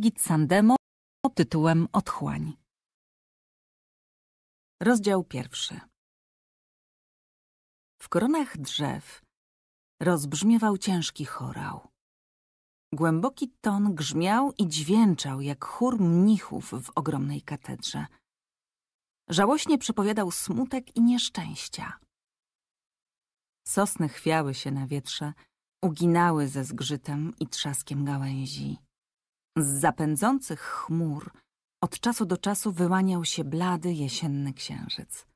Git Sandemo tytułem Otchłań. Rozdział pierwszy. W koronach drzew rozbrzmiewał ciężki chorał. Głęboki ton grzmiał i dźwięczał jak chór mnichów w ogromnej katedrze. Żałośnie przepowiadał smutek i nieszczęścia. Sosny chwiały się na wietrze, uginały ze zgrzytem i trzaskiem gałęzi. Z zapędzących chmur od czasu do czasu wyłaniał się blady jesienny księżyc.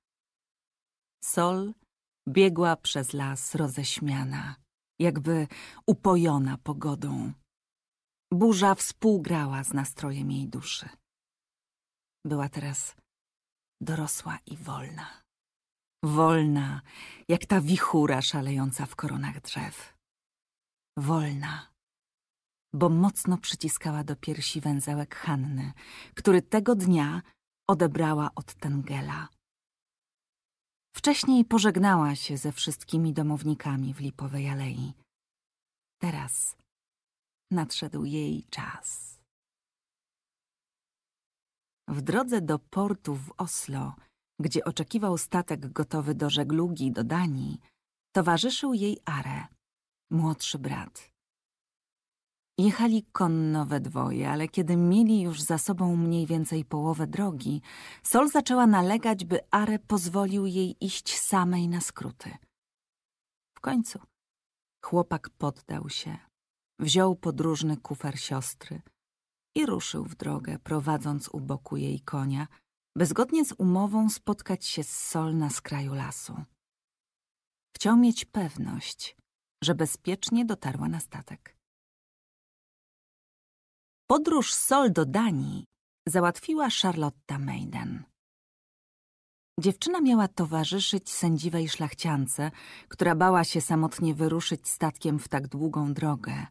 Sol biegła przez las roześmiana, jakby upojona pogodą. Burza współgrała z nastrojem jej duszy. Była teraz dorosła i wolna. Wolna, jak ta wichura szalejąca w koronach drzew wolna, bo mocno przyciskała do piersi węzełek Hanny, który tego dnia odebrała od Tengela. Wcześniej pożegnała się ze wszystkimi domownikami w Lipowej Alei. Teraz nadszedł jej czas. W drodze do portu w Oslo, gdzie oczekiwał statek gotowy do żeglugi do Danii, towarzyszył jej Are – młodszy brat. Jechali konno we dwoje, ale kiedy mieli już za sobą mniej więcej połowę drogi, Sol zaczęła nalegać, by Are pozwolił jej iść samej na skróty. W końcu chłopak poddał się, wziął podróżny kufer siostry i ruszył w drogę, prowadząc u boku jej konia, by zgodnie z umową spotkać się z Sol na skraju lasu. Chciał mieć pewność – że bezpiecznie dotarła na statek. Podróż Sol do Danii załatwiła Charlotta Maiden. Dziewczyna miała towarzyszyć sędziwej szlachciance, która bała się samotnie wyruszyć statkiem w tak długą drogę.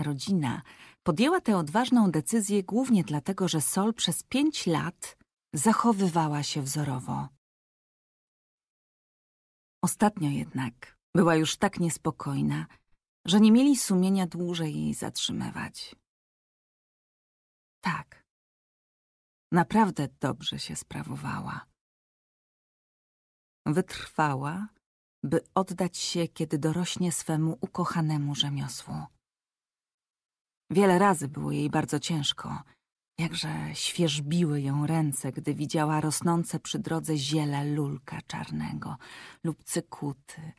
Rodzina podjęła tę odważną decyzję głównie dlatego, że Sol przez pięć lat zachowywała się wzorowo. Ostatnio jednak była już tak niespokojna, że nie mieli sumienia dłużej jej zatrzymywać. Tak, naprawdę dobrze się sprawowała. Wytrwała, by oddać się, kiedy dorośnie swemu ukochanemu rzemiosłu. Wiele razy było jej bardzo ciężko, jakże świeżbiły ją ręce, gdy widziała rosnące przy drodze ziele lulka czarnego lub cykuty,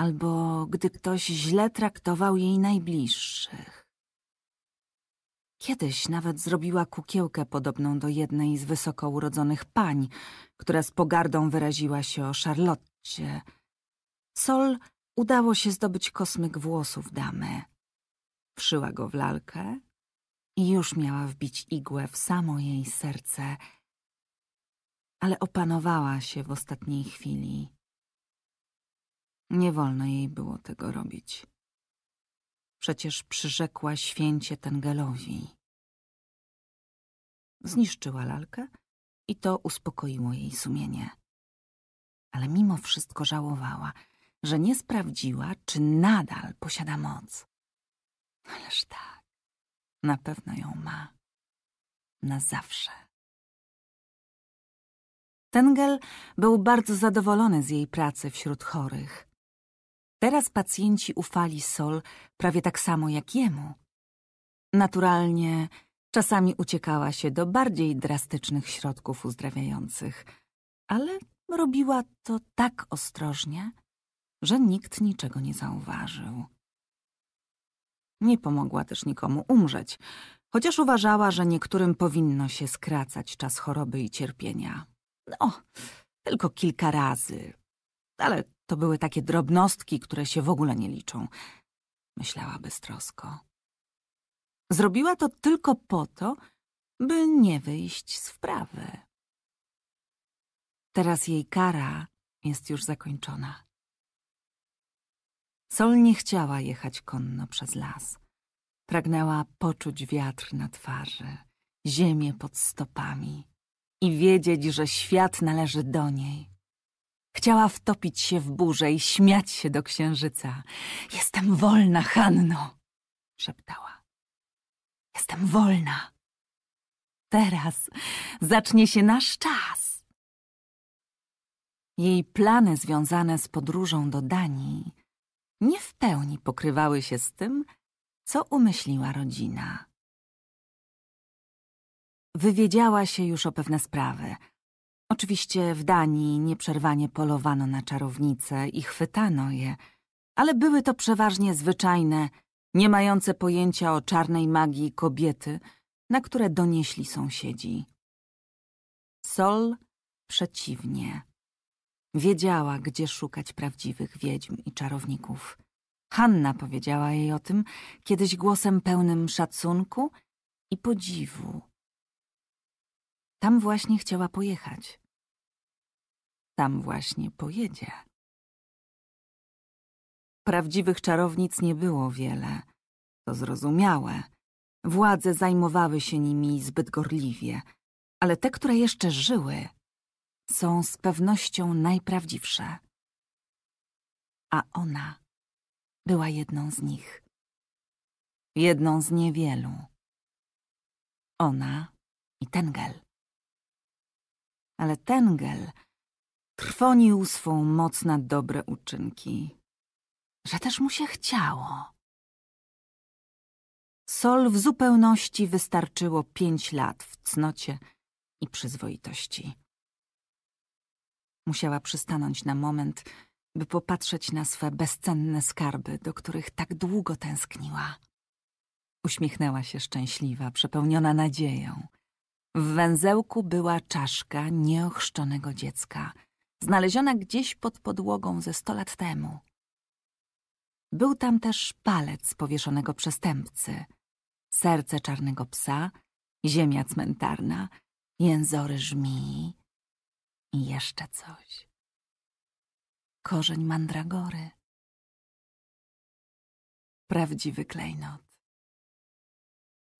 albo gdy ktoś źle traktował jej najbliższych. Kiedyś nawet zrobiła kukiełkę podobną do jednej z wysoko urodzonych pań, która z pogardą wyraziła się o Charlotcie. Sol udało się zdobyć kosmyk włosów damy. Wszyła go w lalkę i już miała wbić igłę w samo jej serce, ale opanowała się w ostatniej chwili. Nie wolno jej było tego robić. Przecież przyrzekła święcie Tengelowi. Zniszczyła lalkę i to uspokoiło jej sumienie. Ale mimo wszystko żałowała, że nie sprawdziła, czy nadal posiada moc. Ależ tak, na pewno ją ma. Na zawsze. Tengel był bardzo zadowolony z jej pracy wśród chorych. Teraz pacjenci ufali Sol prawie tak samo jak jemu. Naturalnie czasami uciekała się do bardziej drastycznych środków uzdrawiających, ale robiła to tak ostrożnie, że nikt niczego nie zauważył. Nie pomogła też nikomu umrzeć, chociaż uważała, że niektórym powinno się skracać czas choroby i cierpienia. No, tylko kilka razy, ale to były takie drobnostki, które się w ogóle nie liczą, myślała beztrosko. Zrobiła to tylko po to, by nie wyjść z wprawy. Teraz jej kara jest już zakończona. Sol nie chciała jechać konno przez las. Pragnęła poczuć wiatr na twarzy, ziemię pod stopami i wiedzieć, że świat należy do niej. Chciała wtopić się w burzę i śmiać się do księżyca. Jestem wolna, Hanno! szeptała. Jestem wolna. Teraz zacznie się nasz czas. Jej plany związane z podróżą do Danii nie w pełni pokrywały się z tym, co umyśliła rodzina. Wywiedziała się już o pewne sprawy – Oczywiście w Danii nieprzerwanie polowano na czarownice i chwytano je, ale były to przeważnie zwyczajne, nie mające pojęcia o czarnej magii kobiety, na które donieśli sąsiedzi. Sol przeciwnie. Wiedziała, gdzie szukać prawdziwych wiedźm i czarowników. Hanna powiedziała jej o tym kiedyś głosem pełnym szacunku i podziwu. Tam właśnie chciała pojechać. Tam właśnie pojedzie. Prawdziwych czarownic nie było wiele. To zrozumiałe. Władze zajmowały się nimi zbyt gorliwie, ale te, które jeszcze żyły, są z pewnością najprawdziwsze. A ona była jedną z nich. Jedną z niewielu. Ona i Tengel ale gel trwonił swą moc na dobre uczynki, że też mu się chciało. Sol w zupełności wystarczyło pięć lat w cnocie i przyzwoitości. Musiała przystanąć na moment, by popatrzeć na swe bezcenne skarby, do których tak długo tęskniła. Uśmiechnęła się szczęśliwa, przepełniona nadzieją – w węzełku była czaszka nieochrzczonego dziecka, znaleziona gdzieś pod podłogą ze sto lat temu. Był tam też palec powieszonego przestępcy, serce czarnego psa, ziemia cmentarna, jęzory żmii i jeszcze coś. Korzeń mandragory. Prawdziwy klejnot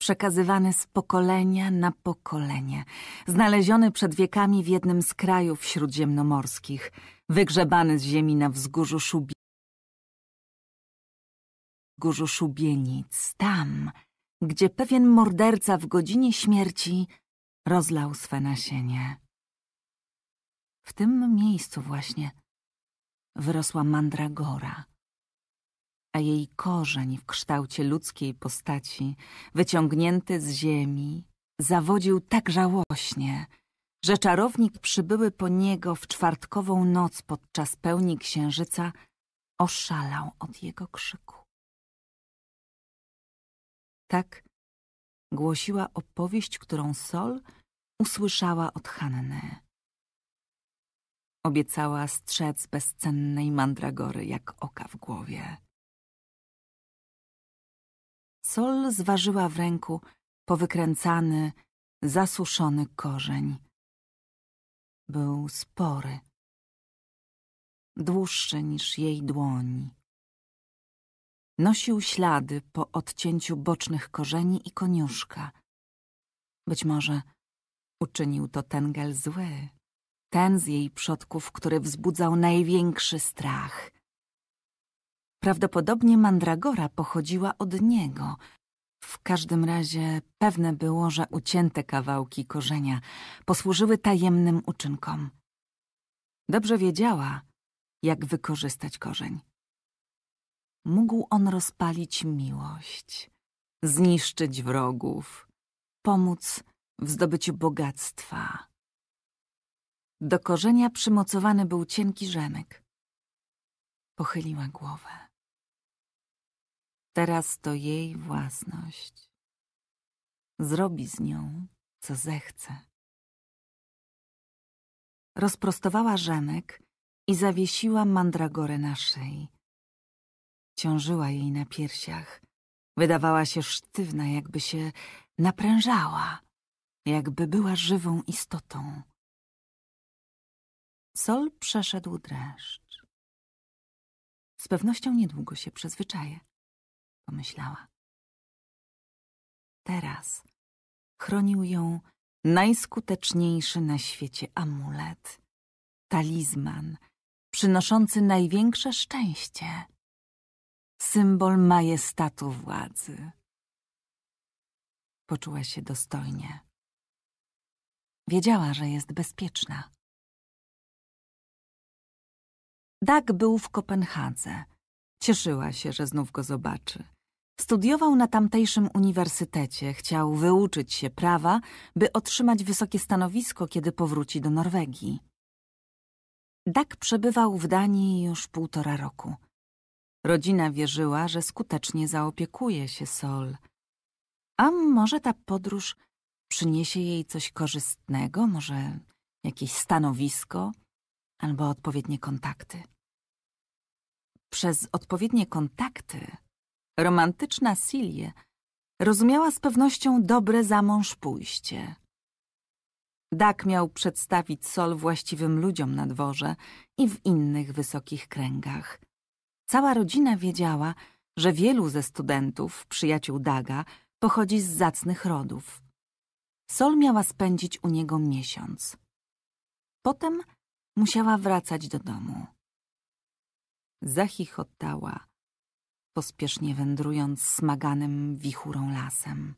przekazywany z pokolenia na pokolenie, znaleziony przed wiekami w jednym z krajów śródziemnomorskich, wygrzebany z ziemi na wzgórzu Szubi... Górzu Szubienic, tam, gdzie pewien morderca w godzinie śmierci rozlał swe nasienie. W tym miejscu właśnie wyrosła mandragora – a jej korzeń w kształcie ludzkiej postaci, wyciągnięty z ziemi, zawodził tak żałośnie, że czarownik przybyły po niego w czwartkową noc podczas pełni księżyca oszalał od jego krzyku. Tak głosiła opowieść, którą Sol usłyszała od Hanny. Obiecała strzec bezcennej mandragory jak oka w głowie. Sol zważyła w ręku powykręcany, zasuszony korzeń. Był spory, dłuższy niż jej dłoni. Nosił ślady po odcięciu bocznych korzeni i koniuszka. Być może uczynił to Tengel zły, ten z jej przodków, który wzbudzał największy strach – Prawdopodobnie mandragora pochodziła od niego. W każdym razie pewne było, że ucięte kawałki korzenia posłużyły tajemnym uczynkom. Dobrze wiedziała, jak wykorzystać korzeń. Mógł on rozpalić miłość, zniszczyć wrogów, pomóc w zdobyciu bogactwa. Do korzenia przymocowany był cienki rzemek. Pochyliła głowę. Teraz to jej własność. Zrobi z nią, co zechce. Rozprostowała rzemek i zawiesiła mandragorę na szyi. Ciążyła jej na piersiach. Wydawała się sztywna, jakby się naprężała, jakby była żywą istotą. Sol przeszedł dreszcz. Z pewnością niedługo się przyzwyczaje pomyślała. Teraz chronił ją najskuteczniejszy na świecie amulet, talizman, przynoszący największe szczęście, symbol majestatu władzy. Poczuła się dostojnie. Wiedziała, że jest bezpieczna. Dag był w Kopenhadze. Cieszyła się, że znów go zobaczy. Studiował na tamtejszym uniwersytecie, chciał wyuczyć się prawa, by otrzymać wysokie stanowisko, kiedy powróci do Norwegii. Dak przebywał w Danii już półtora roku. Rodzina wierzyła, że skutecznie zaopiekuje się Sol. A może ta podróż przyniesie jej coś korzystnego, może jakieś stanowisko albo odpowiednie kontakty. Przez odpowiednie kontakty Romantyczna Silje rozumiała z pewnością dobre za mąż pójście. Dak miał przedstawić Sol właściwym ludziom na dworze i w innych wysokich kręgach. Cała rodzina wiedziała, że wielu ze studentów, przyjaciół Daga, pochodzi z zacnych rodów. Sol miała spędzić u niego miesiąc. Potem musiała wracać do domu. Zachichotała pospiesznie wędrując smaganym wichurą lasem.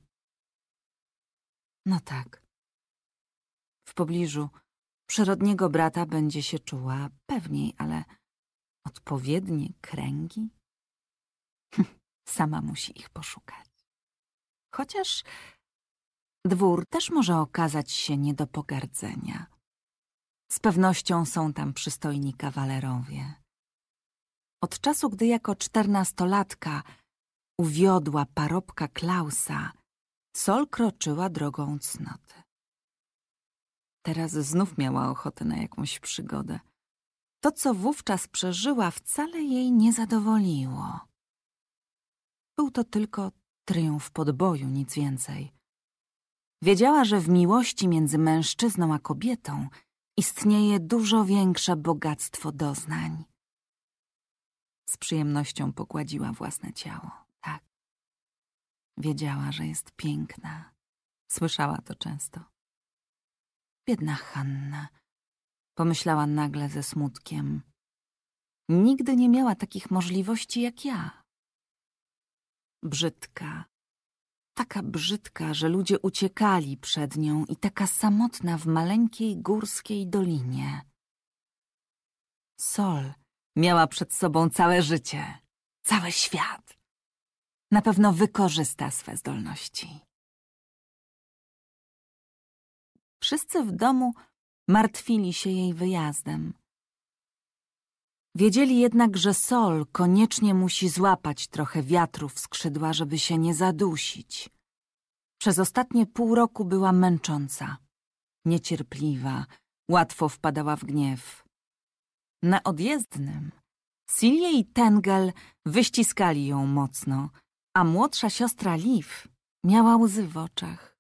No tak. W pobliżu przyrodniego brata będzie się czuła pewniej, ale odpowiednie kręgi? Hm, sama musi ich poszukać. Chociaż dwór też może okazać się nie do pogardzenia. Z pewnością są tam przystojni kawalerowie, od czasu, gdy jako czternastolatka uwiodła parobka Klausa, Sol kroczyła drogą cnoty. Teraz znów miała ochotę na jakąś przygodę. To, co wówczas przeżyła, wcale jej nie zadowoliło. Był to tylko tryumf podboju, nic więcej. Wiedziała, że w miłości między mężczyzną a kobietą istnieje dużo większe bogactwo doznań. Z przyjemnością pogładziła własne ciało. Tak. Wiedziała, że jest piękna. Słyszała to często. Biedna Hanna, pomyślała nagle ze smutkiem. Nigdy nie miała takich możliwości jak ja. Brzydka, taka brzydka, że ludzie uciekali przed nią i taka samotna w maleńkiej górskiej dolinie. Sol Miała przed sobą całe życie, cały świat. Na pewno wykorzysta swe zdolności. Wszyscy w domu martwili się jej wyjazdem. Wiedzieli jednak, że Sol koniecznie musi złapać trochę wiatru w skrzydła, żeby się nie zadusić. Przez ostatnie pół roku była męcząca, niecierpliwa, łatwo wpadała w gniew. Na odjezdnym Silje i Tengel wyściskali ją mocno, a młodsza siostra Liv miała łzy w oczach.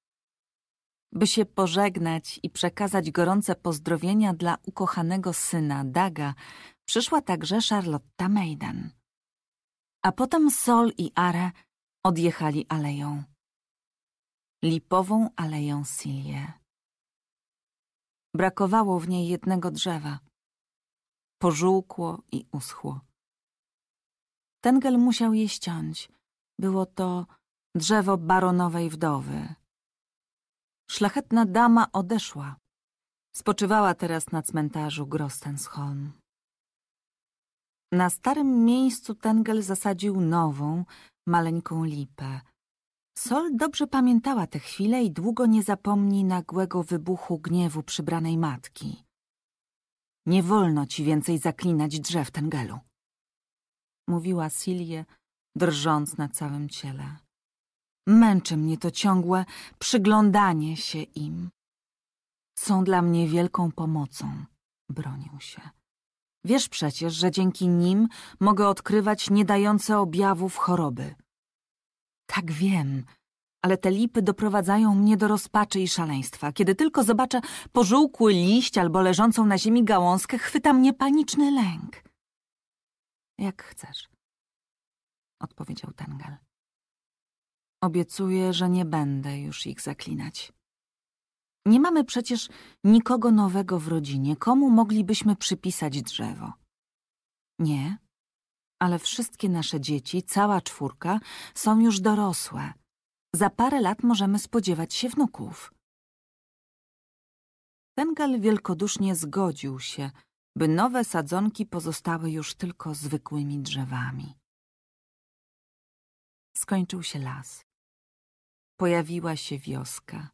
By się pożegnać i przekazać gorące pozdrowienia dla ukochanego syna Daga, przyszła także Charlotta Maiden, A potem Sol i Are odjechali aleją. Lipową aleją Silje. Brakowało w niej jednego drzewa. Pożółkło i uschło. Tengel musiał je ściąć. Było to drzewo baronowej wdowy. Szlachetna dama odeszła. Spoczywała teraz na cmentarzu Grostensholm. Na starym miejscu Tengel zasadził nową, maleńką lipę. Sol dobrze pamiętała te chwile i długo nie zapomni nagłego wybuchu gniewu przybranej matki. Nie wolno ci więcej zaklinać drzew, Tengelu. Mówiła Silje, drżąc na całym ciele. Męczy mnie to ciągłe przyglądanie się im. Są dla mnie wielką pomocą, bronił się. Wiesz przecież, że dzięki nim mogę odkrywać niedające objawów choroby. Tak wiem, ale te lipy doprowadzają mnie do rozpaczy i szaleństwa. Kiedy tylko zobaczę pożółkły liść albo leżącą na ziemi gałązkę, chwyta mnie paniczny lęk. Jak chcesz, odpowiedział Tengel. Obiecuję, że nie będę już ich zaklinać. Nie mamy przecież nikogo nowego w rodzinie, komu moglibyśmy przypisać drzewo. Nie, ale wszystkie nasze dzieci, cała czwórka, są już dorosłe – za parę lat możemy spodziewać się wnuków. Tengal wielkodusznie zgodził się, by nowe sadzonki pozostały już tylko zwykłymi drzewami. Skończył się las. Pojawiła się wioska.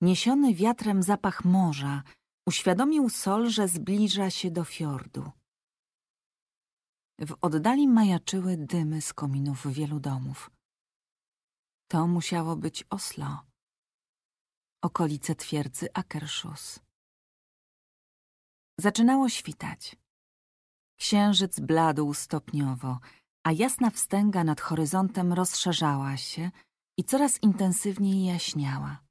Niesiony wiatrem zapach morza uświadomił Sol, że zbliża się do fiordu. W oddali majaczyły dymy z kominów wielu domów. To musiało być Oslo, okolice twierdzy Akershus. Zaczynało świtać. Księżyc bladł stopniowo, a jasna wstęga nad horyzontem rozszerzała się i coraz intensywniej jaśniała.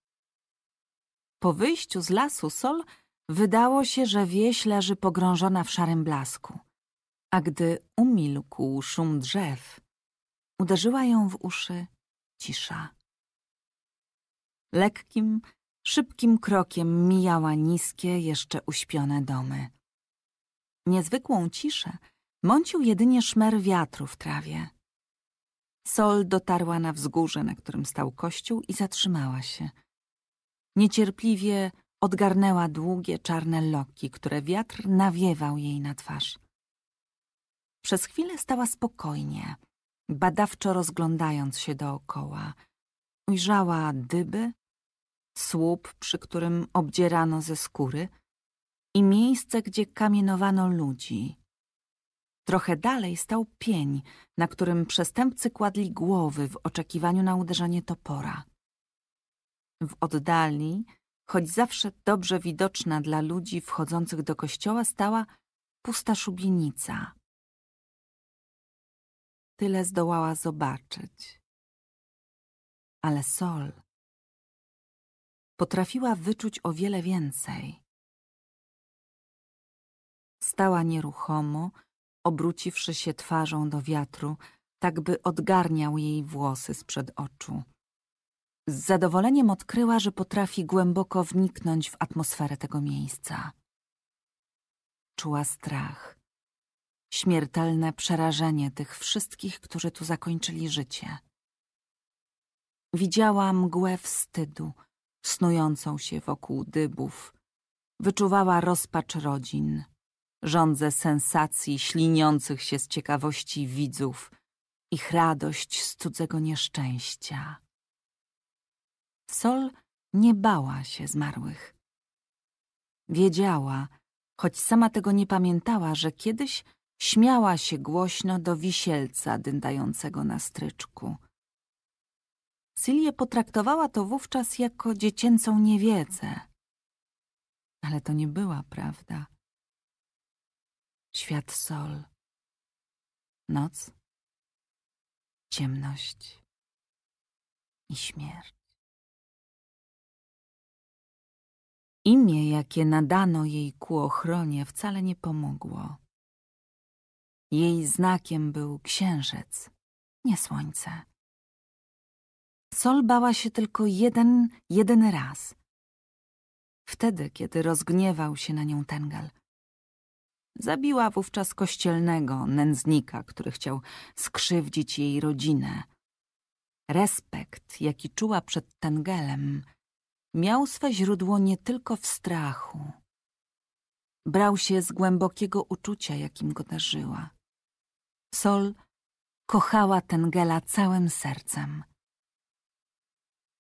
Po wyjściu z lasu Sol wydało się, że wieś leży pogrążona w szarym blasku, a gdy umilkł szum drzew, uderzyła ją w uszy cisza. Lekkim, szybkim krokiem mijała niskie, jeszcze uśpione domy. Niezwykłą ciszę mącił jedynie szmer wiatru w trawie. Sol dotarła na wzgórze, na którym stał kościół i zatrzymała się. Niecierpliwie odgarnęła długie, czarne loki, które wiatr nawiewał jej na twarz. Przez chwilę stała spokojnie – badawczo rozglądając się dookoła. Ujrzała dyby, słup, przy którym obdzierano ze skóry i miejsce, gdzie kamienowano ludzi. Trochę dalej stał pień, na którym przestępcy kładli głowy w oczekiwaniu na uderzenie topora. W oddali, choć zawsze dobrze widoczna dla ludzi wchodzących do kościoła, stała pusta szubienica tyle zdołała zobaczyć. Ale Sol potrafiła wyczuć o wiele więcej. Stała nieruchomo, obróciwszy się twarzą do wiatru, tak by odgarniał jej włosy sprzed oczu. Z zadowoleniem odkryła, że potrafi głęboko wniknąć w atmosferę tego miejsca. Czuła strach Śmiertelne przerażenie tych wszystkich, którzy tu zakończyli życie. Widziała mgłę wstydu, snującą się wokół dybów. Wyczuwała rozpacz rodzin, żądzę sensacji śliniących się z ciekawości widzów, ich radość z cudzego nieszczęścia. Sol nie bała się zmarłych. Wiedziała, choć sama tego nie pamiętała, że kiedyś Śmiała się głośno do wisielca dyndającego na stryczku. Sylię potraktowała to wówczas jako dziecięcą niewiedzę. Ale to nie była prawda. Świat sol. Noc. Ciemność. I śmierć. Imię, jakie nadano jej ku ochronie, wcale nie pomogło. Jej znakiem był księżyc, nie słońce. Sol bała się tylko jeden, jeden raz. Wtedy, kiedy rozgniewał się na nią Tengel, Zabiła wówczas kościelnego nędznika, który chciał skrzywdzić jej rodzinę. Respekt, jaki czuła przed Tengelem, miał swe źródło nie tylko w strachu. Brał się z głębokiego uczucia, jakim go darzyła. Sol kochała Tengela całym sercem.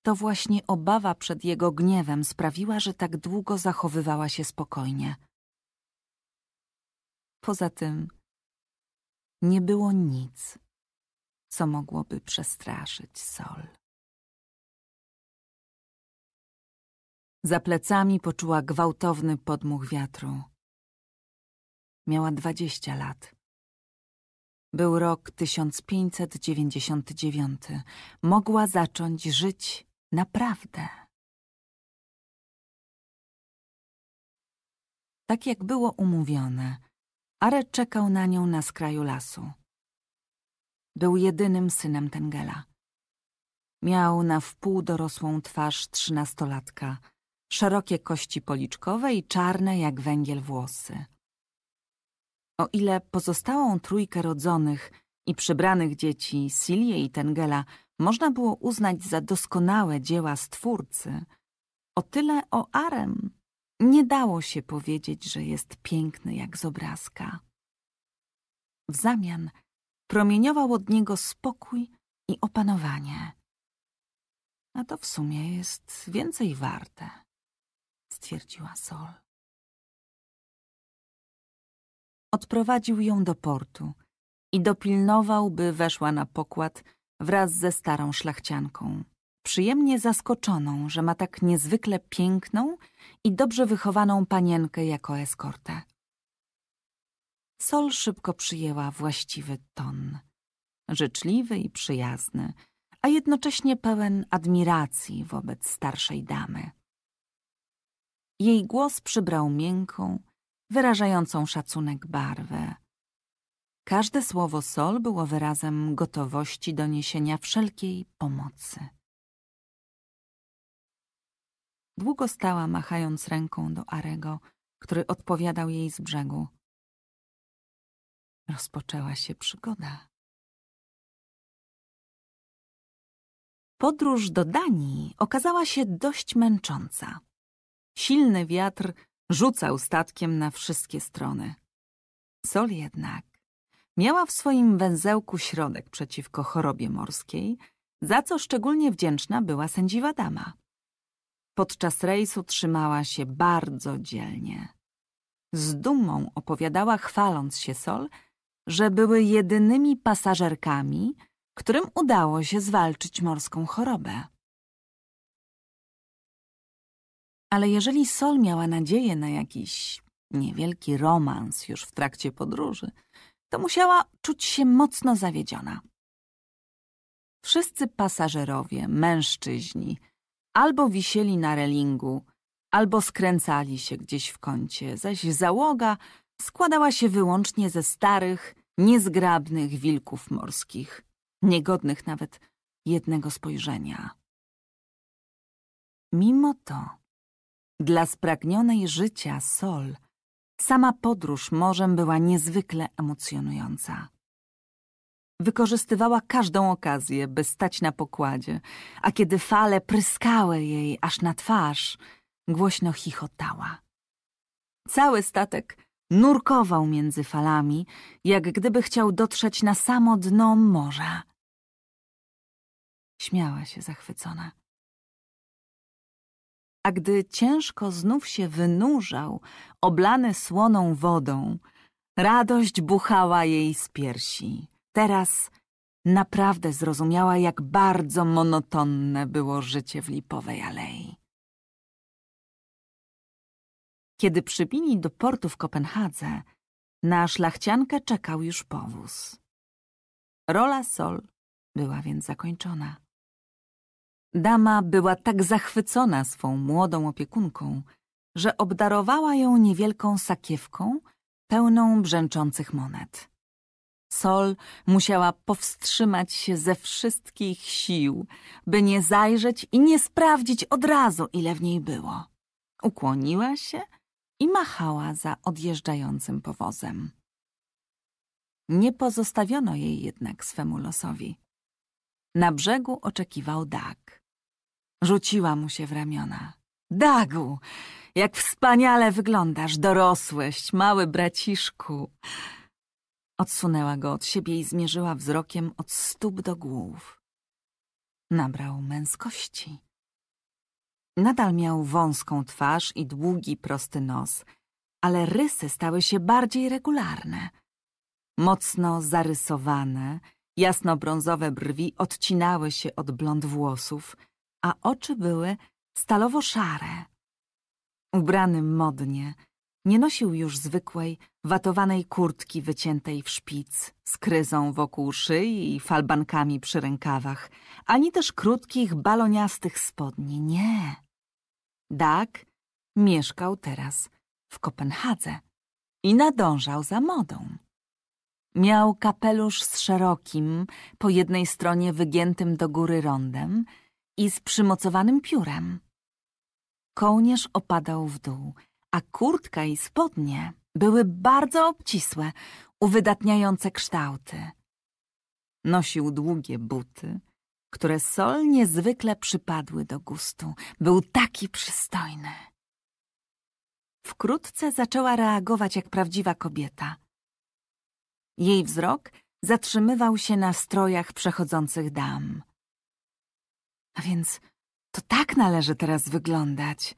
To właśnie obawa przed jego gniewem sprawiła, że tak długo zachowywała się spokojnie. Poza tym nie było nic, co mogłoby przestraszyć Sol. Za plecami poczuła gwałtowny podmuch wiatru. Miała dwadzieścia lat. Był rok 1599. Mogła zacząć żyć naprawdę. Tak jak było umówione, Are czekał na nią na skraju lasu. Był jedynym synem Tengela. Miał na wpół dorosłą twarz trzynastolatka, szerokie kości policzkowe i czarne jak węgiel włosy. O ile pozostałą trójkę rodzonych i przybranych dzieci Silie i Tengela można było uznać za doskonałe dzieła Stwórcy, o tyle o Arem nie dało się powiedzieć, że jest piękny jak z obrazka. W zamian promieniował od niego spokój i opanowanie. A to w sumie jest więcej warte, stwierdziła Sol. Odprowadził ją do portu i dopilnował, by weszła na pokład wraz ze starą szlachcianką. Przyjemnie zaskoczoną, że ma tak niezwykle piękną i dobrze wychowaną panienkę jako eskortę. Sol szybko przyjęła właściwy ton. Życzliwy i przyjazny, a jednocześnie pełen admiracji wobec starszej damy. Jej głos przybrał miękką, wyrażającą szacunek barwę. Każde słowo sol było wyrazem gotowości do niesienia wszelkiej pomocy. Długo stała, machając ręką do Arego, który odpowiadał jej z brzegu. Rozpoczęła się przygoda. Podróż do Danii okazała się dość męcząca. Silny wiatr Rzucał statkiem na wszystkie strony. Sol jednak miała w swoim węzełku środek przeciwko chorobie morskiej, za co szczególnie wdzięczna była sędziwa dama. Podczas rejsu trzymała się bardzo dzielnie. Z dumą opowiadała, chwaląc się Sol, że były jedynymi pasażerkami, którym udało się zwalczyć morską chorobę. Ale jeżeli Sol miała nadzieję na jakiś niewielki romans już w trakcie podróży, to musiała czuć się mocno zawiedziona. Wszyscy pasażerowie, mężczyźni, albo wisieli na relingu, albo skręcali się gdzieś w kącie, zaś załoga składała się wyłącznie ze starych, niezgrabnych wilków morskich, niegodnych nawet jednego spojrzenia. Mimo to dla spragnionej życia Sol sama podróż morzem była niezwykle emocjonująca. Wykorzystywała każdą okazję, by stać na pokładzie, a kiedy fale pryskały jej aż na twarz, głośno chichotała. Cały statek nurkował między falami, jak gdyby chciał dotrzeć na samo dno morza. Śmiała się zachwycona a gdy ciężko znów się wynurzał, oblany słoną wodą, radość buchała jej z piersi. Teraz naprawdę zrozumiała, jak bardzo monotonne było życie w Lipowej Alei. Kiedy przybili do portu w Kopenhadze, na szlachciankę czekał już powóz. Rola Sol była więc zakończona. Dama była tak zachwycona swą młodą opiekunką, że obdarowała ją niewielką sakiewką pełną brzęczących monet. Sol musiała powstrzymać się ze wszystkich sił, by nie zajrzeć i nie sprawdzić od razu, ile w niej było. Ukłoniła się i machała za odjeżdżającym powozem. Nie pozostawiono jej jednak swemu losowi. Na brzegu oczekiwał Dag. Rzuciła mu się w ramiona. Dagu, jak wspaniale wyglądasz, dorosłeś, mały braciszku. Odsunęła go od siebie i zmierzyła wzrokiem od stóp do głów. Nabrał męskości. Nadal miał wąską twarz i długi, prosty nos, ale rysy stały się bardziej regularne. Mocno zarysowane, jasnobrązowe brwi odcinały się od blond włosów – a oczy były stalowo-szare. Ubrany modnie, nie nosił już zwykłej, watowanej kurtki wyciętej w szpic, z kryzą wokół szyi i falbankami przy rękawach, ani też krótkich, baloniastych spodni. Nie. Dak mieszkał teraz w Kopenhadze i nadążał za modą. Miał kapelusz z szerokim, po jednej stronie wygiętym do góry rondem, i z przymocowanym piórem. Kołnierz opadał w dół, a kurtka i spodnie były bardzo obcisłe, uwydatniające kształty. Nosił długie buty, które Sol niezwykle przypadły do gustu. Był taki przystojny. Wkrótce zaczęła reagować jak prawdziwa kobieta. Jej wzrok zatrzymywał się na strojach przechodzących dam. A więc to tak należy teraz wyglądać.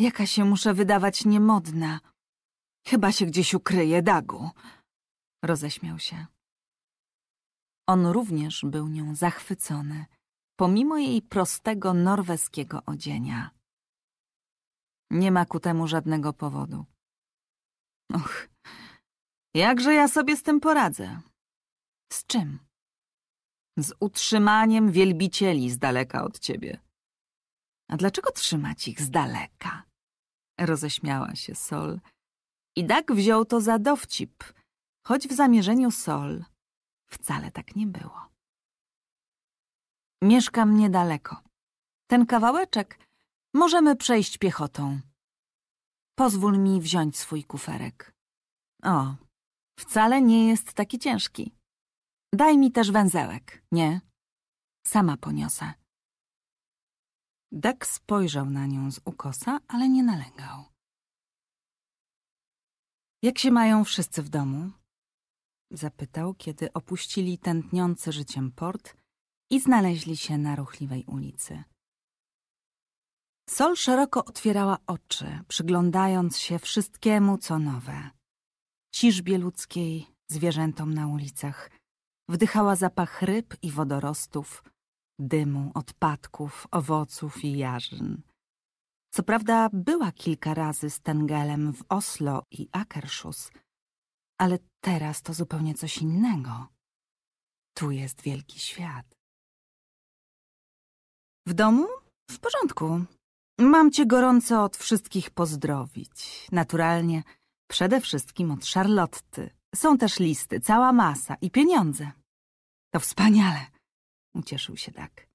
Jaka się muszę wydawać niemodna. Chyba się gdzieś ukryje, Dagu. Roześmiał się. On również był nią zachwycony, pomimo jej prostego norweskiego odzienia. Nie ma ku temu żadnego powodu. Och, jakże ja sobie z tym poradzę? Z czym? z utrzymaniem wielbicieli z daleka od ciebie. A dlaczego trzymać ich z daleka? Roześmiała się Sol. I tak wziął to za dowcip, choć w zamierzeniu Sol wcale tak nie było. Mieszkam niedaleko. Ten kawałeczek możemy przejść piechotą. Pozwól mi wziąć swój kuferek. O, wcale nie jest taki ciężki. Daj mi też węzełek. Nie. Sama poniosę. Dek spojrzał na nią z ukosa, ale nie nalegał. Jak się mają wszyscy w domu? Zapytał, kiedy opuścili tętniący życiem port i znaleźli się na ruchliwej ulicy. Sol szeroko otwierała oczy, przyglądając się wszystkiemu, co nowe. Ciżbie ludzkiej, zwierzętom na ulicach – Wdychała zapach ryb i wodorostów, dymu, odpadków, owoców i jarzyn. Co prawda była kilka razy z Tengelem w Oslo i Akershus, ale teraz to zupełnie coś innego. Tu jest wielki świat. W domu? W porządku. Mam cię gorąco od wszystkich pozdrowić. Naturalnie, przede wszystkim od Charlotty, są też listy, cała masa i pieniądze. To wspaniale, ucieszył się tak.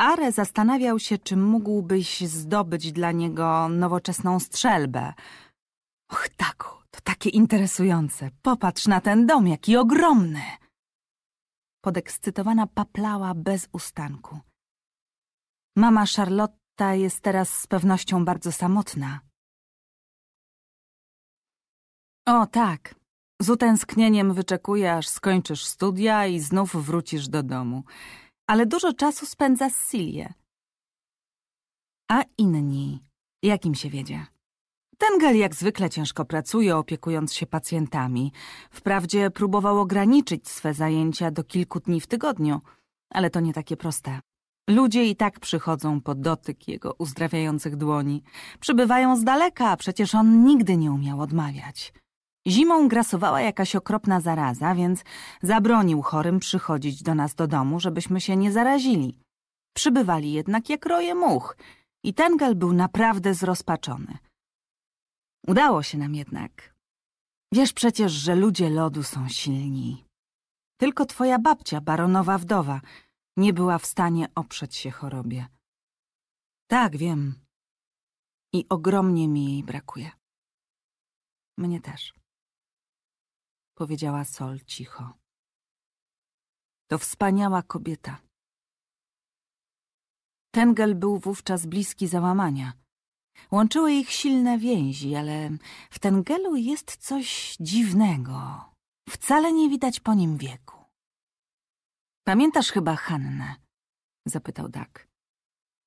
Are zastanawiał się, czy mógłbyś zdobyć dla niego nowoczesną strzelbę. Och, taku, to takie interesujące. Popatrz na ten dom, jaki ogromny. Podekscytowana paplała bez ustanku. Mama Charlotta jest teraz z pewnością bardzo samotna. O tak, z utęsknieniem wyczekuje, aż skończysz studia i znów wrócisz do domu. Ale dużo czasu spędza z Silię. A inni? Jakim się wiedzie? gel jak zwykle ciężko pracuje, opiekując się pacjentami. Wprawdzie próbował ograniczyć swe zajęcia do kilku dni w tygodniu, ale to nie takie proste. Ludzie i tak przychodzą pod dotyk jego uzdrawiających dłoni. Przybywają z daleka, a przecież on nigdy nie umiał odmawiać. Zimą grasowała jakaś okropna zaraza, więc zabronił chorym przychodzić do nas do domu, żebyśmy się nie zarazili. Przybywali jednak jak roje much i Tengel był naprawdę zrozpaczony. Udało się nam jednak. Wiesz przecież, że ludzie lodu są silni. Tylko twoja babcia, baronowa wdowa, nie była w stanie oprzeć się chorobie. Tak, wiem. I ogromnie mi jej brakuje. Mnie też powiedziała Sol cicho. To wspaniała kobieta. Tengel był wówczas bliski załamania. Łączyły ich silne więzi, ale w Tengelu jest coś dziwnego. Wcale nie widać po nim wieku. Pamiętasz chyba Hannę? Zapytał Dak.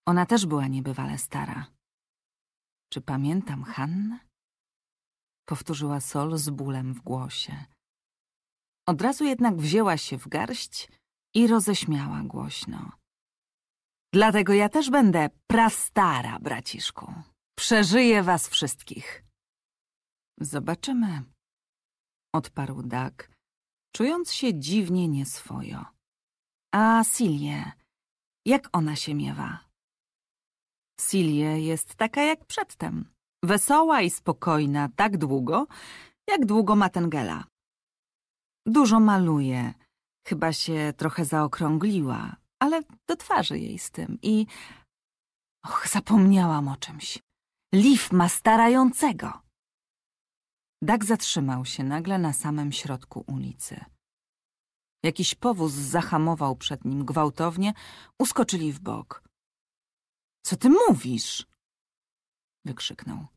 Ona też była niebywale stara. Czy pamiętam Hannę? Powtórzyła Sol z bólem w głosie. Od razu jednak wzięła się w garść i roześmiała głośno. Dlatego ja też będę prastara, braciszku. Przeżyję was wszystkich. Zobaczymy, odparł Dak, czując się dziwnie nieswojo. A Silje, jak ona się miewa? Silje jest taka jak przedtem. Wesoła i spokojna tak długo, jak długo ma ten gela. Dużo maluje. Chyba się trochę zaokrągliła, ale do twarzy jej z tym i... Och, zapomniałam o czymś. Liv ma starającego. Dak zatrzymał się nagle na samym środku ulicy. Jakiś powóz zahamował przed nim gwałtownie, uskoczyli w bok. Co ty mówisz? wykrzyknął.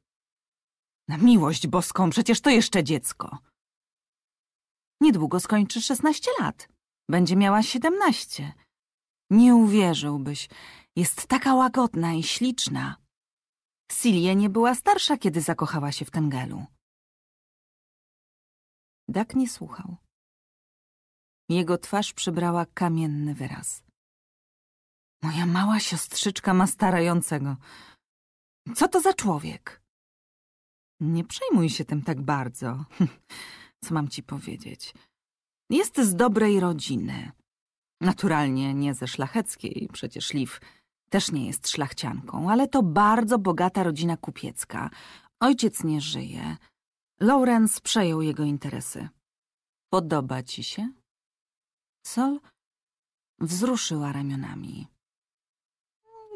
Na miłość boską, przecież to jeszcze dziecko. Niedługo skończy 16 lat. Będzie miała 17. Nie uwierzyłbyś. Jest taka łagodna i śliczna. Silje nie była starsza, kiedy zakochała się w Tengelu. Dak nie słuchał. Jego twarz przybrała kamienny wyraz. Moja mała siostrzyczka ma starającego. Co to za człowiek? Nie przejmuj się tym tak bardzo. Co mam ci powiedzieć? Jest z dobrej rodziny. Naturalnie nie ze szlacheckiej, przecież Liv też nie jest szlachcianką, ale to bardzo bogata rodzina kupiecka. Ojciec nie żyje. Lawrence przejął jego interesy. Podoba ci się? Sol wzruszyła ramionami.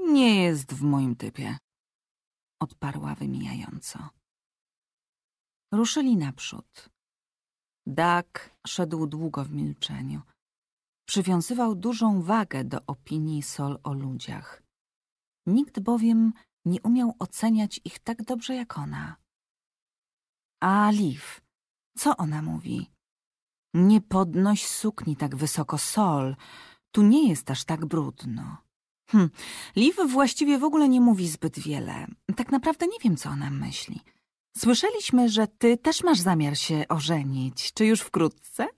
Nie jest w moim typie, odparła wymijająco. Ruszyli naprzód. Dak szedł długo w milczeniu. Przywiązywał dużą wagę do opinii Sol o ludziach. Nikt bowiem nie umiał oceniać ich tak dobrze jak ona. A Liv, co ona mówi? Nie podnoś sukni tak wysoko, Sol. Tu nie jest aż tak brudno. Hm, Liv właściwie w ogóle nie mówi zbyt wiele. Tak naprawdę nie wiem, co ona myśli. Słyszeliśmy, że ty też masz zamiar się ożenić. Czy już wkrótce?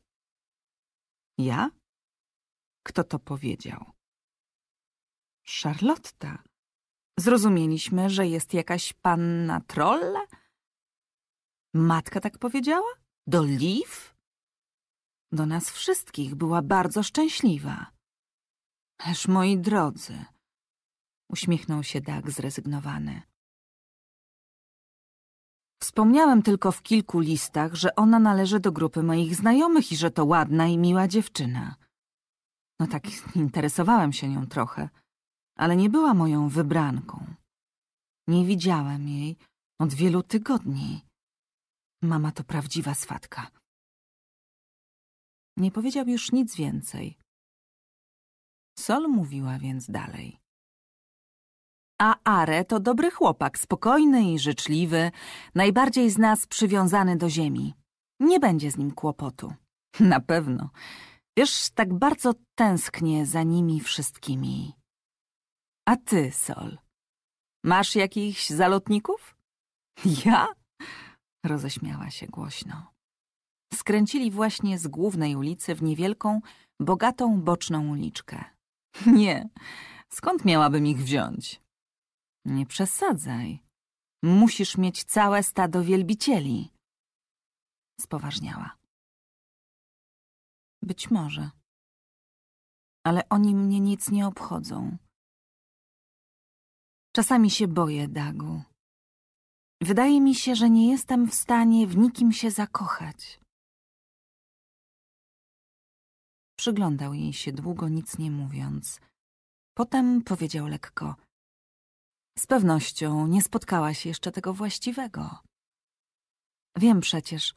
Ja? Kto to powiedział? Charlotta. Zrozumieliśmy, że jest jakaś panna troll. Matka tak powiedziała? Do Liv? Do nas wszystkich była bardzo szczęśliwa. Ależ moi drodzy, uśmiechnął się Dag zrezygnowany. Wspomniałem tylko w kilku listach, że ona należy do grupy moich znajomych i że to ładna i miła dziewczyna. No tak, interesowałem się nią trochę, ale nie była moją wybranką. Nie widziałem jej od wielu tygodni. Mama to prawdziwa swatka. Nie powiedział już nic więcej. Sol mówiła więc dalej a Are to dobry chłopak, spokojny i życzliwy, najbardziej z nas przywiązany do ziemi. Nie będzie z nim kłopotu. Na pewno. Wiesz, tak bardzo tęsknię za nimi wszystkimi. A ty, Sol, masz jakichś zalotników? Ja? Roześmiała się głośno. Skręcili właśnie z głównej ulicy w niewielką, bogatą boczną uliczkę. Nie, skąd miałabym ich wziąć? Nie przesadzaj. Musisz mieć całe stado wielbicieli. Spoważniała. Być może. Ale oni mnie nic nie obchodzą. Czasami się boję, Dagu. Wydaje mi się, że nie jestem w stanie w nikim się zakochać. Przyglądał jej się długo, nic nie mówiąc. Potem powiedział lekko – z pewnością nie spotkałaś jeszcze tego właściwego. Wiem przecież,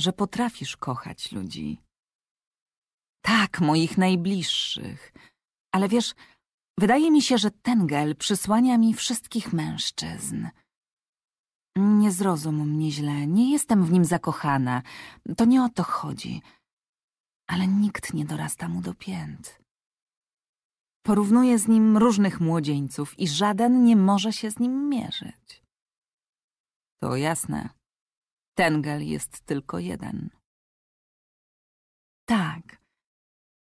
że potrafisz kochać ludzi. Tak, moich najbliższych. Ale wiesz, wydaje mi się, że ten gel przysłania mi wszystkich mężczyzn. Nie zrozum mnie źle, nie jestem w nim zakochana. To nie o to chodzi. Ale nikt nie dorasta mu do pięt. Porównuje z nim różnych młodzieńców i żaden nie może się z nim mierzyć. To jasne. Tengel jest tylko jeden. Tak.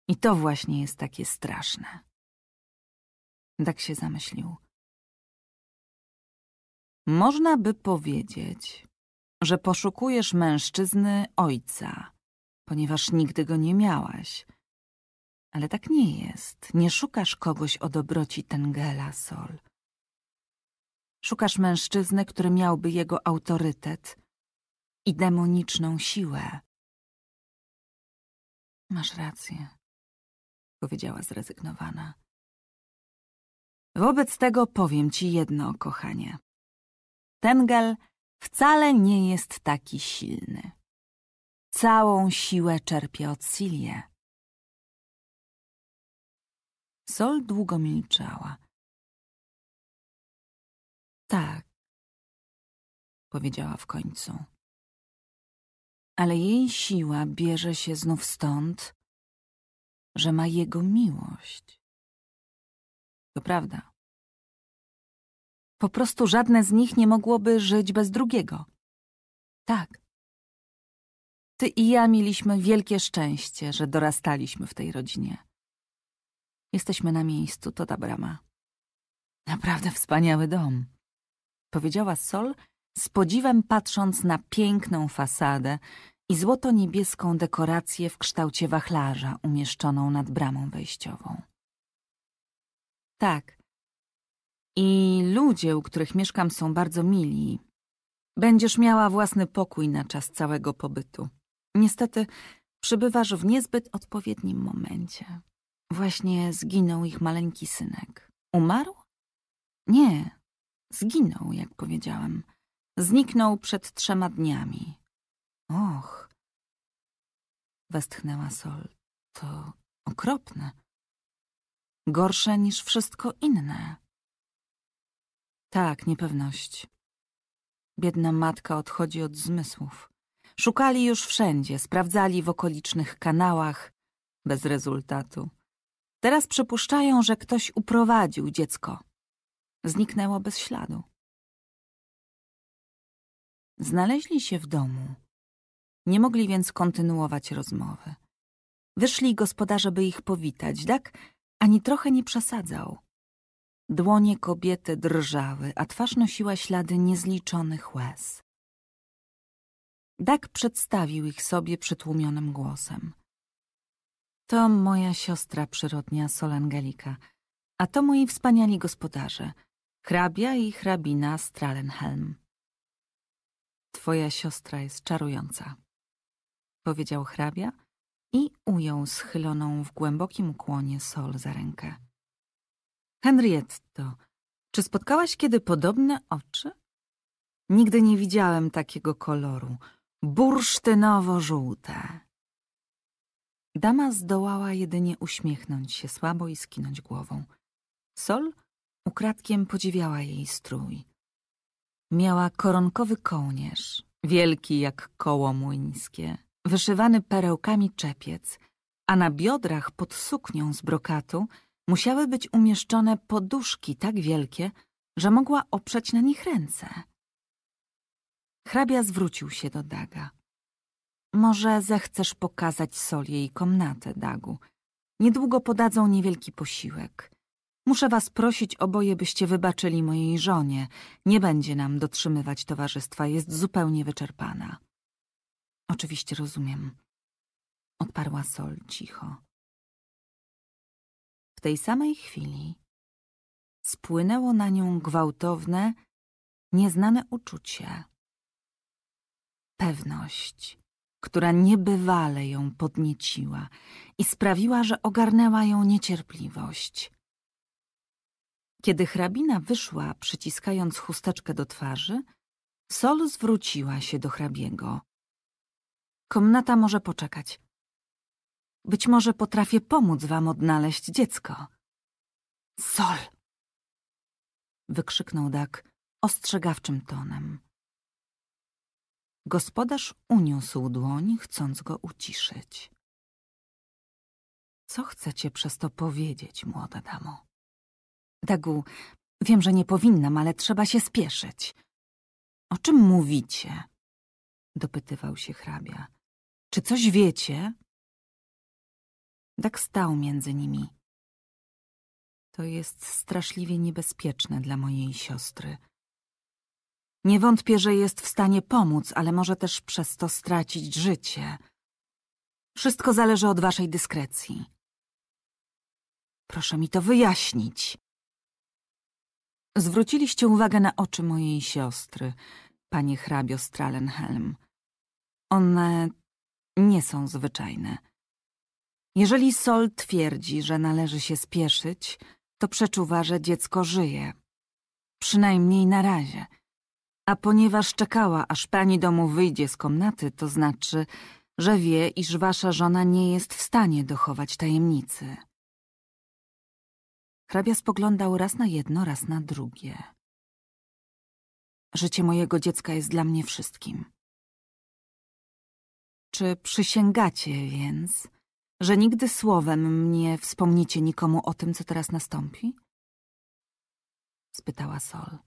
I to właśnie jest takie straszne. Tak się zamyślił. Można by powiedzieć, że poszukujesz mężczyzny ojca, ponieważ nigdy go nie miałaś ale tak nie jest. Nie szukasz kogoś o dobroci Tengela, Sol. Szukasz mężczyzny, który miałby jego autorytet i demoniczną siłę. Masz rację, powiedziała zrezygnowana. Wobec tego powiem ci jedno, kochanie. Tengel wcale nie jest taki silny. Całą siłę czerpie od Silie. Sol długo milczała. Tak, powiedziała w końcu. Ale jej siła bierze się znów stąd, że ma jego miłość. To prawda. Po prostu żadne z nich nie mogłoby żyć bez drugiego. Tak. Ty i ja mieliśmy wielkie szczęście, że dorastaliśmy w tej rodzinie. Jesteśmy na miejscu, to ta brama. Naprawdę wspaniały dom, powiedziała Sol, z podziwem patrząc na piękną fasadę i złoto-niebieską dekorację w kształcie wachlarza umieszczoną nad bramą wejściową. Tak. I ludzie, u których mieszkam, są bardzo mili. Będziesz miała własny pokój na czas całego pobytu. Niestety, przybywasz w niezbyt odpowiednim momencie. Właśnie zginął ich maleńki synek. Umarł? Nie, zginął, jak powiedziałem. Zniknął przed trzema dniami. Och, westchnęła Sol, to okropne. Gorsze niż wszystko inne. Tak, niepewność. Biedna matka odchodzi od zmysłów. Szukali już wszędzie, sprawdzali w okolicznych kanałach, bez rezultatu. Teraz przypuszczają, że ktoś uprowadził dziecko. Zniknęło bez śladu. Znaleźli się w domu. Nie mogli więc kontynuować rozmowy. Wyszli gospodarze, by ich powitać. Dak ani trochę nie przesadzał. Dłonie kobiety drżały, a twarz nosiła ślady niezliczonych łez. Dak przedstawił ich sobie przytłumionym głosem. To moja siostra przyrodnia Solangelika, a to moi wspaniali gospodarze, hrabia i hrabina Stralenhelm. Twoja siostra jest czarująca, powiedział hrabia i ujął schyloną w głębokim kłonie Sol za rękę. Henrietto, czy spotkałaś kiedy podobne oczy? Nigdy nie widziałem takiego koloru, bursztynowo-żółte. Dama zdołała jedynie uśmiechnąć się słabo i skinąć głową. Sol ukradkiem podziwiała jej strój. Miała koronkowy kołnierz, wielki jak koło młyńskie, wyszywany perełkami czepiec, a na biodrach pod suknią z brokatu musiały być umieszczone poduszki tak wielkie, że mogła oprzeć na nich ręce. Hrabia zwrócił się do Daga. Może zechcesz pokazać Sol jej komnatę, Dagu. Niedługo podadzą niewielki posiłek. Muszę was prosić oboje, byście wybaczyli mojej żonie. Nie będzie nam dotrzymywać towarzystwa, jest zupełnie wyczerpana. Oczywiście rozumiem. Odparła Sol cicho. W tej samej chwili spłynęło na nią gwałtowne, nieznane uczucie. Pewność która niebywale ją podnieciła i sprawiła, że ogarnęła ją niecierpliwość. Kiedy hrabina wyszła, przyciskając chusteczkę do twarzy, Sol zwróciła się do hrabiego. Komnata może poczekać. Być może potrafię pomóc wam odnaleźć dziecko. Sol! Wykrzyknął Dak ostrzegawczym tonem. Gospodarz uniósł dłoń, chcąc go uciszyć. Co chcecie przez to powiedzieć, młoda damo? Dagu, wiem, że nie powinnam, ale trzeba się spieszyć. O czym mówicie? Dopytywał się hrabia. Czy coś wiecie? Tak stał między nimi. To jest straszliwie niebezpieczne dla mojej siostry, nie wątpię, że jest w stanie pomóc, ale może też przez to stracić życie. Wszystko zależy od waszej dyskrecji. Proszę mi to wyjaśnić. Zwróciliście uwagę na oczy mojej siostry, panie hrabio Stralenhelm. One nie są zwyczajne. Jeżeli Sol twierdzi, że należy się spieszyć, to przeczuwa, że dziecko żyje. Przynajmniej na razie – a ponieważ czekała, aż pani domu wyjdzie z komnaty, to znaczy, że wie, iż wasza żona nie jest w stanie dochować tajemnicy. Hrabia spoglądał raz na jedno, raz na drugie. Życie mojego dziecka jest dla mnie wszystkim. Czy przysięgacie więc, że nigdy słowem mnie wspomnicie nikomu o tym, co teraz nastąpi? Spytała Sol.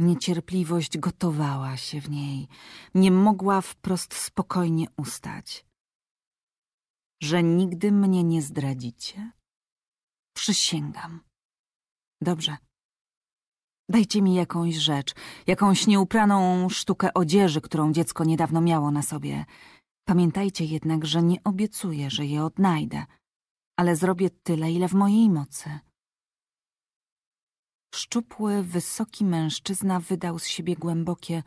Niecierpliwość gotowała się w niej, nie mogła wprost spokojnie ustać. Że nigdy mnie nie zdradzicie? Przysięgam. Dobrze. Dajcie mi jakąś rzecz, jakąś nieupraną sztukę odzieży, którą dziecko niedawno miało na sobie. Pamiętajcie jednak, że nie obiecuję, że je odnajdę, ale zrobię tyle, ile w mojej mocy. Szczupły, wysoki mężczyzna wydał z siebie głębokie,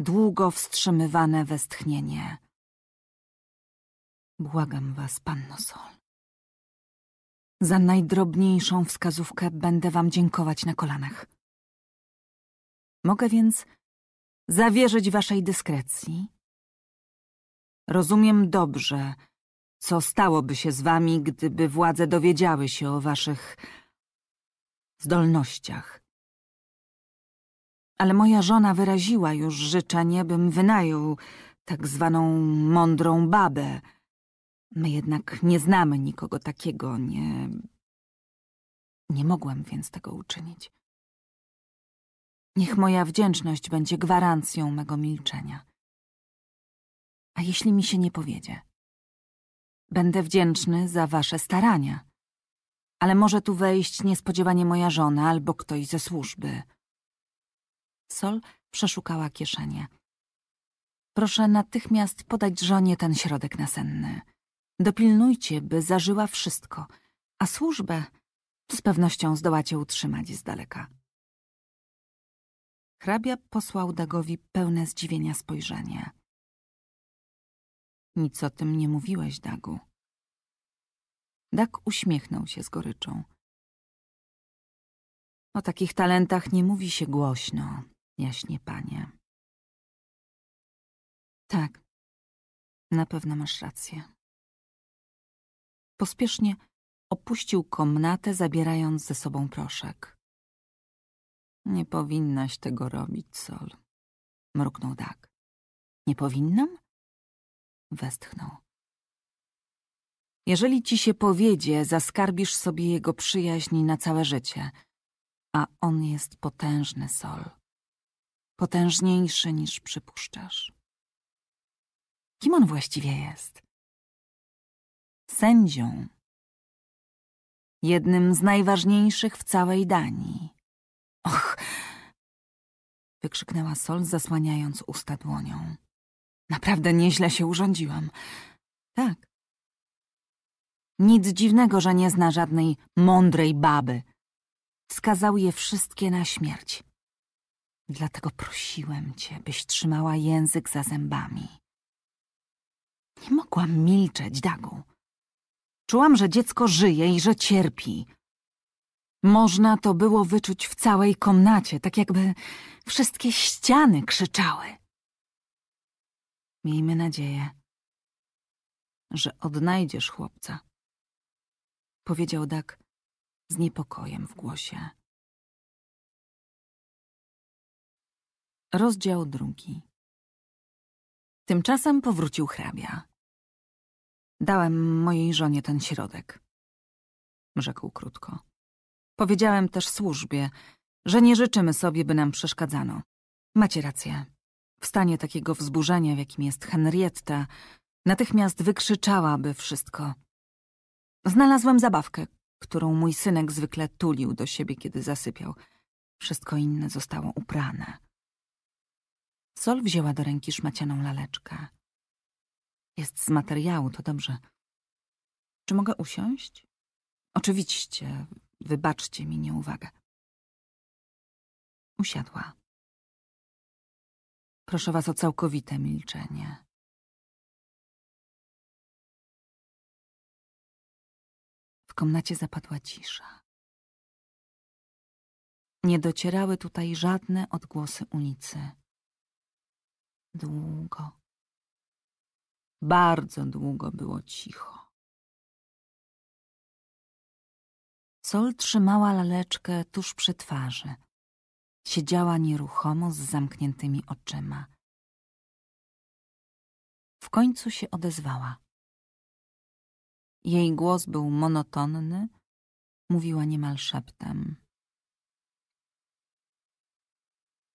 długo wstrzymywane westchnienie. Błagam was, panno Sol. Za najdrobniejszą wskazówkę będę wam dziękować na kolanach. Mogę więc zawierzyć waszej dyskrecji. Rozumiem dobrze, co stałoby się z wami, gdyby władze dowiedziały się o waszych zdolnościach. Ale moja żona wyraziła już życzenie, bym wynajął tak zwaną mądrą babę. My jednak nie znamy nikogo takiego, nie... Nie mogłem więc tego uczynić. Niech moja wdzięczność będzie gwarancją mego milczenia. A jeśli mi się nie powiedzie? Będę wdzięczny za wasze starania ale może tu wejść niespodziewanie moja żona albo ktoś ze służby. Sol przeszukała kieszenie. Proszę natychmiast podać żonie ten środek nasenny. Dopilnujcie, by zażyła wszystko, a służbę z pewnością zdołacie utrzymać z daleka. Hrabia posłał Dagowi pełne zdziwienia spojrzenie. Nic o tym nie mówiłeś, Dagu. Dak uśmiechnął się z goryczą. O takich talentach nie mówi się głośno, jaśnie panie. Tak, na pewno masz rację. Pospiesznie opuścił komnatę, zabierając ze sobą proszek. Nie powinnaś tego robić, Sol, mruknął Dak. Nie powinnam? Westchnął. Jeżeli ci się powiedzie, zaskarbisz sobie jego przyjaźń na całe życie. A on jest potężny, Sol. Potężniejszy niż przypuszczasz. Kim on właściwie jest? Sędzią. Jednym z najważniejszych w całej Danii. Och! Wykrzyknęła Sol, zasłaniając usta dłonią. Naprawdę nieźle się urządziłam. Tak, nic dziwnego, że nie zna żadnej mądrej baby. Skazał je wszystkie na śmierć. Dlatego prosiłem cię, byś trzymała język za zębami. Nie mogłam milczeć, Dagu. Czułam, że dziecko żyje i że cierpi. Można to było wyczuć w całej komnacie, tak jakby wszystkie ściany krzyczały. Miejmy nadzieję, że odnajdziesz chłopca powiedział Dak z niepokojem w głosie. Rozdział drugi. Tymczasem powrócił hrabia. Dałem mojej żonie ten środek, rzekł krótko. Powiedziałem też służbie, że nie życzymy sobie, by nam przeszkadzano. Macie rację. W stanie takiego wzburzenia, w jakim jest Henrietta, natychmiast wykrzyczałaby wszystko, Znalazłam zabawkę, którą mój synek zwykle tulił do siebie, kiedy zasypiał. Wszystko inne zostało uprane. Sol wzięła do ręki szmacianą laleczkę. Jest z materiału, to dobrze. Czy mogę usiąść? Oczywiście, wybaczcie mi nieuwagę. Usiadła. Proszę was o całkowite milczenie. komnacie zapadła cisza. Nie docierały tutaj żadne odgłosy ulicy. Długo, bardzo długo było cicho. Sol trzymała laleczkę tuż przy twarzy. Siedziała nieruchomo z zamkniętymi oczyma. W końcu się odezwała. Jej głos był monotonny, mówiła niemal szeptem.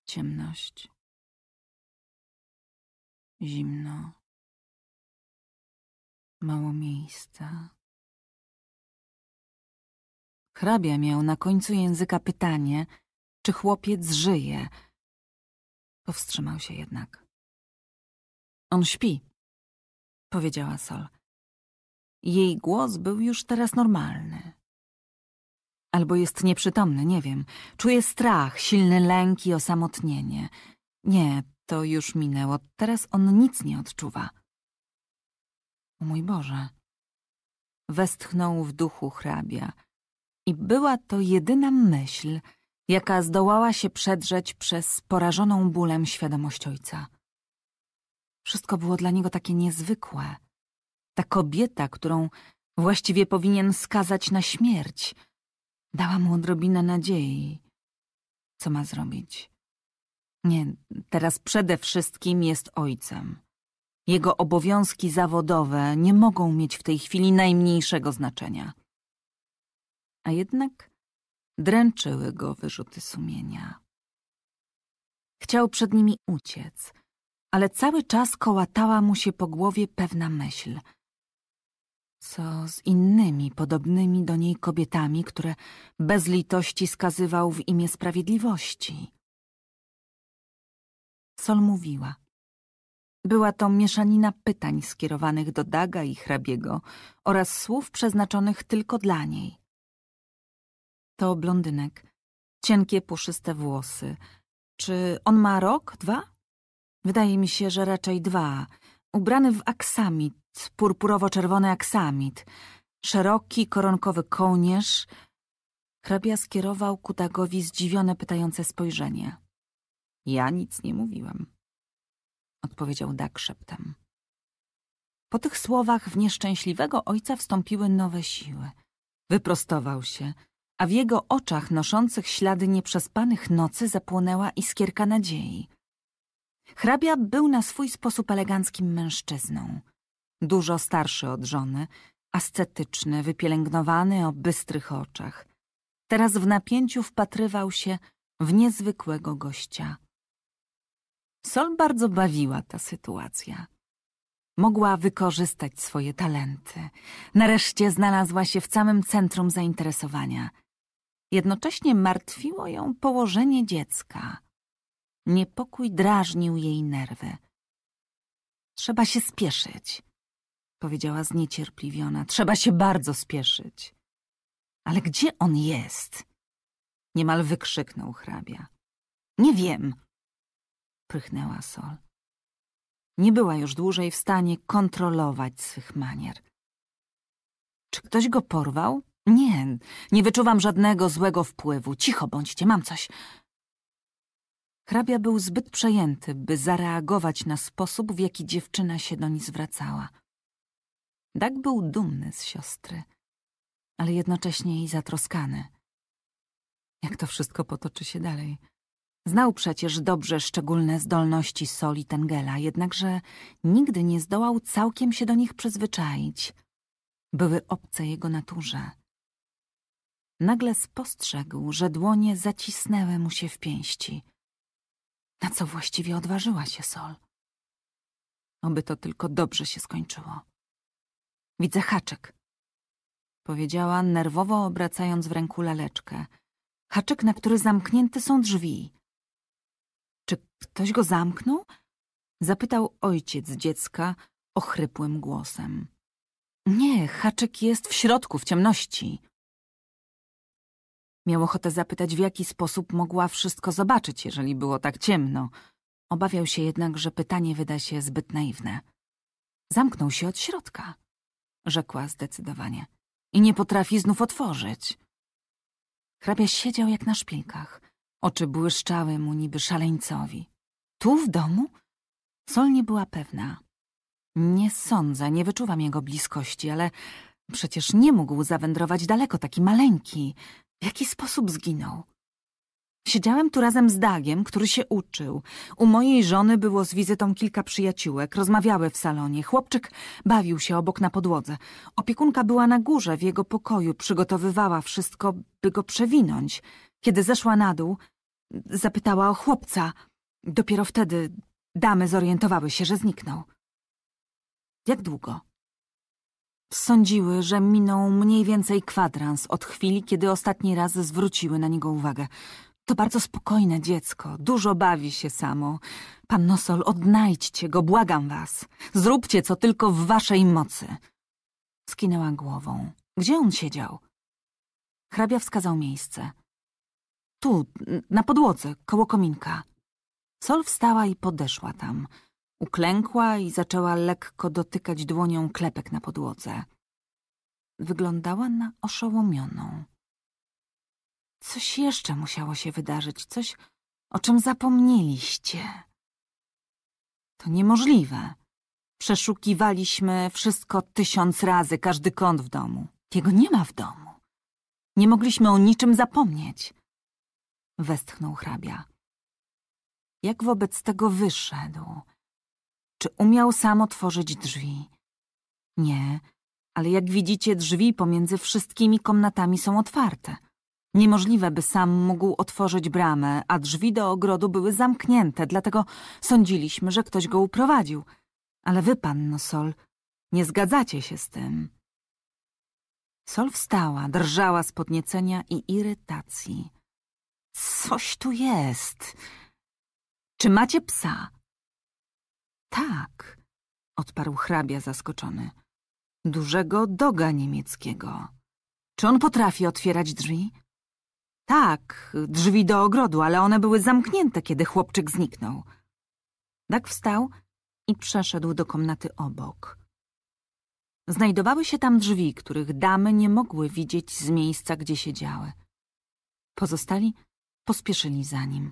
Ciemność. Zimno. Mało miejsca. Hrabia miał na końcu języka pytanie, czy chłopiec żyje. Powstrzymał się jednak. On śpi, powiedziała Sol. Jej głos był już teraz normalny. Albo jest nieprzytomny, nie wiem. Czuję strach, silny lęk i osamotnienie. Nie, to już minęło. Teraz on nic nie odczuwa. O mój Boże. Westchnął w duchu hrabia. I była to jedyna myśl, jaka zdołała się przedrzeć przez porażoną bólem świadomość ojca. Wszystko było dla niego takie niezwykłe – ta kobieta, którą właściwie powinien skazać na śmierć, dała mu odrobinę nadziei. Co ma zrobić? Nie, teraz przede wszystkim jest ojcem. Jego obowiązki zawodowe nie mogą mieć w tej chwili najmniejszego znaczenia. A jednak dręczyły go wyrzuty sumienia. Chciał przed nimi uciec, ale cały czas kołatała mu się po głowie pewna myśl – co z innymi podobnymi do niej kobietami, które bez litości skazywał w imię sprawiedliwości. Sol mówiła. Była to mieszanina pytań skierowanych do Daga i hrabiego oraz słów przeznaczonych tylko dla niej. To blondynek, cienkie puszyste włosy. Czy on ma rok, dwa? Wydaje mi się, że raczej dwa – ubrany w aksamit, purpurowo-czerwony aksamit, szeroki, koronkowy kołnierz. Hrabia skierował ku Dagowi zdziwione, pytające spojrzenie. Ja nic nie mówiłem, odpowiedział Dag szeptem. Po tych słowach w nieszczęśliwego ojca wstąpiły nowe siły. Wyprostował się, a w jego oczach noszących ślady nieprzespanych nocy zapłonęła iskierka nadziei. Hrabia był na swój sposób eleganckim mężczyzną. Dużo starszy od żony, ascetyczny, wypielęgnowany o bystrych oczach. Teraz w napięciu wpatrywał się w niezwykłego gościa. Sol bardzo bawiła ta sytuacja. Mogła wykorzystać swoje talenty. Nareszcie znalazła się w samym centrum zainteresowania. Jednocześnie martwiło ją położenie dziecka. Niepokój drażnił jej nerwy. Trzeba się spieszyć, powiedziała zniecierpliwiona. Trzeba się bardzo spieszyć. Ale gdzie on jest? Niemal wykrzyknął hrabia. Nie wiem, prychnęła Sol. Nie była już dłużej w stanie kontrolować swych manier. Czy ktoś go porwał? Nie, nie wyczuwam żadnego złego wpływu. Cicho bądźcie, mam coś. Hrabia był zbyt przejęty, by zareagować na sposób, w jaki dziewczyna się do niej zwracała. Dag był dumny z siostry, ale jednocześnie i zatroskany. Jak to wszystko potoczy się dalej? Znał przecież dobrze szczególne zdolności Soli Tengela, jednakże nigdy nie zdołał całkiem się do nich przyzwyczaić. Były obce jego naturze. Nagle spostrzegł, że dłonie zacisnęły mu się w pięści – na co właściwie odważyła się Sol? Oby to tylko dobrze się skończyło. Widzę haczyk. Powiedziała, nerwowo obracając w ręku laleczkę. Haczyk, na który zamknięte są drzwi. Czy ktoś go zamknął? Zapytał ojciec dziecka ochrypłym głosem. Nie, haczyk jest w środku, w ciemności. Miał ochotę zapytać, w jaki sposób mogła wszystko zobaczyć, jeżeli było tak ciemno. Obawiał się jednak, że pytanie wyda się zbyt naiwne. Zamknął się od środka, rzekła zdecydowanie. I nie potrafi znów otworzyć. Hrabia siedział jak na szpilkach. Oczy błyszczały mu niby szaleńcowi. Tu, w domu? Sol nie była pewna. Nie sądzę, nie wyczuwam jego bliskości, ale przecież nie mógł zawędrować daleko, taki maleńki. W jaki sposób zginął? Siedziałem tu razem z Dagiem, który się uczył. U mojej żony było z wizytą kilka przyjaciółek. Rozmawiały w salonie. Chłopczyk bawił się obok na podłodze. Opiekunka była na górze, w jego pokoju. Przygotowywała wszystko, by go przewinąć. Kiedy zeszła na dół, zapytała o chłopca. Dopiero wtedy damy zorientowały się, że zniknął. Jak długo? Sądziły, że minął mniej więcej kwadrans od chwili, kiedy ostatni raz zwróciły na niego uwagę. To bardzo spokojne dziecko, dużo bawi się samo. Pan Nosol, odnajdźcie go, błagam was. Zróbcie co tylko w waszej mocy. Skinęła głową. Gdzie on siedział? Hrabia wskazał miejsce. Tu, na podłodze, koło kominka. Sol wstała i podeszła tam. Uklękła i zaczęła lekko dotykać dłonią klepek na podłodze. Wyglądała na oszołomioną. Coś jeszcze musiało się wydarzyć, coś, o czym zapomnieliście. To niemożliwe. Przeszukiwaliśmy wszystko tysiąc razy, każdy kąt w domu. Jego nie ma w domu. Nie mogliśmy o niczym zapomnieć. Westchnął hrabia. Jak wobec tego wyszedł? Czy umiał sam otworzyć drzwi? Nie, ale jak widzicie, drzwi pomiędzy wszystkimi komnatami są otwarte. Niemożliwe, by sam mógł otworzyć bramę, a drzwi do ogrodu były zamknięte, dlatego sądziliśmy, że ktoś go uprowadził. Ale wy, panno Sol, nie zgadzacie się z tym. Sol wstała, drżała z podniecenia i irytacji. Coś tu jest. Czy macie psa? Tak, odparł hrabia zaskoczony. Dużego doga niemieckiego. Czy on potrafi otwierać drzwi? Tak, drzwi do ogrodu, ale one były zamknięte, kiedy chłopczyk zniknął. Dak wstał i przeszedł do komnaty obok. Znajdowały się tam drzwi, których damy nie mogły widzieć z miejsca, gdzie siedziały. Pozostali pospieszyli za nim.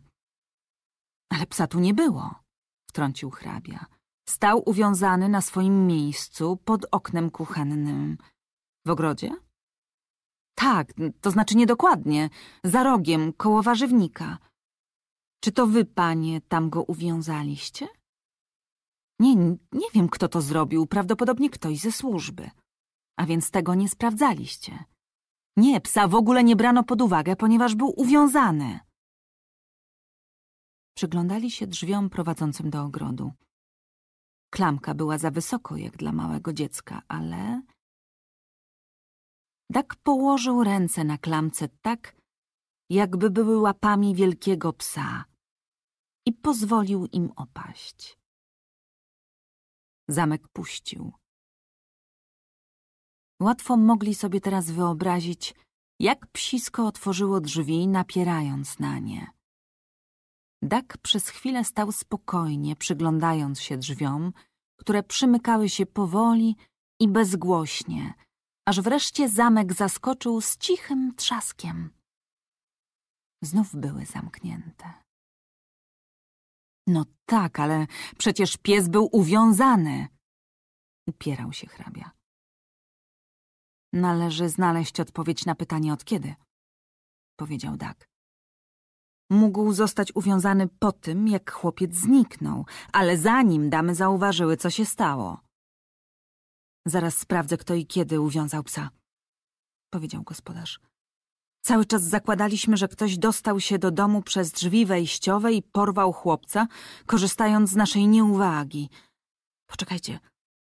Ale psa tu nie było wtrącił hrabia. Stał uwiązany na swoim miejscu pod oknem kuchennym. W ogrodzie? Tak, to znaczy niedokładnie. Za rogiem, koło warzywnika. Czy to wy, panie, tam go uwiązaliście? Nie, nie wiem, kto to zrobił. Prawdopodobnie ktoś ze służby. A więc tego nie sprawdzaliście. Nie, psa w ogóle nie brano pod uwagę, ponieważ był uwiązany przyglądali się drzwiom prowadzącym do ogrodu. Klamka była za wysoko jak dla małego dziecka, ale... Dak położył ręce na klamce tak, jakby były łapami wielkiego psa i pozwolił im opaść. Zamek puścił. Łatwo mogli sobie teraz wyobrazić, jak psisko otworzyło drzwi, napierając na nie. Dak przez chwilę stał spokojnie, przyglądając się drzwiom, które przymykały się powoli i bezgłośnie, aż wreszcie zamek zaskoczył z cichym trzaskiem. Znów były zamknięte. No tak, ale przecież pies był uwiązany, upierał się hrabia. Należy znaleźć odpowiedź na pytanie od kiedy, powiedział Dak. Mógł zostać uwiązany po tym, jak chłopiec zniknął, ale zanim damy zauważyły, co się stało. Zaraz sprawdzę, kto i kiedy uwiązał psa, powiedział gospodarz. Cały czas zakładaliśmy, że ktoś dostał się do domu przez drzwi wejściowe i porwał chłopca, korzystając z naszej nieuwagi. Poczekajcie,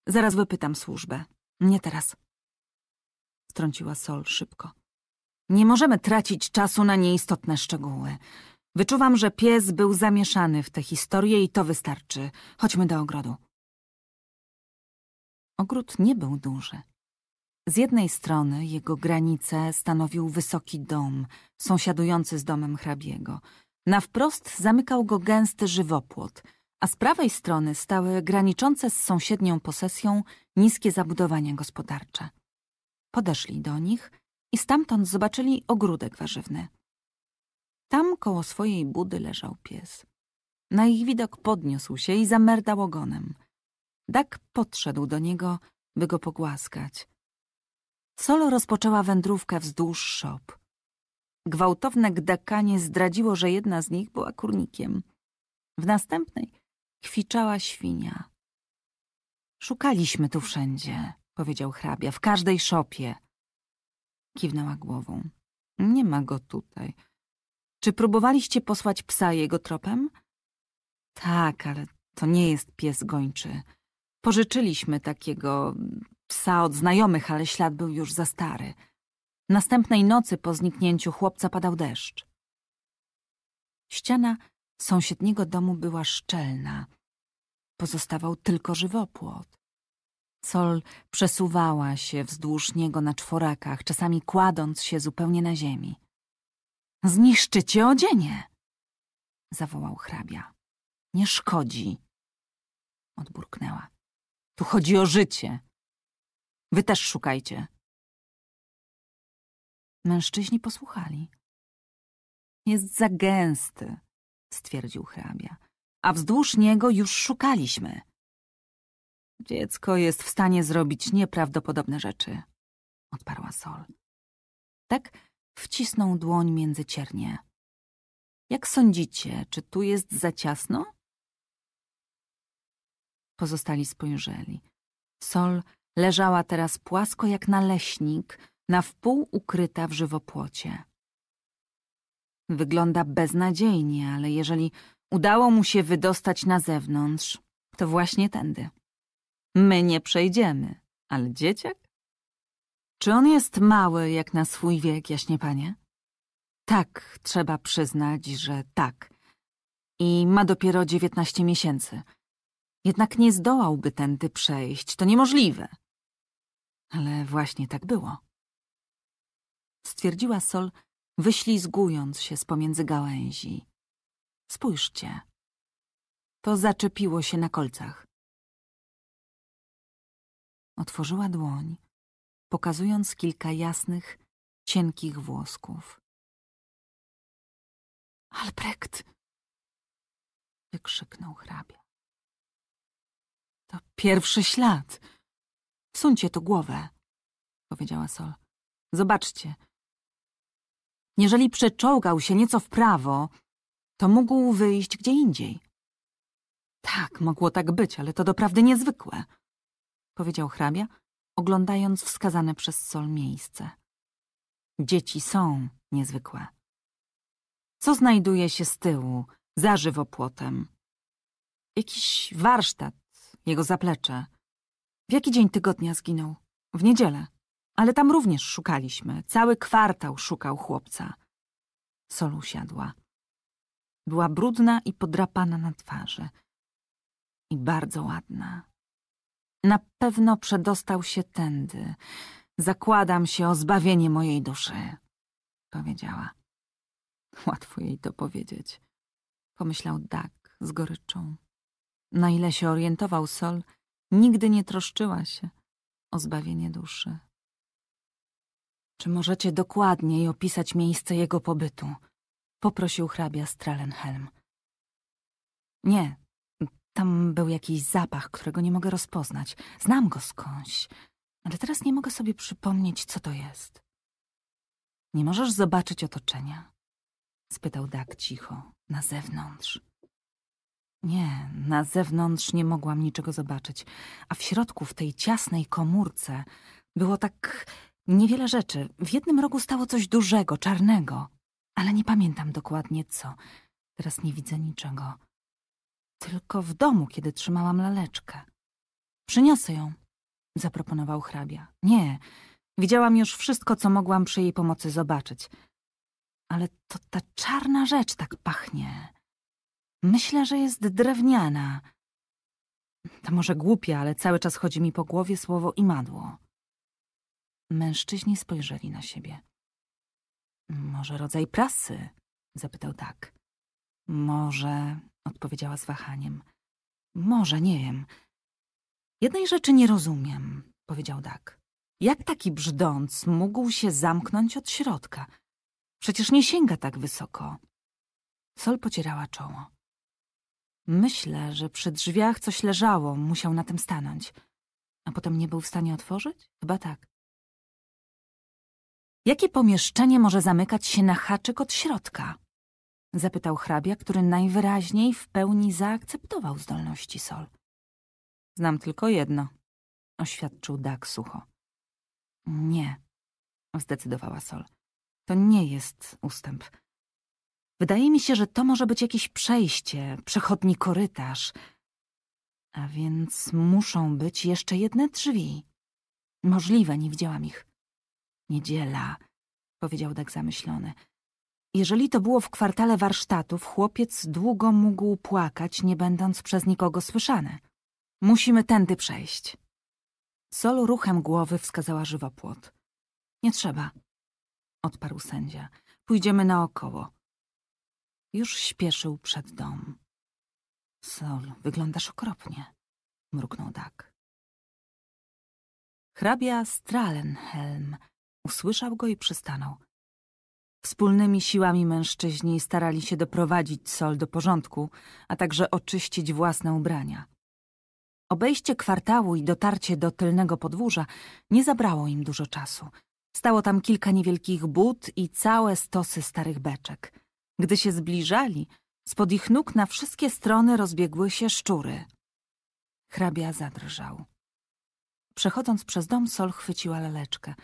zaraz wypytam służbę. Nie teraz. Strąciła Sol szybko. Nie możemy tracić czasu na nieistotne szczegóły. Wyczuwam, że pies był zamieszany w tę historię i to wystarczy. Chodźmy do ogrodu. Ogród nie był duży. Z jednej strony jego granicę stanowił wysoki dom, sąsiadujący z domem hrabiego. Na wprost zamykał go gęsty żywopłot, a z prawej strony stały graniczące z sąsiednią posesją niskie zabudowania gospodarcze. Podeszli do nich i stamtąd zobaczyli ogródek warzywny. Tam koło swojej budy leżał pies. Na ich widok podniósł się i zamerdał ogonem. Dak podszedł do niego, by go pogłaskać. Solo rozpoczęła wędrówkę wzdłuż szop. Gwałtowne gdakanie zdradziło, że jedna z nich była kurnikiem. W następnej kwiczała świnia. Szukaliśmy tu wszędzie, powiedział hrabia, w każdej szopie. Kiwnęła głową. Nie ma go tutaj. Czy próbowaliście posłać psa jego tropem? Tak, ale to nie jest pies gończy. Pożyczyliśmy takiego psa od znajomych, ale ślad był już za stary. Następnej nocy po zniknięciu chłopca padał deszcz. Ściana sąsiedniego domu była szczelna. Pozostawał tylko żywopłot. Sol przesuwała się wzdłuż niego na czworakach, czasami kładąc się zupełnie na ziemi. Zniszczycie odzienie! zawołał hrabia. Nie szkodzi, odburknęła. Tu chodzi o życie. Wy też szukajcie. Mężczyźni posłuchali. Jest za gęsty, stwierdził hrabia. A wzdłuż niego już szukaliśmy. Dziecko jest w stanie zrobić nieprawdopodobne rzeczy, odparła Sol. Tak wcisnął dłoń między ciernie. Jak sądzicie, czy tu jest za ciasno? Pozostali spojrzeli. Sol leżała teraz płasko jak naleśnik, na wpół ukryta w żywopłocie. Wygląda beznadziejnie, ale jeżeli udało mu się wydostać na zewnątrz, to właśnie tędy. My nie przejdziemy, ale dzieciak? Czy on jest mały jak na swój wiek, jaśnie panie? Tak, trzeba przyznać, że tak. I ma dopiero dziewiętnaście miesięcy. Jednak nie zdołałby tędy przejść, to niemożliwe. Ale właśnie tak było. Stwierdziła Sol, wyślizgując się z pomiędzy gałęzi. Spójrzcie. To zaczepiło się na kolcach. Otworzyła dłoń, pokazując kilka jasnych, cienkich włosków. Albrecht! wykrzyknął hrabia. To pierwszy ślad! Wsuńcie tu głowę! powiedziała Sol. Zobaczcie. Jeżeli przeczołgał się nieco w prawo, to mógł wyjść gdzie indziej. Tak, mogło tak być, ale to doprawdy niezwykłe powiedział hrabia, oglądając wskazane przez sol miejsce. Dzieci są niezwykłe. Co znajduje się z tyłu, za żywopłotem? Jakiś warsztat, jego zaplecze. W jaki dzień tygodnia zginął? W niedzielę. Ale tam również szukaliśmy. Cały kwartał szukał chłopca. Sol usiadła. Była brudna i podrapana na twarzy. I bardzo ładna. Na pewno przedostał się tędy. Zakładam się o zbawienie mojej duszy, powiedziała. Łatwo jej to powiedzieć, pomyślał Dak z goryczą. Na ile się orientował Sol, nigdy nie troszczyła się o zbawienie duszy. Czy możecie dokładniej opisać miejsce jego pobytu? Poprosił hrabia Stralenhelm. Nie, tam był jakiś zapach, którego nie mogę rozpoznać. Znam go skądś, ale teraz nie mogę sobie przypomnieć, co to jest. Nie możesz zobaczyć otoczenia? spytał Dak cicho, na zewnątrz. Nie, na zewnątrz nie mogłam niczego zobaczyć, a w środku, w tej ciasnej komórce, było tak niewiele rzeczy. W jednym rogu stało coś dużego, czarnego, ale nie pamiętam dokładnie co. Teraz nie widzę niczego. Tylko w domu, kiedy trzymałam laleczkę. Przyniosę ją, zaproponował hrabia. Nie, widziałam już wszystko, co mogłam przy jej pomocy zobaczyć. Ale to ta czarna rzecz tak pachnie. Myślę, że jest drewniana. To może głupie, ale cały czas chodzi mi po głowie słowo imadło. Mężczyźni spojrzeli na siebie. Może rodzaj prasy? Zapytał tak. Może odpowiedziała z wahaniem. Może, nie wiem. Jednej rzeczy nie rozumiem, powiedział Dak. Jak taki brzdąc mógł się zamknąć od środka? Przecież nie sięga tak wysoko. Sol pocierała czoło. Myślę, że przy drzwiach coś leżało, musiał na tym stanąć. A potem nie był w stanie otworzyć? Chyba tak. Jakie pomieszczenie może zamykać się na haczyk od środka? Zapytał hrabia, który najwyraźniej w pełni zaakceptował zdolności Sol. Znam tylko jedno, oświadczył Dak sucho. Nie, zdecydowała Sol. To nie jest ustęp. Wydaje mi się, że to może być jakieś przejście, przechodni korytarz. A więc muszą być jeszcze jedne drzwi. Możliwe, nie widziałam ich. Niedziela, powiedział Dak zamyślony. Jeżeli to było w kwartale warsztatów, chłopiec długo mógł płakać, nie będąc przez nikogo słyszany. Musimy tędy przejść. Sol ruchem głowy wskazała żywopłot. Nie trzeba, odparł sędzia. Pójdziemy naokoło. Już śpieszył przed dom. Sol, wyglądasz okropnie, mruknął Dak. Hrabia Stralenhelm usłyszał go i przystanął. Wspólnymi siłami mężczyźni starali się doprowadzić Sol do porządku, a także oczyścić własne ubrania. Obejście kwartału i dotarcie do tylnego podwórza nie zabrało im dużo czasu. Stało tam kilka niewielkich but i całe stosy starych beczek. Gdy się zbliżali, spod ich nóg na wszystkie strony rozbiegły się szczury. Hrabia zadrżał. Przechodząc przez dom, Sol chwyciła laleczkę –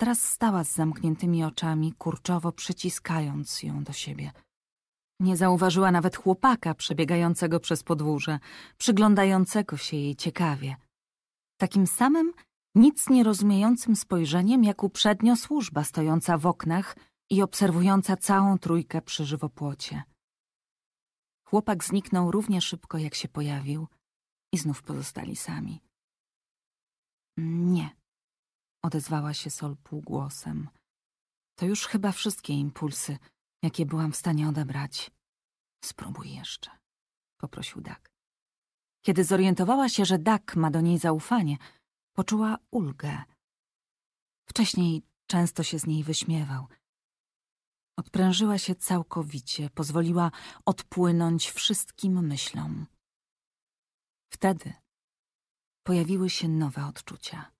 Teraz stała z zamkniętymi oczami, kurczowo przyciskając ją do siebie. Nie zauważyła nawet chłopaka przebiegającego przez podwórze, przyglądającego się jej ciekawie. Takim samym, nic nierozumiejącym spojrzeniem, jak uprzednio służba stojąca w oknach i obserwująca całą trójkę przy żywopłocie. Chłopak zniknął równie szybko, jak się pojawił i znów pozostali sami. Nie, odezwała się Sol półgłosem. To już chyba wszystkie impulsy, jakie byłam w stanie odebrać. Spróbuj jeszcze, poprosił Dak. Kiedy zorientowała się, że Dak ma do niej zaufanie, poczuła ulgę. Wcześniej często się z niej wyśmiewał. Odprężyła się całkowicie, pozwoliła odpłynąć wszystkim myślom. Wtedy pojawiły się nowe odczucia.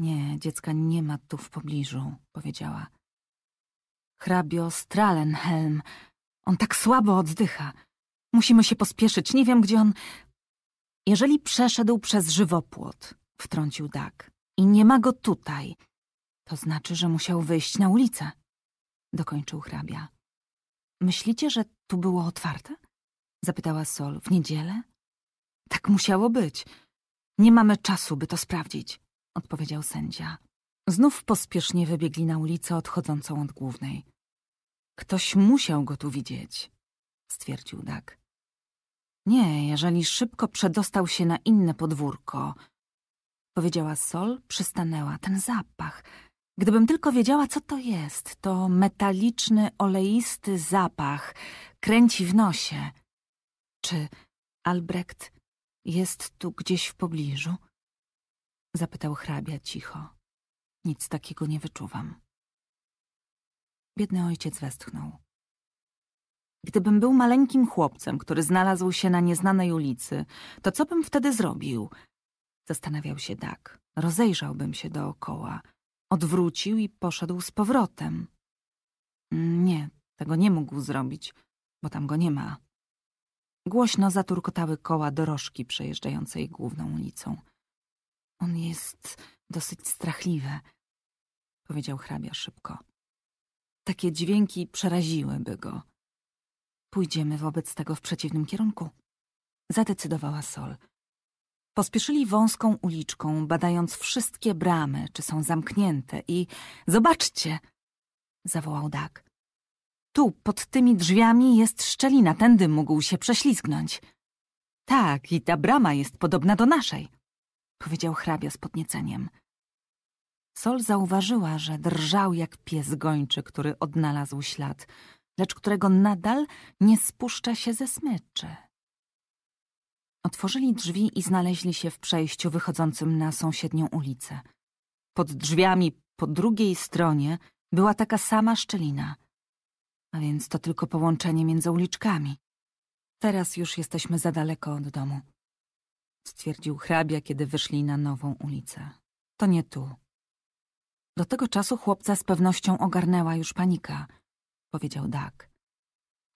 Nie, dziecka nie ma tu w pobliżu, powiedziała. Hrabio Stralenhelm. On tak słabo oddycha. Musimy się pospieszyć. Nie wiem, gdzie on... Jeżeli przeszedł przez żywopłot, wtrącił Dak, i nie ma go tutaj, to znaczy, że musiał wyjść na ulicę, dokończył hrabia. Myślicie, że tu było otwarte? Zapytała Sol. W niedzielę? Tak musiało być. Nie mamy czasu, by to sprawdzić odpowiedział sędzia. Znów pospiesznie wybiegli na ulicę odchodzącą od głównej. Ktoś musiał go tu widzieć, stwierdził Dag. Nie, jeżeli szybko przedostał się na inne podwórko, powiedziała Sol, przystanęła. Ten zapach. Gdybym tylko wiedziała, co to jest, to metaliczny, oleisty zapach kręci w nosie. Czy Albrecht jest tu gdzieś w pobliżu? Zapytał hrabia cicho. Nic takiego nie wyczuwam. Biedny ojciec westchnął. Gdybym był maleńkim chłopcem, który znalazł się na nieznanej ulicy, to co bym wtedy zrobił? Zastanawiał się Dak. Rozejrzałbym się dookoła. Odwrócił i poszedł z powrotem. Nie, tego nie mógł zrobić, bo tam go nie ma. Głośno zaturkotały koła dorożki przejeżdżającej główną ulicą. On jest dosyć strachliwy, powiedział hrabia szybko. Takie dźwięki przeraziłyby go. Pójdziemy wobec tego w przeciwnym kierunku, zadecydowała Sol. Pospieszyli wąską uliczką, badając wszystkie bramy, czy są zamknięte i zobaczcie, zawołał Dak. Tu, pod tymi drzwiami jest szczelina, tędy mógł się prześlizgnąć. Tak, i ta brama jest podobna do naszej powiedział hrabia z podnieceniem. Sol zauważyła, że drżał jak pies gończy, który odnalazł ślad, lecz którego nadal nie spuszcza się ze smyczy. Otworzyli drzwi i znaleźli się w przejściu wychodzącym na sąsiednią ulicę. Pod drzwiami po drugiej stronie była taka sama szczelina. A więc to tylko połączenie między uliczkami. Teraz już jesteśmy za daleko od domu stwierdził hrabia, kiedy wyszli na nową ulicę. To nie tu. Do tego czasu chłopca z pewnością ogarnęła już panika, powiedział Dak.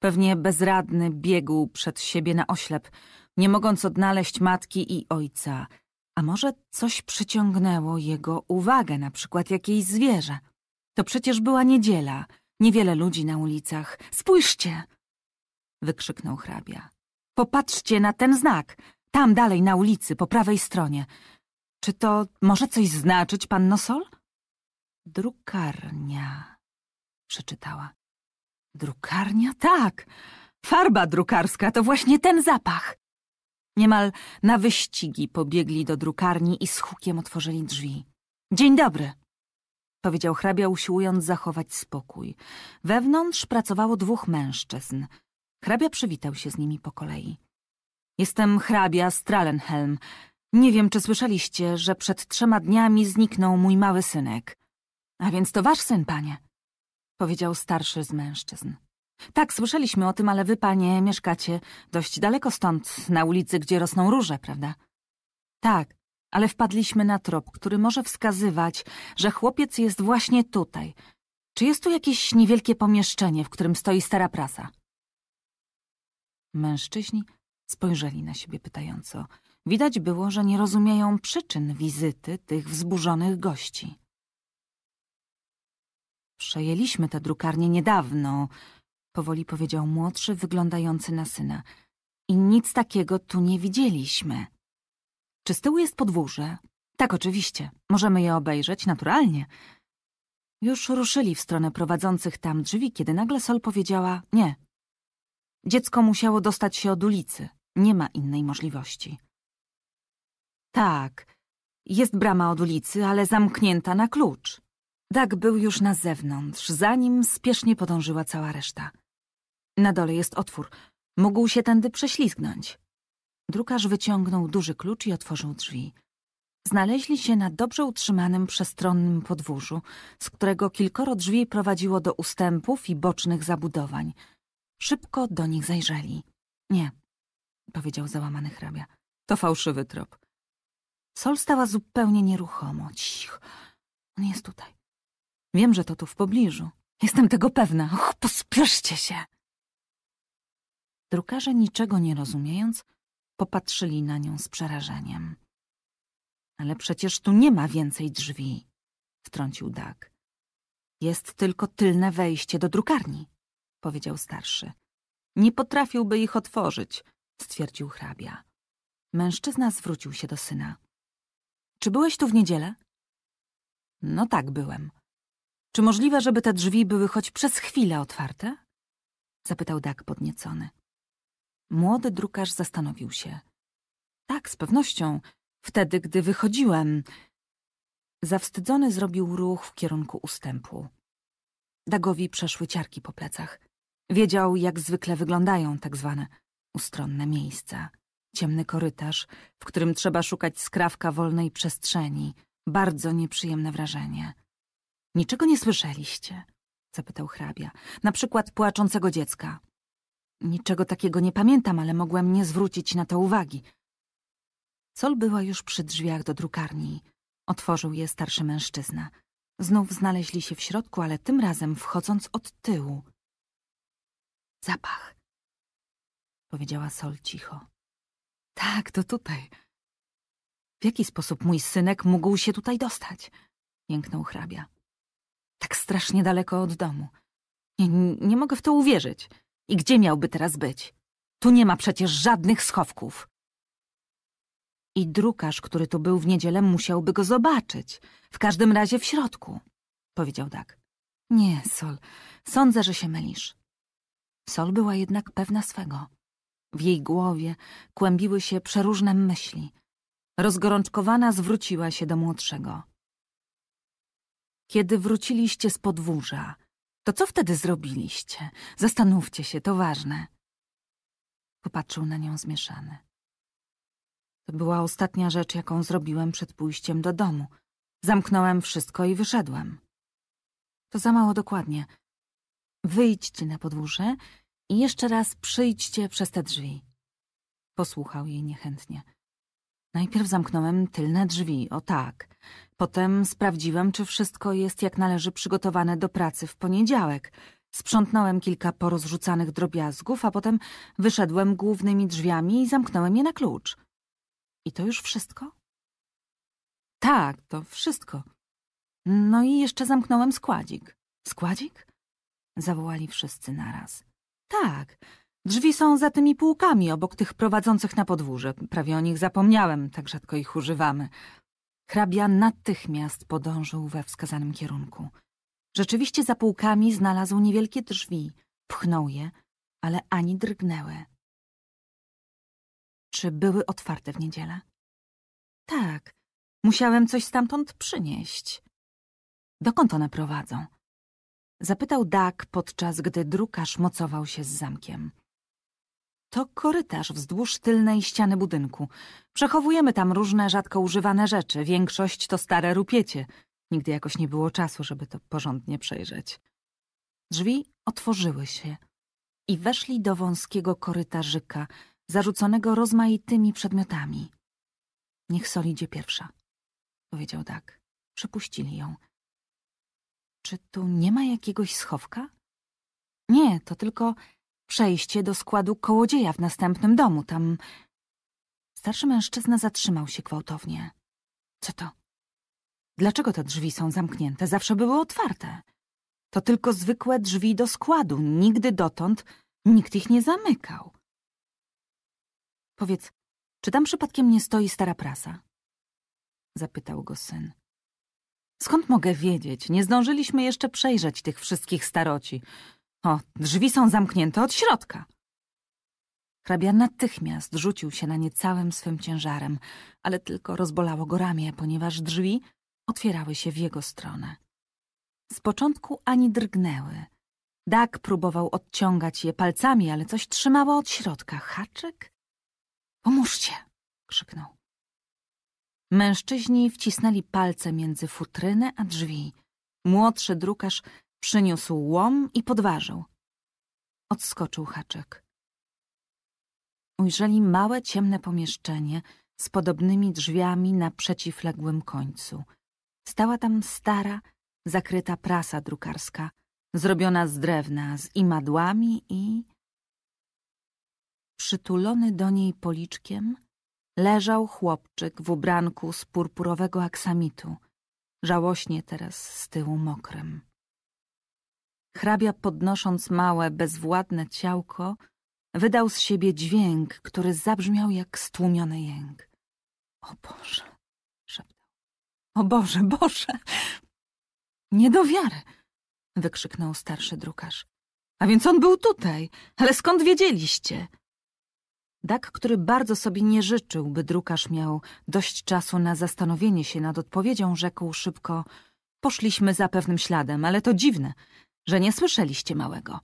Pewnie bezradny biegł przed siebie na oślep, nie mogąc odnaleźć matki i ojca. A może coś przyciągnęło jego uwagę, na przykład jakieś zwierzę. To przecież była niedziela, niewiele ludzi na ulicach. Spójrzcie! wykrzyknął hrabia. Popatrzcie na ten znak, tam dalej, na ulicy, po prawej stronie. Czy to może coś znaczyć, panno Sol? Drukarnia, przeczytała. Drukarnia? Tak. Farba drukarska to właśnie ten zapach. Niemal na wyścigi pobiegli do drukarni i z hukiem otworzyli drzwi. Dzień dobry, powiedział hrabia, usiłując zachować spokój. Wewnątrz pracowało dwóch mężczyzn. Hrabia przywitał się z nimi po kolei. Jestem hrabia z Nie wiem, czy słyszeliście, że przed trzema dniami zniknął mój mały synek. A więc to wasz syn, panie? Powiedział starszy z mężczyzn. Tak, słyszeliśmy o tym, ale wy, panie, mieszkacie dość daleko stąd, na ulicy, gdzie rosną róże, prawda? Tak, ale wpadliśmy na trop, który może wskazywać, że chłopiec jest właśnie tutaj. Czy jest tu jakieś niewielkie pomieszczenie, w którym stoi stara prasa? Mężczyźni Spojrzeli na siebie pytająco. Widać było, że nie rozumieją przyczyn wizyty tych wzburzonych gości. Przejęliśmy tę drukarnię niedawno, powoli powiedział młodszy, wyglądający na syna. I nic takiego tu nie widzieliśmy. Czy z tyłu jest podwórze? Tak, oczywiście. Możemy je obejrzeć, naturalnie. Już ruszyli w stronę prowadzących tam drzwi, kiedy nagle Sol powiedziała – nie, Dziecko musiało dostać się od ulicy. Nie ma innej możliwości. Tak, jest brama od ulicy, ale zamknięta na klucz. Dag był już na zewnątrz, zanim spiesznie podążyła cała reszta. Na dole jest otwór. Mógł się tędy prześlizgnąć. Drukarz wyciągnął duży klucz i otworzył drzwi. Znaleźli się na dobrze utrzymanym, przestronnym podwórzu, z którego kilkoro drzwi prowadziło do ustępów i bocznych zabudowań – Szybko do nich zajrzeli. Nie, powiedział załamany hrabia. To fałszywy trop. Sol stała zupełnie nieruchomo. Cich. On jest tutaj. Wiem, że to tu w pobliżu. Jestem tego pewna. Och, pospieszcie się! Drukarze, niczego nie rozumiejąc, popatrzyli na nią z przerażeniem. Ale przecież tu nie ma więcej drzwi, wtrącił Dag. Jest tylko tylne wejście do drukarni powiedział starszy. Nie potrafiłby ich otworzyć, stwierdził hrabia. Mężczyzna zwrócił się do syna. Czy byłeś tu w niedzielę? No tak, byłem. Czy możliwe, żeby te drzwi były choć przez chwilę otwarte? Zapytał Dak podniecony. Młody drukarz zastanowił się. Tak, z pewnością. Wtedy, gdy wychodziłem... Zawstydzony zrobił ruch w kierunku ustępu. Dagowi przeszły ciarki po plecach. Wiedział, jak zwykle wyglądają tak zwane ustronne miejsca. Ciemny korytarz, w którym trzeba szukać skrawka wolnej przestrzeni. Bardzo nieprzyjemne wrażenie. Niczego nie słyszeliście? zapytał hrabia. Na przykład płaczącego dziecka. Niczego takiego nie pamiętam, ale mogłem nie zwrócić na to uwagi. Sol była już przy drzwiach do drukarni. Otworzył je starszy mężczyzna. Znów znaleźli się w środku, ale tym razem wchodząc od tyłu. Zapach. Powiedziała Sol cicho. Tak, to tutaj. W jaki sposób mój synek mógł się tutaj dostać? Jęknął hrabia. Tak strasznie daleko od domu. Nie, nie mogę w to uwierzyć. I gdzie miałby teraz być? Tu nie ma przecież żadnych schowków. I drukarz, który tu był w niedzielę, musiałby go zobaczyć. W każdym razie w środku, powiedział Dag. Nie, Sol, sądzę, że się mylisz. Sol była jednak pewna swego. W jej głowie kłębiły się przeróżne myśli. Rozgorączkowana zwróciła się do młodszego. Kiedy wróciliście z podwórza, to co wtedy zrobiliście? Zastanówcie się, to ważne. Popatrzył na nią zmieszany. To była ostatnia rzecz, jaką zrobiłem przed pójściem do domu. Zamknąłem wszystko i wyszedłem. To za mało dokładnie – Wyjdźcie na podwórze i jeszcze raz przyjdźcie przez te drzwi. Posłuchał jej niechętnie. Najpierw zamknąłem tylne drzwi, o tak. Potem sprawdziłem, czy wszystko jest jak należy przygotowane do pracy w poniedziałek. Sprzątnąłem kilka porozrzucanych drobiazgów, a potem wyszedłem głównymi drzwiami i zamknąłem je na klucz. I to już wszystko? Tak, to wszystko. No i jeszcze zamknąłem składzik. Składzik? zawołali wszyscy naraz. Tak, drzwi są za tymi półkami obok tych prowadzących na podwórze. Prawie o nich zapomniałem, tak rzadko ich używamy. Hrabia natychmiast podążył we wskazanym kierunku. Rzeczywiście za półkami znalazł niewielkie drzwi. Pchnął je, ale ani drgnęły. Czy były otwarte w niedzielę? Tak, musiałem coś stamtąd przynieść. Dokąd one prowadzą? Zapytał Dak, podczas gdy drukarz mocował się z zamkiem. To korytarz wzdłuż tylnej ściany budynku. Przechowujemy tam różne rzadko używane rzeczy. Większość to stare rupiecie. Nigdy jakoś nie było czasu, żeby to porządnie przejrzeć. Drzwi otworzyły się i weszli do wąskiego korytarzyka, zarzuconego rozmaitymi przedmiotami. Niech Sol idzie pierwsza, powiedział Dak. Przypuścili ją. Czy tu nie ma jakiegoś schowka? Nie, to tylko przejście do składu kołodzieja w następnym domu. Tam... Starszy mężczyzna zatrzymał się gwałtownie. Co to? Dlaczego te drzwi są zamknięte? Zawsze były otwarte. To tylko zwykłe drzwi do składu. Nigdy dotąd nikt ich nie zamykał. Powiedz, czy tam przypadkiem nie stoi stara prasa? Zapytał go syn. Skąd mogę wiedzieć? Nie zdążyliśmy jeszcze przejrzeć tych wszystkich staroci. O, drzwi są zamknięte od środka. Hrabia natychmiast rzucił się na nie całym swym ciężarem, ale tylko rozbolało go ramię, ponieważ drzwi otwierały się w jego stronę. Z początku ani drgnęły. Dak próbował odciągać je palcami, ale coś trzymało od środka. Haczyk? Pomóżcie! krzyknął. Mężczyźni wcisnęli palce między futrynę a drzwi. Młodszy drukarz przyniósł łom i podważył. Odskoczył haczek. Ujrzeli małe, ciemne pomieszczenie z podobnymi drzwiami na przeciwległym końcu. Stała tam stara, zakryta prasa drukarska, zrobiona z drewna, z imadłami i... Przytulony do niej policzkiem leżał chłopczyk w ubranku z purpurowego aksamitu, żałośnie teraz z tyłu mokrym. Hrabia podnosząc małe, bezwładne ciałko, wydał z siebie dźwięk, który zabrzmiał jak stłumiony jęk. O Boże, szeptał. O Boże, Boże! Nie do wiary! wykrzyknął starszy drukarz. A więc on był tutaj, ale skąd wiedzieliście? Dak, który bardzo sobie nie życzył, by drukarz miał dość czasu na zastanowienie się nad odpowiedzią, rzekł szybko – poszliśmy za pewnym śladem, ale to dziwne, że nie słyszeliście małego.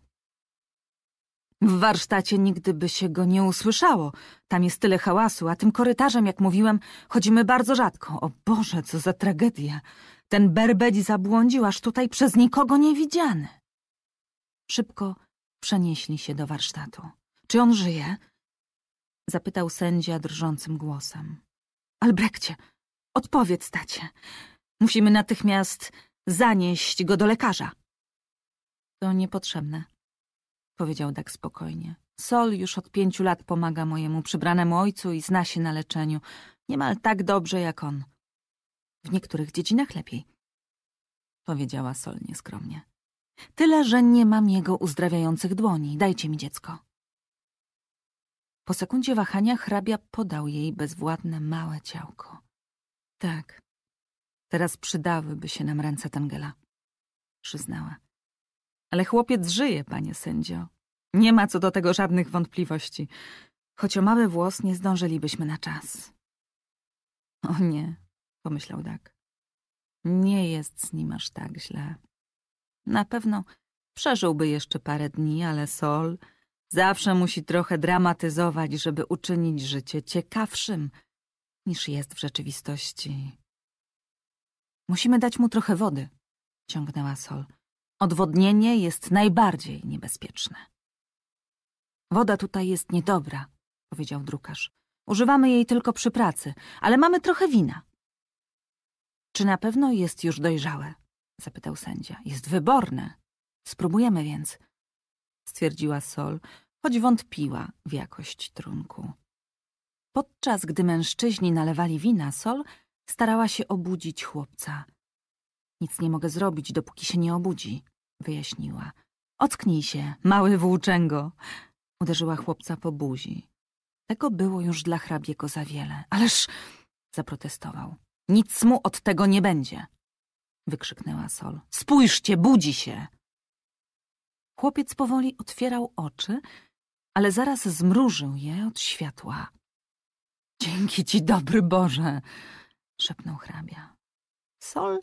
W warsztacie nigdy by się go nie usłyszało. Tam jest tyle hałasu, a tym korytarzem, jak mówiłem, chodzimy bardzo rzadko. O Boże, co za tragedia. Ten berbeć zabłądził aż tutaj przez nikogo widziany. Szybko przenieśli się do warsztatu. Czy on żyje? Zapytał sędzia drżącym głosem. Albrekcie, odpowiedz tacie. Musimy natychmiast zanieść go do lekarza. To niepotrzebne, powiedział tak spokojnie. Sol już od pięciu lat pomaga mojemu przybranemu ojcu i zna się na leczeniu. Niemal tak dobrze jak on. W niektórych dziedzinach lepiej, powiedziała Sol nieskromnie. Tyle, że nie mam jego uzdrawiających dłoni. Dajcie mi dziecko. Po sekundzie wahania hrabia podał jej bezwładne małe ciałko. Tak, teraz przydałyby się nam ręce Tangela, przyznała. Ale chłopiec żyje, panie sędzio. Nie ma co do tego żadnych wątpliwości. Choć o mały włos nie zdążylibyśmy na czas. O nie, pomyślał Dak. Nie jest z nim aż tak źle. Na pewno przeżyłby jeszcze parę dni, ale Sol Zawsze musi trochę dramatyzować, żeby uczynić życie ciekawszym niż jest w rzeczywistości. Musimy dać mu trochę wody, ciągnęła Sol. Odwodnienie jest najbardziej niebezpieczne. Woda tutaj jest niedobra, powiedział drukarz. Używamy jej tylko przy pracy, ale mamy trochę wina. Czy na pewno jest już dojrzałe? zapytał sędzia. Jest wyborne. Spróbujemy więc stwierdziła Sol, choć wątpiła w jakość trunku. Podczas gdy mężczyźni nalewali wina, Sol starała się obudzić chłopca. Nic nie mogę zrobić, dopóki się nie obudzi, wyjaśniła. Ocknij się, mały włóczęgo! Uderzyła chłopca po buzi. Tego było już dla hrabiego za wiele. Ależ... zaprotestował. Nic mu od tego nie będzie! Wykrzyknęła Sol. Spójrzcie, budzi się! Chłopiec powoli otwierał oczy, ale zaraz zmrużył je od światła. Dzięki ci, dobry Boże! szepnął hrabia. Sol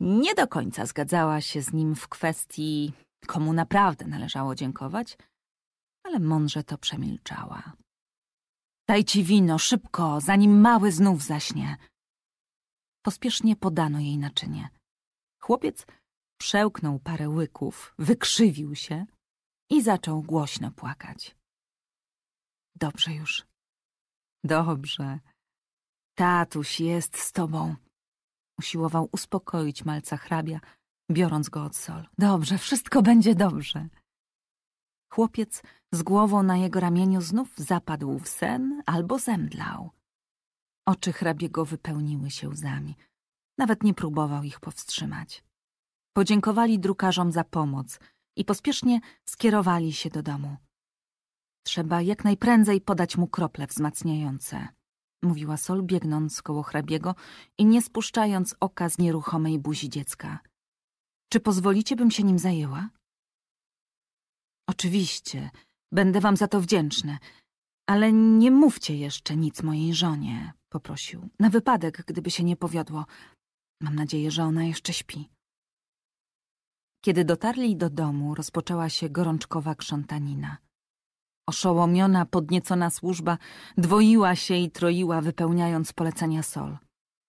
nie do końca zgadzała się z nim w kwestii, komu naprawdę należało dziękować, ale mądrze to przemilczała. Daj ci wino, szybko, zanim mały znów zaśnie. Pospiesznie podano jej naczynie. Chłopiec przełknął parę łyków, wykrzywił się i zaczął głośno płakać. Dobrze już. Dobrze. Tatuś jest z tobą. Usiłował uspokoić malca hrabia, biorąc go od sol. Dobrze, wszystko będzie dobrze. Chłopiec z głową na jego ramieniu znów zapadł w sen albo zemdlał. Oczy hrabiego wypełniły się łzami. Nawet nie próbował ich powstrzymać. Podziękowali drukarzom za pomoc i pospiesznie skierowali się do domu. Trzeba jak najprędzej podać mu krople wzmacniające, mówiła Sol, biegnąc koło hrabiego i nie spuszczając oka z nieruchomej buzi dziecka. Czy pozwolicie, bym się nim zajęła? Oczywiście, będę wam za to wdzięczny, ale nie mówcie jeszcze nic mojej żonie, poprosił, na wypadek, gdyby się nie powiodło. Mam nadzieję, że ona jeszcze śpi. Kiedy dotarli do domu, rozpoczęła się gorączkowa krzątanina. Oszołomiona, podniecona służba dwoiła się i troiła, wypełniając polecenia sol.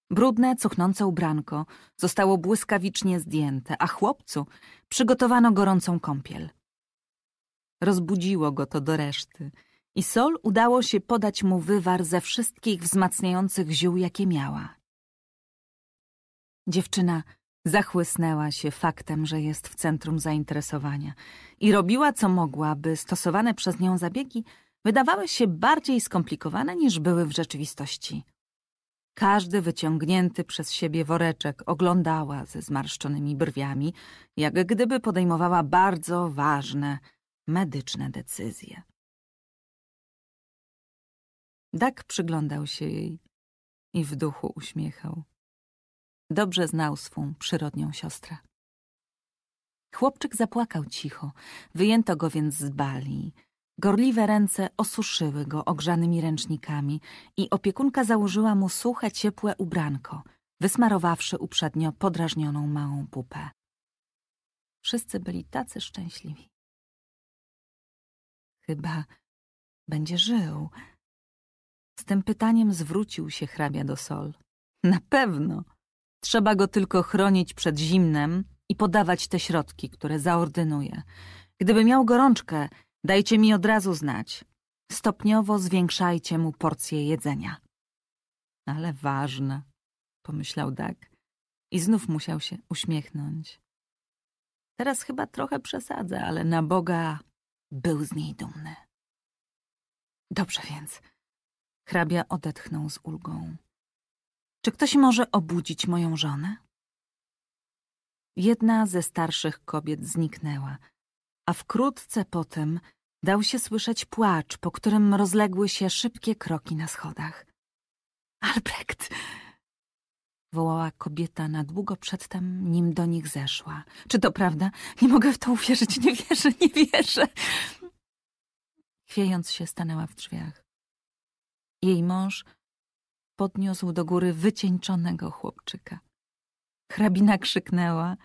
Brudne, cuchnące ubranko zostało błyskawicznie zdjęte, a chłopcu przygotowano gorącą kąpiel. Rozbudziło go to do reszty i Sol udało się podać mu wywar ze wszystkich wzmacniających ziół, jakie miała. Dziewczyna Zachłysnęła się faktem, że jest w centrum zainteresowania i robiła co mogła, by stosowane przez nią zabiegi wydawały się bardziej skomplikowane niż były w rzeczywistości. Każdy wyciągnięty przez siebie woreczek oglądała ze zmarszczonymi brwiami, jak gdyby podejmowała bardzo ważne medyczne decyzje. Dak przyglądał się jej i w duchu uśmiechał. Dobrze znał swą przyrodnią siostrę. Chłopczyk zapłakał cicho, wyjęto go więc z bali. Gorliwe ręce osuszyły go ogrzanymi ręcznikami i opiekunka założyła mu suche, ciepłe ubranko, wysmarowawszy uprzednio podrażnioną małą pupę. Wszyscy byli tacy szczęśliwi. Chyba będzie żył. Z tym pytaniem zwrócił się hrabia do Sol. Na pewno! Trzeba go tylko chronić przed zimnem i podawać te środki, które zaordynuje. Gdyby miał gorączkę, dajcie mi od razu znać. Stopniowo zwiększajcie mu porcję jedzenia. Ale ważne, pomyślał Dag i znów musiał się uśmiechnąć. Teraz chyba trochę przesadza, ale na Boga był z niej dumny. Dobrze więc. Hrabia odetchnął z ulgą. Czy ktoś może obudzić moją żonę? Jedna ze starszych kobiet zniknęła, a wkrótce potem dał się słyszeć płacz, po którym rozległy się szybkie kroki na schodach. Albrecht! wołała kobieta na długo przedtem, nim do nich zeszła. Czy to prawda? Nie mogę w to uwierzyć, nie wierzę, nie wierzę. Chwiejąc się, stanęła w drzwiach. Jej mąż podniósł do góry wycieńczonego chłopczyka. Hrabina krzyknęła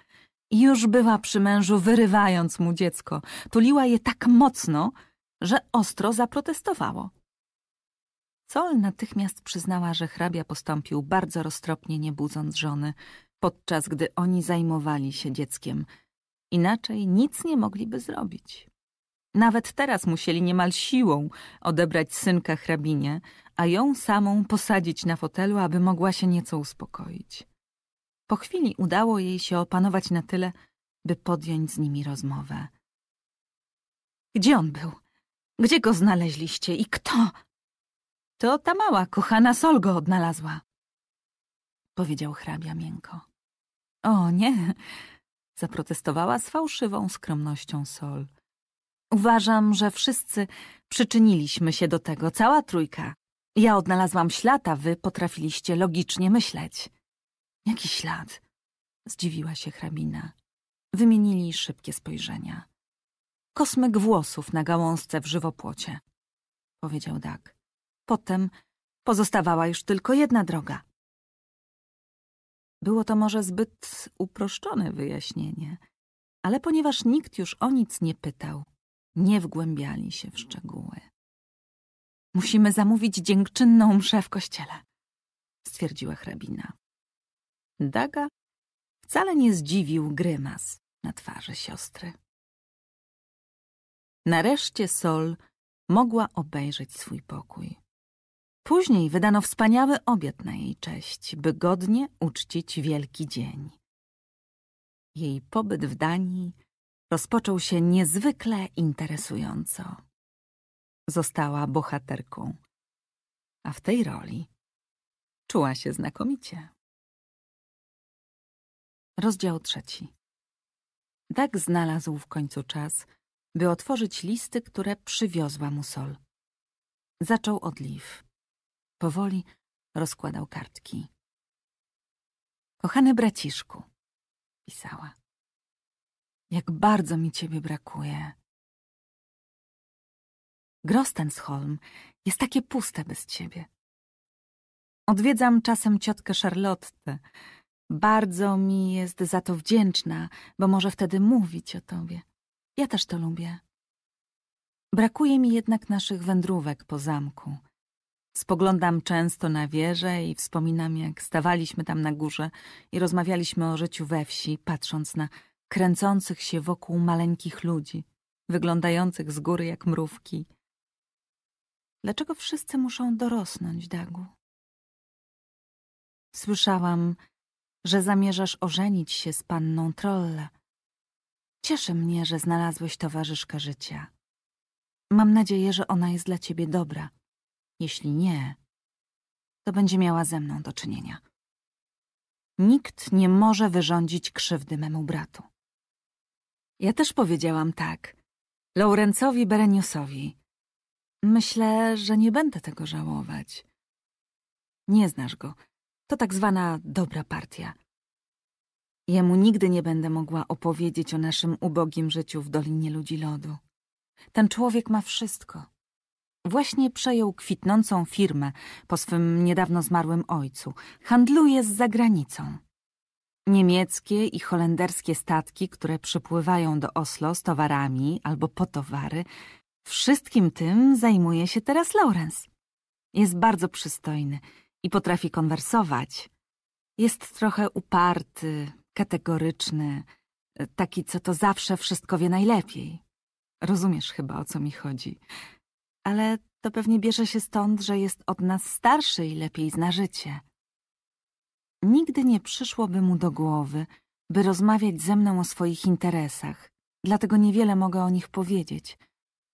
i już była przy mężu, wyrywając mu dziecko. Tuliła je tak mocno, że ostro zaprotestowało. Sol natychmiast przyznała, że hrabia postąpił bardzo roztropnie, nie budząc żony, podczas gdy oni zajmowali się dzieckiem. Inaczej nic nie mogliby zrobić. Nawet teraz musieli niemal siłą odebrać synka hrabinie, a ją samą posadzić na fotelu, aby mogła się nieco uspokoić. Po chwili udało jej się opanować na tyle, by podjąć z nimi rozmowę. Gdzie on był? Gdzie go znaleźliście i kto? To ta mała, kochana Sol go odnalazła. Powiedział hrabia miękko. O nie, zaprotestowała z fałszywą skromnością Sol. Uważam, że wszyscy przyczyniliśmy się do tego, cała trójka. Ja odnalazłam ślad, a wy potrafiliście logicznie myśleć. Jaki ślad? Zdziwiła się hrabina. Wymienili szybkie spojrzenia. Kosmyk włosów na gałązce w żywopłocie. Powiedział Dak. Potem pozostawała już tylko jedna droga. Było to może zbyt uproszczone wyjaśnienie, ale ponieważ nikt już o nic nie pytał, nie wgłębiali się w szczegóły. Musimy zamówić dziękczynną mszę w kościele, stwierdziła hrabina. Daga wcale nie zdziwił grymas na twarzy siostry. Nareszcie Sol mogła obejrzeć swój pokój. Później wydano wspaniały obiad na jej cześć, by godnie uczcić wielki dzień. Jej pobyt w Danii rozpoczął się niezwykle interesująco została bohaterką. A w tej roli czuła się znakomicie. Rozdział trzeci. Tak znalazł w końcu czas, by otworzyć listy, które przywiozła mu sol. Zaczął od liw. Powoli rozkładał kartki. Kochany braciszku, pisała. Jak bardzo mi ciebie brakuje. Grostensholm jest takie puste bez ciebie. Odwiedzam czasem ciotkę Charlotte. Bardzo mi jest za to wdzięczna, bo może wtedy mówić o tobie. Ja też to lubię. Brakuje mi jednak naszych wędrówek po zamku. Spoglądam często na wieżę i wspominam, jak stawaliśmy tam na górze i rozmawialiśmy o życiu we wsi, patrząc na kręcących się wokół maleńkich ludzi, wyglądających z góry jak mrówki, Dlaczego wszyscy muszą dorosnąć, Dagu? Słyszałam, że zamierzasz ożenić się z panną Trolla. Cieszy mnie, że znalazłeś towarzyszkę życia. Mam nadzieję, że ona jest dla ciebie dobra. Jeśli nie, to będzie miała ze mną do czynienia. Nikt nie może wyrządzić krzywdy memu bratu. Ja też powiedziałam tak. Laurencowi Bereniusowi, Myślę, że nie będę tego żałować. Nie znasz go. To tak zwana dobra partia. Jemu nigdy nie będę mogła opowiedzieć o naszym ubogim życiu w Dolinie Ludzi Lodu. Ten człowiek ma wszystko. Właśnie przejął kwitnącą firmę po swym niedawno zmarłym ojcu. Handluje z zagranicą. Niemieckie i holenderskie statki, które przypływają do Oslo z towarami albo po towary, Wszystkim tym zajmuje się teraz Lawrence. Jest bardzo przystojny i potrafi konwersować. Jest trochę uparty, kategoryczny, e, taki, co to zawsze wszystko wie najlepiej. Rozumiesz chyba, o co mi chodzi. Ale to pewnie bierze się stąd, że jest od nas starszy i lepiej zna życie. Nigdy nie przyszłoby mu do głowy, by rozmawiać ze mną o swoich interesach, dlatego niewiele mogę o nich powiedzieć –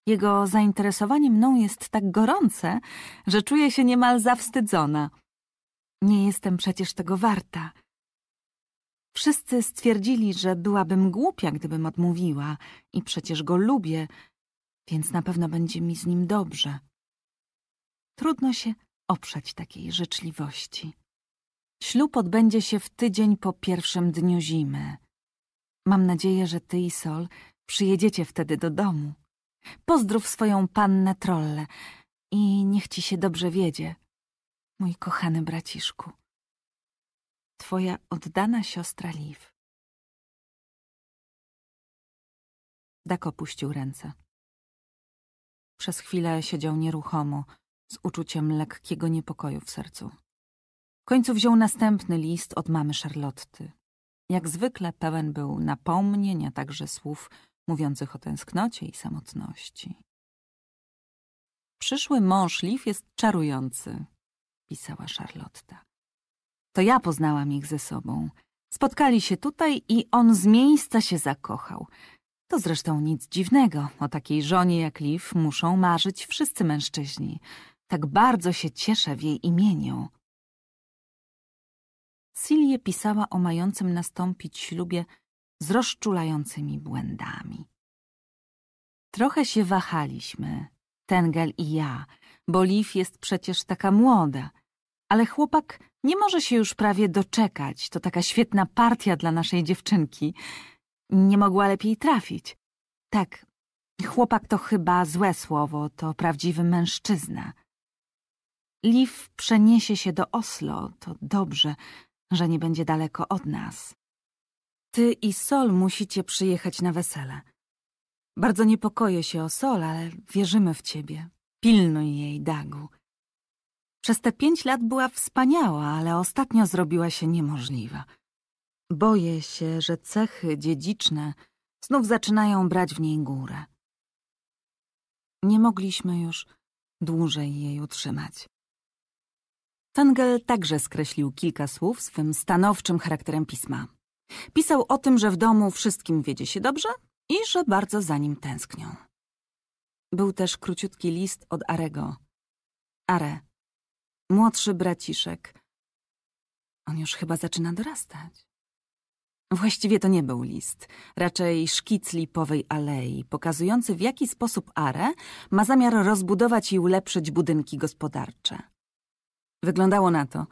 jego zainteresowanie mną jest tak gorące, że czuję się niemal zawstydzona. Nie jestem przecież tego warta. Wszyscy stwierdzili, że byłabym głupia, gdybym odmówiła i przecież go lubię, więc na pewno będzie mi z nim dobrze. Trudno się oprzeć takiej życzliwości. Ślub odbędzie się w tydzień po pierwszym dniu zimy. Mam nadzieję, że ty i Sol przyjedziecie wtedy do domu. Pozdrów swoją pannę Trolle i niech ci się dobrze wiedzie, mój kochany braciszku. Twoja oddana siostra Liv. Dak opuścił ręce. Przez chwilę siedział nieruchomo, z uczuciem lekkiego niepokoju w sercu. W końcu wziął następny list od mamy Charlotty. Jak zwykle pełen był napomnień, a także słów mówiących o tęsknocie i samotności. Przyszły mąż Liv jest czarujący, pisała Charlotta. To ja poznałam ich ze sobą. Spotkali się tutaj i on z miejsca się zakochał. To zresztą nic dziwnego. O takiej żonie jak Liv muszą marzyć wszyscy mężczyźni. Tak bardzo się cieszę w jej imieniu. Silie pisała o mającym nastąpić ślubie z rozczulającymi błędami. Trochę się wahaliśmy, Tengel i ja, bo Liv jest przecież taka młoda, ale chłopak nie może się już prawie doczekać. To taka świetna partia dla naszej dziewczynki. Nie mogła lepiej trafić. Tak, chłopak to chyba złe słowo, to prawdziwy mężczyzna. Liv przeniesie się do Oslo, to dobrze, że nie będzie daleko od nas. Ty i Sol musicie przyjechać na wesele. Bardzo niepokoję się o Sol, ale wierzymy w ciebie. Pilnuj jej, Dagu. Przez te pięć lat była wspaniała, ale ostatnio zrobiła się niemożliwa. Boję się, że cechy dziedziczne znów zaczynają brać w niej górę. Nie mogliśmy już dłużej jej utrzymać. Tangel także skreślił kilka słów swym stanowczym charakterem pisma. Pisał o tym, że w domu wszystkim wiedzie się dobrze i że bardzo za nim tęsknią. Był też króciutki list od Arego. Are, młodszy braciszek. On już chyba zaczyna dorastać. Właściwie to nie był list, raczej szkic lipowej alei, pokazujący w jaki sposób Are ma zamiar rozbudować i ulepszyć budynki gospodarcze. Wyglądało na to,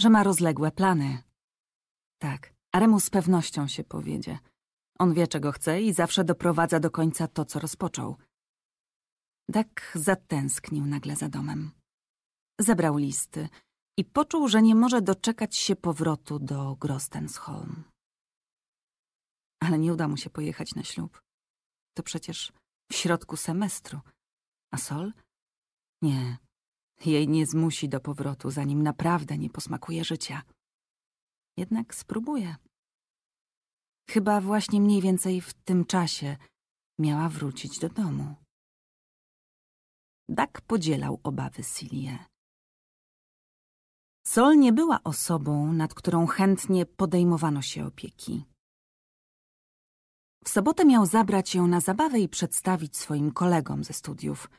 że ma rozległe plany. Tak, Aremu z pewnością się powiedzie. On wie, czego chce i zawsze doprowadza do końca to, co rozpoczął. Dak zatęsknił nagle za domem. Zebrał listy i poczuł, że nie może doczekać się powrotu do Grostensholm. Ale nie uda mu się pojechać na ślub. To przecież w środku semestru. A Sol? Nie. Jej nie zmusi do powrotu, zanim naprawdę nie posmakuje życia. Jednak spróbuje. Chyba właśnie mniej więcej w tym czasie miała wrócić do domu. Dak podzielał obawy Silie. Sol nie była osobą, nad którą chętnie podejmowano się opieki. W sobotę miał zabrać ją na zabawę i przedstawić swoim kolegom ze studiów.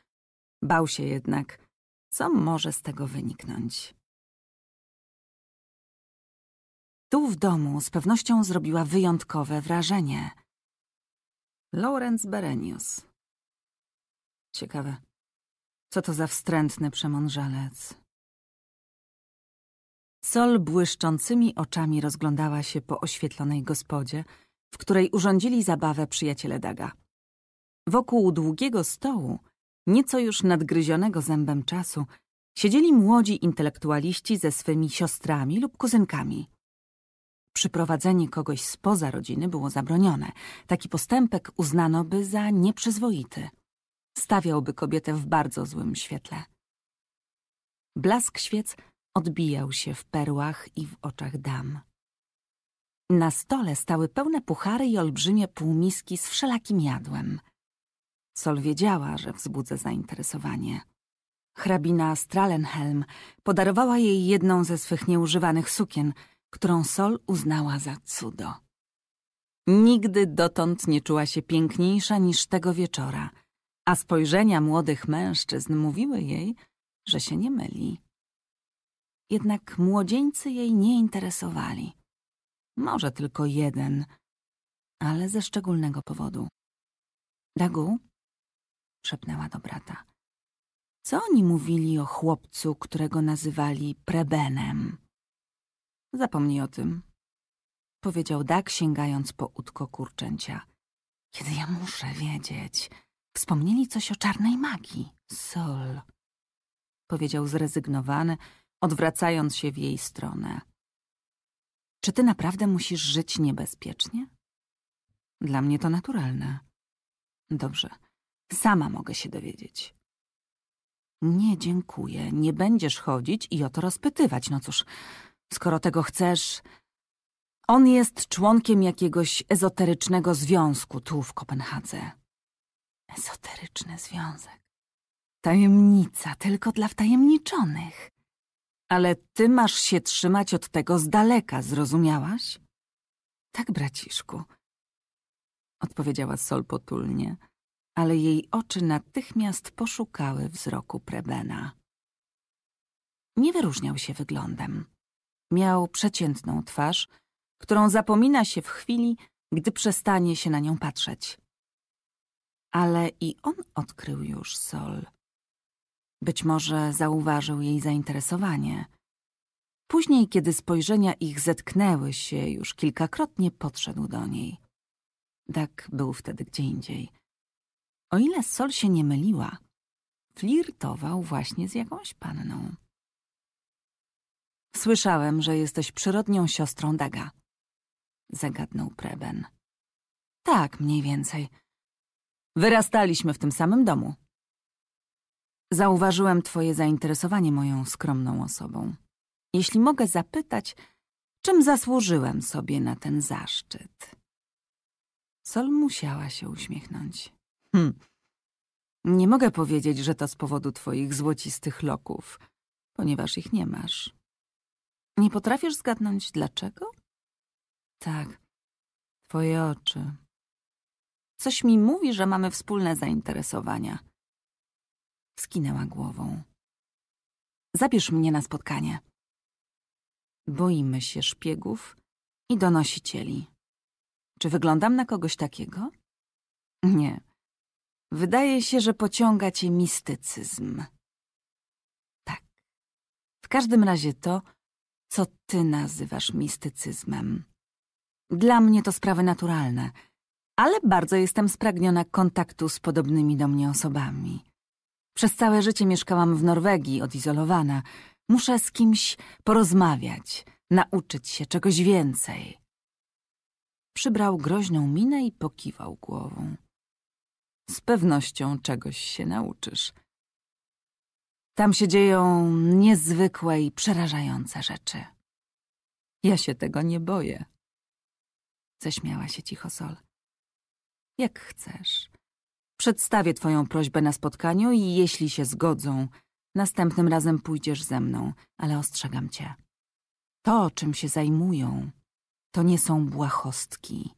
Bał się jednak, co może z tego wyniknąć. Tu w domu z pewnością zrobiła wyjątkowe wrażenie. Lawrence Berenius. Ciekawe, co to za wstrętny przemądrzalec. Sol błyszczącymi oczami rozglądała się po oświetlonej gospodzie, w której urządzili zabawę przyjaciele Daga. Wokół długiego stołu, nieco już nadgryzionego zębem czasu, siedzieli młodzi intelektualiści ze swymi siostrami lub kuzynkami. Przyprowadzenie kogoś spoza rodziny było zabronione. Taki postępek uznano by za nieprzyzwoity. Stawiałby kobietę w bardzo złym świetle. Blask świec odbijał się w perłach i w oczach dam. Na stole stały pełne puchary i olbrzymie półmiski z wszelakim jadłem. Sol wiedziała, że wzbudzę zainteresowanie. Hrabina Stralenhelm podarowała jej jedną ze swych nieużywanych sukien – którą Sol uznała za cudo. Nigdy dotąd nie czuła się piękniejsza niż tego wieczora, a spojrzenia młodych mężczyzn mówiły jej, że się nie myli. Jednak młodzieńcy jej nie interesowali. Może tylko jeden, ale ze szczególnego powodu. Dagu? szepnęła do brata. Co oni mówili o chłopcu, którego nazywali Prebenem? Zapomnij o tym. Powiedział Dak, sięgając po utko kurczęcia. Kiedy ja muszę wiedzieć. Wspomnieli coś o czarnej magii. Sol. Powiedział zrezygnowany, odwracając się w jej stronę. Czy ty naprawdę musisz żyć niebezpiecznie? Dla mnie to naturalne. Dobrze. Sama mogę się dowiedzieć. Nie, dziękuję. Nie będziesz chodzić i o to rozpytywać. No cóż, skoro tego chcesz. On jest członkiem jakiegoś ezoterycznego związku tu w Kopenhadze. Ezoteryczny związek. Tajemnica tylko dla wtajemniczonych. Ale ty masz się trzymać od tego z daleka, zrozumiałaś? Tak, braciszku. Odpowiedziała Sol potulnie, ale jej oczy natychmiast poszukały wzroku prebena. Nie wyróżniał się wyglądem. Miał przeciętną twarz, którą zapomina się w chwili, gdy przestanie się na nią patrzeć. Ale i on odkrył już Sol. Być może zauważył jej zainteresowanie. Później, kiedy spojrzenia ich zetknęły się, już kilkakrotnie podszedł do niej. Dak był wtedy gdzie indziej. O ile Sol się nie myliła, flirtował właśnie z jakąś panną. Słyszałem, że jesteś przyrodnią siostrą Daga. Zagadnął Preben. Tak, mniej więcej. Wyrastaliśmy w tym samym domu. Zauważyłem twoje zainteresowanie moją skromną osobą. Jeśli mogę zapytać, czym zasłużyłem sobie na ten zaszczyt? Sol musiała się uśmiechnąć. Hm. Nie mogę powiedzieć, że to z powodu twoich złocistych loków, ponieważ ich nie masz. Nie potrafisz zgadnąć dlaczego? Tak, twoje oczy. Coś mi mówi, że mamy wspólne zainteresowania. Skinęła głową. Zabierz mnie na spotkanie. Boimy się szpiegów i donosicieli. Czy wyglądam na kogoś takiego? Nie. Wydaje się, że pociąga cię mistycyzm. Tak. W każdym razie to co ty nazywasz mistycyzmem. Dla mnie to sprawy naturalne, ale bardzo jestem spragniona kontaktu z podobnymi do mnie osobami. Przez całe życie mieszkałam w Norwegii, odizolowana. Muszę z kimś porozmawiać, nauczyć się czegoś więcej. Przybrał groźną minę i pokiwał głową. Z pewnością czegoś się nauczysz – tam się dzieją niezwykłe i przerażające rzeczy. Ja się tego nie boję. Ześmiała się cicho Sol. Jak chcesz. Przedstawię twoją prośbę na spotkaniu i jeśli się zgodzą, następnym razem pójdziesz ze mną, ale ostrzegam cię. To, czym się zajmują, to nie są błahostki.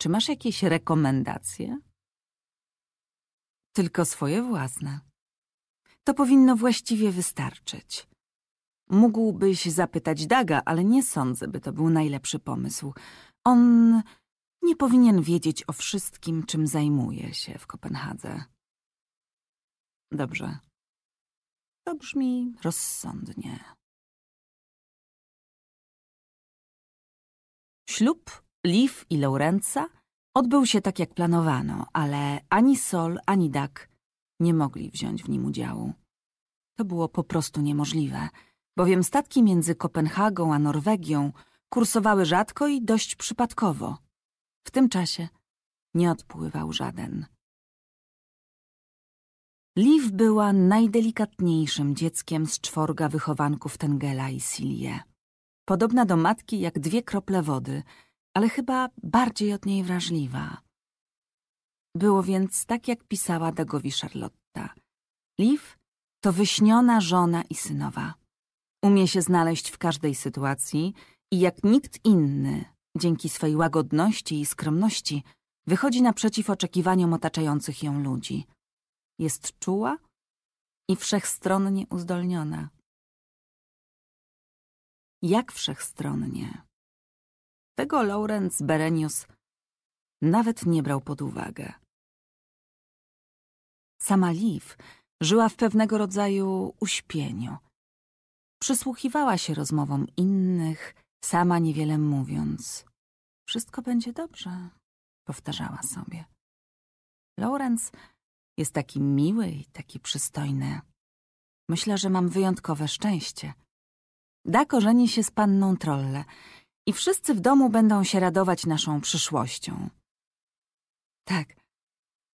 Czy masz jakieś rekomendacje? Tylko swoje własne. To powinno właściwie wystarczyć. Mógłbyś zapytać Daga, ale nie sądzę, by to był najlepszy pomysł. On nie powinien wiedzieć o wszystkim, czym zajmuje się w Kopenhadze. Dobrze. To brzmi rozsądnie. Ślub Liv i Laurenca odbył się tak, jak planowano, ale ani Sol, ani Dak nie mogli wziąć w nim udziału. To było po prostu niemożliwe, bowiem statki między Kopenhagą a Norwegią kursowały rzadko i dość przypadkowo. W tym czasie nie odpływał żaden. Liv była najdelikatniejszym dzieckiem z czworga wychowanków Tengela i Silie. Podobna do matki jak dwie krople wody, ale chyba bardziej od niej wrażliwa. Było więc tak, jak pisała Dagowi Charlotta. Liv to wyśniona żona i synowa. Umie się znaleźć w każdej sytuacji i jak nikt inny, dzięki swej łagodności i skromności, wychodzi naprzeciw oczekiwaniom otaczających ją ludzi. Jest czuła i wszechstronnie uzdolniona. Jak wszechstronnie? Tego Lawrence Berenius nawet nie brał pod uwagę. Sama Liv żyła w pewnego rodzaju uśpieniu. Przysłuchiwała się rozmowom innych, sama niewiele mówiąc. Wszystko będzie dobrze, powtarzała sobie. Lawrence jest taki miły i taki przystojny. Myślę, że mam wyjątkowe szczęście. Da żeni się z panną Trolle i wszyscy w domu będą się radować naszą przyszłością. Tak,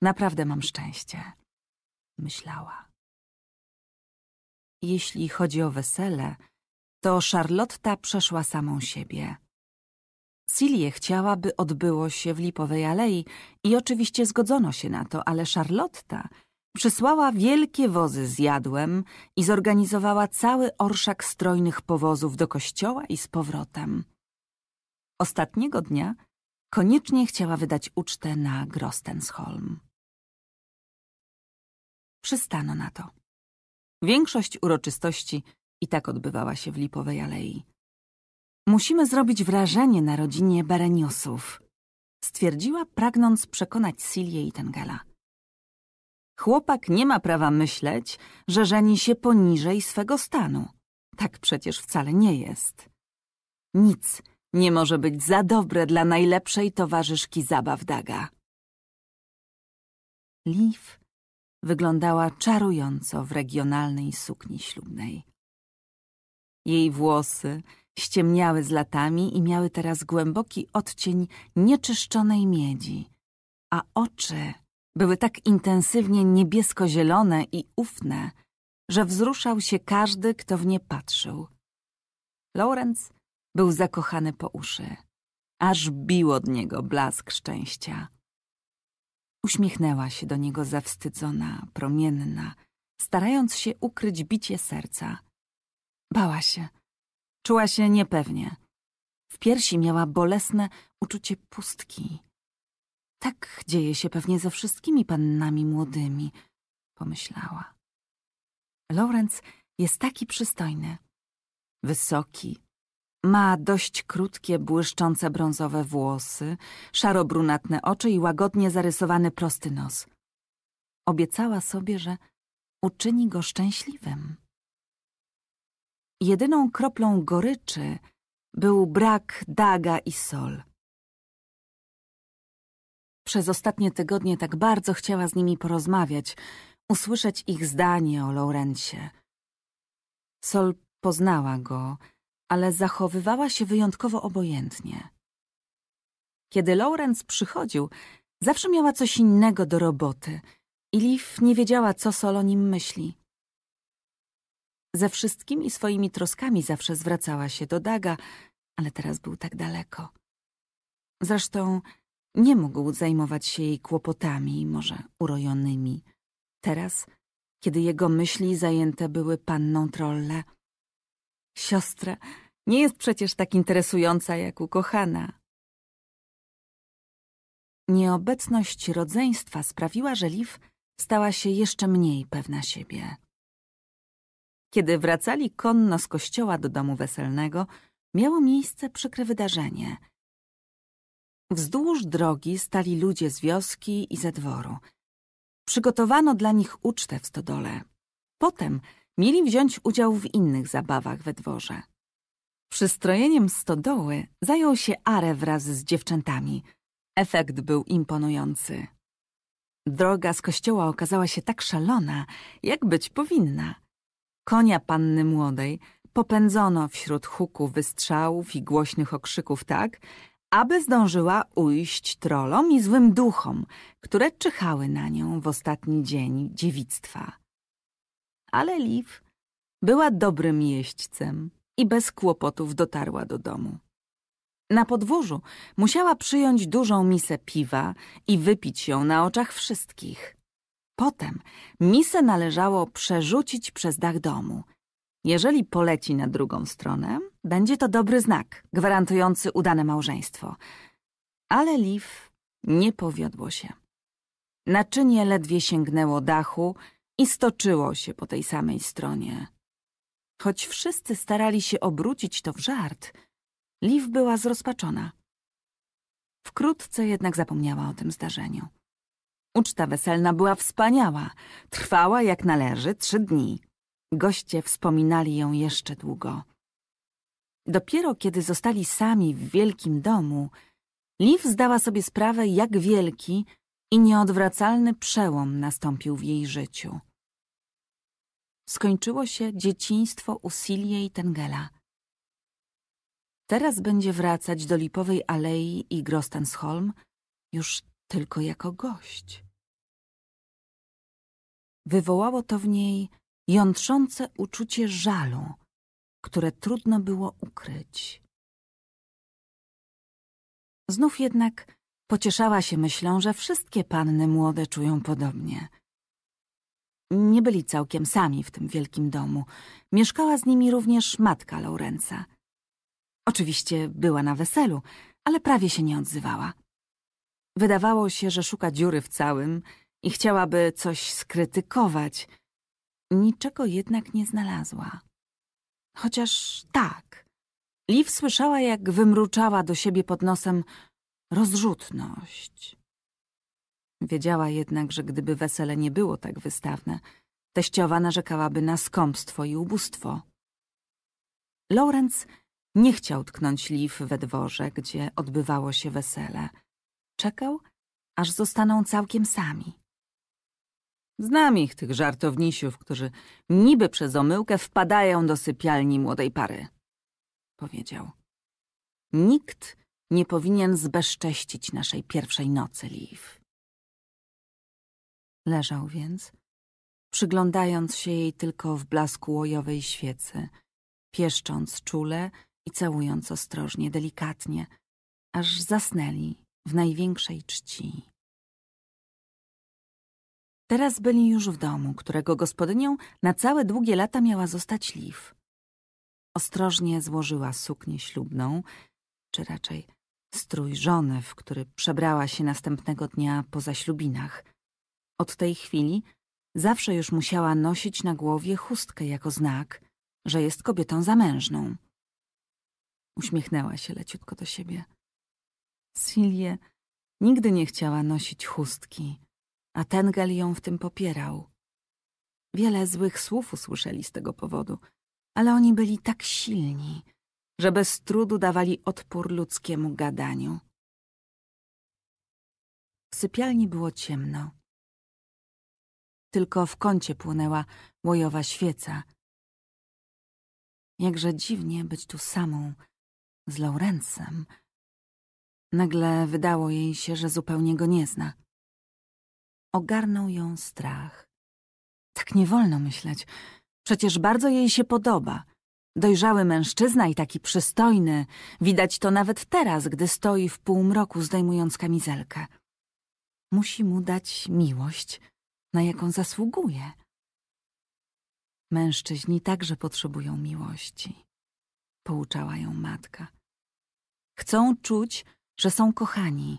naprawdę mam szczęście, myślała. Jeśli chodzi o wesele, to Charlotta przeszła samą siebie. Silie chciała, by odbyło się w Lipowej Alei i oczywiście zgodzono się na to, ale Charlotta przysłała wielkie wozy z jadłem i zorganizowała cały orszak strojnych powozów do kościoła i z powrotem. Ostatniego dnia Koniecznie chciała wydać ucztę na Grostensholm. Przystano na to. Większość uroczystości i tak odbywała się w Lipowej Alei. Musimy zrobić wrażenie na rodzinie Bereniusów, stwierdziła, pragnąc przekonać Silię i Tengela. Chłopak nie ma prawa myśleć, że żeni się poniżej swego stanu. Tak przecież wcale nie jest. Nic nie może być za dobre dla najlepszej towarzyszki zabaw Daga. Liv wyglądała czarująco w regionalnej sukni ślubnej. Jej włosy ściemniały z latami i miały teraz głęboki odcień nieczyszczonej miedzi, a oczy były tak intensywnie niebiesko-zielone i ufne, że wzruszał się każdy, kto w nie patrzył. Lawrence był zakochany po uszy. Aż bił od niego blask szczęścia. Uśmiechnęła się do niego zawstydzona, promienna, starając się ukryć bicie serca. Bała się. Czuła się niepewnie. W piersi miała bolesne uczucie pustki. Tak dzieje się pewnie ze wszystkimi pannami młodymi, pomyślała. Lawrence jest taki przystojny. Wysoki, ma dość krótkie, błyszczące brązowe włosy, szaro-brunatne oczy i łagodnie zarysowany prosty nos. Obiecała sobie, że uczyni go szczęśliwym. Jedyną kroplą goryczy był brak Daga i Sol. Przez ostatnie tygodnie tak bardzo chciała z nimi porozmawiać, usłyszeć ich zdanie o Laurencie. Sol poznała go – ale zachowywała się wyjątkowo obojętnie. Kiedy Lawrence przychodził, zawsze miała coś innego do roboty i Liv nie wiedziała, co Sol o nim myśli. Ze wszystkimi swoimi troskami zawsze zwracała się do Daga, ale teraz był tak daleko. Zresztą nie mógł zajmować się jej kłopotami, może urojonymi. Teraz, kiedy jego myśli zajęte były panną Trolle. siostra. Nie jest przecież tak interesująca jak ukochana. Nieobecność rodzeństwa sprawiła, że Liv stała się jeszcze mniej pewna siebie. Kiedy wracali konno z kościoła do domu weselnego, miało miejsce przykre wydarzenie. Wzdłuż drogi stali ludzie z wioski i ze dworu. Przygotowano dla nich ucztę w stodole. Potem mieli wziąć udział w innych zabawach we dworze. Przystrojeniem stodoły zajął się Are wraz z dziewczętami. Efekt był imponujący. Droga z kościoła okazała się tak szalona, jak być powinna. Konia panny młodej popędzono wśród huku wystrzałów i głośnych okrzyków tak, aby zdążyła ujść trolom i złym duchom, które czyhały na nią w ostatni dzień dziewictwa. Ale Liv była dobrym jeźdźcem i bez kłopotów dotarła do domu. Na podwórzu musiała przyjąć dużą misę piwa i wypić ją na oczach wszystkich. Potem misę należało przerzucić przez dach domu. Jeżeli poleci na drugą stronę, będzie to dobry znak, gwarantujący udane małżeństwo. Ale Liv nie powiodło się. Naczynie ledwie sięgnęło dachu i stoczyło się po tej samej stronie. Choć wszyscy starali się obrócić to w żart, Liv była zrozpaczona. Wkrótce jednak zapomniała o tym zdarzeniu. Uczta weselna była wspaniała. Trwała jak należy trzy dni. Goście wspominali ją jeszcze długo. Dopiero kiedy zostali sami w wielkim domu, Liv zdała sobie sprawę, jak wielki i nieodwracalny przełom nastąpił w jej życiu skończyło się dzieciństwo Silie i Tengela. Teraz będzie wracać do Lipowej Alei i Grostensholm już tylko jako gość. Wywołało to w niej jątrzące uczucie żalu, które trudno było ukryć. Znów jednak pocieszała się myślą, że wszystkie panny młode czują podobnie – nie byli całkiem sami w tym wielkim domu. Mieszkała z nimi również matka Laurensa. Oczywiście była na weselu, ale prawie się nie odzywała. Wydawało się, że szuka dziury w całym i chciałaby coś skrytykować. Niczego jednak nie znalazła. Chociaż tak. Liv słyszała, jak wymruczała do siebie pod nosem rozrzutność. Wiedziała jednak, że gdyby wesele nie było tak wystawne, teściowa narzekałaby na skąpstwo i ubóstwo. Lawrence nie chciał tknąć liw we dworze, gdzie odbywało się wesele. Czekał, aż zostaną całkiem sami. Znam ich, tych żartownisiów, którzy niby przez omyłkę wpadają do sypialni młodej pary. Powiedział. Nikt nie powinien zbezcześcić naszej pierwszej nocy, Liv. Leżał więc, przyglądając się jej tylko w blasku łojowej świecy, pieszcząc czule i całując ostrożnie, delikatnie, aż zasnęli w największej czci. Teraz byli już w domu, którego gospodynią na całe długie lata miała zostać Liv. Ostrożnie złożyła suknię ślubną, czy raczej strój żony, w który przebrała się następnego dnia po zaślubinach – od tej chwili zawsze już musiała nosić na głowie chustkę jako znak, że jest kobietą zamężną. Uśmiechnęła się leciutko do siebie. Silje nigdy nie chciała nosić chustki, a Tengel ją w tym popierał. Wiele złych słów usłyszeli z tego powodu, ale oni byli tak silni, że bez trudu dawali odpór ludzkiemu gadaniu. W sypialni było ciemno. Tylko w kącie płonęła łojowa świeca. Jakże dziwnie być tu samą, z Laurencem. Nagle wydało jej się, że zupełnie go nie zna. Ogarnął ją strach. Tak nie wolno myśleć. Przecież bardzo jej się podoba. Dojrzały mężczyzna i taki przystojny. Widać to nawet teraz, gdy stoi w półmroku, zdejmując kamizelkę. Musi mu dać miłość, na jaką zasługuje. Mężczyźni także potrzebują miłości, pouczała ją matka. Chcą czuć, że są kochani.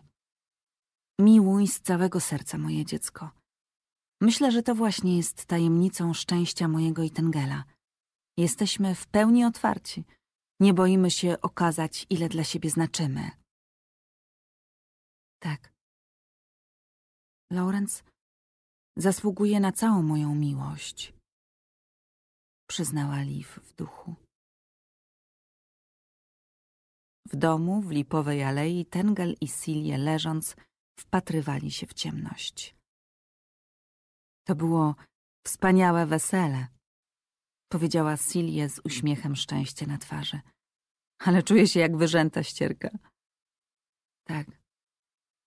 Miłuj z całego serca moje dziecko. Myślę, że to właśnie jest tajemnicą szczęścia mojego i Tengela. Jesteśmy w pełni otwarci. Nie boimy się okazać, ile dla siebie znaczymy. Tak. Lawrence Zasługuje na całą moją miłość, przyznała Liv w duchu. W domu, w lipowej alei, Tengel i Silie leżąc, wpatrywali się w ciemność. To było wspaniałe wesele, powiedziała Silie z uśmiechem szczęścia na twarzy. Ale czuję się jak wyrzęta ścierka. Tak,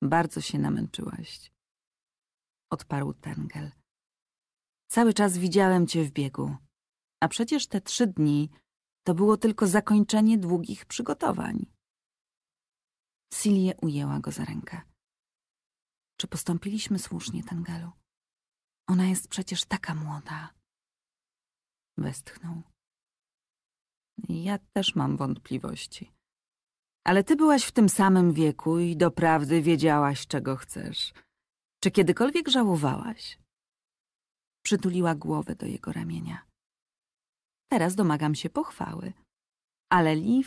bardzo się namęczyłaś odparł Tengel. Cały czas widziałem cię w biegu, a przecież te trzy dni to było tylko zakończenie długich przygotowań. Silie ujęła go za rękę. Czy postąpiliśmy słusznie, Tengelu? Ona jest przecież taka młoda. Westchnął. Ja też mam wątpliwości. Ale ty byłaś w tym samym wieku i doprawdy wiedziałaś, czego chcesz – czy kiedykolwiek żałowałaś? Przytuliła głowę do jego ramienia. Teraz domagam się pochwały. Ale Liv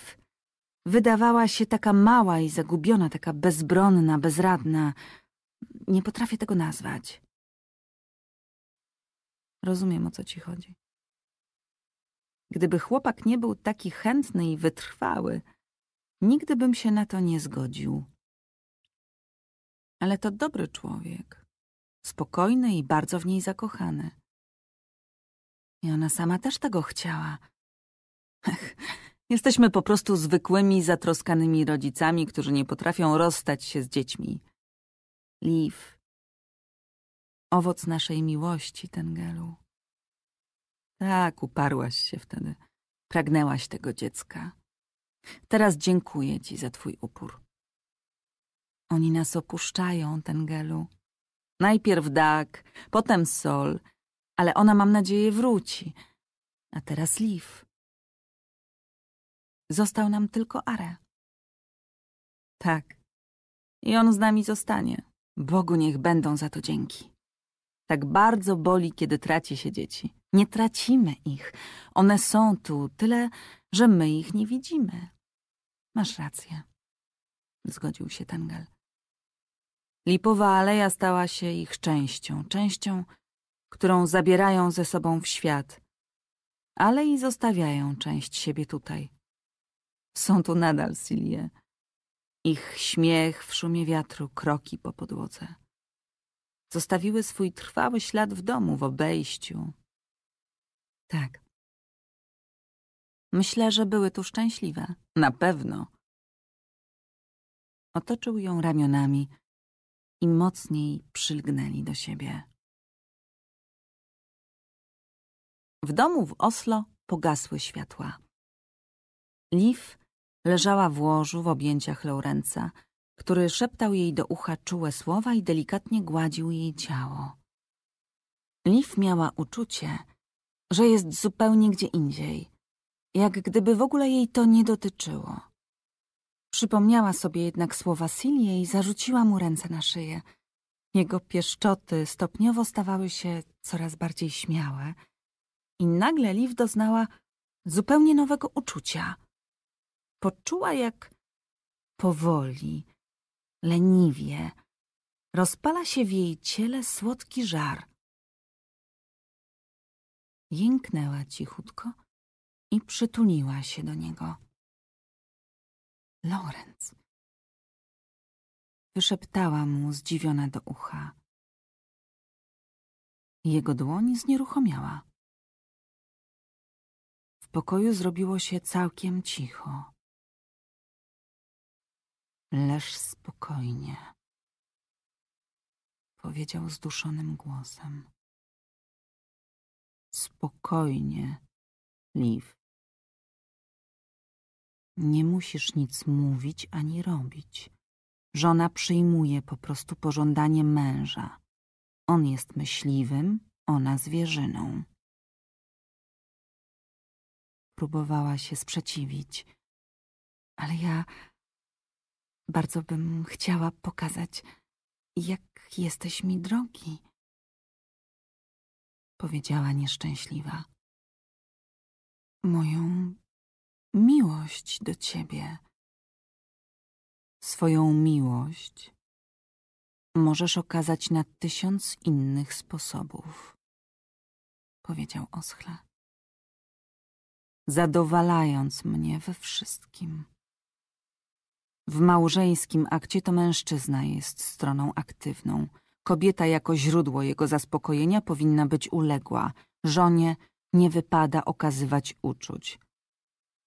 wydawała się taka mała i zagubiona, taka bezbronna, bezradna. Nie potrafię tego nazwać. Rozumiem, o co ci chodzi. Gdyby chłopak nie był taki chętny i wytrwały, nigdy bym się na to nie zgodził ale to dobry człowiek. Spokojny i bardzo w niej zakochany. I ona sama też tego chciała. Ech, jesteśmy po prostu zwykłymi, zatroskanymi rodzicami, którzy nie potrafią rozstać się z dziećmi. Liv. Owoc naszej miłości, ten gelu. Tak, uparłaś się wtedy. Pragnęłaś tego dziecka. Teraz dziękuję ci za twój upór. Oni nas opuszczają, ten gelu. Najpierw Dak, potem Sol, ale ona, mam nadzieję, wróci. A teraz Liv. Został nam tylko Are. Tak. I on z nami zostanie. Bogu niech będą za to dzięki. Tak bardzo boli, kiedy traci się dzieci. Nie tracimy ich. One są tu, tyle, że my ich nie widzimy. Masz rację. Zgodził się Tengel. Lipowa aleja stała się ich częścią, częścią, którą zabierają ze sobą w świat, ale i zostawiają część siebie tutaj. Są tu nadal Silie. Ich śmiech w szumie wiatru, kroki po podłodze. Zostawiły swój trwały ślad w domu, w obejściu. Tak. Myślę, że były tu szczęśliwe. Na pewno. Otoczył ją ramionami, i mocniej przylgnęli do siebie. W domu w Oslo pogasły światła. Liv leżała w łożu w objęciach Laurenca, który szeptał jej do ucha czułe słowa i delikatnie gładził jej ciało. Liv miała uczucie, że jest zupełnie gdzie indziej, jak gdyby w ogóle jej to nie dotyczyło. Przypomniała sobie jednak słowa Silie i zarzuciła mu ręce na szyję. Jego pieszczoty stopniowo stawały się coraz bardziej śmiałe i nagle Liv doznała zupełnie nowego uczucia. Poczuła, jak powoli, leniwie rozpala się w jej ciele słodki żar. Jęknęła cichutko i przytuliła się do niego. Lorenz. Wyszeptała mu zdziwiona do ucha. Jego dłoń znieruchomiała. W pokoju zrobiło się całkiem cicho. Leż spokojnie, powiedział zduszonym głosem. Spokojnie, Liv. Nie musisz nic mówić ani robić. Żona przyjmuje po prostu pożądanie męża. On jest myśliwym, ona zwierzyną. Próbowała się sprzeciwić, ale ja bardzo bym chciała pokazać, jak jesteś mi drogi. Powiedziała nieszczęśliwa. Moją miłość do ciebie. Swoją miłość możesz okazać na tysiąc innych sposobów, powiedział Oschle, zadowalając mnie we wszystkim. W małżeńskim akcie to mężczyzna jest stroną aktywną. Kobieta jako źródło jego zaspokojenia powinna być uległa. Żonie nie wypada okazywać uczuć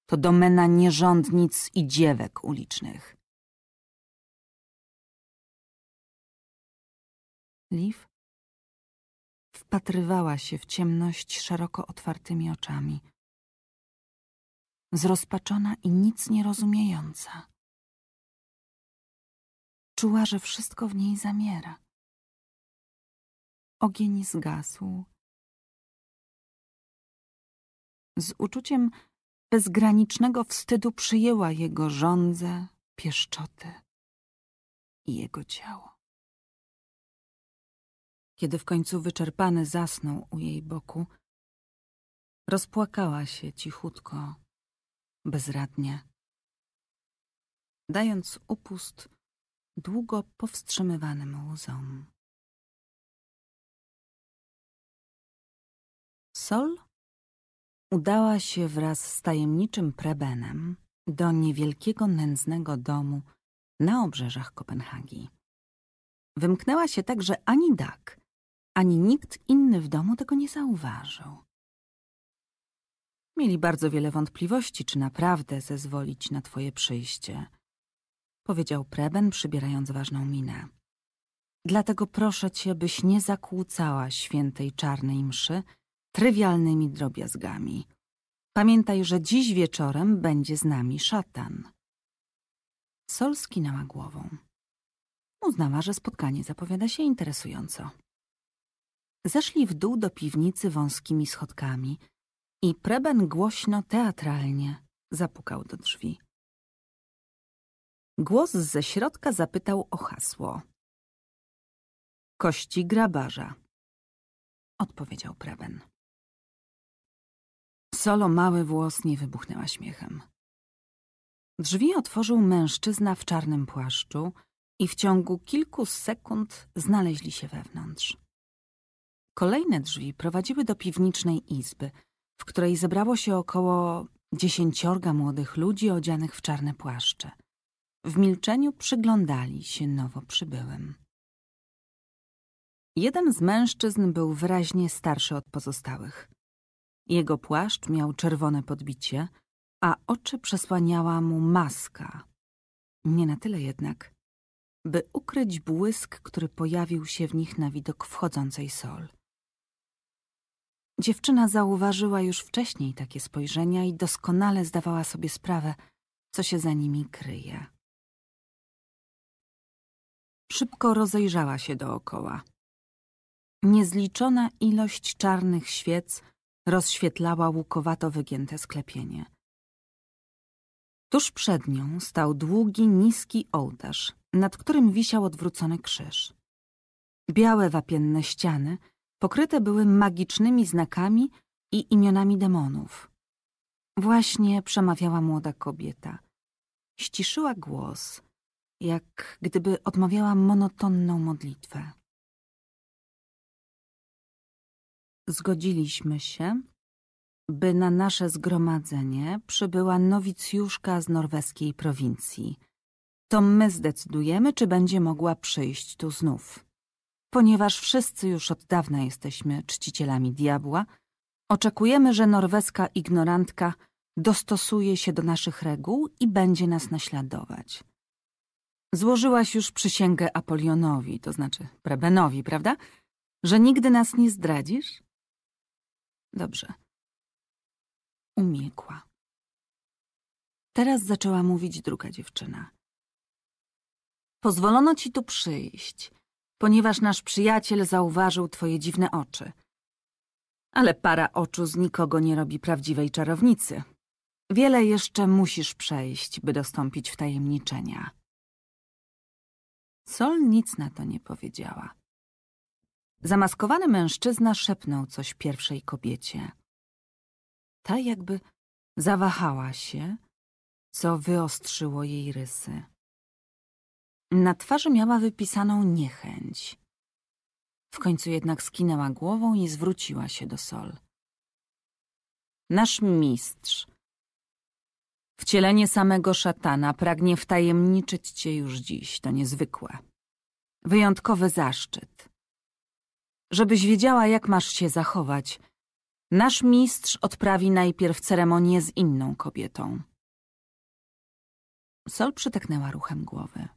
to domena nierządnic i dziewek ulicznych. Liv wpatrywała się w ciemność szeroko otwartymi oczami. Zrozpaczona i nic nie rozumiejąca. Czuła, że wszystko w niej zamiera. Ogień zgasł. Z uczuciem bezgranicznego wstydu przyjęła jego żądzę, pieszczoty i jego ciało. Kiedy w końcu wyczerpany zasnął u jej boku, rozpłakała się cichutko, bezradnie, dając upust długo powstrzymywanym łzom. Sol udała się wraz z tajemniczym prebenem do niewielkiego nędznego domu na obrzeżach Kopenhagi. Wymknęła się tak, że ani Dak, ani nikt inny w domu tego nie zauważył. Mieli bardzo wiele wątpliwości, czy naprawdę zezwolić na twoje przyjście, powiedział preben, przybierając ważną minę. Dlatego proszę cię, byś nie zakłócała świętej czarnej mszy, trywialnymi drobiazgami. Pamiętaj, że dziś wieczorem będzie z nami szatan. Sol skinęła głową. Uznała, że spotkanie zapowiada się interesująco. Zeszli w dół do piwnicy wąskimi schodkami i preben głośno, teatralnie zapukał do drzwi. Głos ze środka zapytał o hasło. Kości grabarza, odpowiedział preben. Solo mały włos nie wybuchnęła śmiechem. Drzwi otworzył mężczyzna w czarnym płaszczu i w ciągu kilku sekund znaleźli się wewnątrz. Kolejne drzwi prowadziły do piwnicznej izby, w której zebrało się około dziesięciorga młodych ludzi odzianych w czarne płaszcze. W milczeniu przyglądali się nowo przybyłym. Jeden z mężczyzn był wyraźnie starszy od pozostałych. Jego płaszcz miał czerwone podbicie, a oczy przesłaniała mu maska. Nie na tyle jednak, by ukryć błysk, który pojawił się w nich na widok wchodzącej sol. Dziewczyna zauważyła już wcześniej takie spojrzenia i doskonale zdawała sobie sprawę, co się za nimi kryje. Szybko rozejrzała się dookoła. Niezliczona ilość czarnych świec rozświetlała łukowato wygięte sklepienie. Tuż przed nią stał długi, niski ołtarz, nad którym wisiał odwrócony krzyż. Białe wapienne ściany pokryte były magicznymi znakami i imionami demonów. Właśnie przemawiała młoda kobieta. Ściszyła głos, jak gdyby odmawiała monotonną modlitwę. zgodziliśmy się, by na nasze zgromadzenie przybyła nowicjuszka z norweskiej prowincji. To my zdecydujemy, czy będzie mogła przyjść tu znów. Ponieważ wszyscy już od dawna jesteśmy czcicielami diabła, oczekujemy, że norweska ignorantka dostosuje się do naszych reguł i będzie nas naśladować. Złożyłaś już przysięgę Apolionowi, to znaczy Prebenowi, prawda? Że nigdy nas nie zdradzisz? Dobrze. Umilkła. Teraz zaczęła mówić druga dziewczyna. Pozwolono ci tu przyjść, ponieważ nasz przyjaciel zauważył twoje dziwne oczy. Ale para oczu z nikogo nie robi prawdziwej czarownicy. Wiele jeszcze musisz przejść, by dostąpić wtajemniczenia. Sol nic na to nie powiedziała. Zamaskowany mężczyzna szepnął coś pierwszej kobiecie. Ta jakby zawahała się, co wyostrzyło jej rysy. Na twarzy miała wypisaną niechęć. W końcu jednak skinęła głową i zwróciła się do Sol. Nasz mistrz, wcielenie samego szatana, pragnie wtajemniczyć cię już dziś. To niezwykłe. Wyjątkowy zaszczyt żebyś wiedziała, jak masz się zachować. Nasz mistrz odprawi najpierw ceremonię z inną kobietą. Sol przytaknęła ruchem głowy.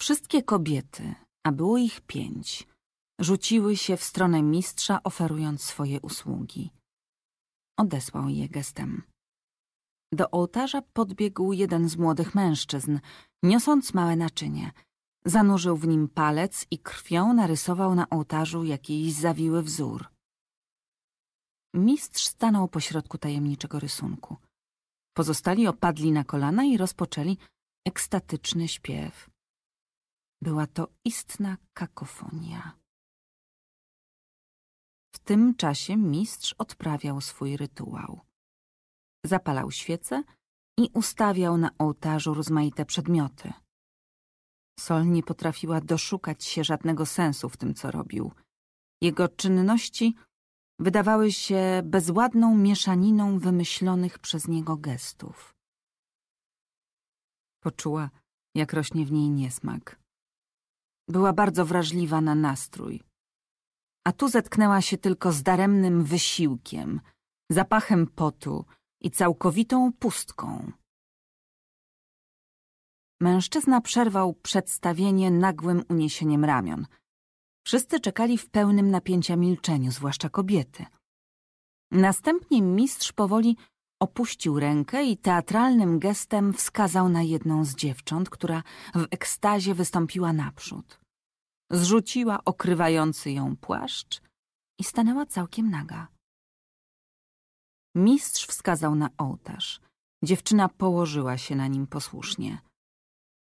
Wszystkie kobiety, a było ich pięć, rzuciły się w stronę mistrza, oferując swoje usługi. Odesłał je gestem. Do ołtarza podbiegł jeden z młodych mężczyzn, niosąc małe naczynie – Zanurzył w nim palec i krwią narysował na ołtarzu jakiś zawiły wzór. Mistrz stanął pośrodku tajemniczego rysunku. Pozostali opadli na kolana i rozpoczęli ekstatyczny śpiew. Była to istna kakofonia. W tym czasie mistrz odprawiał swój rytuał. Zapalał świece i ustawiał na ołtarzu rozmaite przedmioty – Sol nie potrafiła doszukać się żadnego sensu w tym, co robił. Jego czynności wydawały się bezładną mieszaniną wymyślonych przez niego gestów. Poczuła, jak rośnie w niej niesmak. Była bardzo wrażliwa na nastrój. A tu zetknęła się tylko z daremnym wysiłkiem, zapachem potu i całkowitą pustką. Mężczyzna przerwał przedstawienie nagłym uniesieniem ramion. Wszyscy czekali w pełnym napięcia milczeniu, zwłaszcza kobiety. Następnie mistrz powoli opuścił rękę i teatralnym gestem wskazał na jedną z dziewcząt, która w ekstazie wystąpiła naprzód. Zrzuciła okrywający ją płaszcz i stanęła całkiem naga. Mistrz wskazał na ołtarz. Dziewczyna położyła się na nim posłusznie.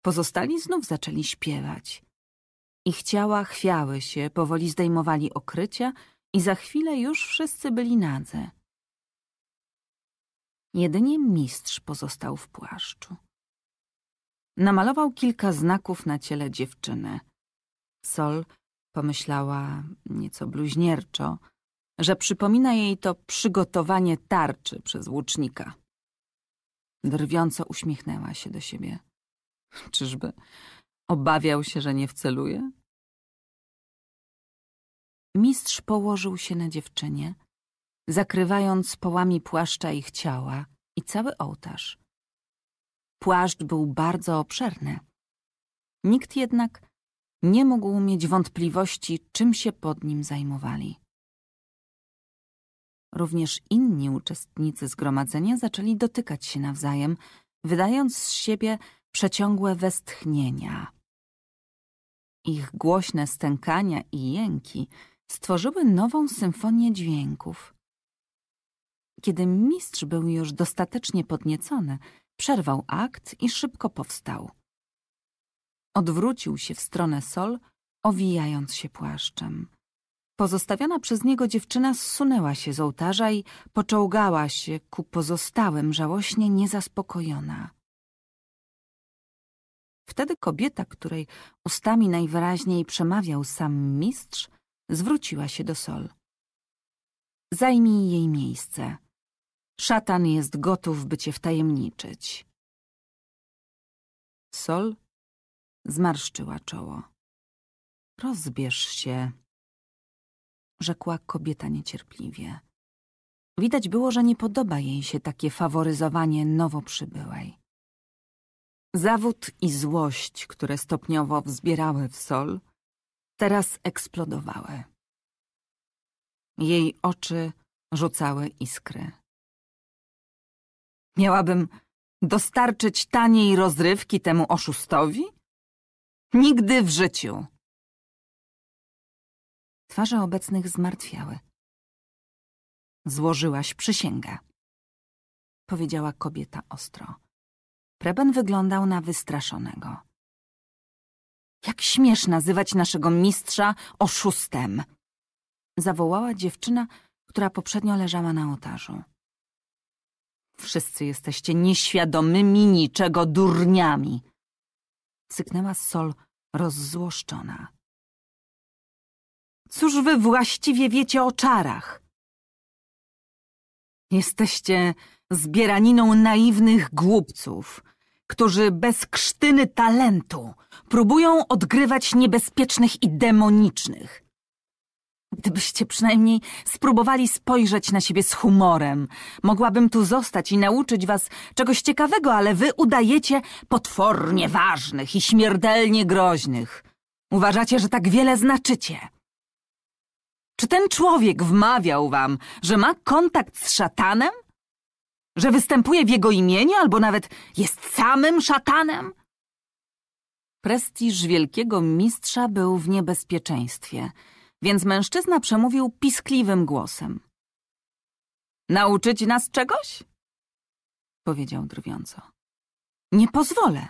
Pozostali znów zaczęli śpiewać. Ich ciała chwiały się, powoli zdejmowali okrycia i za chwilę już wszyscy byli nadze. Jedynie mistrz pozostał w płaszczu. Namalował kilka znaków na ciele dziewczyny. Sol pomyślała nieco bluźnierczo, że przypomina jej to przygotowanie tarczy przez łucznika. Drwiąco uśmiechnęła się do siebie. Czyżby obawiał się, że nie wceluje? Mistrz położył się na dziewczynie, zakrywając połami płaszcza ich ciała i cały ołtarz. Płaszcz był bardzo obszerny. Nikt jednak nie mógł mieć wątpliwości, czym się pod nim zajmowali. Również inni uczestnicy zgromadzenia zaczęli dotykać się nawzajem, wydając z siebie przeciągłe westchnienia. Ich głośne stękania i jęki stworzyły nową symfonię dźwięków. Kiedy mistrz był już dostatecznie podniecony, przerwał akt i szybko powstał. Odwrócił się w stronę Sol, owijając się płaszczem. Pozostawiona przez niego dziewczyna zsunęła się z ołtarza i poczołgała się ku pozostałym, żałośnie niezaspokojona. Wtedy kobieta, której ustami najwyraźniej przemawiał sam mistrz, zwróciła się do Sol. Zajmij jej miejsce. Szatan jest gotów, by cię wtajemniczyć. Sol zmarszczyła czoło. Rozbierz się, rzekła kobieta niecierpliwie. Widać było, że nie podoba jej się takie faworyzowanie nowo przybyłej. Zawód i złość, które stopniowo wzbierały w sol, teraz eksplodowały. Jej oczy rzucały iskry. Miałabym dostarczyć taniej rozrywki temu oszustowi? Nigdy w życiu! Twarze obecnych zmartwiały. Złożyłaś przysięgę, powiedziała kobieta ostro. Preben wyglądał na wystraszonego. Jak śmiesz nazywać naszego mistrza oszustem? Zawołała dziewczyna, która poprzednio leżała na ołtarzu. Wszyscy jesteście nieświadomymi niczego durniami! Cyknęła Sol rozzłoszczona. Cóż wy właściwie wiecie o czarach? Jesteście zbieraniną naiwnych głupców, którzy bez krztyny talentu próbują odgrywać niebezpiecznych i demonicznych. Gdybyście przynajmniej spróbowali spojrzeć na siebie z humorem, mogłabym tu zostać i nauczyć was czegoś ciekawego, ale wy udajecie potwornie ważnych i śmiertelnie groźnych. Uważacie, że tak wiele znaczycie. Czy ten człowiek wmawiał wam, że ma kontakt z szatanem? Że występuje w jego imieniu albo nawet jest samym szatanem? Prestiż wielkiego mistrza był w niebezpieczeństwie, więc mężczyzna przemówił piskliwym głosem. Nauczyć nas czegoś? Powiedział drwiąco. Nie pozwolę,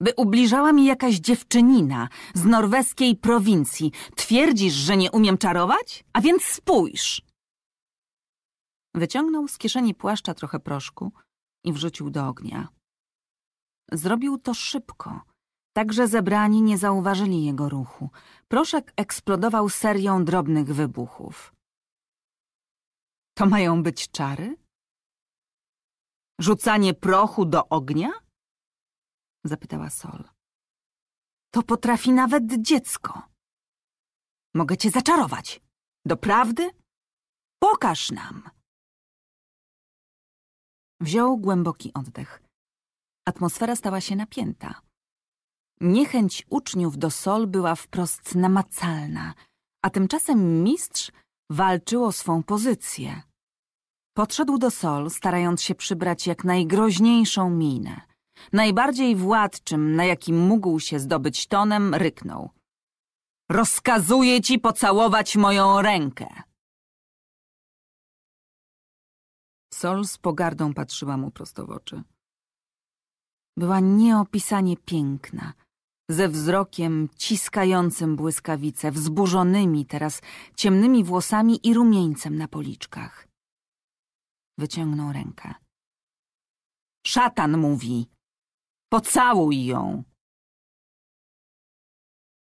by ubliżała mi jakaś dziewczynina z norweskiej prowincji. Twierdzisz, że nie umiem czarować? A więc spójrz. Wyciągnął z kieszeni płaszcza trochę proszku i wrzucił do ognia. Zrobił to szybko, tak że zebrani nie zauważyli jego ruchu. Proszek eksplodował serią drobnych wybuchów. To mają być czary? Rzucanie prochu do ognia? Zapytała Sol. To potrafi nawet dziecko. Mogę cię zaczarować. Doprawdy? Pokaż nam. Wziął głęboki oddech. Atmosfera stała się napięta. Niechęć uczniów do sol była wprost namacalna, a tymczasem mistrz walczył o swą pozycję. Podszedł do sol, starając się przybrać jak najgroźniejszą minę. Najbardziej władczym, na jakim mógł się zdobyć tonem, ryknął. Rozkazuję ci pocałować moją rękę. Sol z pogardą patrzyła mu prosto w oczy. Była nieopisanie piękna, ze wzrokiem ciskającym błyskawice, wzburzonymi teraz ciemnymi włosami i rumieńcem na policzkach. Wyciągnął rękę. Szatan mówi. Pocałuj ją.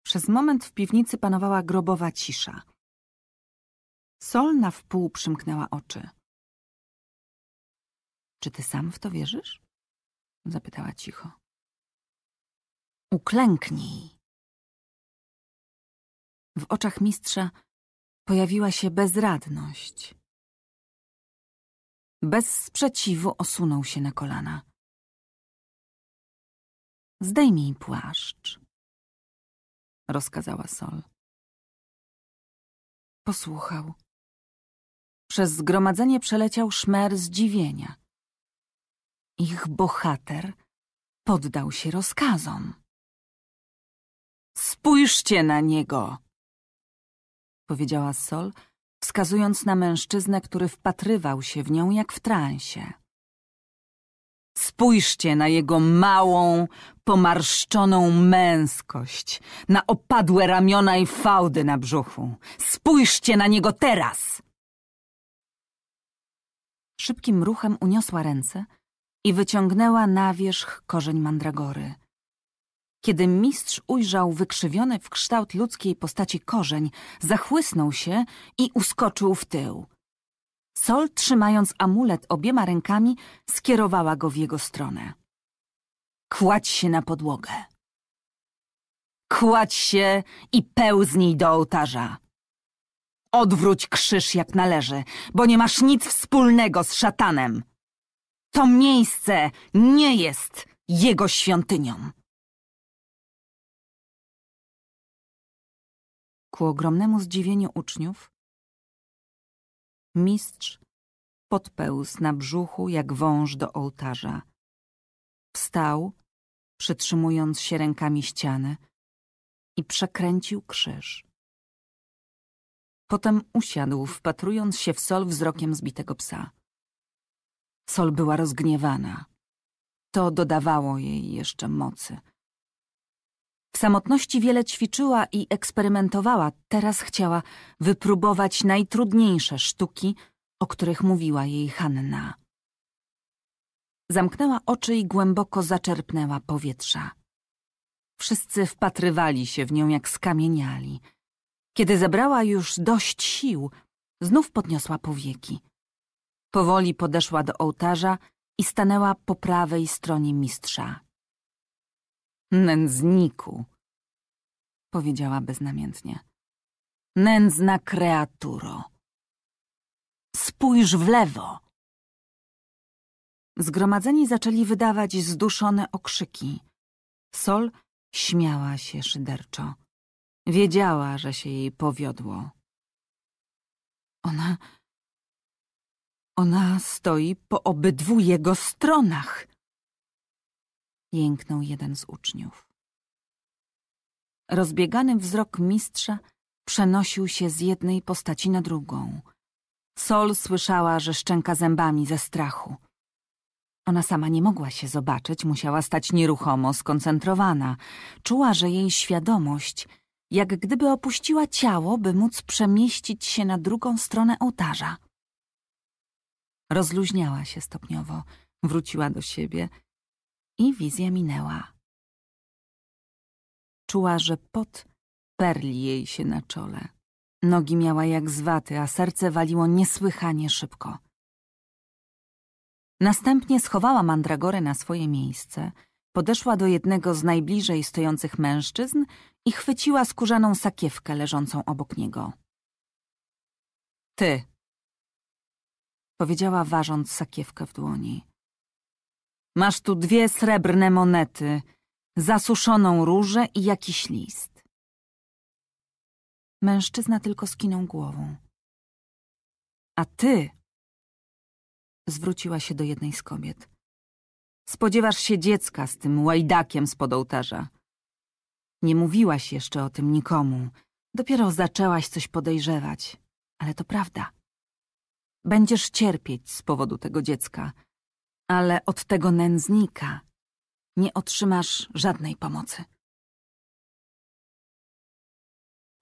Przez moment w piwnicy panowała grobowa cisza. Sol na wpół przymknęła oczy. Czy ty sam w to wierzysz? Zapytała cicho. Uklęknij. W oczach mistrza pojawiła się bezradność. Bez sprzeciwu osunął się na kolana. Zdejmij płaszcz, rozkazała Sol. Posłuchał. Przez zgromadzenie przeleciał szmer zdziwienia. Ich bohater poddał się rozkazom. Spójrzcie na niego! Powiedziała Sol, wskazując na mężczyznę, który wpatrywał się w nią jak w transie. Spójrzcie na jego małą, pomarszczoną męskość, na opadłe ramiona i fałdy na brzuchu. Spójrzcie na niego teraz! Szybkim ruchem uniosła ręce, i wyciągnęła na wierzch korzeń mandragory. Kiedy mistrz ujrzał wykrzywiony w kształt ludzkiej postaci korzeń, zachłysnął się i uskoczył w tył. Sol, trzymając amulet obiema rękami, skierowała go w jego stronę. Kładź się na podłogę. Kładź się i pełznij do ołtarza. Odwróć krzyż jak należy, bo nie masz nic wspólnego z szatanem. To miejsce nie jest jego świątynią. Ku ogromnemu zdziwieniu uczniów, mistrz podpełz na brzuchu jak wąż do ołtarza. Wstał, przytrzymując się rękami ścianę i przekręcił krzyż. Potem usiadł, wpatrując się w sol wzrokiem zbitego psa. Sol była rozgniewana. To dodawało jej jeszcze mocy. W samotności wiele ćwiczyła i eksperymentowała. Teraz chciała wypróbować najtrudniejsze sztuki, o których mówiła jej Hanna. Zamknęła oczy i głęboko zaczerpnęła powietrza. Wszyscy wpatrywali się w nią jak skamieniali. Kiedy zebrała już dość sił, znów podniosła powieki. Powoli podeszła do ołtarza i stanęła po prawej stronie mistrza. Nędzniku, powiedziała beznamiętnie. Nędzna kreaturo. Spójrz w lewo. Zgromadzeni zaczęli wydawać zduszone okrzyki. Sol śmiała się szyderczo. Wiedziała, że się jej powiodło. Ona ona stoi po obydwu jego stronach. Jęknął jeden z uczniów. Rozbiegany wzrok mistrza przenosił się z jednej postaci na drugą. Sol słyszała, że szczęka zębami ze strachu. Ona sama nie mogła się zobaczyć, musiała stać nieruchomo, skoncentrowana. Czuła, że jej świadomość, jak gdyby opuściła ciało, by móc przemieścić się na drugą stronę ołtarza. Rozluźniała się stopniowo, wróciła do siebie i wizja minęła. Czuła, że pot perli jej się na czole. Nogi miała jak zwaty, a serce waliło niesłychanie szybko. Następnie schowała mandragorę na swoje miejsce, podeszła do jednego z najbliżej stojących mężczyzn i chwyciła skórzaną sakiewkę leżącą obok niego. Ty, powiedziała ważąc sakiewkę w dłoni. Masz tu dwie srebrne monety, zasuszoną różę i jakiś list. Mężczyzna tylko skinął głową. A ty, zwróciła się do jednej z kobiet, spodziewasz się dziecka z tym łajdakiem spod ołtarza. Nie mówiłaś jeszcze o tym nikomu, dopiero zaczęłaś coś podejrzewać, ale to prawda. Będziesz cierpieć z powodu tego dziecka, ale od tego nędznika nie otrzymasz żadnej pomocy.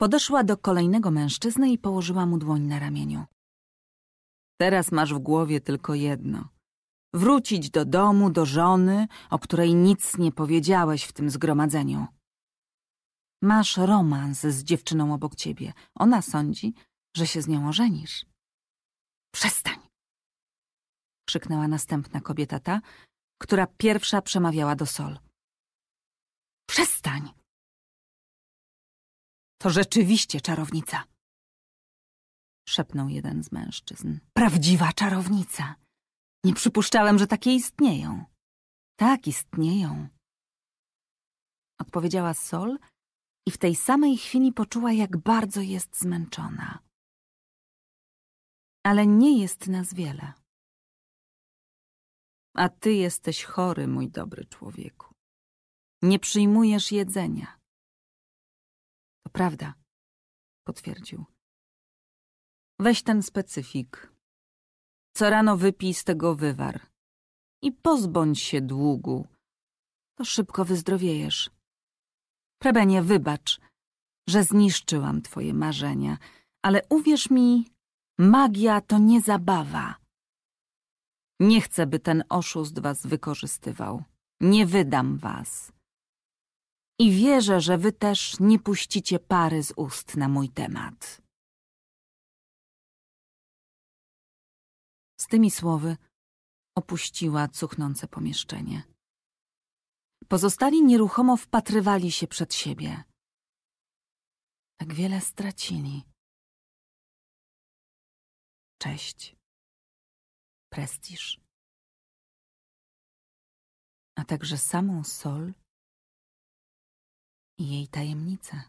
Podeszła do kolejnego mężczyzny i położyła mu dłoń na ramieniu. Teraz masz w głowie tylko jedno. Wrócić do domu, do żony, o której nic nie powiedziałeś w tym zgromadzeniu. Masz romans z dziewczyną obok ciebie. Ona sądzi, że się z nią ożenisz. Przestań! Krzyknęła następna kobieta ta, która pierwsza przemawiała do Sol. Przestań! To rzeczywiście czarownica. Szepnął jeden z mężczyzn. Prawdziwa czarownica. Nie przypuszczałem, że takie istnieją. Tak, istnieją. Odpowiedziała Sol i w tej samej chwili poczuła, jak bardzo jest zmęczona ale nie jest nas wiele. A ty jesteś chory, mój dobry człowieku. Nie przyjmujesz jedzenia. To prawda, potwierdził. Weź ten specyfik. Co rano wypij z tego wywar i pozbądź się długu. To szybko wyzdrowiejesz. Prebenie, wybacz, że zniszczyłam twoje marzenia, ale uwierz mi, Magia to nie zabawa. Nie chcę, by ten oszust was wykorzystywał. Nie wydam was. I wierzę, że wy też nie puścicie pary z ust na mój temat. Z tymi słowy opuściła cuchnące pomieszczenie. Pozostali nieruchomo wpatrywali się przed siebie. Tak wiele stracili cześć, prestiż, a także samą sol i jej tajemnice.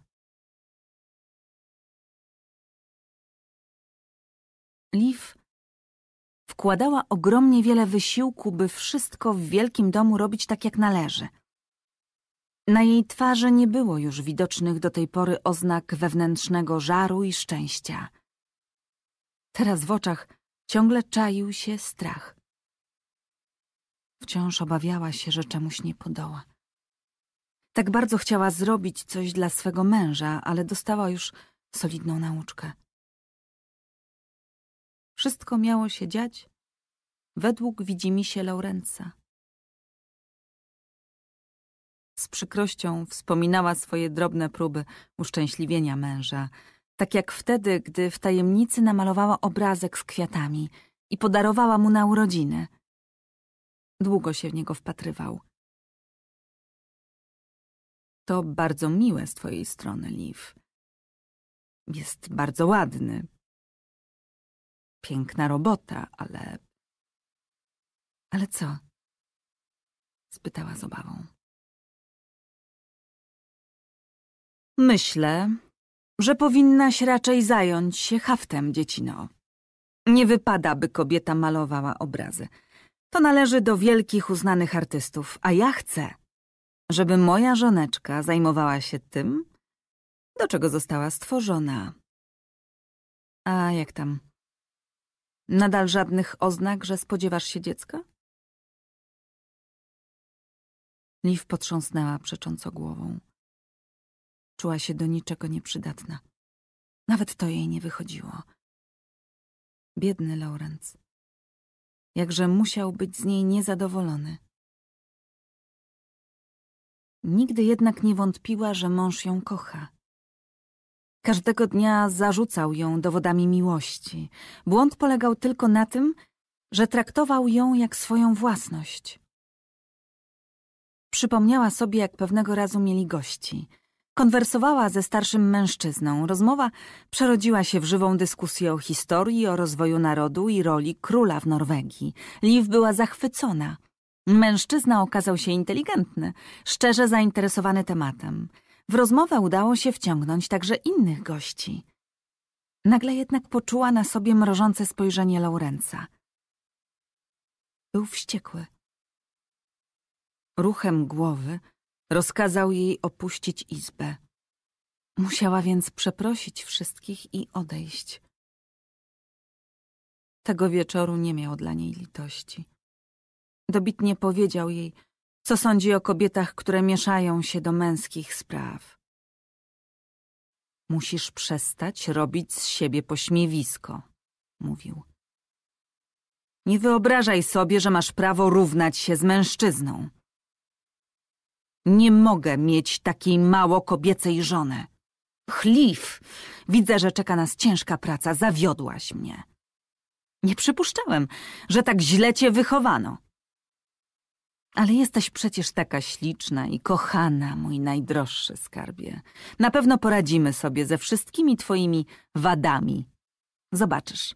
Liv wkładała ogromnie wiele wysiłku, by wszystko w wielkim domu robić tak jak należy. Na jej twarzy nie było już widocznych do tej pory oznak wewnętrznego żaru i szczęścia – Teraz w oczach ciągle czaił się strach. Wciąż obawiała się, że czemuś nie podoła. Tak bardzo chciała zrobić coś dla swego męża, ale dostała już solidną nauczkę. Wszystko miało się dziać według widzimisię Laurenca. Z przykrością wspominała swoje drobne próby uszczęśliwienia męża – tak jak wtedy, gdy w tajemnicy namalowała obrazek z kwiatami i podarowała mu na urodziny. Długo się w niego wpatrywał. To bardzo miłe z twojej strony, Liv. Jest bardzo ładny. Piękna robota, ale... Ale co? Spytała z obawą. Myślę, że powinnaś raczej zająć się haftem, dziecino. Nie wypada, by kobieta malowała obrazy. To należy do wielkich, uznanych artystów, a ja chcę, żeby moja żoneczka zajmowała się tym, do czego została stworzona. A jak tam? Nadal żadnych oznak, że spodziewasz się dziecka? Liv potrząsnęła przecząco głową. Czuła się do niczego nieprzydatna. Nawet to jej nie wychodziło. Biedny Lawrence. Jakże musiał być z niej niezadowolony. Nigdy jednak nie wątpiła, że mąż ją kocha. Każdego dnia zarzucał ją dowodami miłości. Błąd polegał tylko na tym, że traktował ją jak swoją własność. Przypomniała sobie, jak pewnego razu mieli gości – Konwersowała ze starszym mężczyzną. Rozmowa przerodziła się w żywą dyskusję o historii, o rozwoju narodu i roli króla w Norwegii. Liv była zachwycona. Mężczyzna okazał się inteligentny, szczerze zainteresowany tematem. W rozmowę udało się wciągnąć także innych gości. Nagle jednak poczuła na sobie mrożące spojrzenie Laurenca. Był wściekły. Ruchem głowy Rozkazał jej opuścić izbę. Musiała więc przeprosić wszystkich i odejść. Tego wieczoru nie miał dla niej litości. Dobitnie powiedział jej, co sądzi o kobietach, które mieszają się do męskich spraw. Musisz przestać robić z siebie pośmiewisko, mówił. Nie wyobrażaj sobie, że masz prawo równać się z mężczyzną. Nie mogę mieć takiej mało kobiecej żony. Chlif! Widzę, że czeka nas ciężka praca. Zawiodłaś mnie. Nie przypuszczałem, że tak źle cię wychowano. Ale jesteś przecież taka śliczna i kochana, mój najdroższy skarbie. Na pewno poradzimy sobie ze wszystkimi twoimi wadami. Zobaczysz.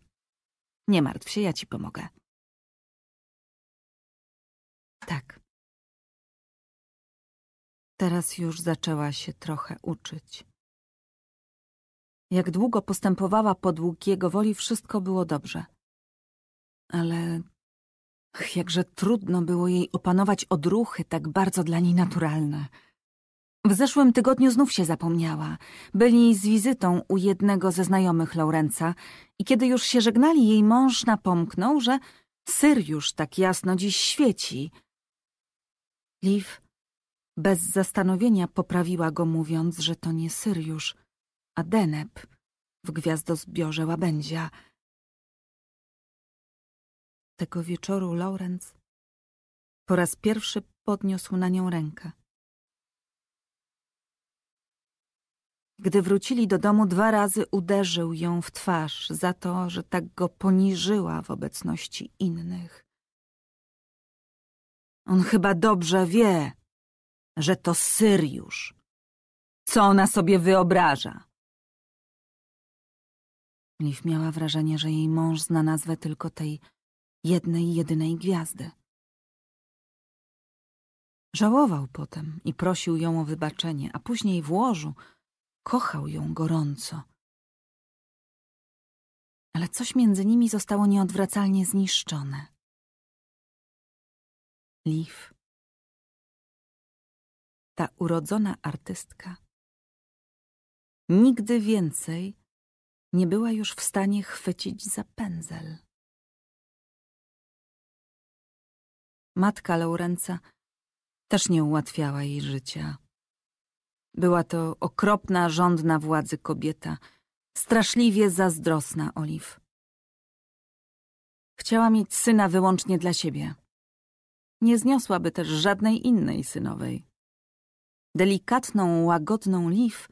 Nie martw się, ja ci pomogę. Tak. Teraz już zaczęła się trochę uczyć. Jak długo postępowała podług jego woli, wszystko było dobrze. Ale ach, jakże trudno było jej opanować odruchy tak bardzo dla niej naturalne. W zeszłym tygodniu znów się zapomniała. Byli z wizytą u jednego ze znajomych Laurenca i kiedy już się żegnali, jej mąż napomknął, że Syriusz tak jasno dziś świeci. Liv bez zastanowienia poprawiła go mówiąc, że to nie Syriusz, a Deneb w gwiazdozbiorze łabędzia. Tego wieczoru Lawrence po raz pierwszy podniósł na nią rękę. Gdy wrócili do domu, dwa razy uderzył ją w twarz za to, że tak go poniżyła w obecności innych. On chyba dobrze wie, że to Syriusz. Co ona sobie wyobraża? Liv miała wrażenie, że jej mąż zna nazwę tylko tej jednej, jedynej gwiazdy. Żałował potem i prosił ją o wybaczenie, a później w łożu kochał ją gorąco. Ale coś między nimi zostało nieodwracalnie zniszczone. Liv ta urodzona artystka. Nigdy więcej nie była już w stanie chwycić za pędzel. Matka Laurenca też nie ułatwiała jej życia. Była to okropna, żądna władzy kobieta, straszliwie zazdrosna Oliw. Chciała mieć syna wyłącznie dla siebie. Nie zniosłaby też żadnej innej synowej delikatną, łagodną liw,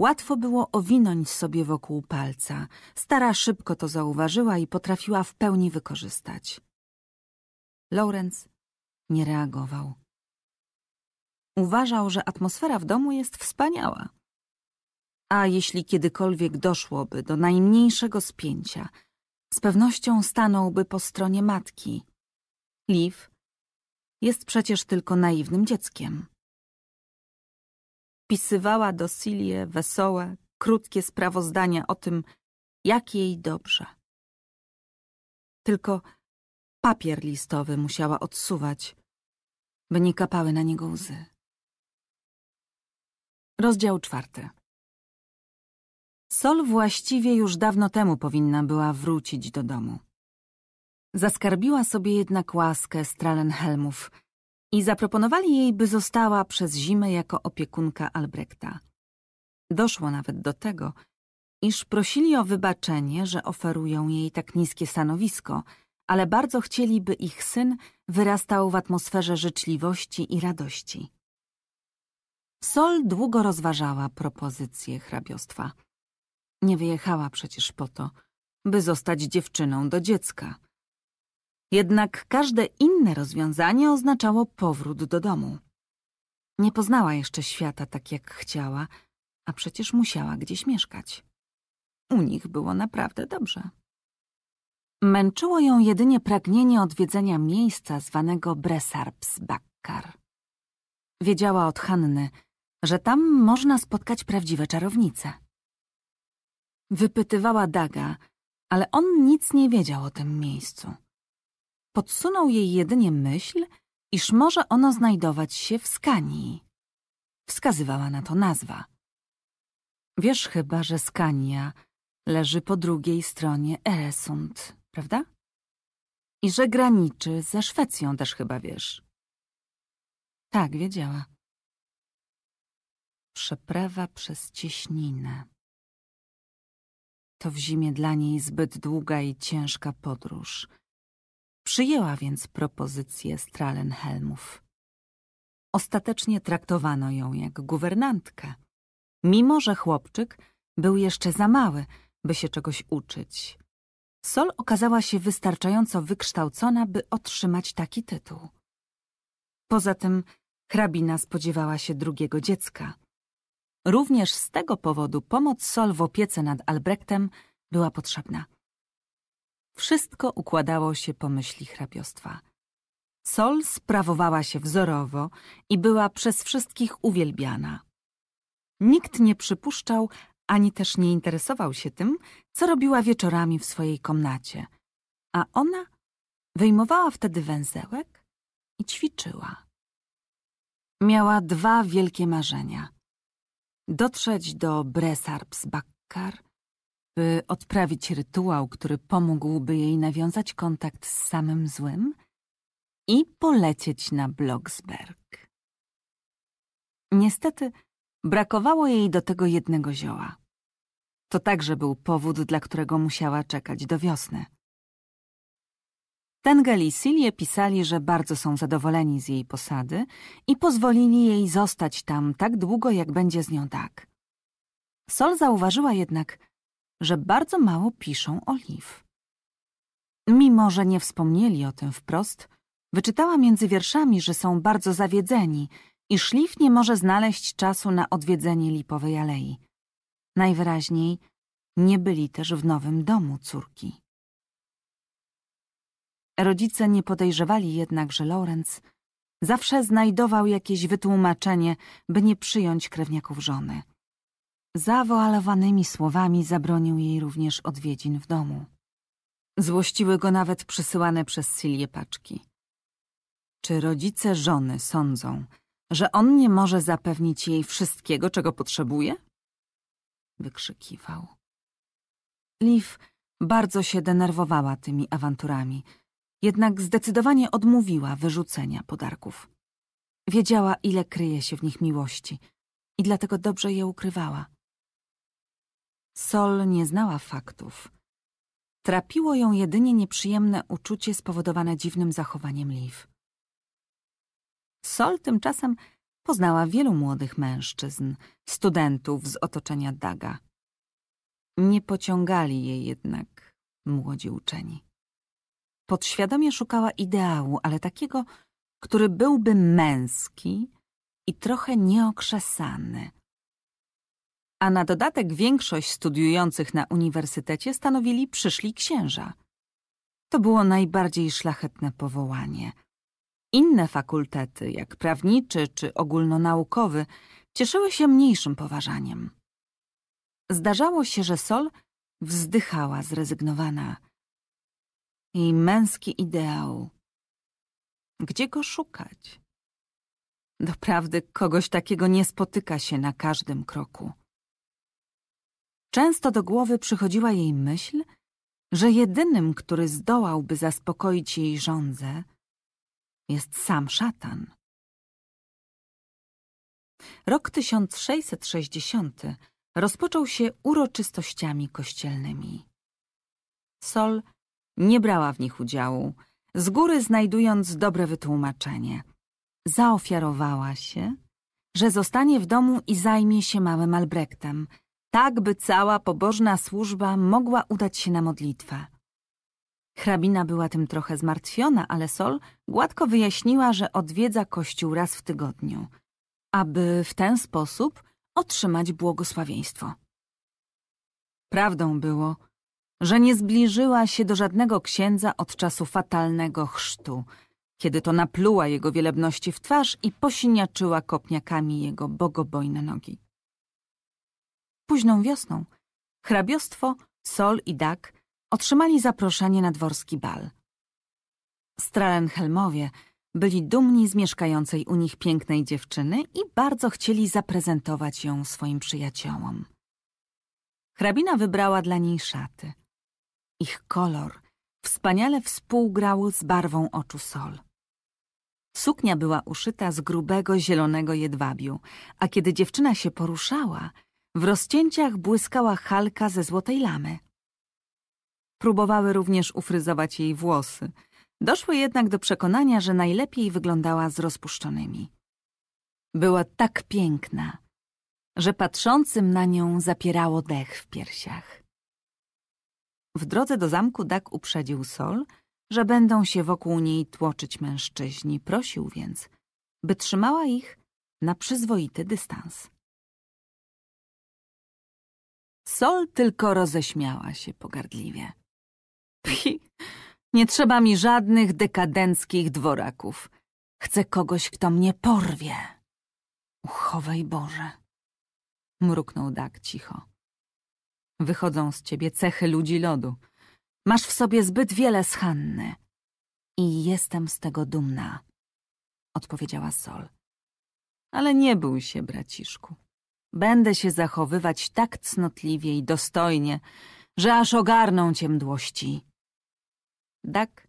łatwo było owinąć sobie wokół palca. Stara szybko to zauważyła i potrafiła w pełni wykorzystać. Lawrence nie reagował. Uważał, że atmosfera w domu jest wspaniała. A jeśli kiedykolwiek doszłoby do najmniejszego spięcia, z pewnością stanąłby po stronie matki. Liv jest przecież tylko naiwnym dzieckiem wpisywała do Silie wesołe, krótkie sprawozdania o tym, jak jej dobrze. Tylko papier listowy musiała odsuwać, by nie kapały na niego łzy. Rozdział czwarty. Sol właściwie już dawno temu powinna była wrócić do domu. Zaskarbiła sobie jednak łaskę Stralenhelmów – i zaproponowali jej, by została przez zimę jako opiekunka Albrechta. Doszło nawet do tego, iż prosili o wybaczenie, że oferują jej tak niskie stanowisko, ale bardzo chcieli, by ich syn wyrastał w atmosferze życzliwości i radości. Sol długo rozważała propozycję hrabiostwa. Nie wyjechała przecież po to, by zostać dziewczyną do dziecka. Jednak każde inne rozwiązanie oznaczało powrót do domu. Nie poznała jeszcze świata tak, jak chciała, a przecież musiała gdzieś mieszkać. U nich było naprawdę dobrze. Męczyło ją jedynie pragnienie odwiedzenia miejsca zwanego Bresarps Bakkar. Wiedziała od Hanny, że tam można spotkać prawdziwe czarownice. Wypytywała Daga, ale on nic nie wiedział o tym miejscu podsunął jej jedynie myśl, iż może ono znajdować się w Skanii. Wskazywała na to nazwa. Wiesz chyba, że Skania leży po drugiej stronie Eresund, prawda? I że graniczy ze Szwecją też chyba wiesz. Tak, wiedziała. Przeprawa przez cieśninę. To w zimie dla niej zbyt długa i ciężka podróż. Przyjęła więc propozycję Stralenhelmów. Ostatecznie traktowano ją jak guwernantkę, mimo że chłopczyk był jeszcze za mały, by się czegoś uczyć. Sol okazała się wystarczająco wykształcona, by otrzymać taki tytuł. Poza tym hrabina spodziewała się drugiego dziecka. Również z tego powodu pomoc Sol w opiece nad Albrechtem była potrzebna. Wszystko układało się po myśli hrabiostwa. Sol sprawowała się wzorowo i była przez wszystkich uwielbiana. Nikt nie przypuszczał, ani też nie interesował się tym, co robiła wieczorami w swojej komnacie. A ona wyjmowała wtedy węzełek i ćwiczyła. Miała dwa wielkie marzenia. Dotrzeć do Bresarps Bakkar by odprawić rytuał, który pomógłby jej nawiązać kontakt z samym złym, i polecieć na Blocksberg. Niestety, brakowało jej do tego jednego zioła. To także był powód, dla którego musiała czekać do wiosny. Tengel i Silie pisali, że bardzo są zadowoleni z jej posady i pozwolili jej zostać tam tak długo, jak będzie z nią tak. Sol zauważyła jednak, że bardzo mało piszą o Liv. Mimo, że nie wspomnieli o tym wprost, wyczytała między wierszami, że są bardzo zawiedzeni i Szlif nie może znaleźć czasu na odwiedzenie Lipowej Alei. Najwyraźniej nie byli też w nowym domu córki. Rodzice nie podejrzewali jednak, że Lawrence zawsze znajdował jakieś wytłumaczenie, by nie przyjąć krewniaków żony. Zawoalowanymi słowami zabronił jej również odwiedzin w domu. Złościły go nawet przysyłane przez Silię paczki. Czy rodzice żony sądzą, że on nie może zapewnić jej wszystkiego, czego potrzebuje? Wykrzykiwał. Liv bardzo się denerwowała tymi awanturami, jednak zdecydowanie odmówiła wyrzucenia podarków. Wiedziała, ile kryje się w nich miłości i dlatego dobrze je ukrywała. Sol nie znała faktów. Trapiło ją jedynie nieprzyjemne uczucie spowodowane dziwnym zachowaniem Liv. Sol tymczasem poznała wielu młodych mężczyzn, studentów z otoczenia Daga. Nie pociągali jej jednak młodzi uczeni. Podświadomie szukała ideału, ale takiego, który byłby męski i trochę nieokrzesany, a na dodatek większość studiujących na uniwersytecie stanowili przyszli księża. To było najbardziej szlachetne powołanie. Inne fakultety, jak prawniczy czy ogólnonaukowy, cieszyły się mniejszym poważaniem. Zdarzało się, że Sol wzdychała zrezygnowana. I męski ideał. Gdzie go szukać? Doprawdy kogoś takiego nie spotyka się na każdym kroku. Często do głowy przychodziła jej myśl, że jedynym, który zdołałby zaspokoić jej żądzę, jest sam szatan. Rok 1660 rozpoczął się uroczystościami kościelnymi. Sol nie brała w nich udziału, z góry znajdując dobre wytłumaczenie. Zaofiarowała się, że zostanie w domu i zajmie się małym Albrechtem – tak by cała pobożna służba mogła udać się na modlitwę. Hrabina była tym trochę zmartwiona, ale Sol gładko wyjaśniła, że odwiedza kościół raz w tygodniu, aby w ten sposób otrzymać błogosławieństwo. Prawdą było, że nie zbliżyła się do żadnego księdza od czasu fatalnego chrztu, kiedy to napluła jego wielebności w twarz i posiniaczyła kopniakami jego bogobojne nogi późną wiosną, hrabiostwo, Sol i Dak otrzymali zaproszenie na dworski bal. Stralenhelmowie byli dumni z mieszkającej u nich pięknej dziewczyny i bardzo chcieli zaprezentować ją swoim przyjaciołom. Hrabina wybrała dla niej szaty. Ich kolor wspaniale współgrał z barwą oczu Sol. Suknia była uszyta z grubego, zielonego jedwabiu, a kiedy dziewczyna się poruszała – w rozcięciach błyskała halka ze złotej lamy. Próbowały również ufryzować jej włosy. Doszły jednak do przekonania, że najlepiej wyglądała z rozpuszczonymi. Była tak piękna, że patrzącym na nią zapierało dech w piersiach. W drodze do zamku Dak uprzedził Sol, że będą się wokół niej tłoczyć mężczyźni. Prosił więc, by trzymała ich na przyzwoity dystans. Sol tylko roześmiała się pogardliwie. Pchi, nie trzeba mi żadnych dekadenckich dworaków. Chcę kogoś, kto mnie porwie. Uchowaj Boże. Mruknął Dag cicho. Wychodzą z ciebie cechy ludzi lodu. Masz w sobie zbyt wiele schanny. I jestem z tego dumna, odpowiedziała Sol. Ale nie bój się, braciszku. Będę się zachowywać tak cnotliwie i dostojnie, że aż ogarną cię mdłości. Dak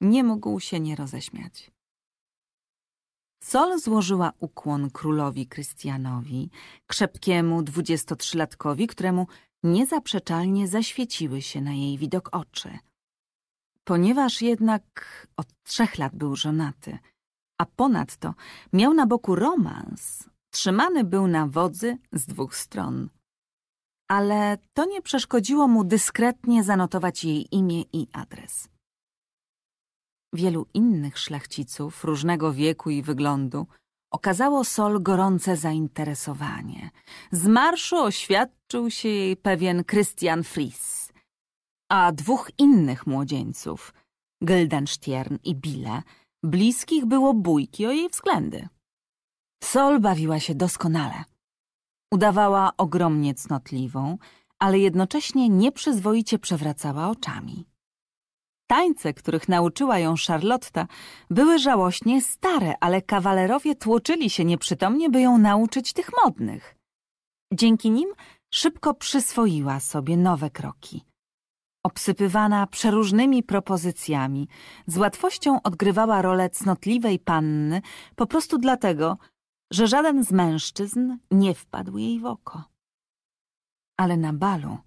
nie mógł się nie roześmiać. Sol złożyła ukłon królowi Krystianowi, krzepkiemu dwudziestotrzylatkowi, któremu niezaprzeczalnie zaświeciły się na jej widok oczy. Ponieważ jednak od trzech lat był żonaty, a ponadto miał na boku romans, Trzymany był na wodzy z dwóch stron. Ale to nie przeszkodziło mu dyskretnie zanotować jej imię i adres. Wielu innych szlachciców różnego wieku i wyglądu okazało Sol gorące zainteresowanie. Z marszu oświadczył się jej pewien Christian Fries, a dwóch innych młodzieńców, Gildenstiern i Bille, bliskich było bójki o jej względy. Sol bawiła się doskonale. Udawała ogromnie cnotliwą, ale jednocześnie nieprzyzwoicie przewracała oczami. Tańce, których nauczyła ją Charlotta, były żałośnie stare, ale kawalerowie tłoczyli się nieprzytomnie, by ją nauczyć tych modnych. Dzięki nim szybko przyswoiła sobie nowe kroki. Obsypywana przeróżnymi propozycjami, z łatwością odgrywała rolę cnotliwej panny po prostu dlatego, że żaden z mężczyzn nie wpadł jej w oko. Ale na balu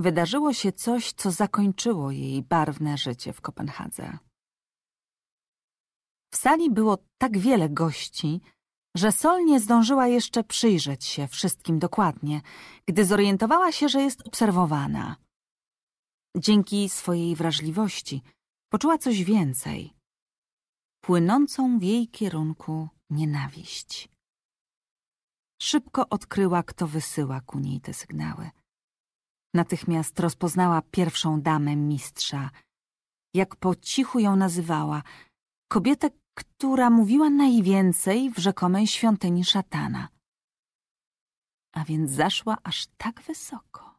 wydarzyło się coś, co zakończyło jej barwne życie w Kopenhadze. W sali było tak wiele gości, że Sol nie zdążyła jeszcze przyjrzeć się wszystkim dokładnie, gdy zorientowała się, że jest obserwowana. Dzięki swojej wrażliwości poczuła coś więcej, płynącą w jej kierunku nienawiść. Szybko odkryła, kto wysyła ku niej te sygnały. Natychmiast rozpoznała pierwszą damę mistrza, jak po cichu ją nazywała, kobietę, która mówiła najwięcej w rzekomej świątyni szatana. A więc zaszła aż tak wysoko.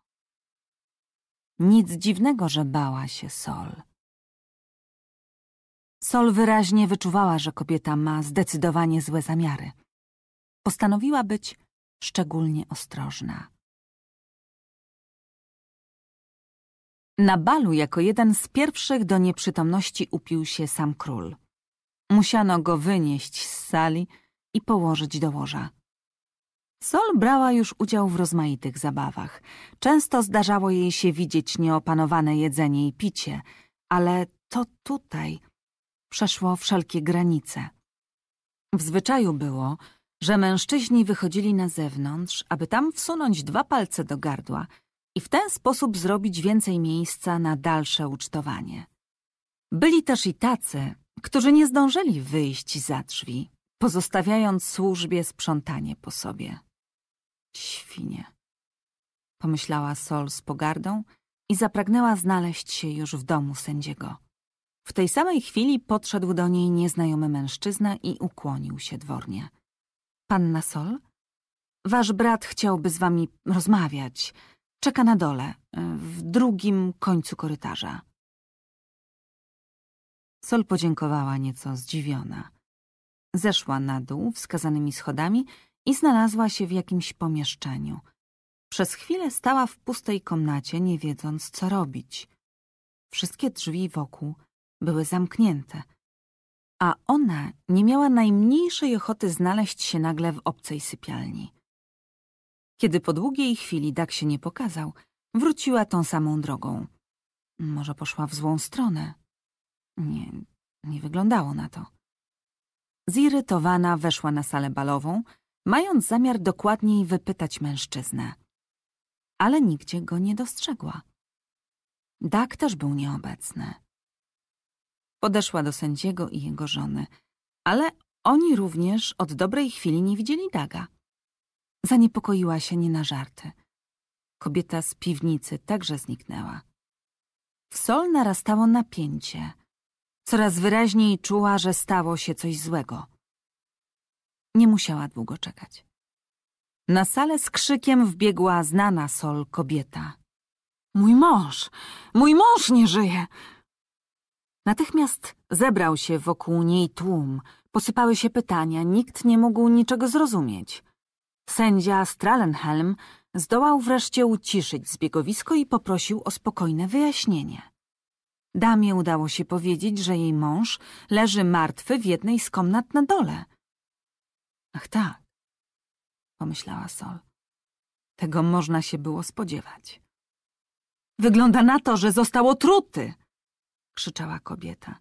Nic dziwnego, że bała się Sol. Sol wyraźnie wyczuwała, że kobieta ma zdecydowanie złe zamiary. Postanowiła być szczególnie ostrożna. Na balu jako jeden z pierwszych do nieprzytomności upił się sam król. Musiano go wynieść z sali i położyć do łoża. Sol brała już udział w rozmaitych zabawach. Często zdarzało jej się widzieć nieopanowane jedzenie i picie, ale to tutaj przeszło wszelkie granice. W zwyczaju było, że mężczyźni wychodzili na zewnątrz, aby tam wsunąć dwa palce do gardła i w ten sposób zrobić więcej miejsca na dalsze ucztowanie. Byli też i tacy, którzy nie zdążyli wyjść za drzwi, pozostawiając służbie sprzątanie po sobie. Świnie, pomyślała Sol z pogardą i zapragnęła znaleźć się już w domu sędziego. W tej samej chwili podszedł do niej nieznajomy mężczyzna i ukłonił się dwornie. Panna Sol? Wasz brat chciałby z wami rozmawiać. Czeka na dole, w drugim końcu korytarza. Sol podziękowała nieco zdziwiona. Zeszła na dół wskazanymi schodami i znalazła się w jakimś pomieszczeniu. Przez chwilę stała w pustej komnacie, nie wiedząc, co robić. Wszystkie drzwi wokół były zamknięte, a ona nie miała najmniejszej ochoty znaleźć się nagle w obcej sypialni. Kiedy po długiej chwili Dak się nie pokazał, wróciła tą samą drogą. Może poszła w złą stronę. Nie, nie wyglądało na to. Zirytowana weszła na salę balową, mając zamiar dokładniej wypytać mężczyznę. Ale nigdzie go nie dostrzegła. Dak też był nieobecny. Podeszła do sędziego i jego żony. Ale oni również od dobrej chwili nie widzieli Daga. Zaniepokoiła się nie na żarty. Kobieta z piwnicy także zniknęła. W Sol narastało napięcie. Coraz wyraźniej czuła, że stało się coś złego. Nie musiała długo czekać. Na salę z krzykiem wbiegła znana Sol kobieta. Mój mąż! Mój mąż nie żyje! Natychmiast zebrał się wokół niej tłum, posypały się pytania, nikt nie mógł niczego zrozumieć. Sędzia Stralenhelm zdołał wreszcie uciszyć zbiegowisko i poprosił o spokojne wyjaśnienie. Damie udało się powiedzieć, że jej mąż leży martwy w jednej z komnat na dole. Ach tak, pomyślała Sol. Tego można się było spodziewać. Wygląda na to, że został otruty, krzyczała kobieta.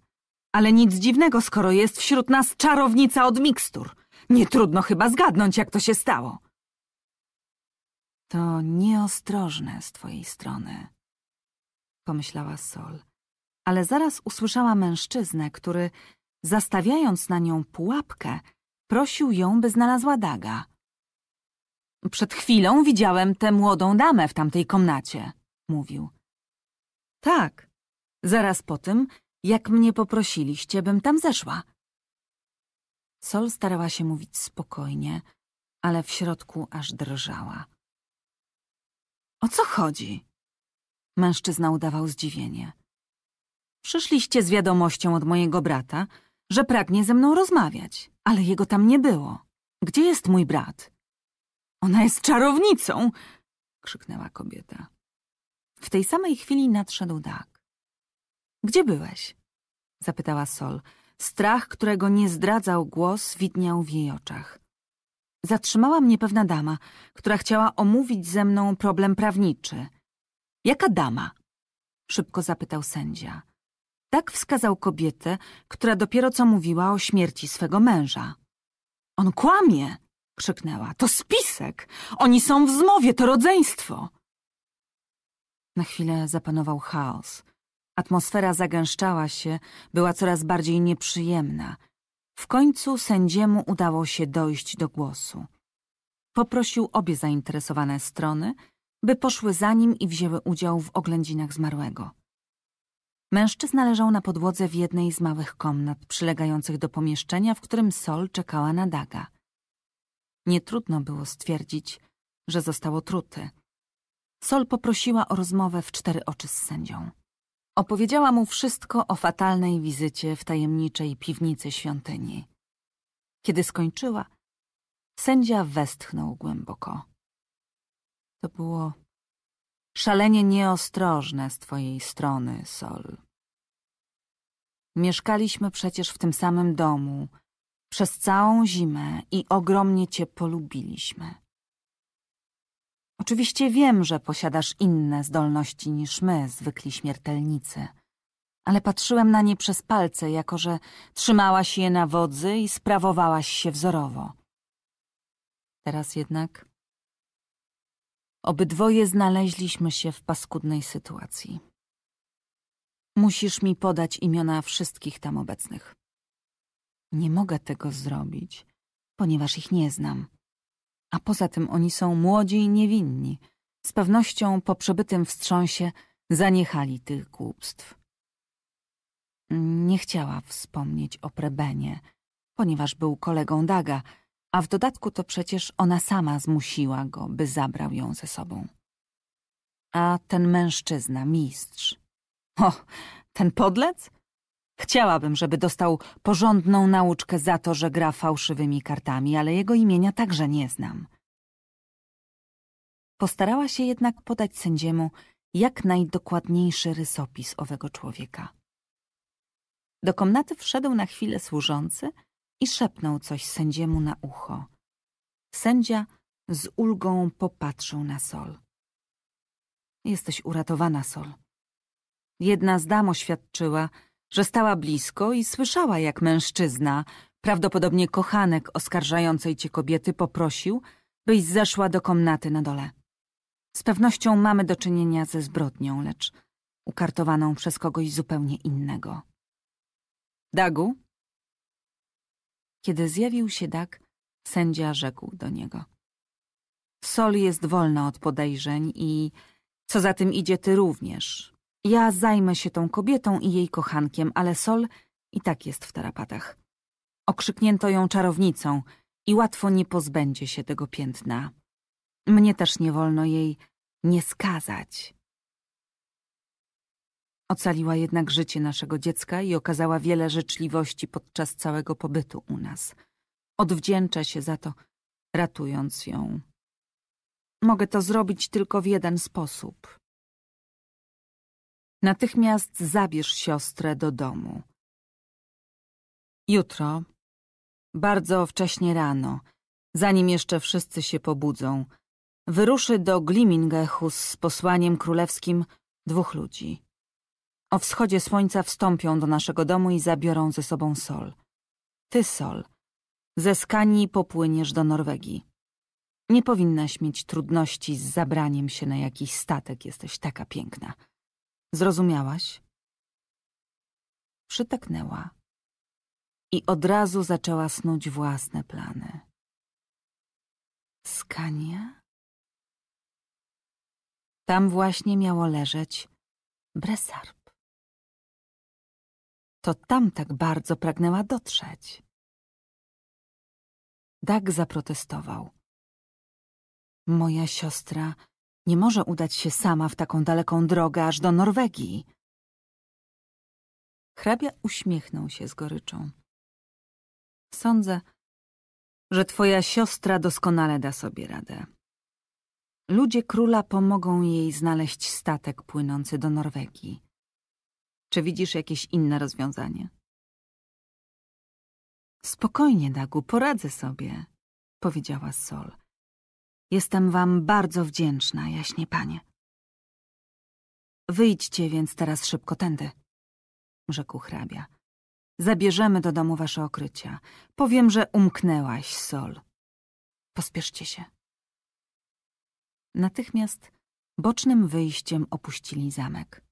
Ale nic dziwnego, skoro jest wśród nas czarownica od mikstur. Nie trudno chyba zgadnąć, jak to się stało. To nieostrożne z twojej strony, pomyślała Sol. Ale zaraz usłyszała mężczyznę, który, zastawiając na nią pułapkę, prosił ją, by znalazła daga. Przed chwilą widziałem tę młodą damę w tamtej komnacie, mówił. Tak, Zaraz po tym, jak mnie poprosiliście, bym tam zeszła. Sol starała się mówić spokojnie, ale w środku aż drżała. O co chodzi? Mężczyzna udawał zdziwienie. Przyszliście z wiadomością od mojego brata, że pragnie ze mną rozmawiać, ale jego tam nie było. Gdzie jest mój brat? Ona jest czarownicą! krzyknęła kobieta. W tej samej chwili nadszedł Dag. Gdzie byłeś? Zapytała Sol. Strach, którego nie zdradzał głos, widniał w jej oczach. Zatrzymała mnie pewna dama, która chciała omówić ze mną problem prawniczy. Jaka dama? Szybko zapytał sędzia. Tak wskazał kobietę, która dopiero co mówiła o śmierci swego męża. On kłamie! krzyknęła. To spisek! Oni są w zmowie, to rodzeństwo! Na chwilę zapanował chaos. Atmosfera zagęszczała się, była coraz bardziej nieprzyjemna. W końcu sędziemu udało się dojść do głosu. Poprosił obie zainteresowane strony, by poszły za nim i wzięły udział w oględzinach zmarłego. Mężczyzna leżał na podłodze w jednej z małych komnat przylegających do pomieszczenia, w którym Sol czekała na Daga. Nietrudno było stwierdzić, że został truty. Sol poprosiła o rozmowę w cztery oczy z sędzią. Opowiedziała mu wszystko o fatalnej wizycie w tajemniczej piwnicy świątyni. Kiedy skończyła, sędzia westchnął głęboko. To było szalenie nieostrożne z twojej strony, Sol. Mieszkaliśmy przecież w tym samym domu przez całą zimę i ogromnie cię polubiliśmy. Oczywiście wiem, że posiadasz inne zdolności niż my, zwykli śmiertelnicy, ale patrzyłem na nie przez palce, jako że trzymałaś je na wodzy i sprawowałaś się wzorowo. Teraz jednak obydwoje znaleźliśmy się w paskudnej sytuacji. Musisz mi podać imiona wszystkich tam obecnych. Nie mogę tego zrobić, ponieważ ich nie znam a poza tym oni są młodzi i niewinni. Z pewnością po przebytym wstrząsie zaniechali tych głupstw. Nie chciała wspomnieć o Prebenie, ponieważ był kolegą Daga, a w dodatku to przecież ona sama zmusiła go, by zabrał ją ze sobą. A ten mężczyzna, mistrz. O, ten podlec? Chciałabym, żeby dostał porządną nauczkę za to, że gra fałszywymi kartami, ale jego imienia także nie znam. Postarała się jednak podać sędziemu jak najdokładniejszy rysopis owego człowieka. Do komnaty wszedł na chwilę służący i szepnął coś sędziemu na ucho. Sędzia z ulgą popatrzył na Sol. Jesteś uratowana, Sol. Jedna z dam oświadczyła, że stała blisko i słyszała, jak mężczyzna, prawdopodobnie kochanek oskarżającej cię kobiety, poprosił, byś zeszła do komnaty na dole. Z pewnością mamy do czynienia ze zbrodnią, lecz ukartowaną przez kogoś zupełnie innego. Dagu? Kiedy zjawił się Dag, sędzia rzekł do niego. Sol jest wolna od podejrzeń i, co za tym idzie, ty również. Ja zajmę się tą kobietą i jej kochankiem, ale Sol i tak jest w tarapatach. Okrzyknięto ją czarownicą i łatwo nie pozbędzie się tego piętna. Mnie też nie wolno jej nie skazać. Ocaliła jednak życie naszego dziecka i okazała wiele życzliwości podczas całego pobytu u nas. Odwdzięcza się za to, ratując ją. Mogę to zrobić tylko w jeden sposób. Natychmiast zabierz siostrę do domu. Jutro, bardzo wcześnie rano, zanim jeszcze wszyscy się pobudzą, wyruszy do Glimingehu z posłaniem królewskim dwóch ludzi. O wschodzie słońca wstąpią do naszego domu i zabiorą ze sobą sol. Ty, sol, ze Skanii popłyniesz do Norwegii. Nie powinnaś mieć trudności z zabraniem się na jakiś statek, jesteś taka piękna. Zrozumiałaś? Przytaknęła i od razu zaczęła snuć własne plany. Skania? Tam właśnie miało leżeć Bresarp. To tam tak bardzo pragnęła dotrzeć. Dag zaprotestował. Moja siostra nie może udać się sama w taką daleką drogę aż do Norwegii. Hrabia uśmiechnął się z goryczą. Sądzę, że twoja siostra doskonale da sobie radę. Ludzie króla pomogą jej znaleźć statek płynący do Norwegii. Czy widzisz jakieś inne rozwiązanie? Spokojnie, Dagu, poradzę sobie, powiedziała Sol. Jestem wam bardzo wdzięczna, jaśnie panie. Wyjdźcie więc teraz szybko tędy, rzekł hrabia. Zabierzemy do domu wasze okrycia. Powiem, że umknęłaś, Sol. Pospieszcie się. Natychmiast bocznym wyjściem opuścili zamek.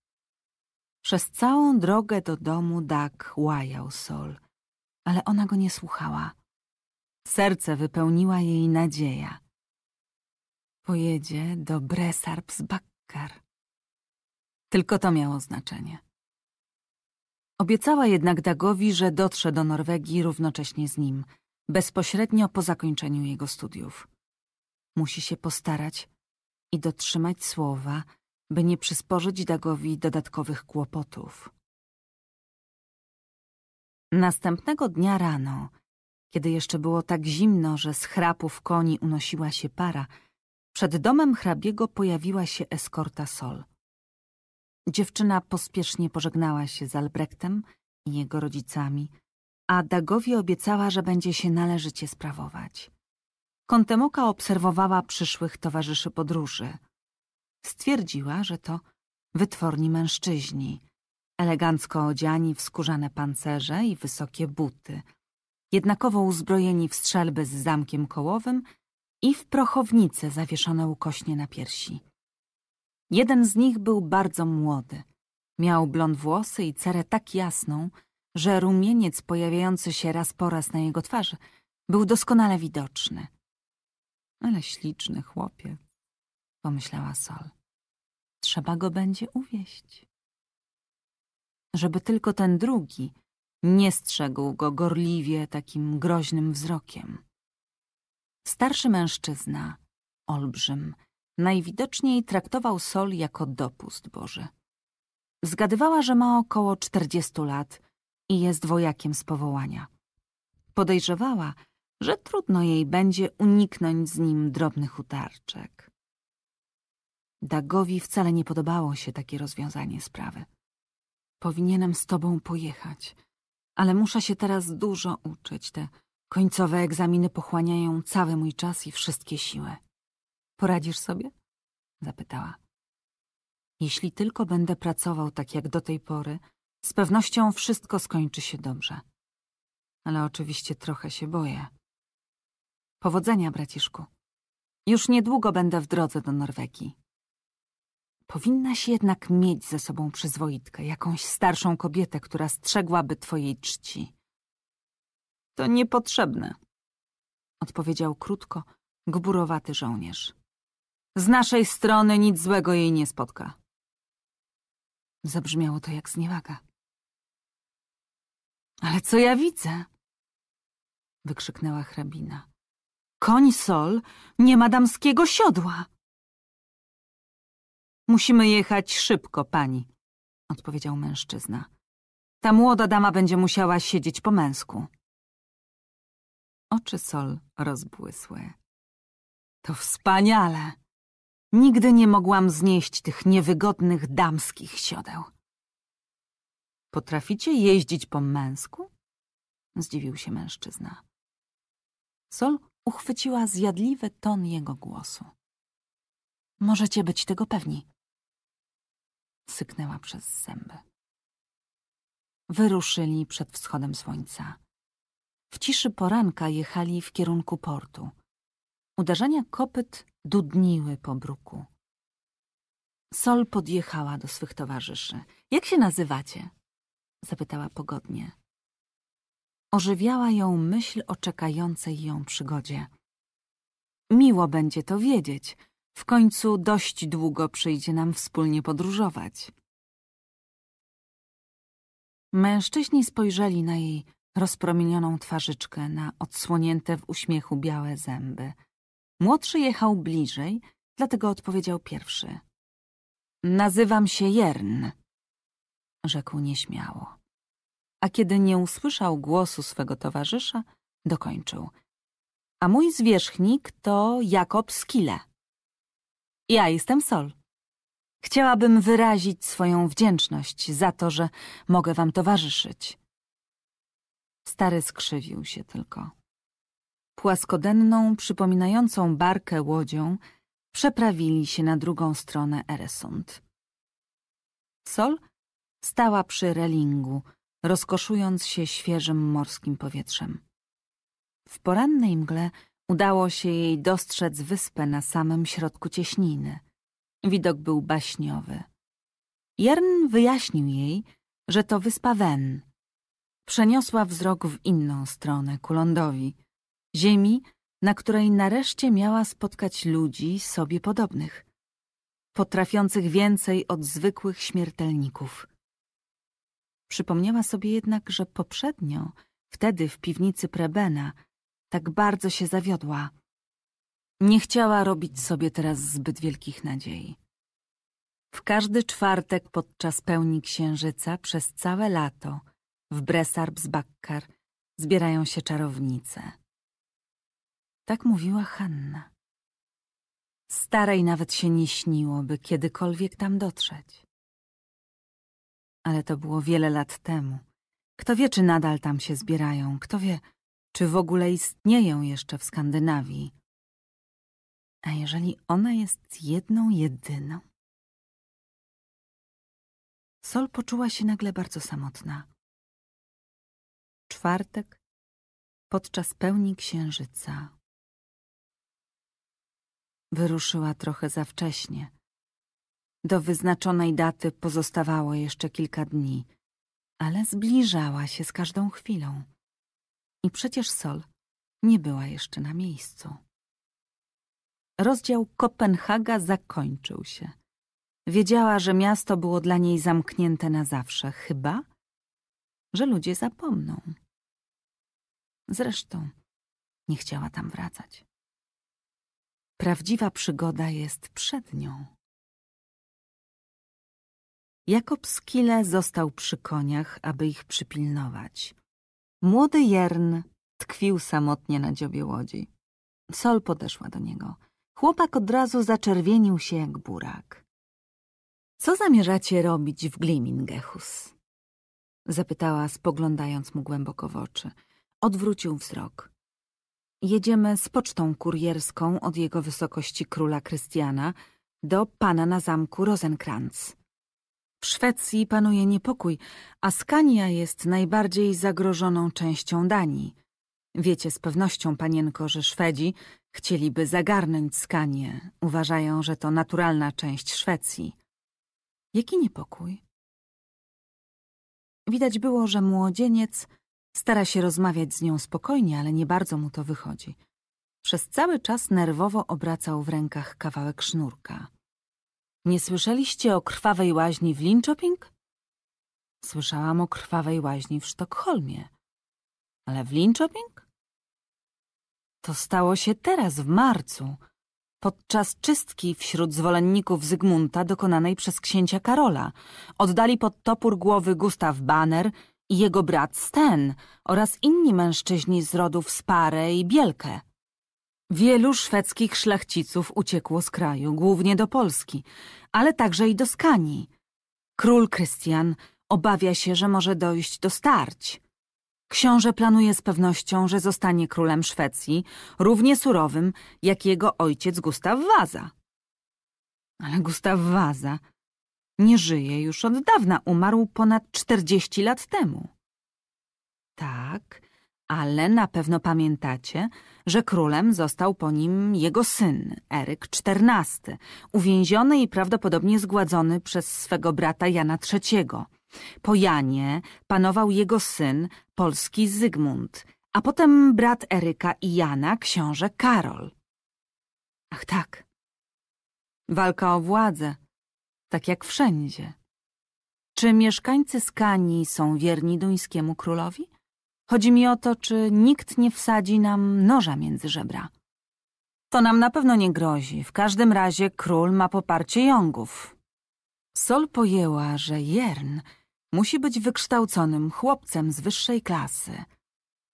Przez całą drogę do domu Dak łajał Sol, ale ona go nie słuchała. Serce wypełniła jej nadzieja pojedzie do Bresarp z Bakkar. Tylko to miało znaczenie. Obiecała jednak Dagowi, że dotrze do Norwegii równocześnie z nim, bezpośrednio po zakończeniu jego studiów. Musi się postarać i dotrzymać słowa, by nie przysporzyć Dagowi dodatkowych kłopotów. Następnego dnia rano, kiedy jeszcze było tak zimno, że z chrapów koni unosiła się para, przed domem hrabiego pojawiła się eskorta Sol. Dziewczyna pospiesznie pożegnała się z Albrechtem i jego rodzicami, a Dagowi obiecała, że będzie się należycie sprawować. Kątem oka obserwowała przyszłych towarzyszy podróży. Stwierdziła, że to wytworni mężczyźni, elegancko odziani w skórzane pancerze i wysokie buty, jednakowo uzbrojeni w strzelby z zamkiem kołowym – i w prochownice zawieszone ukośnie na piersi. Jeden z nich był bardzo młody. Miał blond włosy i cerę tak jasną, że rumieniec pojawiający się raz po raz na jego twarzy był doskonale widoczny. Ale śliczny chłopie, pomyślała Sol. Trzeba go będzie uwieść. Żeby tylko ten drugi nie strzegł go gorliwie takim groźnym wzrokiem. Starszy mężczyzna, olbrzym, najwidoczniej traktował sol jako dopust Boży. Zgadywała, że ma około 40 lat i jest wojakiem z powołania. Podejrzewała, że trudno jej będzie uniknąć z nim drobnych utarczek. Dagowi wcale nie podobało się takie rozwiązanie sprawy. Powinienem z tobą pojechać, ale muszę się teraz dużo uczyć. Te Końcowe egzaminy pochłaniają cały mój czas i wszystkie siły. Poradzisz sobie? zapytała. Jeśli tylko będę pracował tak jak do tej pory, z pewnością wszystko skończy się dobrze. Ale oczywiście trochę się boję. Powodzenia, braciszku. Już niedługo będę w drodze do Norwegii. Powinnaś jednak mieć ze sobą przyzwoitkę, jakąś starszą kobietę, która strzegłaby twojej czci. To niepotrzebne, odpowiedział krótko gburowaty żołnierz. Z naszej strony nic złego jej nie spotka. Zabrzmiało to jak zniewaga. Ale co ja widzę? Wykrzyknęła hrabina. Koń Sol nie ma damskiego siodła. Musimy jechać szybko, pani, odpowiedział mężczyzna. Ta młoda dama będzie musiała siedzieć po męsku oczy Sol rozbłysły. To wspaniale! Nigdy nie mogłam znieść tych niewygodnych damskich siodeł. Potraficie jeździć po męsku? Zdziwił się mężczyzna. Sol uchwyciła zjadliwy ton jego głosu. Możecie być tego pewni. Syknęła przez zęby. Wyruszyli przed wschodem słońca. W ciszy poranka jechali w kierunku portu. Uderzenia kopyt dudniły po bruku. Sol podjechała do swych towarzyszy. Jak się nazywacie? Zapytała pogodnie. Ożywiała ją myśl o czekającej ją przygodzie. Miło będzie to wiedzieć. W końcu dość długo przyjdzie nam wspólnie podróżować. Mężczyźni spojrzeli na jej rozpromienioną twarzyczkę na odsłonięte w uśmiechu białe zęby. Młodszy jechał bliżej, dlatego odpowiedział pierwszy. Nazywam się Jern, rzekł nieśmiało. A kiedy nie usłyszał głosu swego towarzysza, dokończył. A mój zwierzchnik to Jakob Skile. Ja jestem Sol. Chciałabym wyrazić swoją wdzięczność za to, że mogę wam towarzyszyć. Stary skrzywił się tylko. Płaskodenną, przypominającą barkę łodzią, przeprawili się na drugą stronę Eresund. Sol stała przy relingu, rozkoszując się świeżym morskim powietrzem. W porannej mgle udało się jej dostrzec wyspę na samym środku cieśniny. Widok był baśniowy. Jern wyjaśnił jej, że to wyspa Wen, przeniosła wzrok w inną stronę, ku lądowi, ziemi, na której nareszcie miała spotkać ludzi sobie podobnych, potrafiących więcej od zwykłych śmiertelników. Przypomniała sobie jednak, że poprzednio, wtedy w piwnicy Prebena, tak bardzo się zawiodła. Nie chciała robić sobie teraz zbyt wielkich nadziei. W każdy czwartek podczas pełni księżyca przez całe lato w Bresarb z Bakkar zbierają się czarownice. Tak mówiła Hanna. Starej nawet się nie śniło, by kiedykolwiek tam dotrzeć. Ale to było wiele lat temu. Kto wie, czy nadal tam się zbierają, kto wie, czy w ogóle istnieją jeszcze w Skandynawii. A jeżeli ona jest jedną, jedyną? Sol poczuła się nagle bardzo samotna czwartek podczas pełni księżyca. Wyruszyła trochę za wcześnie. Do wyznaczonej daty pozostawało jeszcze kilka dni, ale zbliżała się z każdą chwilą. I przecież Sol nie była jeszcze na miejscu. Rozdział Kopenhaga zakończył się. Wiedziała, że miasto było dla niej zamknięte na zawsze, chyba, że ludzie zapomną. Zresztą nie chciała tam wracać. Prawdziwa przygoda jest przed nią. Jakob Skile został przy koniach, aby ich przypilnować. Młody Jern tkwił samotnie na dziobie łodzi. Sol podeszła do niego. Chłopak od razu zaczerwienił się jak burak. Co zamierzacie robić w Glimingehus? Zapytała, spoglądając mu głęboko w oczy. Odwrócił wzrok. Jedziemy z pocztą kurierską od jego wysokości króla Krystiana do pana na zamku Rosenkrantz. W Szwecji panuje niepokój, a Skania jest najbardziej zagrożoną częścią Danii. Wiecie z pewnością, panienko, że Szwedzi chcieliby zagarnąć Skanię. Uważają, że to naturalna część Szwecji. Jaki niepokój? Widać było, że młodzieniec stara się rozmawiać z nią spokojnie, ale nie bardzo mu to wychodzi. Przez cały czas nerwowo obracał w rękach kawałek sznurka. Nie słyszeliście o krwawej łaźni w Linköping? Słyszałam o krwawej łaźni w Sztokholmie. Ale w Linköping? To stało się teraz, w marcu. Podczas czystki wśród zwolenników Zygmunta dokonanej przez księcia Karola oddali pod topór głowy Gustaw Banner i jego brat Sten oraz inni mężczyźni z rodów Spare i Bielkę. Wielu szwedzkich szlachciców uciekło z kraju, głównie do Polski, ale także i do Skanii. Król Krystian obawia się, że może dojść do starć. Książę planuje z pewnością, że zostanie królem Szwecji, równie surowym, jak jego ojciec Gustaw Waza. Ale Gustaw Waza nie żyje już od dawna, umarł ponad 40 lat temu. Tak, ale na pewno pamiętacie, że królem został po nim jego syn, Eryk XIV, uwięziony i prawdopodobnie zgładzony przez swego brata Jana III – po Janie panował jego syn, polski Zygmunt, a potem brat Eryka i Jana, książę Karol. Ach tak, walka o władzę, tak jak wszędzie. Czy mieszkańcy Skanii są wierni duńskiemu królowi? Chodzi mi o to, czy nikt nie wsadzi nam noża między żebra. To nam na pewno nie grozi. W każdym razie król ma poparcie jągów. Sol pojęła, że Jern Musi być wykształconym chłopcem z wyższej klasy.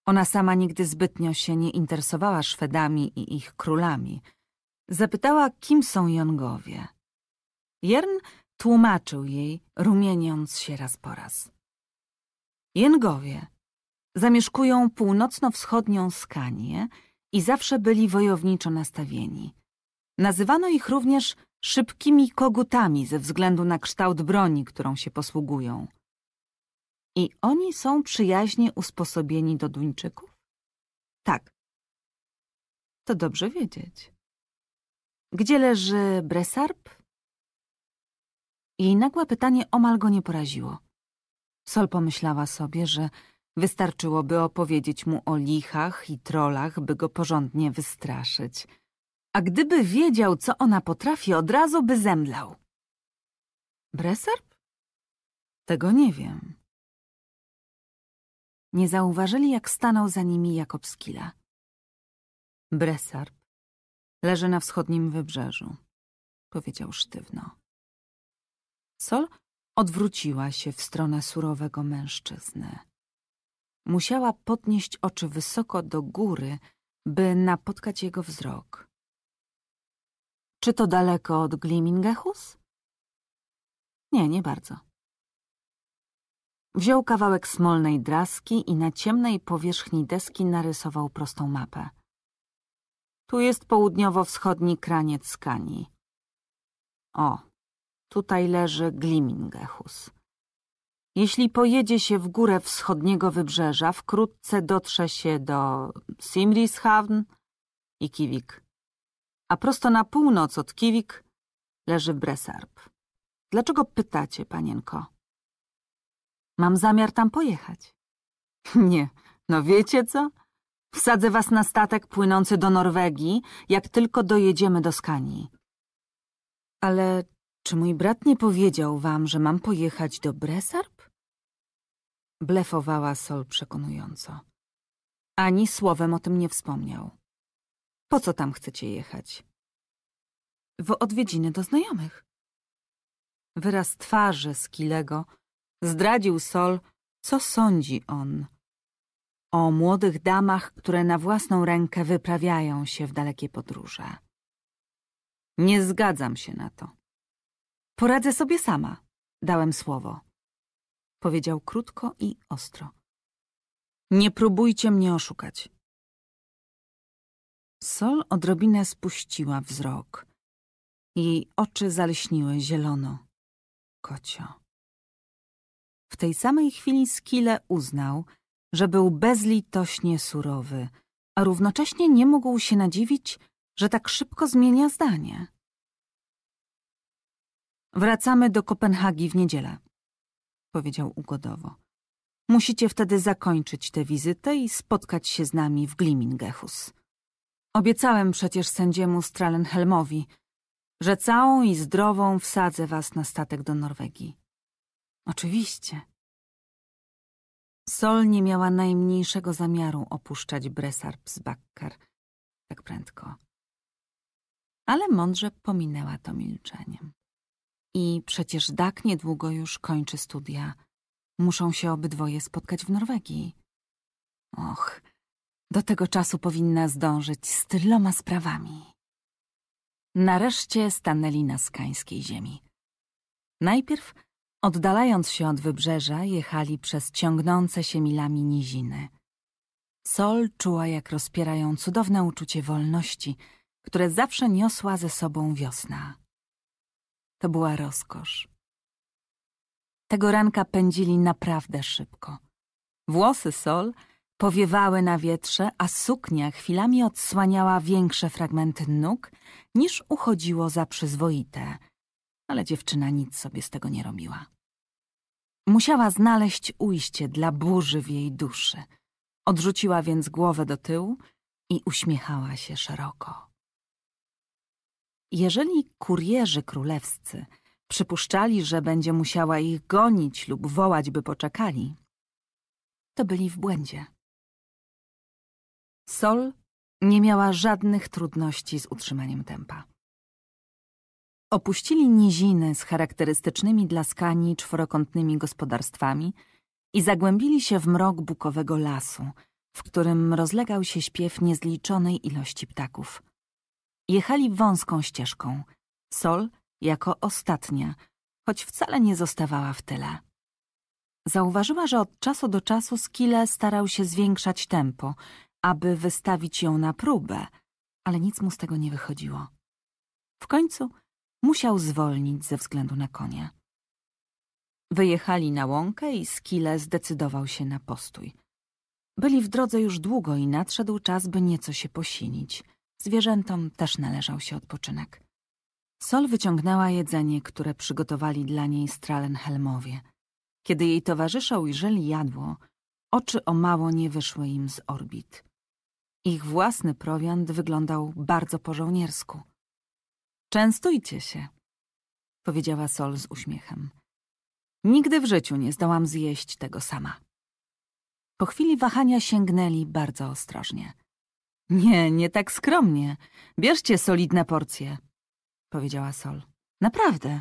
Ona sama nigdy zbytnio się nie interesowała Szwedami i ich królami. Zapytała, kim są Jongowie. Jern tłumaczył jej, rumieniąc się raz po raz. Jengowie zamieszkują północno-wschodnią Skanię i zawsze byli wojowniczo nastawieni. Nazywano ich również szybkimi kogutami ze względu na kształt broni, którą się posługują. I oni są przyjaźnie usposobieni do Duńczyków? Tak. To dobrze wiedzieć. Gdzie leży Bresarp? Jej nagłe pytanie omal go nie poraziło. Sol pomyślała sobie, że wystarczyłoby opowiedzieć mu o lichach i trolach, by go porządnie wystraszyć. A gdyby wiedział, co ona potrafi, od razu by zemdlał. Bresarp? Tego nie wiem nie zauważyli, jak stanął za nimi Jakob Skila. Bresarp leży na wschodnim wybrzeżu, powiedział sztywno. Sol odwróciła się w stronę surowego mężczyzny. Musiała podnieść oczy wysoko do góry, by napotkać jego wzrok. Czy to daleko od Glimingehus? Nie, nie bardzo. Wziął kawałek smolnej draski i na ciemnej powierzchni deski narysował prostą mapę. Tu jest południowo-wschodni kraniec Skani. O, tutaj leży Glimingehus. Jeśli pojedzie się w górę wschodniego wybrzeża, wkrótce dotrze się do Simrishavn i Kiwik. A prosto na północ od Kiwik leży Bresarp. Dlaczego pytacie, panienko? Mam zamiar tam pojechać. Nie, no wiecie co? Wsadzę was na statek płynący do Norwegii, jak tylko dojedziemy do Skanii. Ale czy mój brat nie powiedział wam, że mam pojechać do Bresarp? Blefowała Sol przekonująco. Ani słowem o tym nie wspomniał. Po co tam chcecie jechać? W odwiedziny do znajomych. Wyraz twarzy Skilego Zdradził Sol, co sądzi on o młodych damach, które na własną rękę wyprawiają się w dalekie podróże. Nie zgadzam się na to. Poradzę sobie sama, dałem słowo. Powiedział krótko i ostro. Nie próbujcie mnie oszukać. Sol odrobinę spuściła wzrok. Jej oczy zaleśniły zielono. Kocio. W tej samej chwili Skile uznał, że był bezlitośnie surowy, a równocześnie nie mógł się nadziwić, że tak szybko zmienia zdanie. Wracamy do Kopenhagi w niedzielę, powiedział ugodowo. Musicie wtedy zakończyć tę wizytę i spotkać się z nami w Glimingehus. Obiecałem przecież sędziemu Strahlenhelmowi, że całą i zdrową wsadzę was na statek do Norwegii. Oczywiście. Sol nie miała najmniejszego zamiaru opuszczać Bresarp z Bakkar tak prędko. Ale mądrze pominęła to milczeniem. I przecież Dak niedługo już kończy studia. Muszą się obydwoje spotkać w Norwegii. Och, do tego czasu powinna zdążyć z tyloma sprawami. Nareszcie stanęli na skańskiej ziemi. Najpierw Oddalając się od wybrzeża, jechali przez ciągnące się milami niziny. Sol czuła, jak rozpierają cudowne uczucie wolności, które zawsze niosła ze sobą wiosna. To była rozkosz. Tego ranka pędzili naprawdę szybko. Włosy Sol powiewały na wietrze, a suknia chwilami odsłaniała większe fragmenty nóg niż uchodziło za przyzwoite, ale dziewczyna nic sobie z tego nie robiła. Musiała znaleźć ujście dla burzy w jej duszy. Odrzuciła więc głowę do tyłu i uśmiechała się szeroko. Jeżeli kurierzy królewscy przypuszczali, że będzie musiała ich gonić lub wołać, by poczekali, to byli w błędzie. Sol nie miała żadnych trudności z utrzymaniem tempa. Opuścili niziny z charakterystycznymi dla Skanii czworokątnymi gospodarstwami i zagłębili się w mrok bukowego lasu, w którym rozlegał się śpiew niezliczonej ilości ptaków. Jechali wąską ścieżką, Sol jako ostatnia, choć wcale nie zostawała w tyle. Zauważyła, że od czasu do czasu Skile starał się zwiększać tempo, aby wystawić ją na próbę, ale nic mu z tego nie wychodziło. W końcu musiał zwolnić ze względu na konia. Wyjechali na łąkę i Skile zdecydował się na postój. Byli w drodze już długo i nadszedł czas, by nieco się posinić. Zwierzętom też należał się odpoczynek. Sol wyciągnęła jedzenie, które przygotowali dla niej Stralenhelmowie. Kiedy jej towarzysze ujrzeli jadło, oczy o mało nie wyszły im z orbit. Ich własny prowiant wyglądał bardzo po żołniersku – Częstujcie się, powiedziała Sol z uśmiechem. Nigdy w życiu nie zdołam zjeść tego sama. Po chwili wahania sięgnęli bardzo ostrożnie. Nie, nie tak skromnie. Bierzcie solidne porcje, powiedziała Sol. Naprawdę.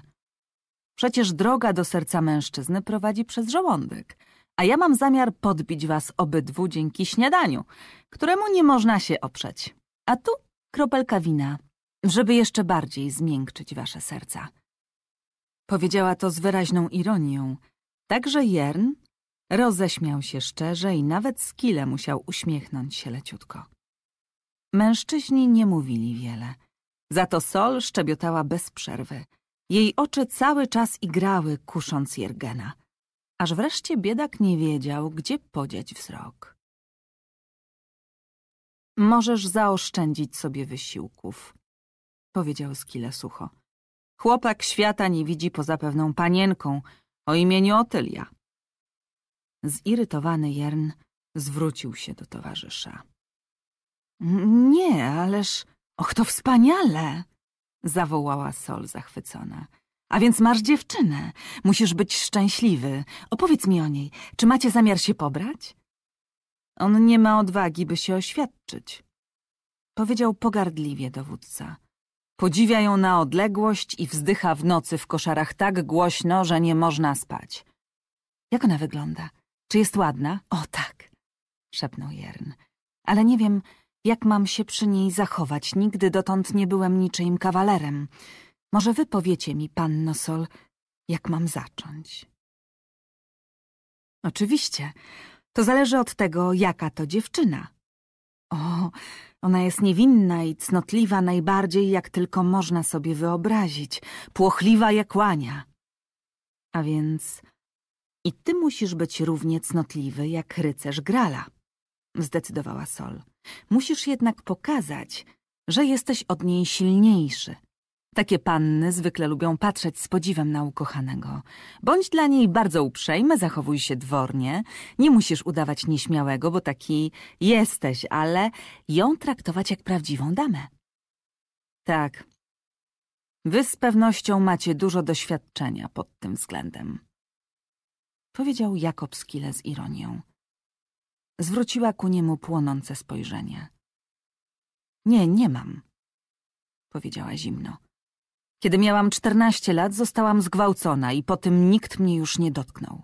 Przecież droga do serca mężczyzny prowadzi przez żołądek, a ja mam zamiar podbić was obydwu dzięki śniadaniu, któremu nie można się oprzeć. A tu kropelka wina żeby jeszcze bardziej zmiękczyć wasze serca. Powiedziała to z wyraźną ironią. Także Jern roześmiał się szczerze i nawet Skile musiał uśmiechnąć się leciutko. Mężczyźni nie mówili wiele. Za to Sol szczebiotała bez przerwy. Jej oczy cały czas igrały, kusząc Jergena. Aż wreszcie biedak nie wiedział, gdzie podziać wzrok. Możesz zaoszczędzić sobie wysiłków powiedział Skile sucho. Chłopak świata nie widzi poza pewną panienką o imieniu Otylia. Zirytowany Jern zwrócił się do towarzysza. Nie, ależ... Och, to wspaniale! Zawołała Sol zachwycona. A więc masz dziewczynę. Musisz być szczęśliwy. Opowiedz mi o niej. Czy macie zamiar się pobrać? On nie ma odwagi, by się oświadczyć. Powiedział pogardliwie dowódca. Podziwia ją na odległość i wzdycha w nocy w koszarach tak głośno, że nie można spać. Jak ona wygląda? Czy jest ładna? O tak, szepnął Jern. Ale nie wiem, jak mam się przy niej zachować. Nigdy dotąd nie byłem niczym kawalerem. Może wy powiecie mi, panno Sol, jak mam zacząć? Oczywiście. To zależy od tego, jaka to dziewczyna, o, ona jest niewinna i cnotliwa najbardziej, jak tylko można sobie wyobrazić, płochliwa jak łania. A więc i ty musisz być równie cnotliwy jak rycerz Grala, zdecydowała Sol. Musisz jednak pokazać, że jesteś od niej silniejszy, takie panny zwykle lubią patrzeć z podziwem na ukochanego. Bądź dla niej bardzo uprzejmy, zachowuj się dwornie. Nie musisz udawać nieśmiałego, bo taki jesteś, ale ją traktować jak prawdziwą damę. Tak. Wy z pewnością macie dużo doświadczenia pod tym względem. Powiedział Jakob Skile z ironią. Zwróciła ku niemu płonące spojrzenie. Nie, nie mam. Powiedziała zimno. Kiedy miałam 14 lat, zostałam zgwałcona i po tym nikt mnie już nie dotknął.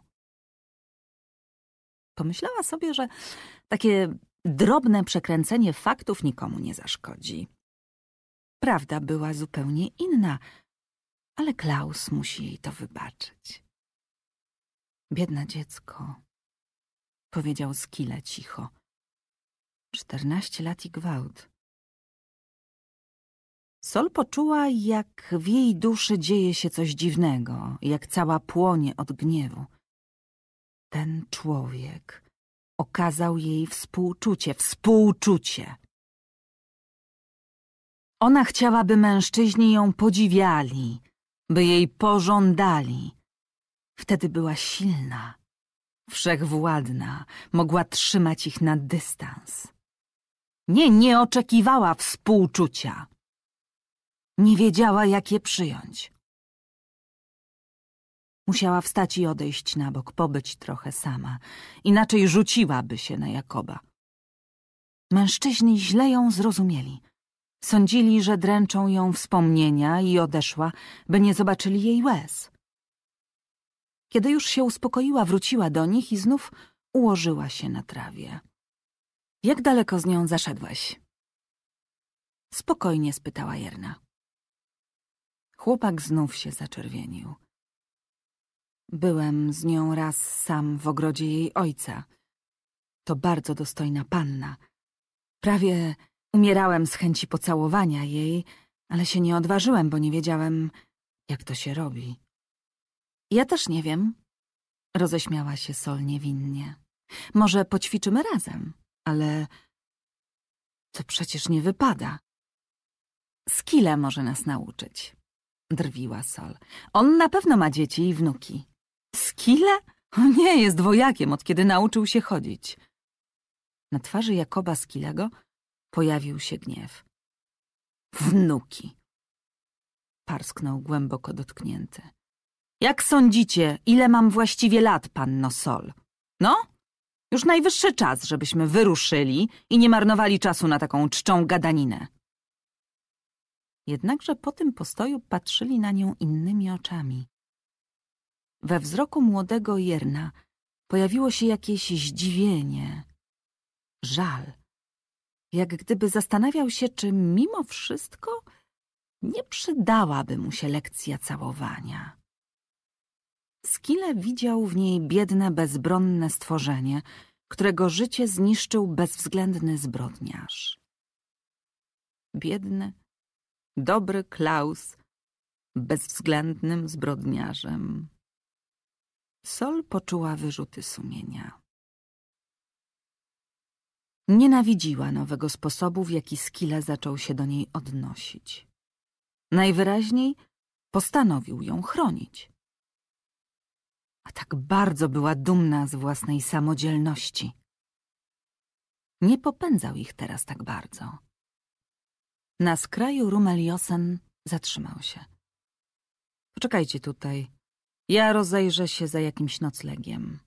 Pomyślała sobie, że takie drobne przekręcenie faktów nikomu nie zaszkodzi. Prawda była zupełnie inna, ale Klaus musi jej to wybaczyć. Biedne dziecko, powiedział Skile cicho. Czternaście lat i gwałt. Sol poczuła, jak w jej duszy dzieje się coś dziwnego, jak cała płonie od gniewu. Ten człowiek okazał jej współczucie, współczucie. Ona chciała, by mężczyźni ją podziwiali, by jej pożądali. Wtedy była silna, wszechwładna, mogła trzymać ich na dystans. Nie, nie oczekiwała współczucia. Nie wiedziała, jak je przyjąć. Musiała wstać i odejść na bok, pobyć trochę sama. Inaczej rzuciłaby się na Jakoba. Mężczyźni źle ją zrozumieli. Sądzili, że dręczą ją wspomnienia i odeszła, by nie zobaczyli jej łez. Kiedy już się uspokoiła, wróciła do nich i znów ułożyła się na trawie. Jak daleko z nią zaszedłeś? Spokojnie spytała Jerna. Chłopak znów się zaczerwienił. Byłem z nią raz sam w ogrodzie jej ojca. To bardzo dostojna panna. Prawie umierałem z chęci pocałowania jej, ale się nie odważyłem, bo nie wiedziałem, jak to się robi. Ja też nie wiem, roześmiała się Sol niewinnie. Może poćwiczymy razem, ale to przecież nie wypada. Skile może nas nauczyć drwiła Sol. On na pewno ma dzieci i wnuki. Skile? nie, jest dwojakiem, od kiedy nauczył się chodzić. Na twarzy Jakoba Skilego pojawił się gniew. Wnuki! Parsknął głęboko dotknięty. Jak sądzicie, ile mam właściwie lat, panno Sol? No, już najwyższy czas, żebyśmy wyruszyli i nie marnowali czasu na taką czczą gadaninę jednakże po tym postoju patrzyli na nią innymi oczami. We wzroku młodego Jerna pojawiło się jakieś zdziwienie, żal. Jak gdyby zastanawiał się, czy mimo wszystko nie przydałaby mu się lekcja całowania. Skile widział w niej biedne, bezbronne stworzenie, którego życie zniszczył bezwzględny zbrodniarz. Biedny, dobry Klaus bezwzględnym zbrodniarzem. Sol poczuła wyrzuty sumienia. Nienawidziła nowego sposobu, w jaki Skile zaczął się do niej odnosić. Najwyraźniej postanowił ją chronić. A tak bardzo była dumna z własnej samodzielności. Nie popędzał ich teraz tak bardzo. Na skraju Rumeliosen zatrzymał się. Poczekajcie tutaj. Ja rozejrzę się za jakimś noclegiem.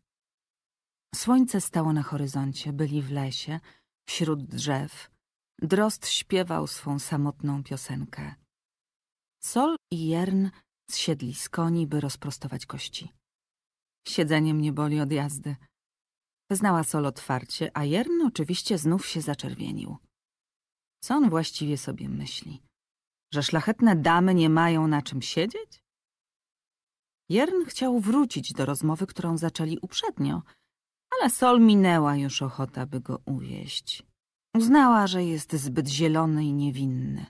Słońce stało na horyzoncie, byli w lesie, wśród drzew. Drost śpiewał swą samotną piosenkę. Sol i Jern zsiedli z koni, by rozprostować kości. Siedzenie mnie boli od jazdy. Wyznała Sol otwarcie, a Jern oczywiście znów się zaczerwienił. Co on właściwie sobie myśli? Że szlachetne damy nie mają na czym siedzieć? Jern chciał wrócić do rozmowy, którą zaczęli uprzednio, ale Sol minęła już ochota, by go uwieść. Uznała, że jest zbyt zielony i niewinny.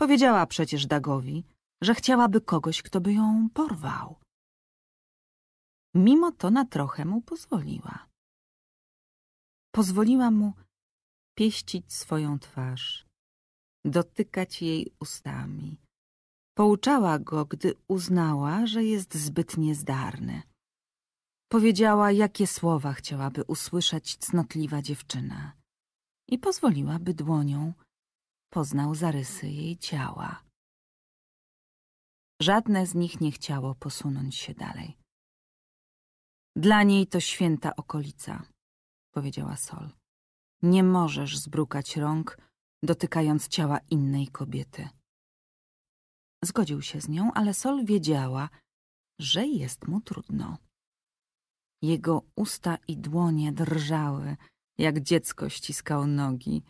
Powiedziała przecież Dagowi, że chciałaby kogoś, kto by ją porwał. Mimo to na trochę mu pozwoliła. Pozwoliła mu pieścić swoją twarz, dotykać jej ustami. Pouczała go, gdy uznała, że jest zbyt niezdarny. Powiedziała, jakie słowa chciałaby usłyszeć cnotliwa dziewczyna i pozwoliła, by dłonią poznał zarysy jej ciała. Żadne z nich nie chciało posunąć się dalej. Dla niej to święta okolica, powiedziała Sol. Nie możesz zbrukać rąk, dotykając ciała innej kobiety. Zgodził się z nią, ale Sol wiedziała, że jest mu trudno. Jego usta i dłonie drżały, jak dziecko ściskał nogi.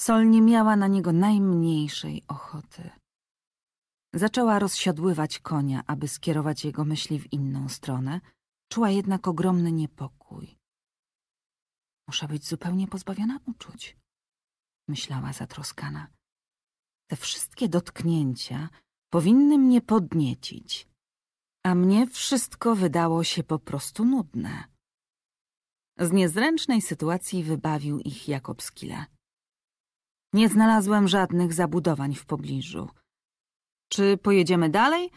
Sol nie miała na niego najmniejszej ochoty. Zaczęła rozsiadływać konia, aby skierować jego myśli w inną stronę, czuła jednak ogromny niepokój. Muszę być zupełnie pozbawiona uczuć, myślała zatroskana. Te wszystkie dotknięcia powinny mnie podniecić, a mnie wszystko wydało się po prostu nudne. Z niezręcznej sytuacji wybawił ich Jakob Skile. Nie znalazłem żadnych zabudowań w pobliżu. Czy pojedziemy dalej,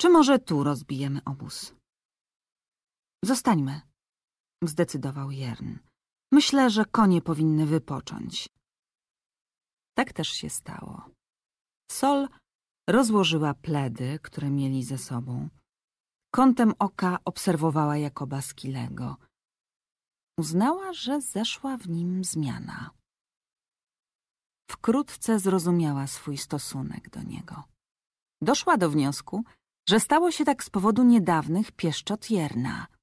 czy może tu rozbijemy obóz? Zostańmy, zdecydował Jern. Myślę, że konie powinny wypocząć. Tak też się stało. Sol rozłożyła pledy, które mieli ze sobą. Kątem oka obserwowała Jakoba Skilego. Uznała, że zeszła w nim zmiana. Wkrótce zrozumiała swój stosunek do niego. Doszła do wniosku, że stało się tak z powodu niedawnych pieszczot Jerna –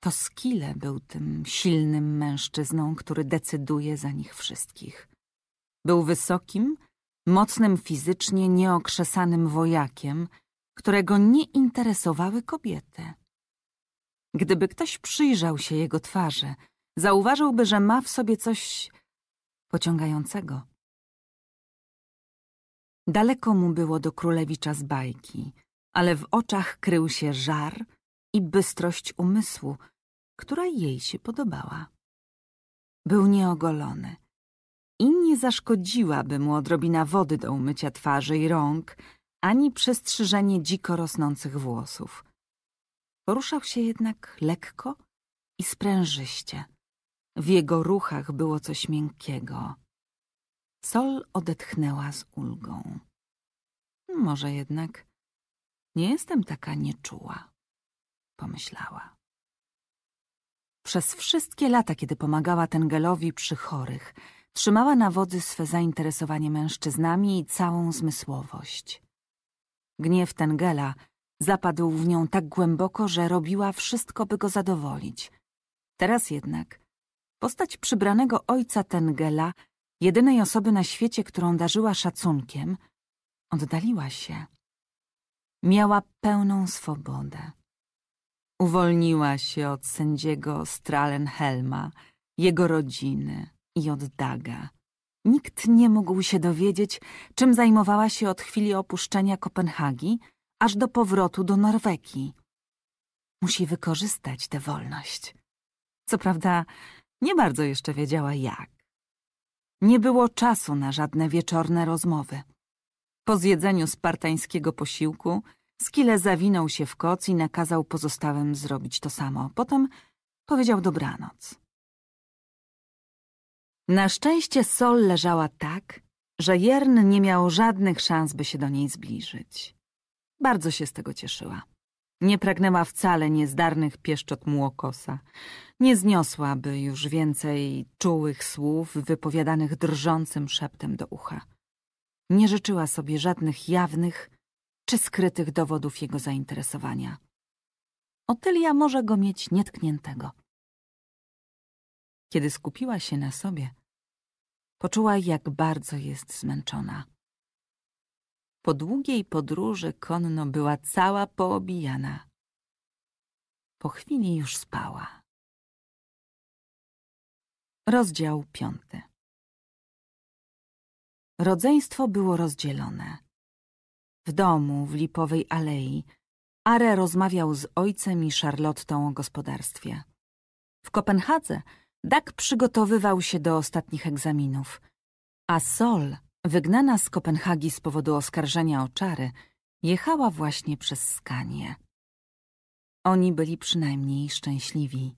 to Skile był tym silnym mężczyzną, który decyduje za nich wszystkich. Był wysokim, mocnym fizycznie, nieokrzesanym wojakiem, którego nie interesowały kobiety. Gdyby ktoś przyjrzał się jego twarzy, zauważyłby, że ma w sobie coś pociągającego. Daleko mu było do królewicza z bajki, ale w oczach krył się żar – i bystrość umysłu, która jej się podobała. Był nieogolony i nie zaszkodziłaby mu odrobina wody do umycia twarzy i rąk, ani przestrzyżenie dziko rosnących włosów. Poruszał się jednak lekko i sprężyście. W jego ruchach było coś miękkiego. Sol odetchnęła z ulgą. Może jednak nie jestem taka nieczuła pomyślała. Przez wszystkie lata, kiedy pomagała Tengelowi przy chorych, trzymała na wodzy swe zainteresowanie mężczyznami i całą zmysłowość. Gniew Tengela zapadł w nią tak głęboko, że robiła wszystko, by go zadowolić. Teraz jednak postać przybranego ojca Tengela, jedynej osoby na świecie, którą darzyła szacunkiem, oddaliła się. Miała pełną swobodę. Uwolniła się od sędziego Stralenhelma, jego rodziny i od Daga. Nikt nie mógł się dowiedzieć, czym zajmowała się od chwili opuszczenia Kopenhagi aż do powrotu do Norwegii. Musi wykorzystać tę wolność. Co prawda, nie bardzo jeszcze wiedziała jak. Nie było czasu na żadne wieczorne rozmowy. Po zjedzeniu spartańskiego posiłku Skile zawinął się w koc i nakazał pozostałym zrobić to samo. Potem powiedział dobranoc. Na szczęście Sol leżała tak, że Jern nie miał żadnych szans, by się do niej zbliżyć. Bardzo się z tego cieszyła. Nie pragnęła wcale niezdarnych pieszczot młokosa. Nie zniosłaby już więcej czułych słów wypowiadanych drżącym szeptem do ucha. Nie życzyła sobie żadnych jawnych, czy skrytych dowodów jego zainteresowania. Otylia może go mieć nietkniętego. Kiedy skupiła się na sobie, poczuła, jak bardzo jest zmęczona. Po długiej podróży konno była cała poobijana. Po chwili już spała. Rozdział piąty Rodzeństwo było rozdzielone. W domu w Lipowej Alei Are rozmawiał z ojcem i Charlottą o gospodarstwie. W Kopenhadze Dak przygotowywał się do ostatnich egzaminów, a Sol, wygnana z Kopenhagi z powodu oskarżenia o czary, jechała właśnie przez Skanię. Oni byli przynajmniej szczęśliwi.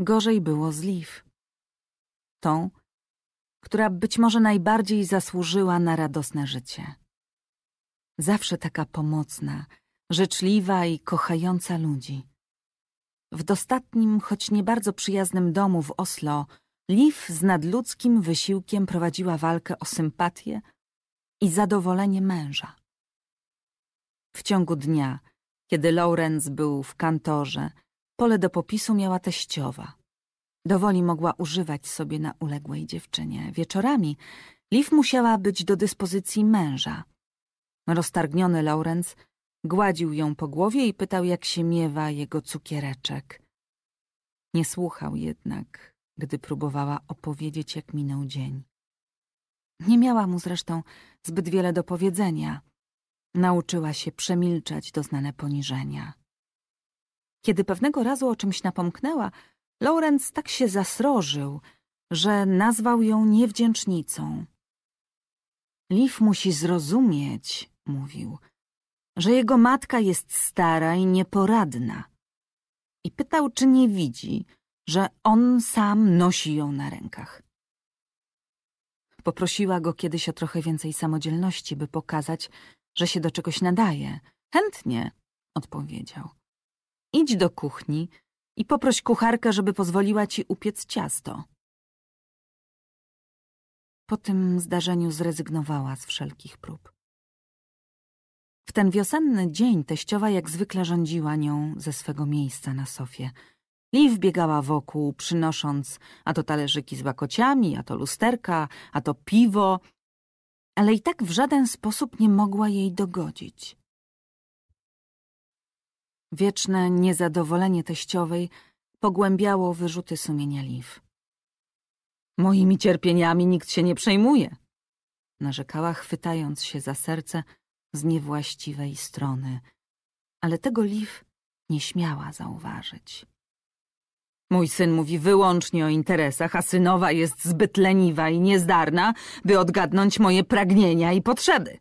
Gorzej było z Liv. Tą, która być może najbardziej zasłużyła na radosne życie. Zawsze taka pomocna, życzliwa i kochająca ludzi. W dostatnim, choć nie bardzo przyjaznym domu w Oslo, Liv z nadludzkim wysiłkiem prowadziła walkę o sympatię i zadowolenie męża. W ciągu dnia, kiedy Lawrence był w kantorze, pole do popisu miała teściowa. Dowoli mogła używać sobie na uległej dziewczynie. Wieczorami Liv musiała być do dyspozycji męża – Roztargniony Laurenc gładził ją po głowie i pytał, jak się miewa jego cukiereczek. Nie słuchał jednak, gdy próbowała opowiedzieć, jak minął dzień. Nie miała mu zresztą zbyt wiele do powiedzenia. Nauczyła się przemilczać doznane poniżenia. Kiedy pewnego razu o czymś napomknęła, Lawrence tak się zasrożył, że nazwał ją niewdzięcznicą. Liv musi zrozumieć, mówił, że jego matka jest stara i nieporadna. I pytał, czy nie widzi, że on sam nosi ją na rękach. Poprosiła go kiedyś o trochę więcej samodzielności, by pokazać, że się do czegoś nadaje. Chętnie, odpowiedział. Idź do kuchni i poproś kucharkę, żeby pozwoliła ci upiec ciasto. Po tym zdarzeniu zrezygnowała z wszelkich prób. W ten wiosenny dzień teściowa jak zwykle rządziła nią ze swego miejsca na sofie. Liv biegała wokół, przynosząc a to talerzyki z łakociami, a to lusterka, a to piwo, ale i tak w żaden sposób nie mogła jej dogodzić. Wieczne niezadowolenie teściowej pogłębiało wyrzuty sumienia Liv. Moimi cierpieniami nikt się nie przejmuje, narzekała, chwytając się za serce, z niewłaściwej strony, ale tego Liv nie śmiała zauważyć. Mój syn mówi wyłącznie o interesach, a synowa jest zbyt leniwa i niezdarna, by odgadnąć moje pragnienia i potrzeby.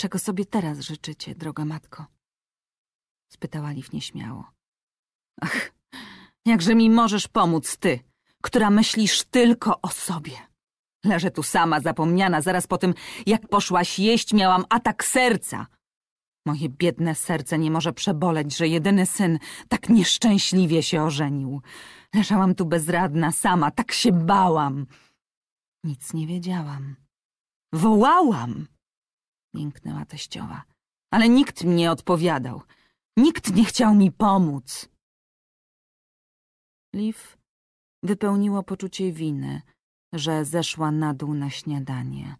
Czego sobie teraz życzycie, droga matko? Spytała Liv nieśmiało. Ach, jakże mi możesz pomóc ty, która myślisz tylko o sobie. Leżę tu sama, zapomniana, zaraz po tym, jak poszłaś jeść, miałam atak serca. Moje biedne serce nie może przeboleć, że jedyny syn tak nieszczęśliwie się ożenił. Leżałam tu bezradna, sama, tak się bałam. Nic nie wiedziałam. Wołałam! Jęknęła teściowa. Ale nikt mi nie odpowiadał. Nikt nie chciał mi pomóc. Liv wypełniło poczucie winy – że zeszła na dół na śniadanie.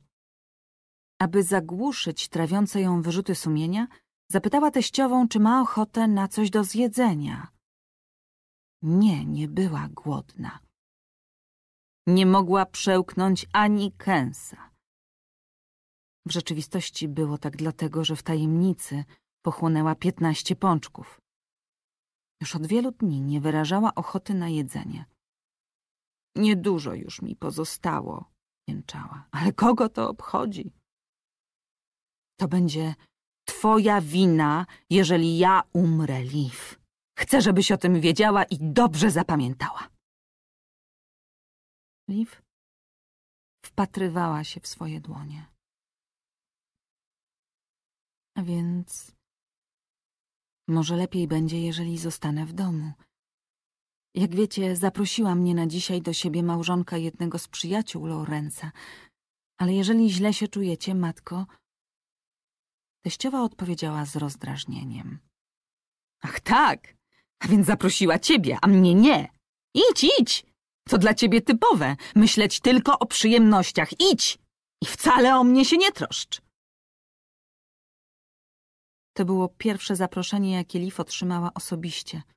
Aby zagłuszyć trawiące ją wyrzuty sumienia, zapytała teściową, czy ma ochotę na coś do zjedzenia. Nie, nie była głodna. Nie mogła przełknąć ani kęsa. W rzeczywistości było tak dlatego, że w tajemnicy pochłonęła piętnaście pączków. Już od wielu dni nie wyrażała ochoty na jedzenie. Niedużo już mi pozostało, jęczała. Ale kogo to obchodzi? To będzie twoja wina, jeżeli ja umrę, Liv. Chcę, żebyś o tym wiedziała i dobrze zapamiętała. Liv wpatrywała się w swoje dłonie. A więc może lepiej będzie, jeżeli zostanę w domu – jak wiecie, zaprosiła mnie na dzisiaj do siebie małżonka jednego z przyjaciół Lorenza. Ale jeżeli źle się czujecie, matko... Teściowa odpowiedziała z rozdrażnieniem. Ach tak, a więc zaprosiła ciebie, a mnie nie. Idź, idź! To dla ciebie typowe, myśleć tylko o przyjemnościach. Idź! I wcale o mnie się nie troszcz. To było pierwsze zaproszenie, jakie Liv otrzymała osobiście –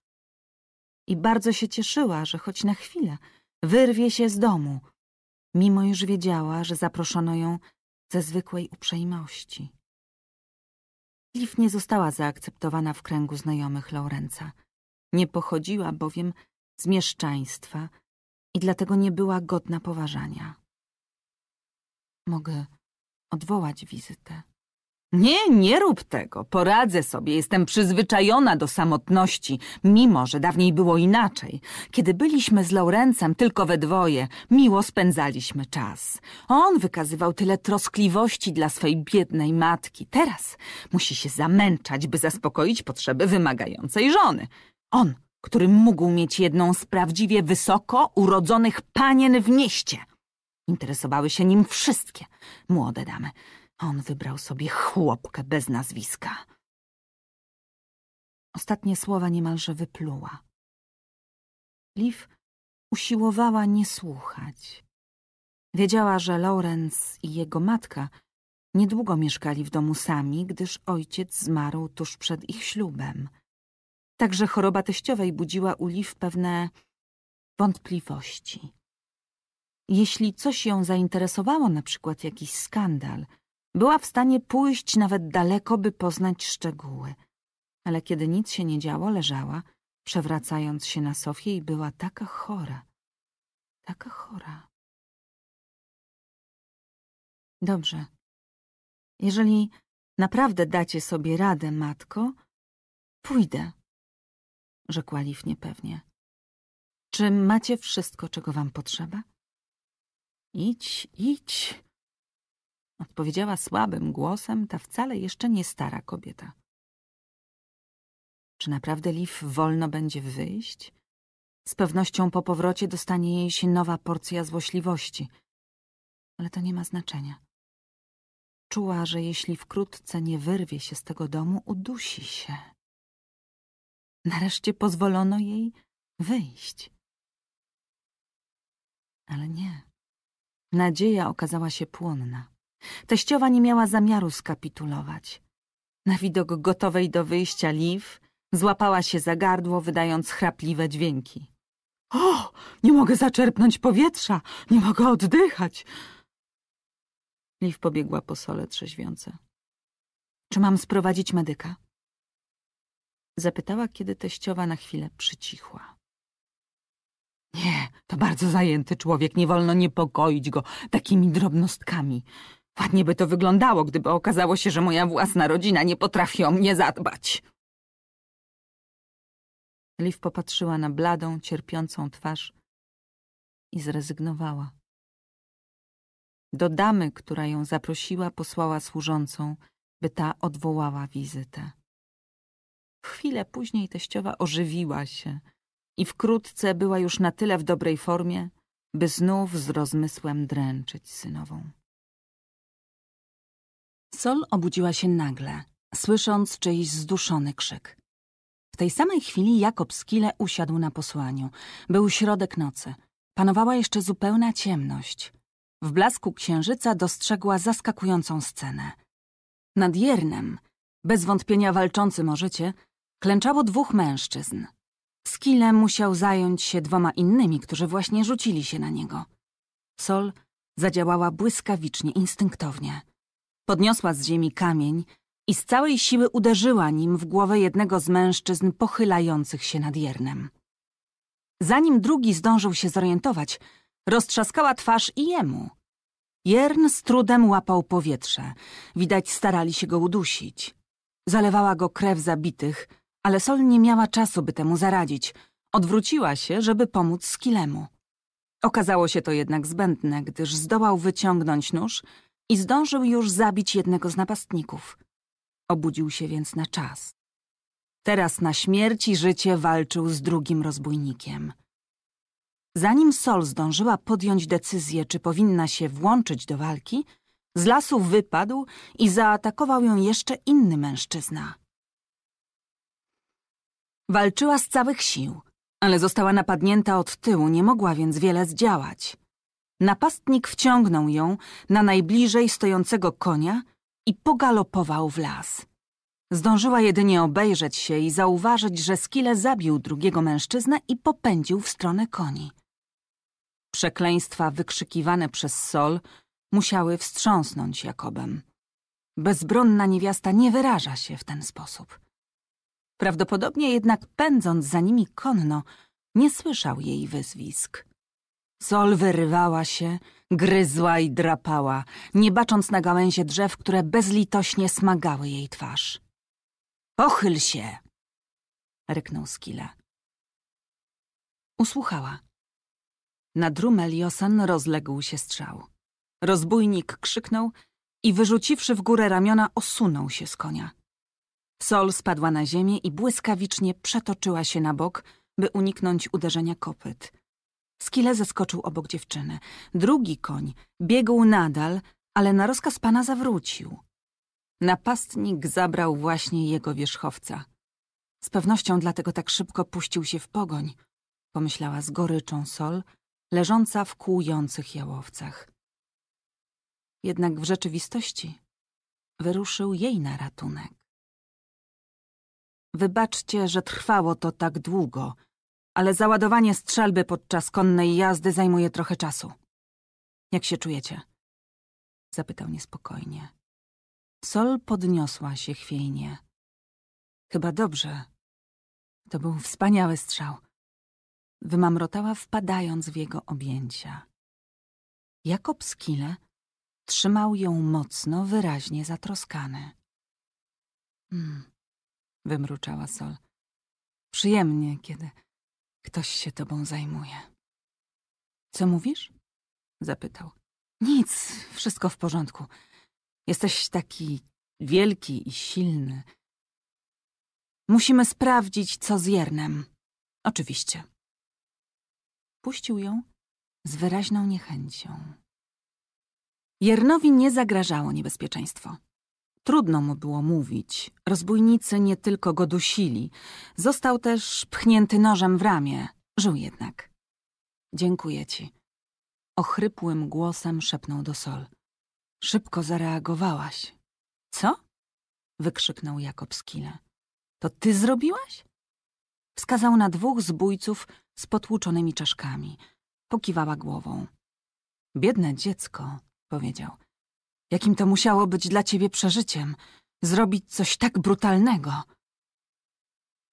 i bardzo się cieszyła, że choć na chwilę wyrwie się z domu, mimo już wiedziała, że zaproszono ją ze zwykłej uprzejmości. Liv nie została zaakceptowana w kręgu znajomych Laurenca. Nie pochodziła bowiem z mieszczaństwa i dlatego nie była godna poważania. Mogę odwołać wizytę, nie, nie rób tego. Poradzę sobie. Jestem przyzwyczajona do samotności, mimo że dawniej było inaczej. Kiedy byliśmy z Laurencem tylko we dwoje, miło spędzaliśmy czas. On wykazywał tyle troskliwości dla swej biednej matki. Teraz musi się zamęczać, by zaspokoić potrzeby wymagającej żony. On, który mógł mieć jedną z prawdziwie wysoko urodzonych panien w mieście. Interesowały się nim wszystkie młode damy. On wybrał sobie chłopkę bez nazwiska. Ostatnie słowa niemalże wypluła. Liv usiłowała nie słuchać. Wiedziała, że Lawrence i jego matka niedługo mieszkali w domu sami, gdyż ojciec zmarł tuż przed ich ślubem. Także choroba teściowej budziła u Liv pewne wątpliwości. Jeśli coś ją zainteresowało, na przykład jakiś skandal – była w stanie pójść nawet daleko, by poznać szczegóły. Ale kiedy nic się nie działo, leżała, przewracając się na sofie i była taka chora. Taka chora. Dobrze. Jeżeli naprawdę dacie sobie radę, matko, pójdę, rzekła Liv niepewnie. Czy macie wszystko, czego wam potrzeba? Idź, idź, odpowiedziała słabym głosem ta wcale jeszcze nie stara kobieta. Czy naprawdę Liv wolno będzie wyjść? Z pewnością po powrocie dostanie jej się nowa porcja złośliwości. Ale to nie ma znaczenia. Czuła, że jeśli wkrótce nie wyrwie się z tego domu, udusi się. Nareszcie pozwolono jej wyjść. Ale nie. Nadzieja okazała się płonna. Teściowa nie miała zamiaru skapitulować. Na widok gotowej do wyjścia Liv złapała się za gardło, wydając chrapliwe dźwięki. O, nie mogę zaczerpnąć powietrza, nie mogę oddychać. Liv pobiegła po sole trzeźwiące. Czy mam sprowadzić medyka? Zapytała, kiedy teściowa na chwilę przycichła. Nie, to bardzo zajęty człowiek, nie wolno niepokoić go takimi drobnostkami. Ładnie by to wyglądało, gdyby okazało się, że moja własna rodzina nie potrafi o mnie zadbać. Liv popatrzyła na bladą, cierpiącą twarz i zrezygnowała. Do damy, która ją zaprosiła, posłała służącą, by ta odwołała wizytę. W chwilę później teściowa ożywiła się i wkrótce była już na tyle w dobrej formie, by znów z rozmysłem dręczyć synową. Sol obudziła się nagle, słysząc czyjś zduszony krzyk. W tej samej chwili Jakob Skile usiadł na posłaniu. Był środek nocy. Panowała jeszcze zupełna ciemność. W blasku księżyca dostrzegła zaskakującą scenę. Nad Jernem, bez wątpienia walczącym o życie, klęczało dwóch mężczyzn. Skile musiał zająć się dwoma innymi, którzy właśnie rzucili się na niego. Sol zadziałała błyskawicznie, instynktownie. Podniosła z ziemi kamień i z całej siły uderzyła nim w głowę jednego z mężczyzn pochylających się nad Jernem. Zanim drugi zdążył się zorientować, roztrzaskała twarz i jemu. Jern z trudem łapał powietrze. Widać starali się go udusić. Zalewała go krew zabitych, ale Sol nie miała czasu, by temu zaradzić. Odwróciła się, żeby pomóc Skilemu. Okazało się to jednak zbędne, gdyż zdołał wyciągnąć nóż i zdążył już zabić jednego z napastników. Obudził się więc na czas. Teraz na śmierć i życie walczył z drugim rozbójnikiem. Zanim Sol zdążyła podjąć decyzję, czy powinna się włączyć do walki, z lasu wypadł i zaatakował ją jeszcze inny mężczyzna. Walczyła z całych sił, ale została napadnięta od tyłu, nie mogła więc wiele zdziałać. Napastnik wciągnął ją na najbliżej stojącego konia i pogalopował w las. Zdążyła jedynie obejrzeć się i zauważyć, że Skile zabił drugiego mężczyznę i popędził w stronę koni. Przekleństwa wykrzykiwane przez Sol musiały wstrząsnąć Jakobem. Bezbronna niewiasta nie wyraża się w ten sposób. Prawdopodobnie jednak pędząc za nimi konno, nie słyszał jej wyzwisk. Sol wyrywała się, gryzła i drapała, nie bacząc na gałęzie drzew, które bezlitośnie smagały jej twarz. Pochyl się! ryknął Skila. Usłuchała. Na drumel Josan rozległ się strzał. Rozbójnik krzyknął i wyrzuciwszy w górę ramiona osunął się z konia. Sol spadła na ziemię i błyskawicznie przetoczyła się na bok, by uniknąć uderzenia kopyt. Skile zeskoczył obok dziewczyny. Drugi koń biegł nadal, ale na rozkaz pana zawrócił. Napastnik zabrał właśnie jego wierzchowca. Z pewnością dlatego tak szybko puścił się w pogoń, pomyślała z goryczą Sol, leżąca w kłujących jałowcach. Jednak w rzeczywistości wyruszył jej na ratunek. Wybaczcie, że trwało to tak długo – ale załadowanie strzelby podczas konnej jazdy zajmuje trochę czasu. Jak się czujecie? Zapytał niespokojnie. Sol podniosła się chwiejnie. Chyba dobrze. To był wspaniały strzał. Wymamrotała, wpadając w jego objęcia. Jakob Skile trzymał ją mocno, wyraźnie zatroskany. Hmm, wymruczała Sol. Przyjemnie, kiedy Ktoś się tobą zajmuje. Co mówisz? Zapytał. Nic, wszystko w porządku. Jesteś taki wielki i silny. Musimy sprawdzić, co z Jernem. Oczywiście. Puścił ją z wyraźną niechęcią. Jernowi nie zagrażało niebezpieczeństwo. Trudno mu było mówić. Rozbójnicy nie tylko go dusili. Został też pchnięty nożem w ramię. Żył jednak. Dziękuję ci. Ochrypłym głosem szepnął do Sol. Szybko zareagowałaś. Co? Wykrzyknął Jakob Skile. To ty zrobiłaś? Wskazał na dwóch zbójców z potłuczonymi czaszkami. Pokiwała głową. Biedne dziecko, powiedział. Jakim to musiało być dla ciebie przeżyciem, zrobić coś tak brutalnego.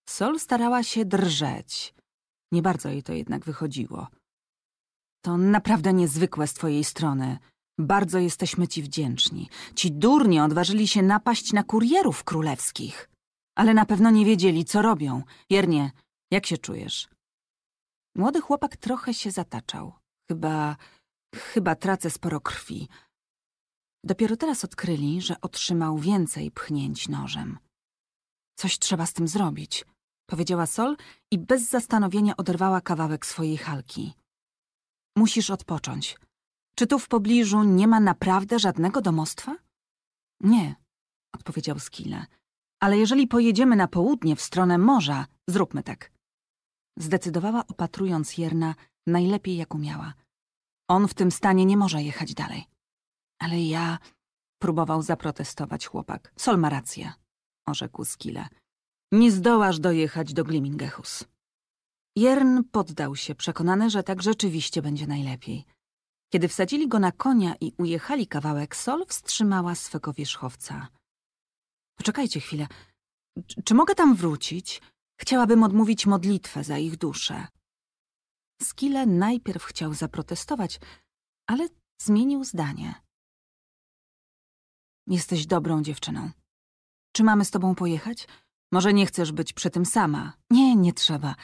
Sol starała się drżeć. Nie bardzo jej to jednak wychodziło. To naprawdę niezwykłe z twojej strony. Bardzo jesteśmy ci wdzięczni. Ci durnie odważyli się napaść na kurierów królewskich. Ale na pewno nie wiedzieli, co robią. Jernie, jak się czujesz? Młody chłopak trochę się zataczał. Chyba... chyba tracę sporo krwi. Dopiero teraz odkryli, że otrzymał więcej pchnięć nożem. Coś trzeba z tym zrobić, powiedziała Sol i bez zastanowienia oderwała kawałek swojej halki. Musisz odpocząć. Czy tu w pobliżu nie ma naprawdę żadnego domostwa? Nie, odpowiedział Skile. Ale jeżeli pojedziemy na południe, w stronę morza, zróbmy tak. Zdecydowała, opatrując Jerna najlepiej jak umiała. On w tym stanie nie może jechać dalej. Ale ja... Próbował zaprotestować chłopak. Sol ma rację, orzekł Skile. Nie zdołasz dojechać do Glimmingehus. Jern poddał się, przekonany, że tak rzeczywiście będzie najlepiej. Kiedy wsadzili go na konia i ujechali kawałek, Sol wstrzymała swego wierzchowca. Poczekajcie chwilę. Czy, czy mogę tam wrócić? Chciałabym odmówić modlitwę za ich duszę. Skile najpierw chciał zaprotestować, ale zmienił zdanie. Jesteś dobrą dziewczyną. Czy mamy z tobą pojechać? Może nie chcesz być przy tym sama? Nie, nie trzeba.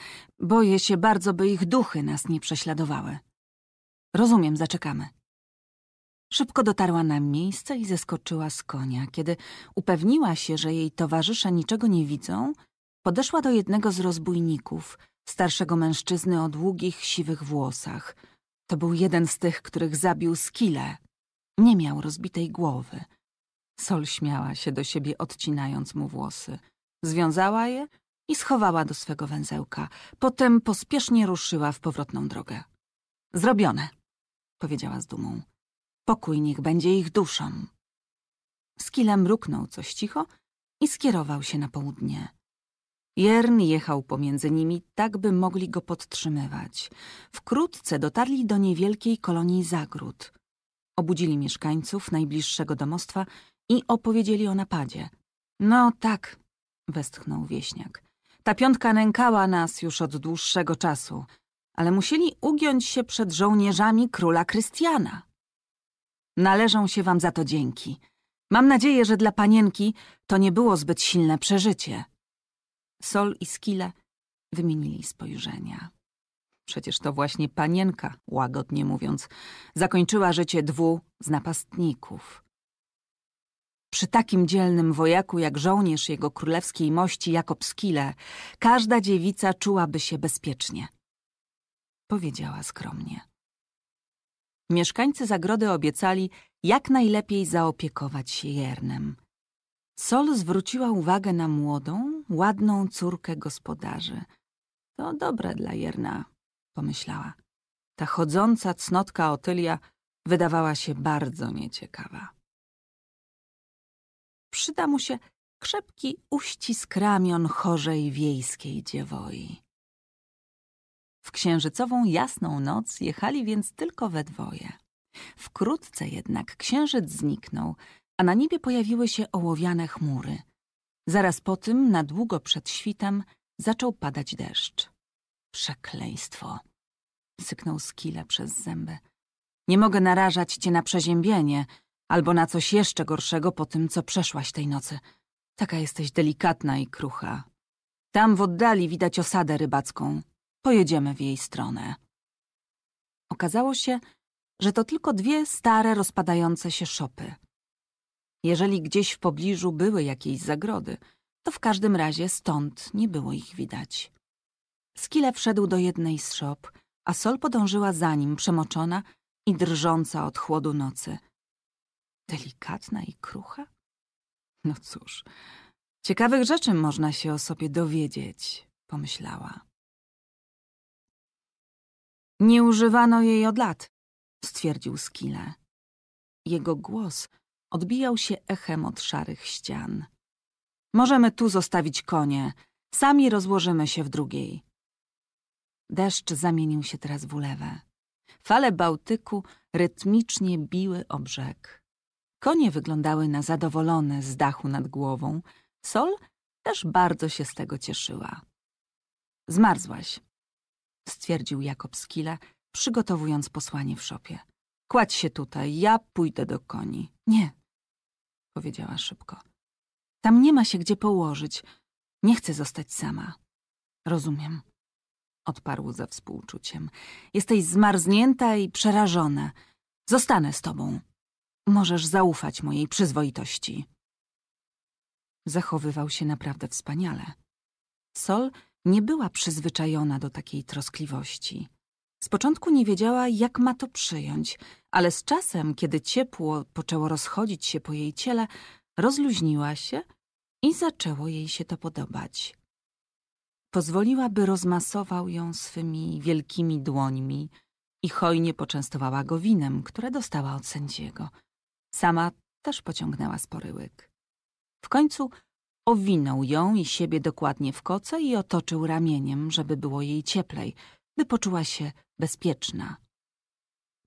Boję się bardzo, by ich duchy nas nie prześladowały. Rozumiem, zaczekamy. Szybko dotarła na miejsce i zeskoczyła z konia. Kiedy upewniła się, że jej towarzysze niczego nie widzą, podeszła do jednego z rozbójników, starszego mężczyzny o długich, siwych włosach. To był jeden z tych, których zabił Skile. Nie miał rozbitej głowy. Sol śmiała się do siebie, odcinając mu włosy. Związała je i schowała do swego węzełka. Potem pospiesznie ruszyła w powrotną drogę. Zrobione, powiedziała z dumą. Pokój niech będzie ich duszą. Skilem mruknął coś cicho i skierował się na południe. Jern jechał pomiędzy nimi, tak by mogli go podtrzymywać. Wkrótce dotarli do niewielkiej kolonii zagród. Obudzili mieszkańców najbliższego domostwa i opowiedzieli o napadzie. No tak, westchnął wieśniak. Ta piątka nękała nas już od dłuższego czasu, ale musieli ugiąć się przed żołnierzami króla Krystiana. Należą się wam za to dzięki. Mam nadzieję, że dla panienki to nie było zbyt silne przeżycie. Sol i Skile wymienili spojrzenia. Przecież to właśnie panienka, łagodnie mówiąc, zakończyła życie dwu z napastników. Przy takim dzielnym wojaku jak żołnierz jego królewskiej mości Jakob Skile, każda dziewica czułaby się bezpiecznie. Powiedziała skromnie. Mieszkańcy zagrody obiecali jak najlepiej zaopiekować się Jernem. Sol zwróciła uwagę na młodą, ładną córkę gospodarzy. To dobre dla Jerna, pomyślała. Ta chodząca cnotka Otylia wydawała się bardzo nieciekawa przyda mu się krzepki uścisk ramion chorzej wiejskiej dziewoi. W księżycową jasną noc jechali więc tylko we dwoje. Wkrótce jednak księżyc zniknął, a na niebie pojawiły się ołowiane chmury. Zaraz po tym, na długo przed świtem, zaczął padać deszcz. Przekleństwo! syknął Skile przez zęby. Nie mogę narażać cię na przeziębienie – Albo na coś jeszcze gorszego po tym, co przeszłaś tej nocy. Taka jesteś delikatna i krucha. Tam w oddali widać osadę rybacką. Pojedziemy w jej stronę. Okazało się, że to tylko dwie stare, rozpadające się szopy. Jeżeli gdzieś w pobliżu były jakieś zagrody, to w każdym razie stąd nie było ich widać. Skile wszedł do jednej z szop, a Sol podążyła za nim, przemoczona i drżąca od chłodu nocy – delikatna i krucha? No cóż, ciekawych rzeczy można się o sobie dowiedzieć, pomyślała. Nie używano jej od lat, stwierdził Skile. Jego głos odbijał się echem od szarych ścian. Możemy tu zostawić konie, sami rozłożymy się w drugiej. Deszcz zamienił się teraz w ulewę. Fale Bałtyku rytmicznie biły o brzeg. Konie wyglądały na zadowolone z dachu nad głową. Sol też bardzo się z tego cieszyła. Zmarzłaś, stwierdził Jakob Skila, przygotowując posłanie w szopie. Kładź się tutaj, ja pójdę do koni. Nie, powiedziała szybko. Tam nie ma się gdzie położyć. Nie chcę zostać sama. Rozumiem, odparł ze współczuciem. Jesteś zmarznięta i przerażona. Zostanę z tobą. Możesz zaufać mojej przyzwoitości. Zachowywał się naprawdę wspaniale. Sol nie była przyzwyczajona do takiej troskliwości. Z początku nie wiedziała, jak ma to przyjąć, ale z czasem, kiedy ciepło poczęło rozchodzić się po jej ciele, rozluźniła się i zaczęło jej się to podobać. Pozwoliła, by rozmasował ją swymi wielkimi dłońmi i hojnie poczęstowała go winem, które dostała od sędziego – Sama też pociągnęła spory łyk. W końcu owinął ją i siebie dokładnie w koce i otoczył ramieniem, żeby było jej cieplej, by poczuła się bezpieczna.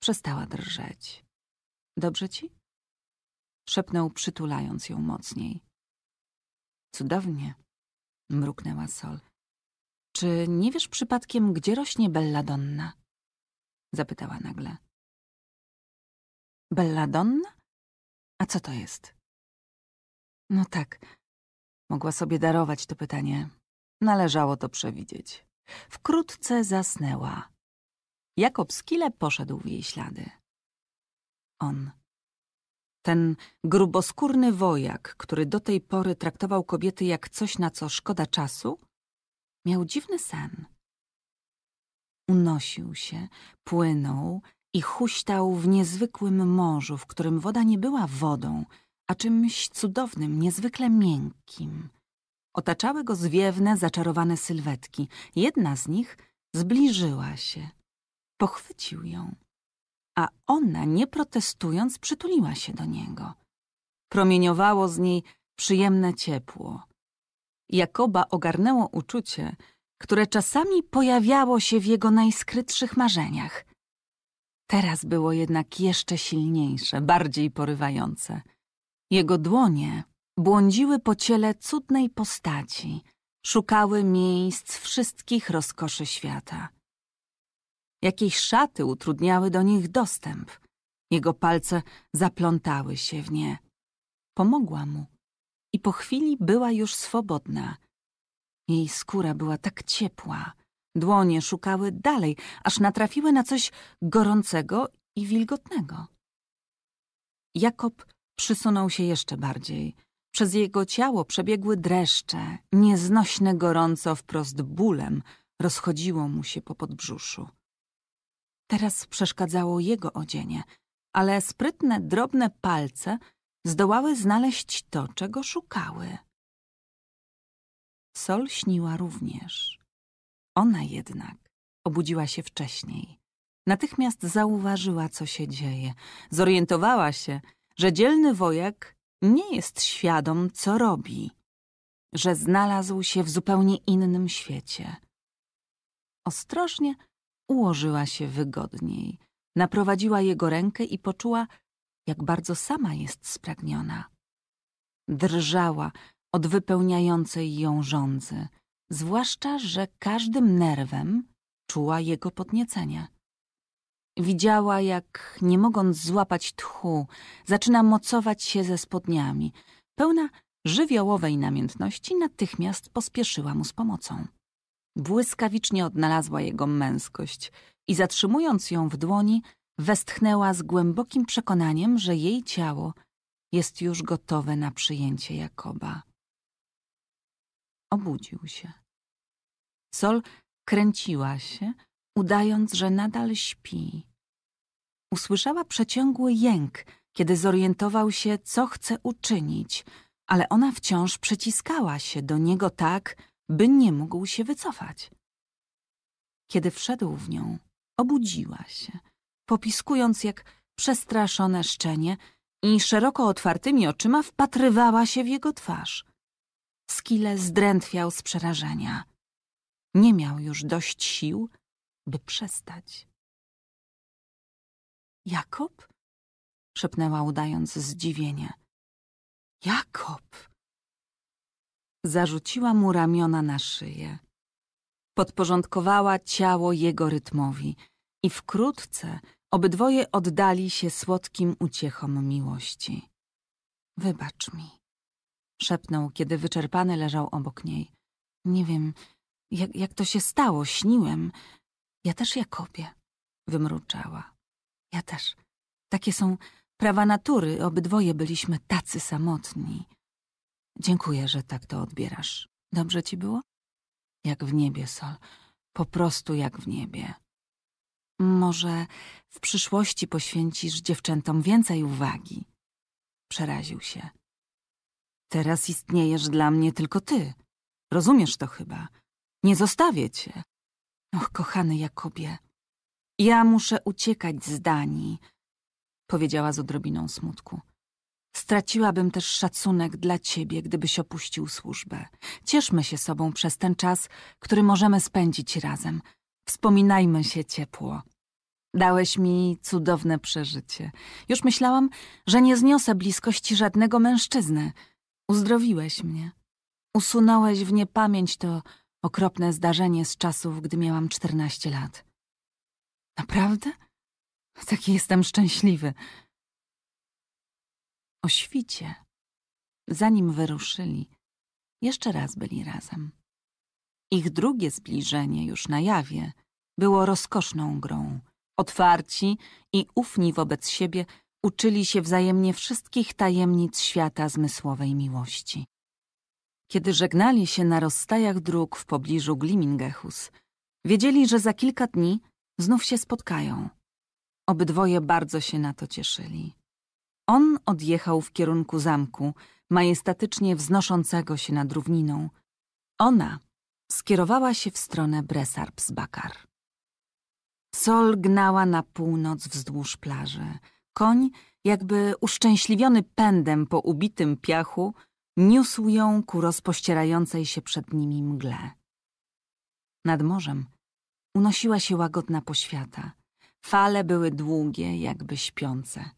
Przestała drżeć. Dobrze ci? Szepnął, przytulając ją mocniej. Cudownie, mruknęła Sol. Czy nie wiesz przypadkiem, gdzie rośnie belladonna? Zapytała nagle. Belladonna? A co to jest? No tak. Mogła sobie darować to pytanie. Należało to przewidzieć. Wkrótce zasnęła. Jakob Skile poszedł w jej ślady. On. Ten gruboskórny wojak, który do tej pory traktował kobiety jak coś, na co szkoda czasu, miał dziwny sen. Unosił się, płynął, i huśtał w niezwykłym morzu, w którym woda nie była wodą, a czymś cudownym, niezwykle miękkim. Otaczały go zwiewne, zaczarowane sylwetki. Jedna z nich zbliżyła się. Pochwycił ją, a ona, nie protestując, przytuliła się do niego. Promieniowało z niej przyjemne ciepło. Jakoba ogarnęło uczucie, które czasami pojawiało się w jego najskrytszych marzeniach – Teraz było jednak jeszcze silniejsze, bardziej porywające. Jego dłonie błądziły po ciele cudnej postaci, szukały miejsc wszystkich rozkoszy świata. Jakieś szaty utrudniały do nich dostęp. Jego palce zaplątały się w nie. Pomogła mu i po chwili była już swobodna. Jej skóra była tak ciepła, Dłonie szukały dalej, aż natrafiły na coś gorącego i wilgotnego. Jakob przysunął się jeszcze bardziej. Przez jego ciało przebiegły dreszcze, nieznośne gorąco wprost bólem rozchodziło mu się po podbrzuszu. Teraz przeszkadzało jego odzienie, ale sprytne, drobne palce zdołały znaleźć to, czego szukały. Sol śniła również. Ona jednak obudziła się wcześniej. Natychmiast zauważyła, co się dzieje. Zorientowała się, że dzielny wojak nie jest świadom, co robi, że znalazł się w zupełnie innym świecie. Ostrożnie ułożyła się wygodniej, naprowadziła jego rękę i poczuła, jak bardzo sama jest spragniona. Drżała od wypełniającej ją żądzy zwłaszcza, że każdym nerwem czuła jego podniecenie. Widziała, jak, nie mogąc złapać tchu, zaczyna mocować się ze spodniami. Pełna żywiołowej namiętności natychmiast pospieszyła mu z pomocą. Błyskawicznie odnalazła jego męskość i zatrzymując ją w dłoni, westchnęła z głębokim przekonaniem, że jej ciało jest już gotowe na przyjęcie Jakoba. Obudził się. Sol kręciła się, udając, że nadal śpi. Usłyszała przeciągły jęk, kiedy zorientował się, co chce uczynić, ale ona wciąż przyciskała się do niego tak, by nie mógł się wycofać. Kiedy wszedł w nią, obudziła się, popiskując jak przestraszone szczenie i szeroko otwartymi oczyma wpatrywała się w jego twarz – Skile zdrętwiał z przerażenia. Nie miał już dość sił, by przestać. Jakob? szepnęła udając zdziwienie. Jakob! Zarzuciła mu ramiona na szyję. Podporządkowała ciało jego rytmowi i wkrótce obydwoje oddali się słodkim uciechom miłości. Wybacz mi Szepnął, kiedy wyczerpany leżał obok niej. Nie wiem, jak, jak to się stało, śniłem. Ja też Jakobie. Wymruczała. Ja też. Takie są prawa natury, obydwoje byliśmy tacy samotni. Dziękuję, że tak to odbierasz. Dobrze ci było? Jak w niebie, Sol. Po prostu jak w niebie. Może w przyszłości poświęcisz dziewczętom więcej uwagi? Przeraził się. Teraz istniejesz dla mnie tylko ty. Rozumiesz to chyba. Nie zostawię cię. Och, kochany Jakobie, ja muszę uciekać z Danii, powiedziała z odrobiną smutku. Straciłabym też szacunek dla ciebie, gdybyś opuścił służbę. Cieszmy się sobą przez ten czas, który możemy spędzić razem. Wspominajmy się ciepło. Dałeś mi cudowne przeżycie. Już myślałam, że nie zniosę bliskości żadnego mężczyzny. Uzdrowiłeś mnie. Usunąłeś w niepamięć to okropne zdarzenie z czasów, gdy miałam 14 lat. Naprawdę? Taki jestem szczęśliwy. O świcie, zanim wyruszyli, jeszcze raz byli razem. Ich drugie zbliżenie już na jawie było rozkoszną grą. Otwarci i ufni wobec siebie uczyli się wzajemnie wszystkich tajemnic świata zmysłowej miłości. Kiedy żegnali się na rozstajach dróg w pobliżu Glimingehus, wiedzieli, że za kilka dni znów się spotkają. Obydwoje bardzo się na to cieszyli. On odjechał w kierunku zamku, majestatycznie wznoszącego się nad równiną. Ona skierowała się w stronę Bresarpsbakar. Sol gnała na północ wzdłuż plaży – Koń, jakby uszczęśliwiony pędem po ubitym piachu, niósł ją ku rozpościerającej się przed nimi mgle. Nad morzem unosiła się łagodna poświata. Fale były długie, jakby śpiące.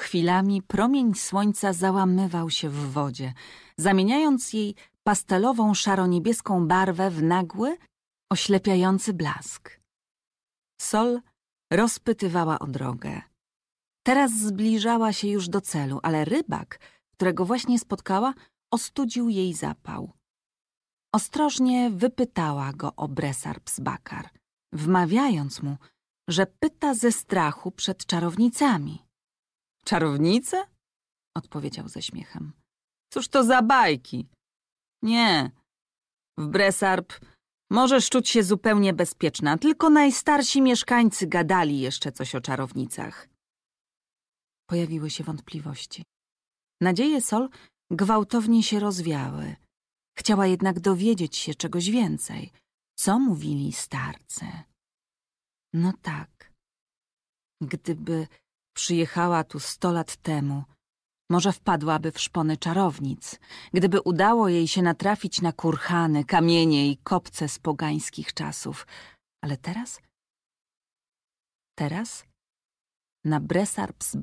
Chwilami promień słońca załamywał się w wodzie, zamieniając jej pastelową, szaro-niebieską barwę w nagły, oślepiający blask. Sol rozpytywała o drogę. Teraz zbliżała się już do celu, ale rybak, którego właśnie spotkała, ostudził jej zapał. Ostrożnie wypytała go o Bresarpsbakar, wmawiając mu, że pyta ze strachu przed czarownicami. Czarownice? odpowiedział ze śmiechem. Cóż to za bajki? Nie. W Bresarp możesz czuć się zupełnie bezpieczna, tylko najstarsi mieszkańcy gadali jeszcze coś o czarownicach. Pojawiły się wątpliwości. Nadzieje Sol gwałtownie się rozwiały. Chciała jednak dowiedzieć się czegoś więcej. Co mówili starcy? No tak. Gdyby przyjechała tu sto lat temu, może wpadłaby w szpony czarownic, gdyby udało jej się natrafić na kurhany, kamienie i kopce z pogańskich czasów. Ale teraz? Teraz na Bresarps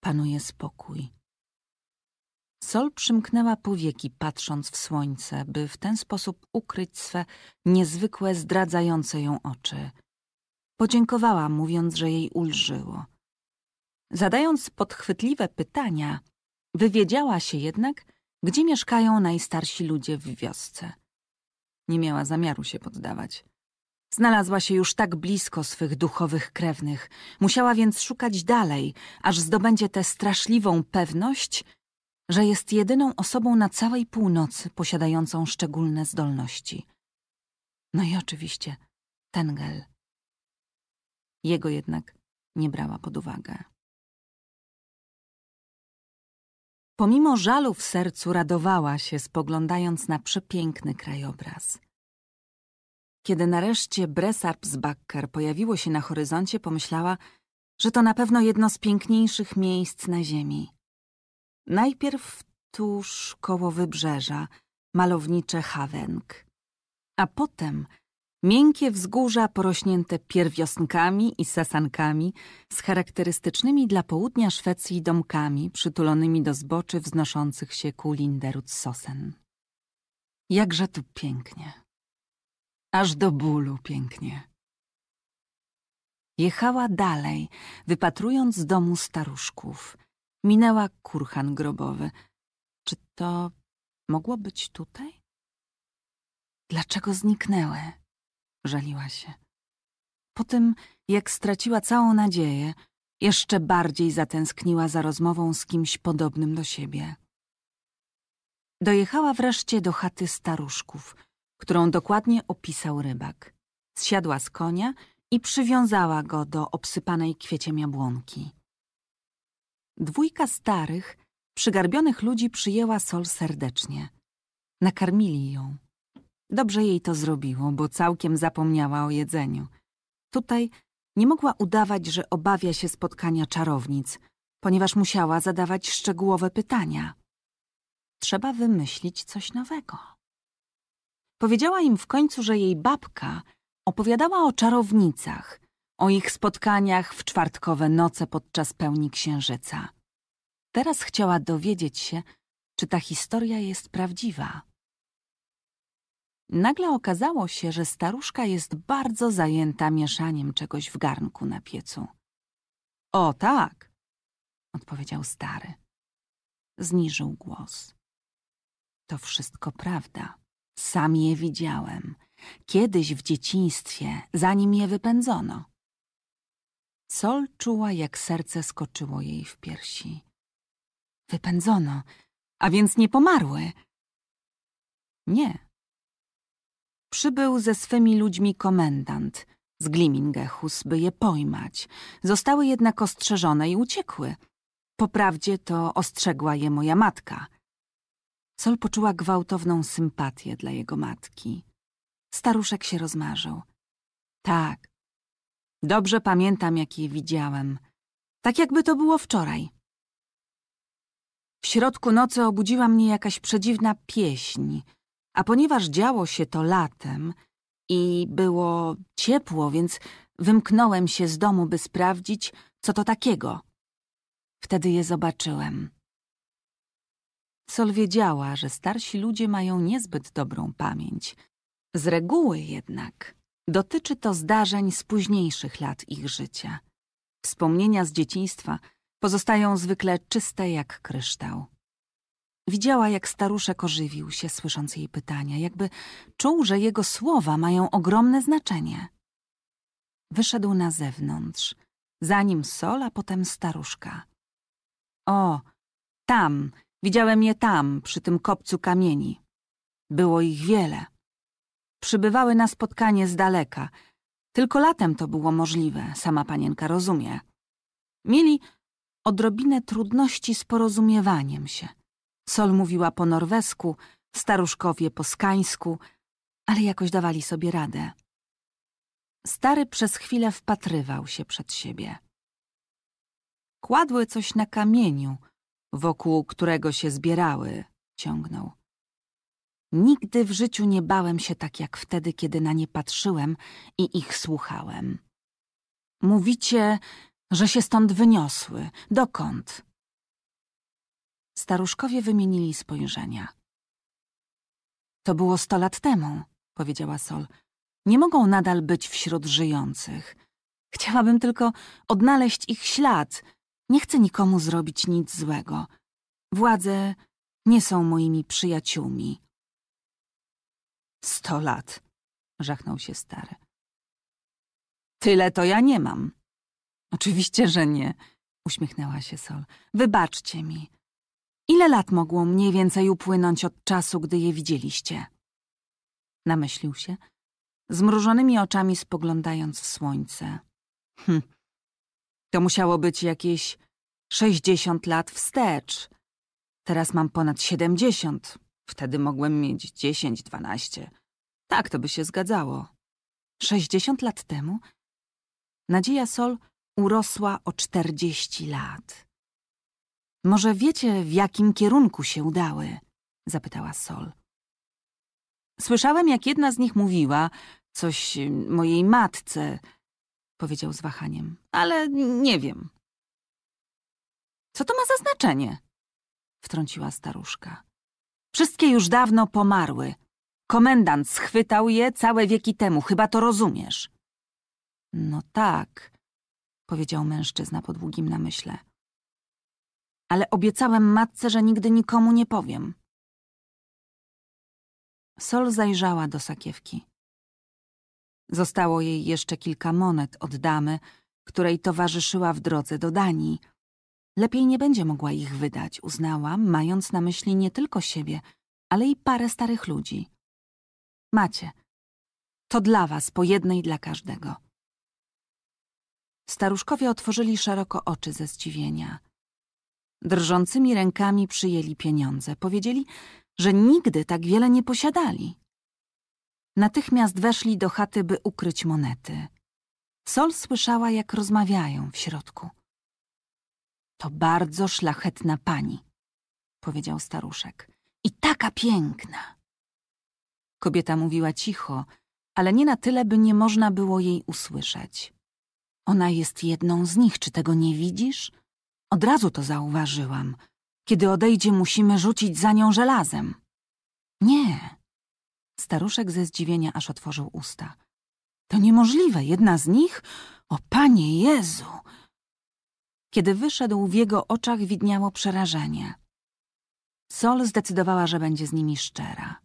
panuje spokój. Sol przymknęła powieki, patrząc w słońce, by w ten sposób ukryć swe niezwykłe, zdradzające ją oczy. Podziękowała, mówiąc, że jej ulżyło. Zadając podchwytliwe pytania, wywiedziała się jednak, gdzie mieszkają najstarsi ludzie w wiosce. Nie miała zamiaru się poddawać. Znalazła się już tak blisko swych duchowych krewnych, musiała więc szukać dalej, aż zdobędzie tę straszliwą pewność, że jest jedyną osobą na całej północy posiadającą szczególne zdolności. No i oczywiście Tengel. Jego jednak nie brała pod uwagę. Pomimo żalu w sercu radowała się, spoglądając na przepiękny krajobraz – kiedy nareszcie Bresarp z Bakker pojawiło się na horyzoncie, pomyślała, że to na pewno jedno z piękniejszych miejsc na ziemi. Najpierw tuż koło wybrzeża, malownicze Hawenk, a potem miękkie wzgórza porośnięte pierwiosnkami i sasankami z charakterystycznymi dla południa Szwecji domkami przytulonymi do zboczy wznoszących się ku linderut sosen. Jakże tu pięknie! Aż do bólu pięknie. Jechała dalej, wypatrując z domu staruszków. Minęła kurhan grobowy. Czy to mogło być tutaj? Dlaczego zniknęły? Żaliła się. Po tym, jak straciła całą nadzieję, jeszcze bardziej zatęskniła za rozmową z kimś podobnym do siebie. Dojechała wreszcie do chaty staruszków – którą dokładnie opisał rybak. Zsiadła z konia i przywiązała go do obsypanej kwieciem jabłonki. Dwójka starych, przygarbionych ludzi przyjęła Sol serdecznie. Nakarmili ją. Dobrze jej to zrobiło, bo całkiem zapomniała o jedzeniu. Tutaj nie mogła udawać, że obawia się spotkania czarownic, ponieważ musiała zadawać szczegółowe pytania. Trzeba wymyślić coś nowego. Powiedziała im w końcu, że jej babka opowiadała o czarownicach, o ich spotkaniach w czwartkowe noce podczas pełni księżyca. Teraz chciała dowiedzieć się, czy ta historia jest prawdziwa. Nagle okazało się, że staruszka jest bardzo zajęta mieszaniem czegoś w garnku na piecu. O tak, odpowiedział stary. Zniżył głos. To wszystko prawda. Sam je widziałem. Kiedyś w dzieciństwie, zanim je wypędzono. Sol czuła, jak serce skoczyło jej w piersi. Wypędzono, a więc nie pomarły. Nie. Przybył ze swymi ludźmi komendant z Glimingechus, by je pojmać. Zostały jednak ostrzeżone i uciekły. Poprawdzie to ostrzegła je moja matka – Sol poczuła gwałtowną sympatię dla jego matki. Staruszek się rozmarzył. Tak. Dobrze pamiętam, jak je widziałem. Tak jakby to było wczoraj. W środku nocy obudziła mnie jakaś przedziwna pieśń, a ponieważ działo się to latem i było ciepło, więc wymknąłem się z domu, by sprawdzić, co to takiego. Wtedy je zobaczyłem. Sol wiedziała, że starsi ludzie mają niezbyt dobrą pamięć. Z reguły jednak dotyczy to zdarzeń z późniejszych lat ich życia. Wspomnienia z dzieciństwa pozostają zwykle czyste jak kryształ. Widziała, jak staruszek ożywił się, słysząc jej pytania, jakby czuł, że jego słowa mają ogromne znaczenie. Wyszedł na zewnątrz, zanim Sol, a potem staruszka. O, tam, Widziałem je tam, przy tym kopcu kamieni. Było ich wiele. Przybywały na spotkanie z daleka. Tylko latem to było możliwe, sama panienka rozumie. Mieli odrobinę trudności z porozumiewaniem się. Sol mówiła po norwesku, staruszkowie po skańsku, ale jakoś dawali sobie radę. Stary przez chwilę wpatrywał się przed siebie. Kładły coś na kamieniu – wokół którego się zbierały, ciągnął. Nigdy w życiu nie bałem się tak jak wtedy, kiedy na nie patrzyłem i ich słuchałem. Mówicie, że się stąd wyniosły. Dokąd? Staruszkowie wymienili spojrzenia. To było sto lat temu, powiedziała Sol. Nie mogą nadal być wśród żyjących. Chciałabym tylko odnaleźć ich ślad – nie chcę nikomu zrobić nic złego. Władze nie są moimi przyjaciółmi. Sto lat, żachnął się stary. Tyle to ja nie mam. Oczywiście, że nie, uśmiechnęła się Sol. Wybaczcie mi. Ile lat mogło mniej więcej upłynąć od czasu, gdy je widzieliście? Namyślił się, zmrużonymi oczami spoglądając w słońce. Hm. To musiało być jakieś 60 lat wstecz. Teraz mam ponad 70. Wtedy mogłem mieć 10, 12. Tak to by się zgadzało. 60 lat temu Nadzieja Sol urosła o 40 lat. Może wiecie, w jakim kierunku się udały? zapytała Sol. Słyszałem, jak jedna z nich mówiła coś mojej matce, powiedział z wahaniem. Ale nie wiem. Co to ma za znaczenie? wtrąciła staruszka. Wszystkie już dawno pomarły. Komendant schwytał je całe wieki temu, chyba to rozumiesz. No tak, powiedział mężczyzna po długim namyśle. Ale obiecałem matce, że nigdy nikomu nie powiem. Sol zajrzała do sakiewki. Zostało jej jeszcze kilka monet od damy, której towarzyszyła w drodze do Danii. Lepiej nie będzie mogła ich wydać, uznała, mając na myśli nie tylko siebie, ale i parę starych ludzi. Macie. To dla was, po jednej dla każdego. Staruszkowie otworzyli szeroko oczy ze zdziwienia. Drżącymi rękami przyjęli pieniądze. Powiedzieli, że nigdy tak wiele nie posiadali. Natychmiast weszli do chaty, by ukryć monety. Sol słyszała, jak rozmawiają w środku. To bardzo szlachetna pani, powiedział staruszek. I taka piękna. Kobieta mówiła cicho, ale nie na tyle, by nie można było jej usłyszeć. Ona jest jedną z nich, czy tego nie widzisz? Od razu to zauważyłam. Kiedy odejdzie, musimy rzucić za nią żelazem. Nie, Staruszek ze zdziwienia aż otworzył usta. To niemożliwe, jedna z nich? O Panie Jezu! Kiedy wyszedł, w jego oczach widniało przerażenie. Sol zdecydowała, że będzie z nimi szczera.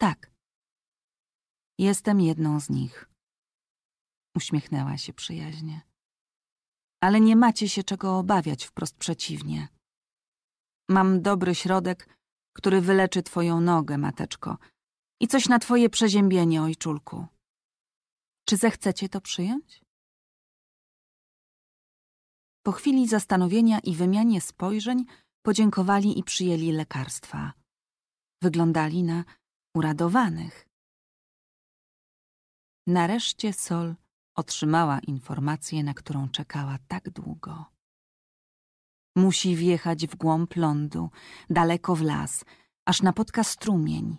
Tak. Jestem jedną z nich. Uśmiechnęła się przyjaźnie. Ale nie macie się czego obawiać, wprost przeciwnie. Mam dobry środek, który wyleczy twoją nogę, mateczko, i coś na twoje przeziębienie, ojczulku. Czy zechcecie to przyjąć? Po chwili zastanowienia i wymianie spojrzeń podziękowali i przyjęli lekarstwa. Wyglądali na uradowanych. Nareszcie Sol otrzymała informację, na którą czekała tak długo. Musi wjechać w głąb lądu, daleko w las, aż napotka strumień.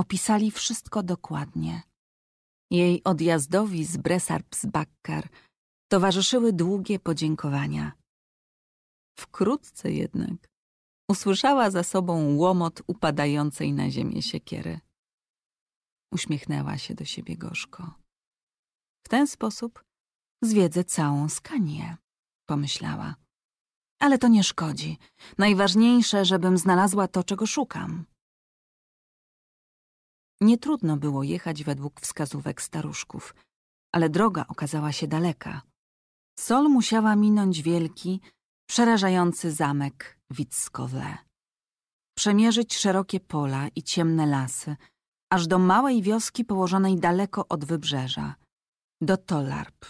Opisali wszystko dokładnie. Jej odjazdowi z Bresarpsbakkar towarzyszyły długie podziękowania. Wkrótce jednak usłyszała za sobą łomot upadającej na ziemię siekiery. Uśmiechnęła się do siebie gorzko. W ten sposób zwiedzę całą Skanię, pomyślała. Ale to nie szkodzi. Najważniejsze, żebym znalazła to, czego szukam. Nietrudno było jechać według wskazówek staruszków, ale droga okazała się daleka. Sol musiała minąć wielki, przerażający zamek Witzkowle, Przemierzyć szerokie pola i ciemne lasy, aż do małej wioski położonej daleko od wybrzeża, do Tolarp.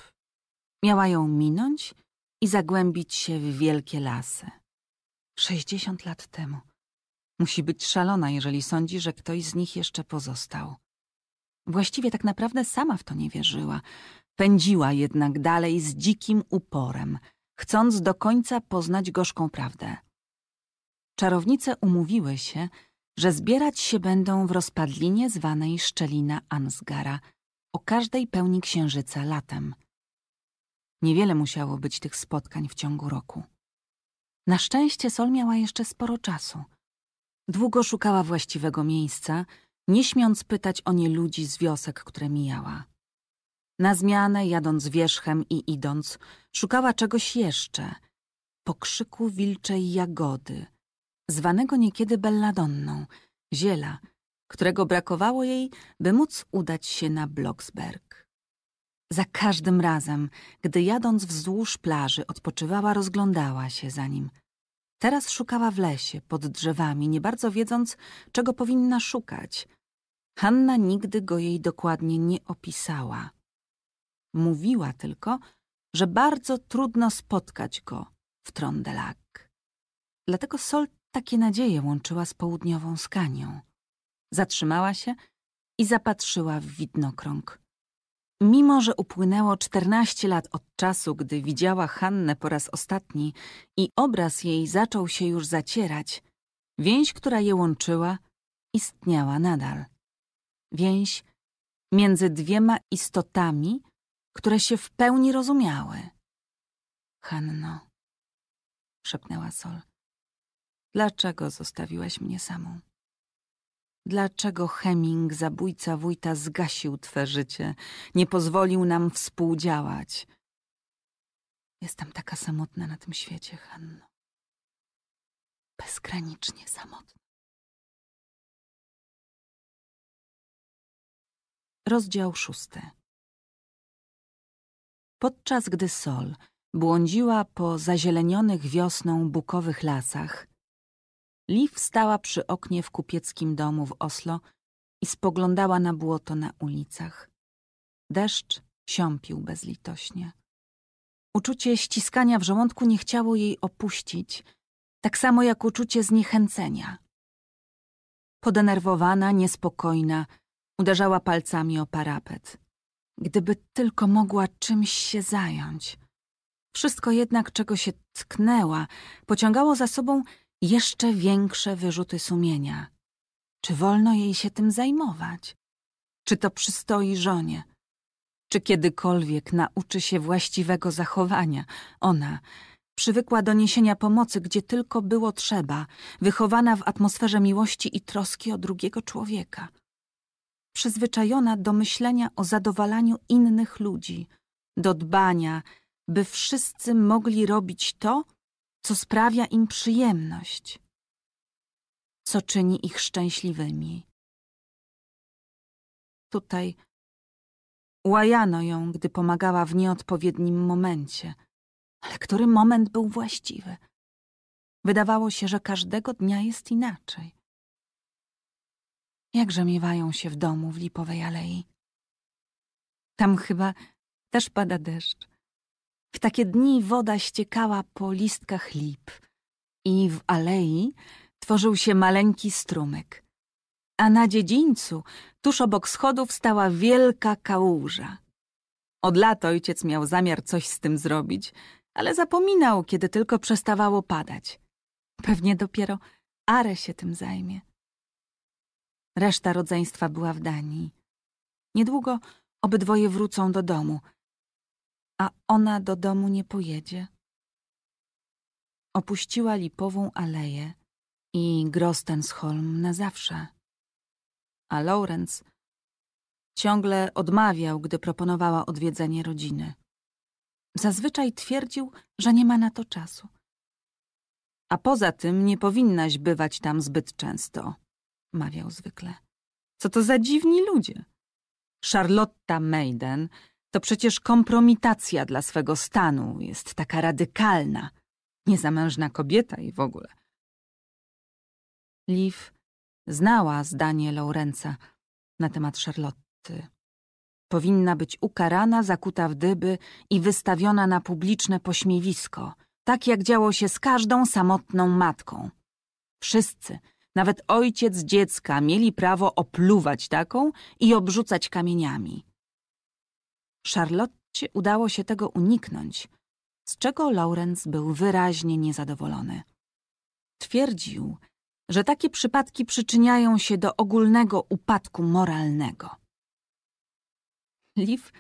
Miała ją minąć i zagłębić się w wielkie lasy. Sześćdziesiąt lat temu. Musi być szalona, jeżeli sądzi, że ktoś z nich jeszcze pozostał. Właściwie tak naprawdę sama w to nie wierzyła. Pędziła jednak dalej z dzikim uporem, chcąc do końca poznać gorzką prawdę. Czarownice umówiły się, że zbierać się będą w rozpadlinie zwanej Szczelina Ansgara o każdej pełni księżyca latem – Niewiele musiało być tych spotkań w ciągu roku. Na szczęście Sol miała jeszcze sporo czasu. Długo szukała właściwego miejsca, nie śmiąc pytać o nie ludzi z wiosek, które mijała. Na zmianę, jadąc wierzchem i idąc, szukała czegoś jeszcze. Pokrzyku wilczej jagody, zwanego niekiedy belladonną, ziela, którego brakowało jej, by móc udać się na Bloksberg. Za każdym razem, gdy jadąc wzdłuż plaży odpoczywała, rozglądała się za nim. Teraz szukała w lesie, pod drzewami, nie bardzo wiedząc, czego powinna szukać. Hanna nigdy go jej dokładnie nie opisała. Mówiła tylko, że bardzo trudno spotkać go w Trondelak. Dlatego Sol takie nadzieje łączyła z południową Skanią. Zatrzymała się i zapatrzyła w widnokrąg. Mimo, że upłynęło 14 lat od czasu, gdy widziała Hannę po raz ostatni i obraz jej zaczął się już zacierać, więź, która je łączyła, istniała nadal. Więź między dwiema istotami, które się w pełni rozumiały. Hanno, szepnęła Sol, dlaczego zostawiłaś mnie samą? Dlaczego Heming, zabójca wójta, zgasił twe życie, nie pozwolił nam współdziałać? Jestem taka samotna na tym świecie, Hanno. Bezgranicznie samotna. Rozdział szósty. Podczas gdy Sol błądziła po zazielenionych wiosną bukowych lasach, Liv stała przy oknie w kupieckim domu w Oslo i spoglądała na błoto na ulicach. Deszcz siąpił bezlitośnie. Uczucie ściskania w żołądku nie chciało jej opuścić, tak samo jak uczucie zniechęcenia. Podenerwowana, niespokojna, uderzała palcami o parapet. Gdyby tylko mogła czymś się zająć. Wszystko jednak, czego się tknęła, pociągało za sobą jeszcze większe wyrzuty sumienia. Czy wolno jej się tym zajmować? Czy to przystoi żonie? Czy kiedykolwiek nauczy się właściwego zachowania? Ona, przywykła do niesienia pomocy, gdzie tylko było trzeba, wychowana w atmosferze miłości i troski o drugiego człowieka. Przyzwyczajona do myślenia o zadowalaniu innych ludzi, do dbania, by wszyscy mogli robić to, co sprawia im przyjemność, co czyni ich szczęśliwymi. Tutaj łajano ją, gdy pomagała w nieodpowiednim momencie, ale który moment był właściwy? Wydawało się, że każdego dnia jest inaczej. Jakże miewają się w domu w Lipowej Alei. Tam chyba też pada deszcz. W takie dni woda ściekała po listkach lip i w alei tworzył się maleńki strumyk. A na dziedzińcu, tuż obok schodów, stała wielka kałuża. Od lat ojciec miał zamiar coś z tym zrobić, ale zapominał, kiedy tylko przestawało padać. Pewnie dopiero Are się tym zajmie. Reszta rodzeństwa była w Danii. Niedługo obydwoje wrócą do domu – a ona do domu nie pojedzie. Opuściła lipową aleję i Grostensholm na zawsze. A Lawrence ciągle odmawiał, gdy proponowała odwiedzenie rodziny. Zazwyczaj twierdził, że nie ma na to czasu. A poza tym nie powinnaś bywać tam zbyt często, mawiał zwykle. Co to za dziwni ludzie? Charlotta Maiden to przecież kompromitacja dla swego stanu, jest taka radykalna, niezamężna kobieta i w ogóle. Liv znała zdanie Laurenca na temat Charlotty. Powinna być ukarana, zakuta w dyby i wystawiona na publiczne pośmiewisko, tak jak działo się z każdą samotną matką. Wszyscy, nawet ojciec dziecka, mieli prawo opluwać taką i obrzucać kamieniami. Charlotte udało się tego uniknąć, z czego Lawrence był wyraźnie niezadowolony. Twierdził, że takie przypadki przyczyniają się do ogólnego upadku moralnego. Liv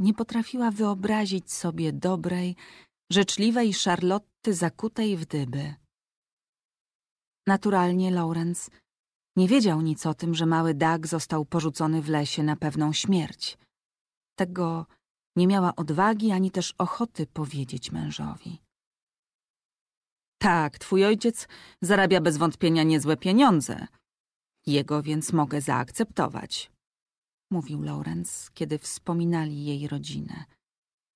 nie potrafiła wyobrazić sobie dobrej, życzliwej Charlotty zakutej w dyby. Naturalnie Lawrence nie wiedział nic o tym, że mały Dag został porzucony w lesie na pewną śmierć. Tego nie miała odwagi ani też ochoty powiedzieć mężowi. Tak, twój ojciec zarabia bez wątpienia niezłe pieniądze. Jego więc mogę zaakceptować, mówił Lawrence, kiedy wspominali jej rodzinę.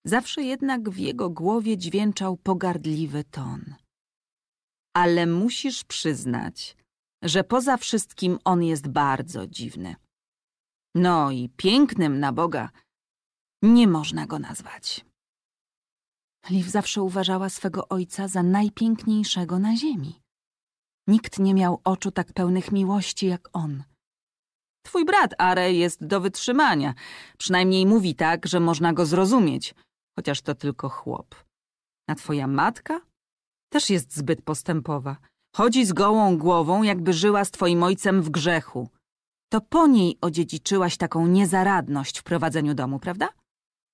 Zawsze jednak w jego głowie dźwięczał pogardliwy ton. Ale musisz przyznać, że poza wszystkim on jest bardzo dziwny. No i pięknym na Boga nie można go nazwać. Liv zawsze uważała swego ojca za najpiękniejszego na ziemi. Nikt nie miał oczu tak pełnych miłości jak on. Twój brat, Are, jest do wytrzymania. Przynajmniej mówi tak, że można go zrozumieć, chociaż to tylko chłop. A twoja matka? Też jest zbyt postępowa. Chodzi z gołą głową, jakby żyła z twoim ojcem w grzechu. To po niej odziedziczyłaś taką niezaradność w prowadzeniu domu, prawda?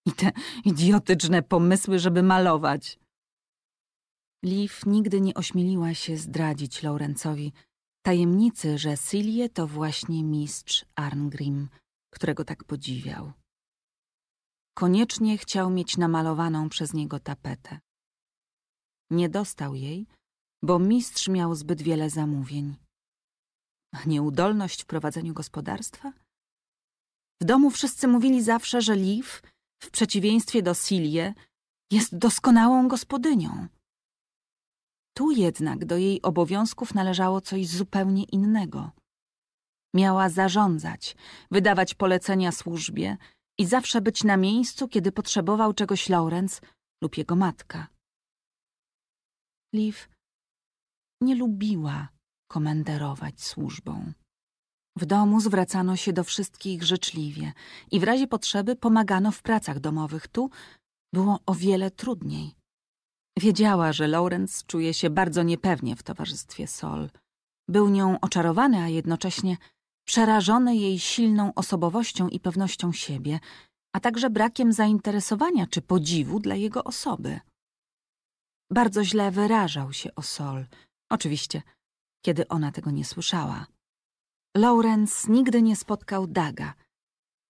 i te idiotyczne pomysły, żeby malować. Liv nigdy nie ośmieliła się zdradzić Laurencowi tajemnicy, że Silie to właśnie mistrz Arngrim, którego tak podziwiał. Koniecznie chciał mieć namalowaną przez niego tapetę. Nie dostał jej, bo mistrz miał zbyt wiele zamówień. A nieudolność w prowadzeniu gospodarstwa? W domu wszyscy mówili zawsze, że Liv w przeciwieństwie do Silie, jest doskonałą gospodynią. Tu jednak do jej obowiązków należało coś zupełnie innego. Miała zarządzać, wydawać polecenia służbie i zawsze być na miejscu, kiedy potrzebował czegoś Lawrence lub jego matka. Liv nie lubiła komenderować służbą. W domu zwracano się do wszystkich życzliwie i w razie potrzeby pomagano w pracach domowych. Tu było o wiele trudniej. Wiedziała, że Lawrence czuje się bardzo niepewnie w towarzystwie Sol. Był nią oczarowany, a jednocześnie przerażony jej silną osobowością i pewnością siebie, a także brakiem zainteresowania czy podziwu dla jego osoby. Bardzo źle wyrażał się o Sol, oczywiście, kiedy ona tego nie słyszała. Lawrence nigdy nie spotkał Daga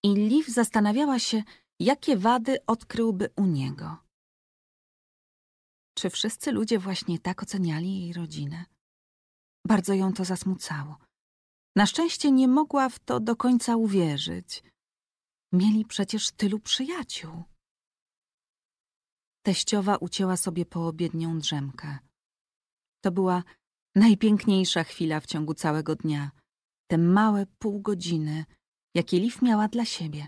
i Liv zastanawiała się, jakie wady odkryłby u niego. Czy wszyscy ludzie właśnie tak oceniali jej rodzinę? Bardzo ją to zasmucało. Na szczęście nie mogła w to do końca uwierzyć. Mieli przecież tylu przyjaciół. Teściowa ucięła sobie poobiednią drzemkę. To była najpiękniejsza chwila w ciągu całego dnia – te małe pół godziny, jakie Liv miała dla siebie.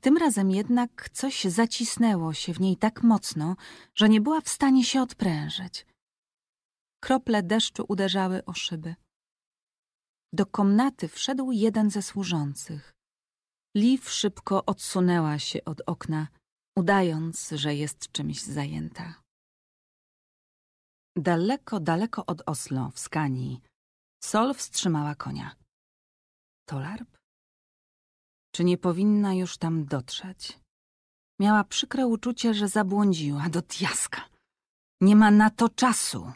Tym razem jednak coś zacisnęło się w niej tak mocno, że nie była w stanie się odprężyć. Krople deszczu uderzały o szyby. Do komnaty wszedł jeden ze służących. Liv szybko odsunęła się od okna, udając, że jest czymś zajęta. Daleko, daleko od Oslo, w Skanii, Sol wstrzymała konia. Tolarb? Czy nie powinna już tam dotrzeć? Miała przykre uczucie, że zabłądziła do diaska. Nie ma na to czasu.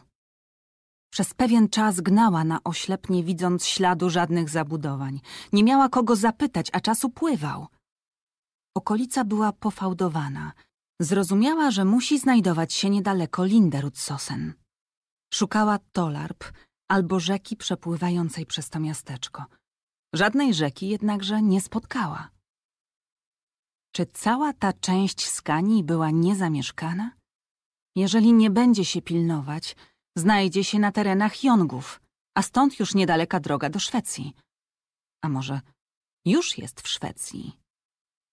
Przez pewien czas gnała na oślep, nie widząc śladu żadnych zabudowań. Nie miała kogo zapytać, a czas upływał. Okolica była pofałdowana. Zrozumiała, że musi znajdować się niedaleko Linderudsosen. Szukała Tolarp albo rzeki przepływającej przez to miasteczko – Żadnej rzeki jednakże nie spotkała. Czy cała ta część Skanii była niezamieszkana? Jeżeli nie będzie się pilnować, znajdzie się na terenach Jongów, a stąd już niedaleka droga do Szwecji. A może już jest w Szwecji?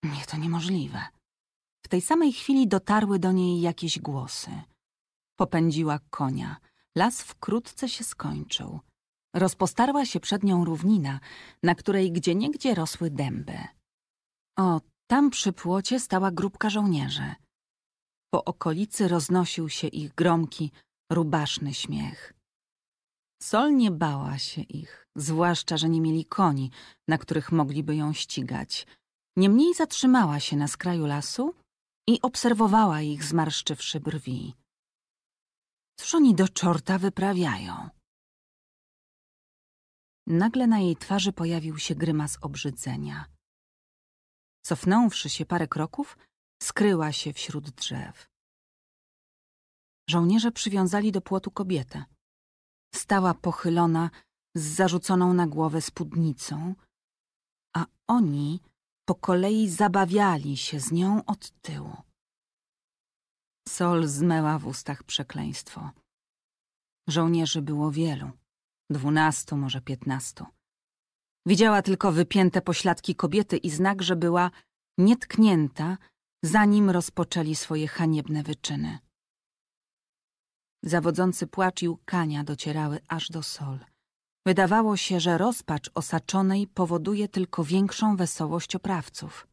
Nie, to niemożliwe. W tej samej chwili dotarły do niej jakieś głosy. Popędziła konia. Las wkrótce się skończył. Rozpostarła się przed nią równina, na której gdzieniegdzie rosły dęby. O, tam przy płocie stała grupka żołnierzy. Po okolicy roznosił się ich gromki, rubaszny śmiech. Sol nie bała się ich, zwłaszcza, że nie mieli koni, na których mogliby ją ścigać. Niemniej zatrzymała się na skraju lasu i obserwowała ich zmarszczywszy brwi. Cóż oni do czorta wyprawiają? Nagle na jej twarzy pojawił się grymas obrzydzenia. Cofnąwszy się parę kroków, skryła się wśród drzew. Żołnierze przywiązali do płotu kobietę. Stała pochylona, z zarzuconą na głowę spódnicą, a oni po kolei zabawiali się z nią od tyłu. Sol zmęła w ustach przekleństwo. Żołnierzy było wielu dwunastu, może piętnastu. Widziała tylko wypięte pośladki kobiety i znak, że była nietknięta, zanim rozpoczęli swoje haniebne wyczyny. Zawodzący płacz i łkania docierały aż do sol. Wydawało się, że rozpacz osaczonej powoduje tylko większą wesołość oprawców.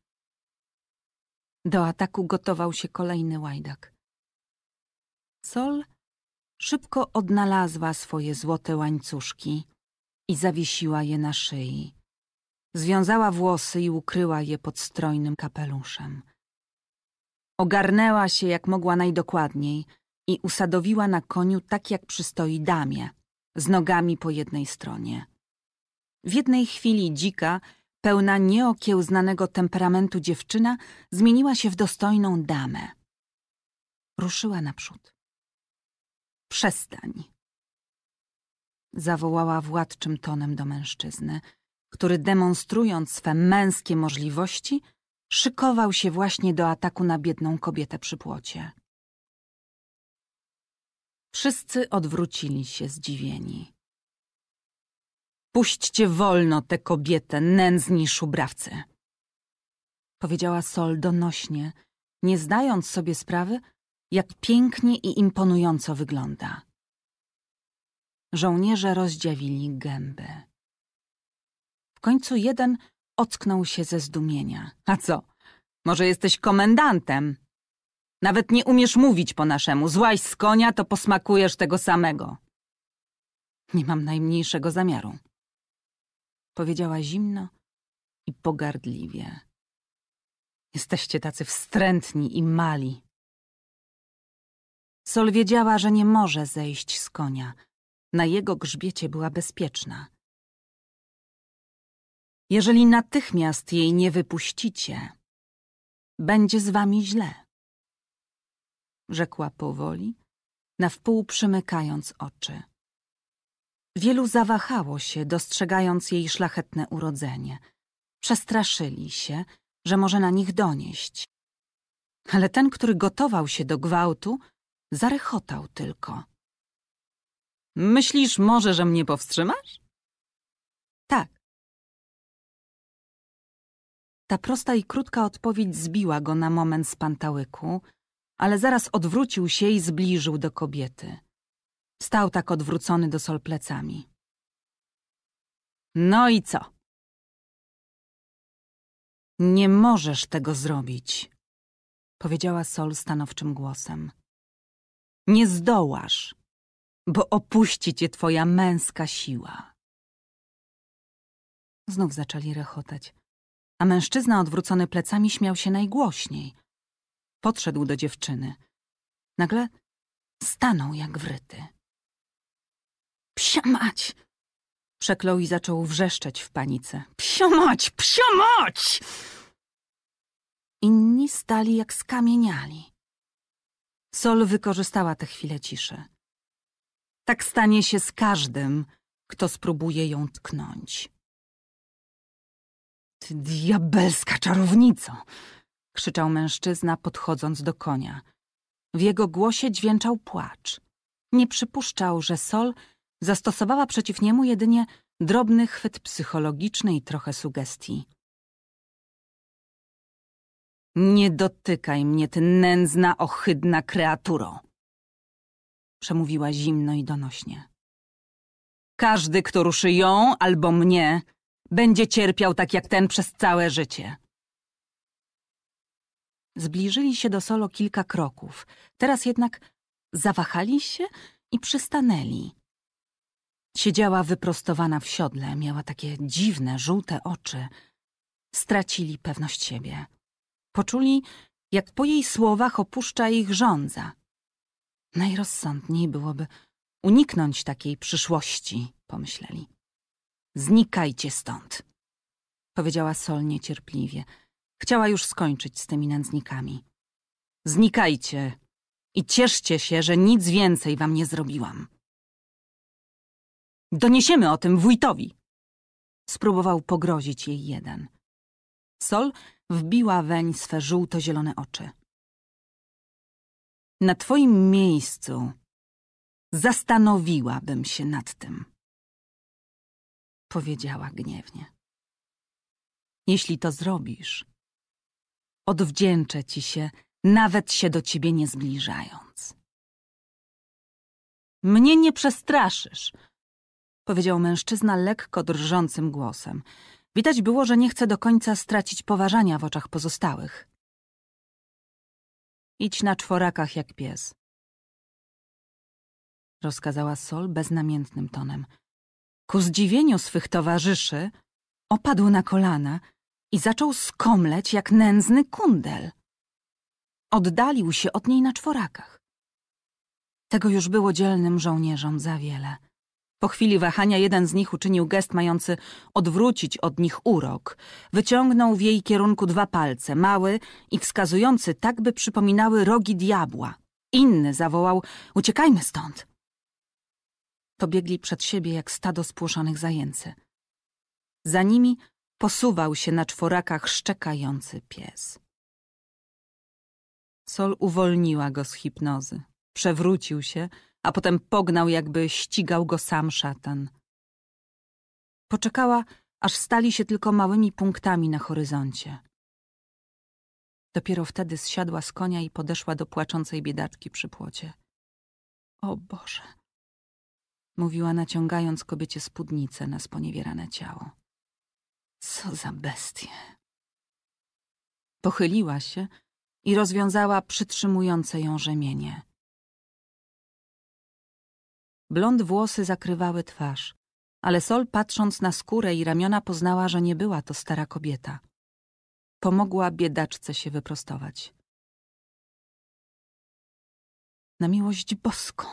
Do ataku gotował się kolejny łajdak. Sol Szybko odnalazła swoje złote łańcuszki i zawiesiła je na szyi. Związała włosy i ukryła je pod strojnym kapeluszem. Ogarnęła się jak mogła najdokładniej i usadowiła na koniu tak jak przystoi damie, z nogami po jednej stronie. W jednej chwili dzika, pełna nieokiełznanego temperamentu dziewczyna zmieniła się w dostojną damę. Ruszyła naprzód. Przestań! Zawołała władczym tonem do mężczyzny, który demonstrując swe męskie możliwości, szykował się właśnie do ataku na biedną kobietę przy płocie. Wszyscy odwrócili się zdziwieni. Puśćcie wolno tę kobietę, nędzni szubrawcy! Powiedziała Sol donośnie, nie zdając sobie sprawy, jak pięknie i imponująco wygląda. Żołnierze rozdziawili gęby. W końcu jeden ocknął się ze zdumienia. A co? Może jesteś komendantem? Nawet nie umiesz mówić po naszemu. Złaź z konia, to posmakujesz tego samego. Nie mam najmniejszego zamiaru. Powiedziała zimno i pogardliwie. Jesteście tacy wstrętni i mali. Sol wiedziała, że nie może zejść z konia. Na jego grzbiecie była bezpieczna. Jeżeli natychmiast jej nie wypuścicie, będzie z wami źle. Rzekła powoli, na wpół przymykając oczy. Wielu zawahało się, dostrzegając jej szlachetne urodzenie. Przestraszyli się, że może na nich donieść. Ale ten, który gotował się do gwałtu, Zarechotał tylko. Myślisz może, że mnie powstrzymasz? Tak. Ta prosta i krótka odpowiedź zbiła go na moment z pantałyku, ale zaraz odwrócił się i zbliżył do kobiety. Stał tak odwrócony do sol plecami. No i co? Nie możesz tego zrobić, powiedziała Sol stanowczym głosem. Nie zdołasz, bo opuści cię twoja męska siła. Znów zaczęli rechotać, a mężczyzna odwrócony plecami śmiał się najgłośniej. Podszedł do dziewczyny. Nagle stanął jak wryty. Psia Przeklął i zaczął wrzeszczeć w panice. Psia mać! Inni stali jak skamieniali. Sol wykorzystała tę chwilę ciszy. Tak stanie się z każdym, kto spróbuje ją tknąć. Ty diabelska czarownico! krzyczał mężczyzna, podchodząc do konia. W jego głosie dźwięczał płacz. Nie przypuszczał, że Sol zastosowała przeciw niemu jedynie drobny chwyt psychologiczny i trochę sugestii. Nie dotykaj mnie, ty nędzna, ohydna kreaturo! Przemówiła zimno i donośnie. Każdy, kto ruszy ją albo mnie, będzie cierpiał tak jak ten przez całe życie. Zbliżyli się do Solo kilka kroków. Teraz jednak zawahali się i przystanęli. Siedziała wyprostowana w siodle, miała takie dziwne, żółte oczy. Stracili pewność siebie. Poczuli, jak po jej słowach opuszcza ich żądza. Najrozsądniej byłoby uniknąć takiej przyszłości, pomyśleli. Znikajcie stąd, powiedziała Sol niecierpliwie. Chciała już skończyć z tymi nędznikami. Znikajcie i cieszcie się, że nic więcej wam nie zrobiłam. Doniesiemy o tym wójtowi! Spróbował pogrozić jej jeden. Sol wbiła weń swe żółto-zielone oczy. Na twoim miejscu zastanowiłabym się nad tym. Powiedziała gniewnie. Jeśli to zrobisz, odwdzięczę ci się, nawet się do ciebie nie zbliżając. Mnie nie przestraszysz, powiedział mężczyzna lekko drżącym głosem. Widać było, że nie chce do końca stracić poważania w oczach pozostałych. Idź na czworakach jak pies. Rozkazała Sol beznamiętnym tonem. Ku zdziwieniu swych towarzyszy opadł na kolana i zaczął skomleć jak nędzny kundel. Oddalił się od niej na czworakach. Tego już było dzielnym żołnierzom za wiele. Po chwili wahania jeden z nich uczynił gest mający odwrócić od nich urok. Wyciągnął w jej kierunku dwa palce, mały i wskazujący, tak by przypominały rogi diabła. Inny zawołał – uciekajmy stąd! biegli przed siebie jak stado spłoszonych zajęcy. Za nimi posuwał się na czworakach szczekający pies. Sol uwolniła go z hipnozy. Przewrócił się – a potem pognał, jakby ścigał go sam szatan. Poczekała, aż stali się tylko małymi punktami na horyzoncie. Dopiero wtedy zsiadła z konia i podeszła do płaczącej biedaczki przy płocie. O Boże! Mówiła naciągając kobiecie spódnicę na sponiewierane ciało. Co za bestie! Pochyliła się i rozwiązała przytrzymujące ją rzemienie. Blond włosy zakrywały twarz, ale Sol patrząc na skórę i ramiona poznała, że nie była to stara kobieta. Pomogła biedaczce się wyprostować. Na miłość boską,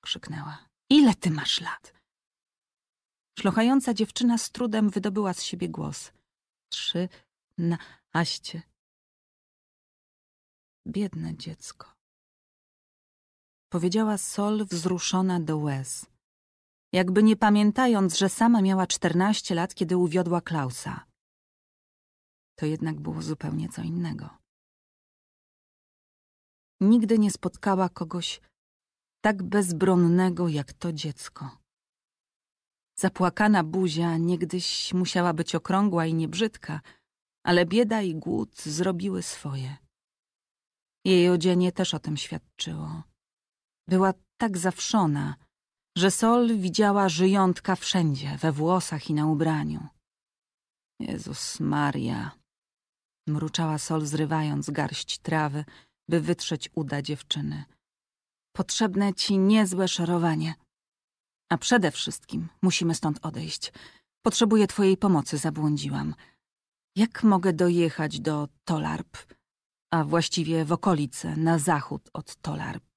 krzyknęła. Ile ty masz lat? Szlochająca dziewczyna z trudem wydobyła z siebie głos. Trzy na aście. Biedne dziecko powiedziała Sol wzruszona do łez. Jakby nie pamiętając, że sama miała czternaście lat, kiedy uwiodła Klausa. To jednak było zupełnie co innego. Nigdy nie spotkała kogoś tak bezbronnego jak to dziecko. Zapłakana buzia niegdyś musiała być okrągła i niebrzydka, ale bieda i głód zrobiły swoje. Jej odzienie też o tym świadczyło. Była tak zawszona, że Sol widziała żyjątka wszędzie, we włosach i na ubraniu. Jezus Maria, mruczała Sol, zrywając garść trawy, by wytrzeć uda dziewczyny. Potrzebne ci niezłe szorowanie. A przede wszystkim musimy stąd odejść. Potrzebuję twojej pomocy, zabłądziłam. Jak mogę dojechać do Tolarp, a właściwie w okolice, na zachód od Tolarp?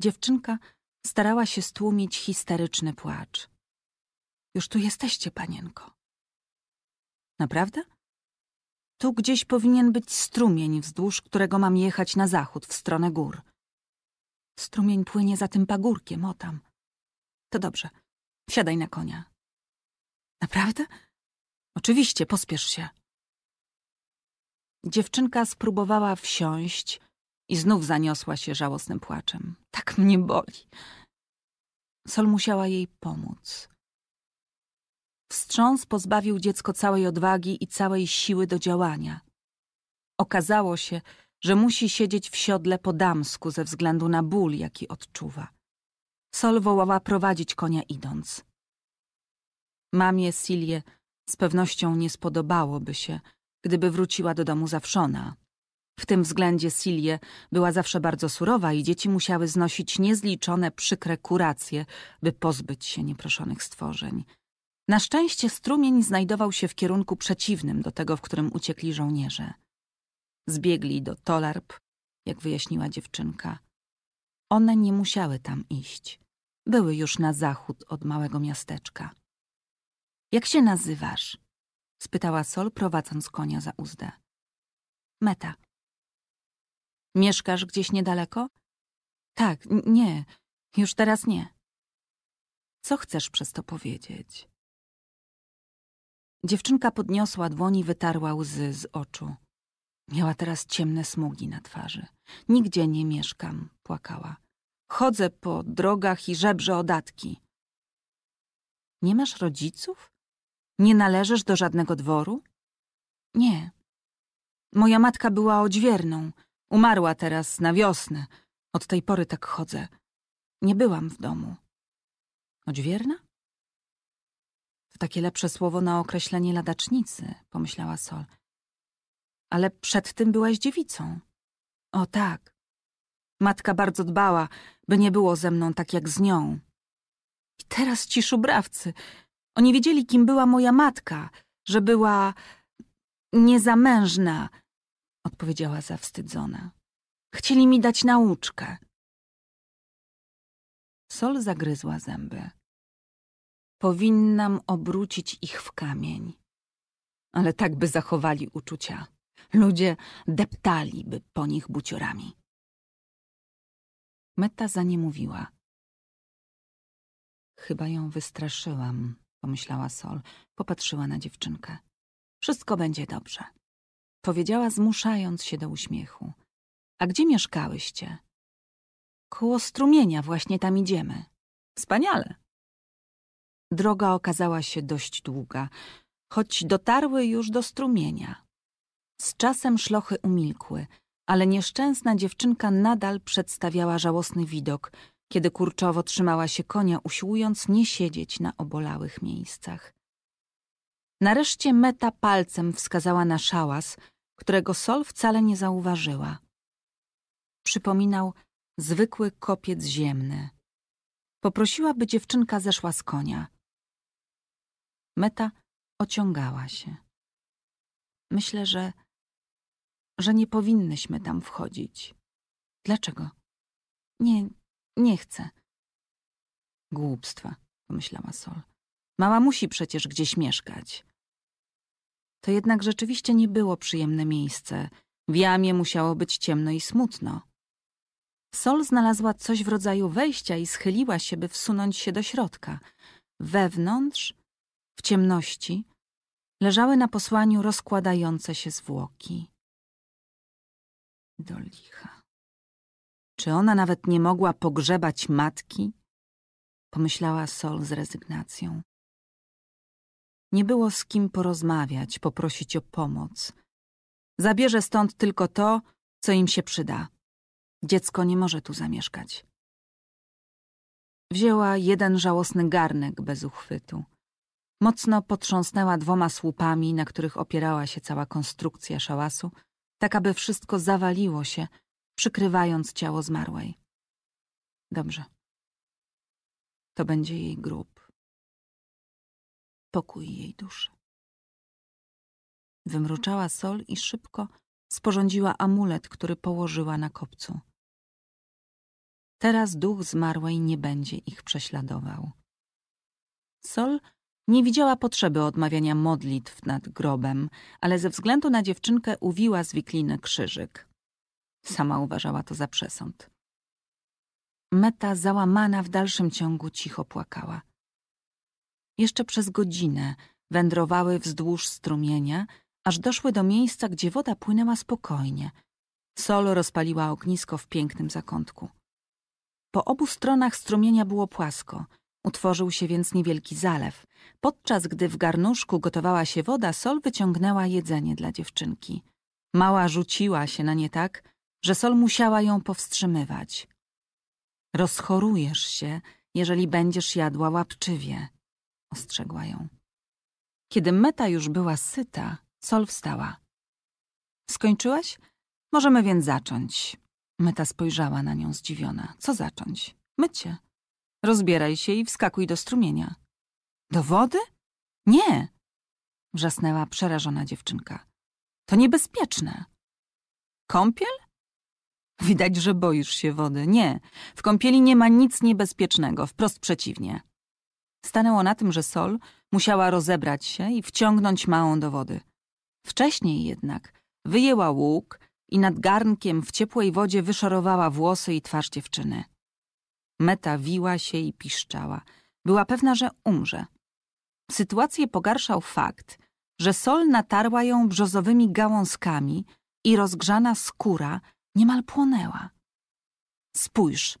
Dziewczynka starała się stłumić histeryczny płacz. Już tu jesteście, panienko. Naprawdę? Tu gdzieś powinien być strumień, wzdłuż którego mam jechać na zachód, w stronę gór. Strumień płynie za tym pagórkiem, o tam. To dobrze. Wsiadaj na konia. Naprawdę? Oczywiście, pospiesz się. Dziewczynka spróbowała wsiąść, i znów zaniosła się żałosnym płaczem. Tak mnie boli. Sol musiała jej pomóc. Wstrząs pozbawił dziecko całej odwagi i całej siły do działania. Okazało się, że musi siedzieć w siodle po damsku ze względu na ból, jaki odczuwa. Sol wołała prowadzić konia idąc. Mamie Silie z pewnością nie spodobałoby się, gdyby wróciła do domu zawszona, w tym względzie Silie była zawsze bardzo surowa i dzieci musiały znosić niezliczone przykre kuracje, by pozbyć się nieproszonych stworzeń. Na szczęście strumień znajdował się w kierunku przeciwnym do tego, w którym uciekli żołnierze. Zbiegli do Tolarp, jak wyjaśniła dziewczynka. One nie musiały tam iść. Były już na zachód od małego miasteczka. Jak się nazywasz? spytała Sol, prowadząc konia za uzdę. Meta, Mieszkasz gdzieś niedaleko? Tak, nie, już teraz nie. Co chcesz przez to powiedzieć? Dziewczynka podniosła dłoń i wytarła łzy z oczu. Miała teraz ciemne smugi na twarzy. Nigdzie nie mieszkam, płakała. Chodzę po drogach i żebrze odatki. Nie masz rodziców? Nie należysz do żadnego dworu? Nie. Moja matka była odźwierną. Umarła teraz na wiosnę. Od tej pory tak chodzę. Nie byłam w domu. Choć wierna? To takie lepsze słowo na określenie ladacznicy, pomyślała Sol. Ale przed tym byłaś dziewicą. O tak. Matka bardzo dbała, by nie było ze mną tak jak z nią. I teraz ci szubrawcy. Oni wiedzieli, kim była moja matka, że była niezamężna, odpowiedziała zawstydzona. Chcieli mi dać nauczkę. Sol zagryzła zęby. Powinnam obrócić ich w kamień. Ale tak by zachowali uczucia. Ludzie deptaliby po nich buciorami. Meta za nie mówiła. Chyba ją wystraszyłam, pomyślała Sol. Popatrzyła na dziewczynkę. Wszystko będzie dobrze. Powiedziała, zmuszając się do uśmiechu. A gdzie mieszkałyście? Koło strumienia, właśnie tam idziemy. Wspaniale. Droga okazała się dość długa, choć dotarły już do strumienia. Z czasem szlochy umilkły, ale nieszczęsna dziewczynka nadal przedstawiała żałosny widok, kiedy kurczowo trzymała się konia, usiłując nie siedzieć na obolałych miejscach. Nareszcie Meta palcem wskazała na szałas, którego Sol wcale nie zauważyła. Przypominał zwykły kopiec ziemny. Poprosiła, by dziewczynka zeszła z konia. Meta ociągała się. Myślę, że, że nie powinnyśmy tam wchodzić. Dlaczego? Nie, nie chcę. Głupstwa, pomyślała Sol. Mała musi przecież gdzieś mieszkać. To jednak rzeczywiście nie było przyjemne miejsce. W jamie musiało być ciemno i smutno. Sol znalazła coś w rodzaju wejścia i schyliła się, by wsunąć się do środka. Wewnątrz, w ciemności, leżały na posłaniu rozkładające się zwłoki. Do licha. Czy ona nawet nie mogła pogrzebać matki? Pomyślała Sol z rezygnacją. Nie było z kim porozmawiać, poprosić o pomoc. Zabierze stąd tylko to, co im się przyda. Dziecko nie może tu zamieszkać. Wzięła jeden żałosny garnek bez uchwytu. Mocno potrząsnęła dwoma słupami, na których opierała się cała konstrukcja szałasu, tak aby wszystko zawaliło się, przykrywając ciało zmarłej. Dobrze. To będzie jej grób pokój jej duszy. Wymruczała sol i szybko sporządziła amulet, który położyła na kopcu. Teraz duch zmarłej nie będzie ich prześladował. Sol nie widziała potrzeby odmawiania modlitw nad grobem, ale ze względu na dziewczynkę uwiła z wikliny krzyżyk. Sama uważała to za przesąd. Meta, załamana, w dalszym ciągu cicho płakała. Jeszcze przez godzinę wędrowały wzdłuż strumienia, aż doszły do miejsca, gdzie woda płynęła spokojnie. Sol rozpaliła ognisko w pięknym zakątku. Po obu stronach strumienia było płasko, utworzył się więc niewielki zalew. Podczas gdy w garnuszku gotowała się woda, Sol wyciągnęła jedzenie dla dziewczynki. Mała rzuciła się na nie tak, że Sol musiała ją powstrzymywać. Rozchorujesz się, jeżeli będziesz jadła łapczywie, ostrzegła ją. Kiedy meta już była syta, Sol wstała. Skończyłaś? Możemy więc zacząć. Meta spojrzała na nią zdziwiona. Co zacząć? Mycie. Rozbieraj się i wskakuj do strumienia. Do wody? Nie! Wrzasnęła przerażona dziewczynka. To niebezpieczne. Kąpiel? Widać, że boisz się wody. Nie, w kąpieli nie ma nic niebezpiecznego, wprost przeciwnie. Stanęło na tym, że Sol musiała rozebrać się i wciągnąć małą do wody. Wcześniej jednak wyjęła łuk i nad garnkiem w ciepłej wodzie wyszorowała włosy i twarz dziewczyny. Meta wiła się i piszczała. Była pewna, że umrze. Sytuację pogarszał fakt, że sol natarła ją brzozowymi gałązkami i rozgrzana skóra niemal płonęła. Spójrz!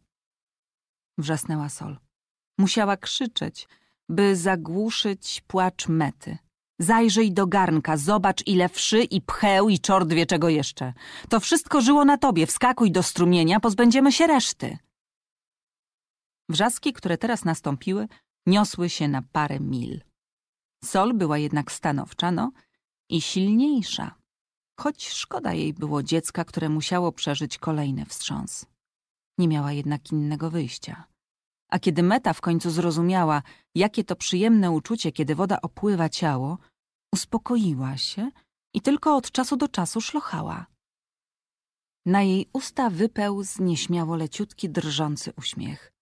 Wrzasnęła sol. Musiała krzyczeć, by zagłuszyć płacz mety. Zajrzyj do garnka, zobacz ile wszy i pcheł i czord wie czego jeszcze. To wszystko żyło na tobie, wskakuj do strumienia, pozbędziemy się reszty. Wrzaski, które teraz nastąpiły, niosły się na parę mil. Sol była jednak stanowcza, no i silniejsza, choć szkoda jej było dziecka, które musiało przeżyć kolejny wstrząs. Nie miała jednak innego wyjścia. A kiedy Meta w końcu zrozumiała, jakie to przyjemne uczucie, kiedy woda opływa ciało, uspokoiła się i tylko od czasu do czasu szlochała. Na jej usta wypełzł nieśmiało leciutki, drżący uśmiech.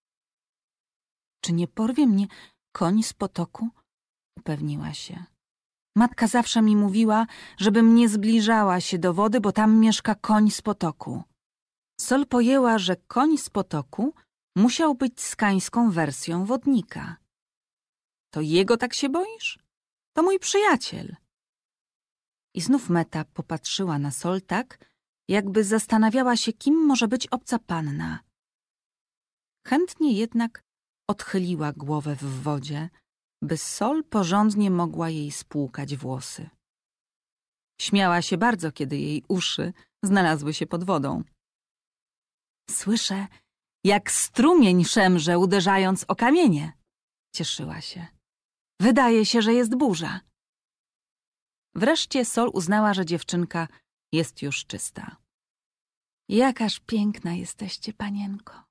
Czy nie porwie mnie koń z potoku? Upewniła się. Matka zawsze mi mówiła, żebym nie zbliżała się do wody, bo tam mieszka koń z potoku. Sol pojęła, że koń z potoku musiał być skańską wersją wodnika. To jego tak się boisz? To mój przyjaciel. I znów Meta popatrzyła na Sol tak, jakby zastanawiała się, kim może być obca panna. Chętnie jednak odchyliła głowę w wodzie, by Sol porządnie mogła jej spłukać włosy. Śmiała się bardzo, kiedy jej uszy znalazły się pod wodą. Słyszę, jak strumień szemrze uderzając o kamienie. Cieszyła się. Wydaje się, że jest burza. Wreszcie Sol uznała, że dziewczynka jest już czysta. Jakaż piękna jesteście, panienko.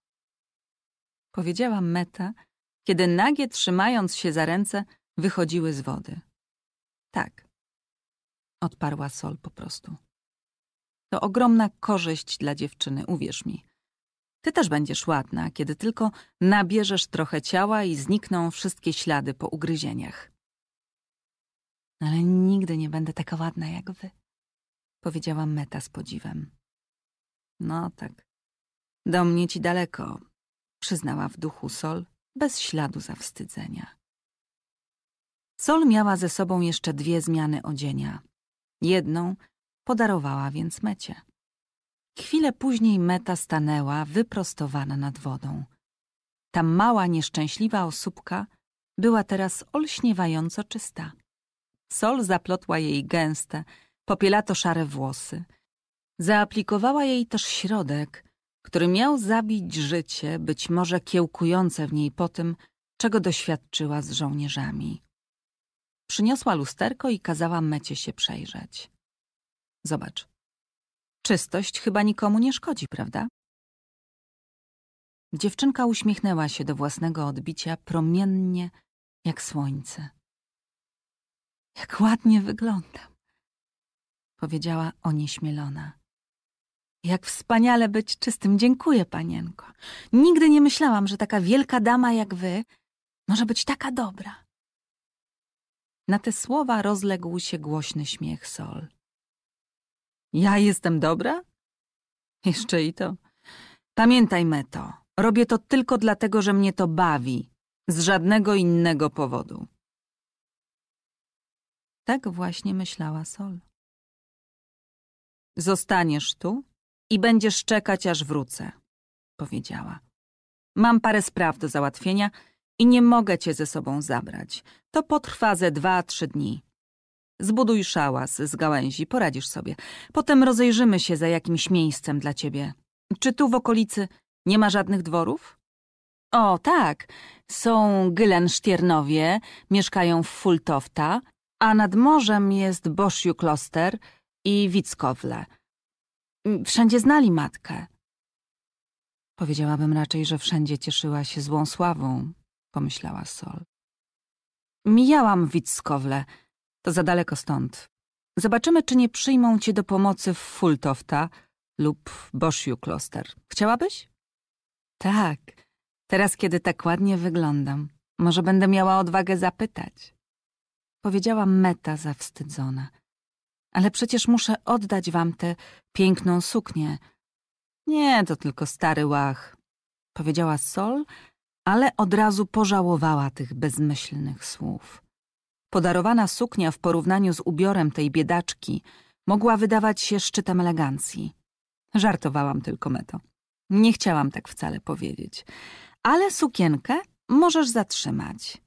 Powiedziała Meta, kiedy nagie, trzymając się za ręce, wychodziły z wody. Tak, odparła Sol po prostu. To ogromna korzyść dla dziewczyny, uwierz mi. Ty też będziesz ładna, kiedy tylko nabierzesz trochę ciała i znikną wszystkie ślady po ugryzieniach. Ale nigdy nie będę taka ładna jak wy, powiedziała Meta z podziwem. No tak, do mnie ci daleko, przyznała w duchu Sol, bez śladu zawstydzenia. Sol miała ze sobą jeszcze dwie zmiany odzienia. Jedną podarowała więc Mecie. Chwilę później meta stanęła wyprostowana nad wodą. Ta mała, nieszczęśliwa osóbka była teraz olśniewająco czysta. Sol zaplotła jej gęste, popielato-szare włosy. Zaaplikowała jej też środek, który miał zabić życie, być może kiełkujące w niej po tym, czego doświadczyła z żołnierzami. Przyniosła lusterko i kazała Mecie się przejrzeć. Zobacz, Czystość chyba nikomu nie szkodzi, prawda? Dziewczynka uśmiechnęła się do własnego odbicia promiennie jak słońce. Jak ładnie wyglądam, powiedziała onieśmielona. Jak wspaniale być czystym, dziękuję, panienko. Nigdy nie myślałam, że taka wielka dama jak wy może być taka dobra. Na te słowa rozległ się głośny śmiech Sol. Ja jestem dobra? Jeszcze i to. Pamiętaj, Meto, robię to tylko dlatego, że mnie to bawi, z żadnego innego powodu. Tak właśnie myślała Sol. Zostaniesz tu i będziesz czekać, aż wrócę, powiedziała. Mam parę spraw do załatwienia i nie mogę cię ze sobą zabrać. To potrwa ze dwa, trzy dni. Zbuduj szałas z gałęzi, poradzisz sobie. Potem rozejrzymy się za jakimś miejscem dla ciebie. Czy tu w okolicy nie ma żadnych dworów? O, tak. Są Gylensztiernowie, mieszkają w Fultofta, a nad morzem jest Bosiu Kloster i Wickowle. Wszędzie znali matkę. Powiedziałabym raczej, że wszędzie cieszyła się złą sławą, pomyślała Sol. Mijałam Wickowle za daleko stąd. Zobaczymy, czy nie przyjmą cię do pomocy w Fultofta lub Boschiu Kloster. Chciałabyś? Tak. Teraz, kiedy tak ładnie wyglądam, może będę miała odwagę zapytać. Powiedziała Meta zawstydzona. Ale przecież muszę oddać wam tę piękną suknię. Nie, to tylko stary łach. Powiedziała Sol, ale od razu pożałowała tych bezmyślnych słów. Podarowana suknia w porównaniu z ubiorem tej biedaczki mogła wydawać się szczytem elegancji. Żartowałam tylko meto. Nie chciałam tak wcale powiedzieć. Ale sukienkę możesz zatrzymać.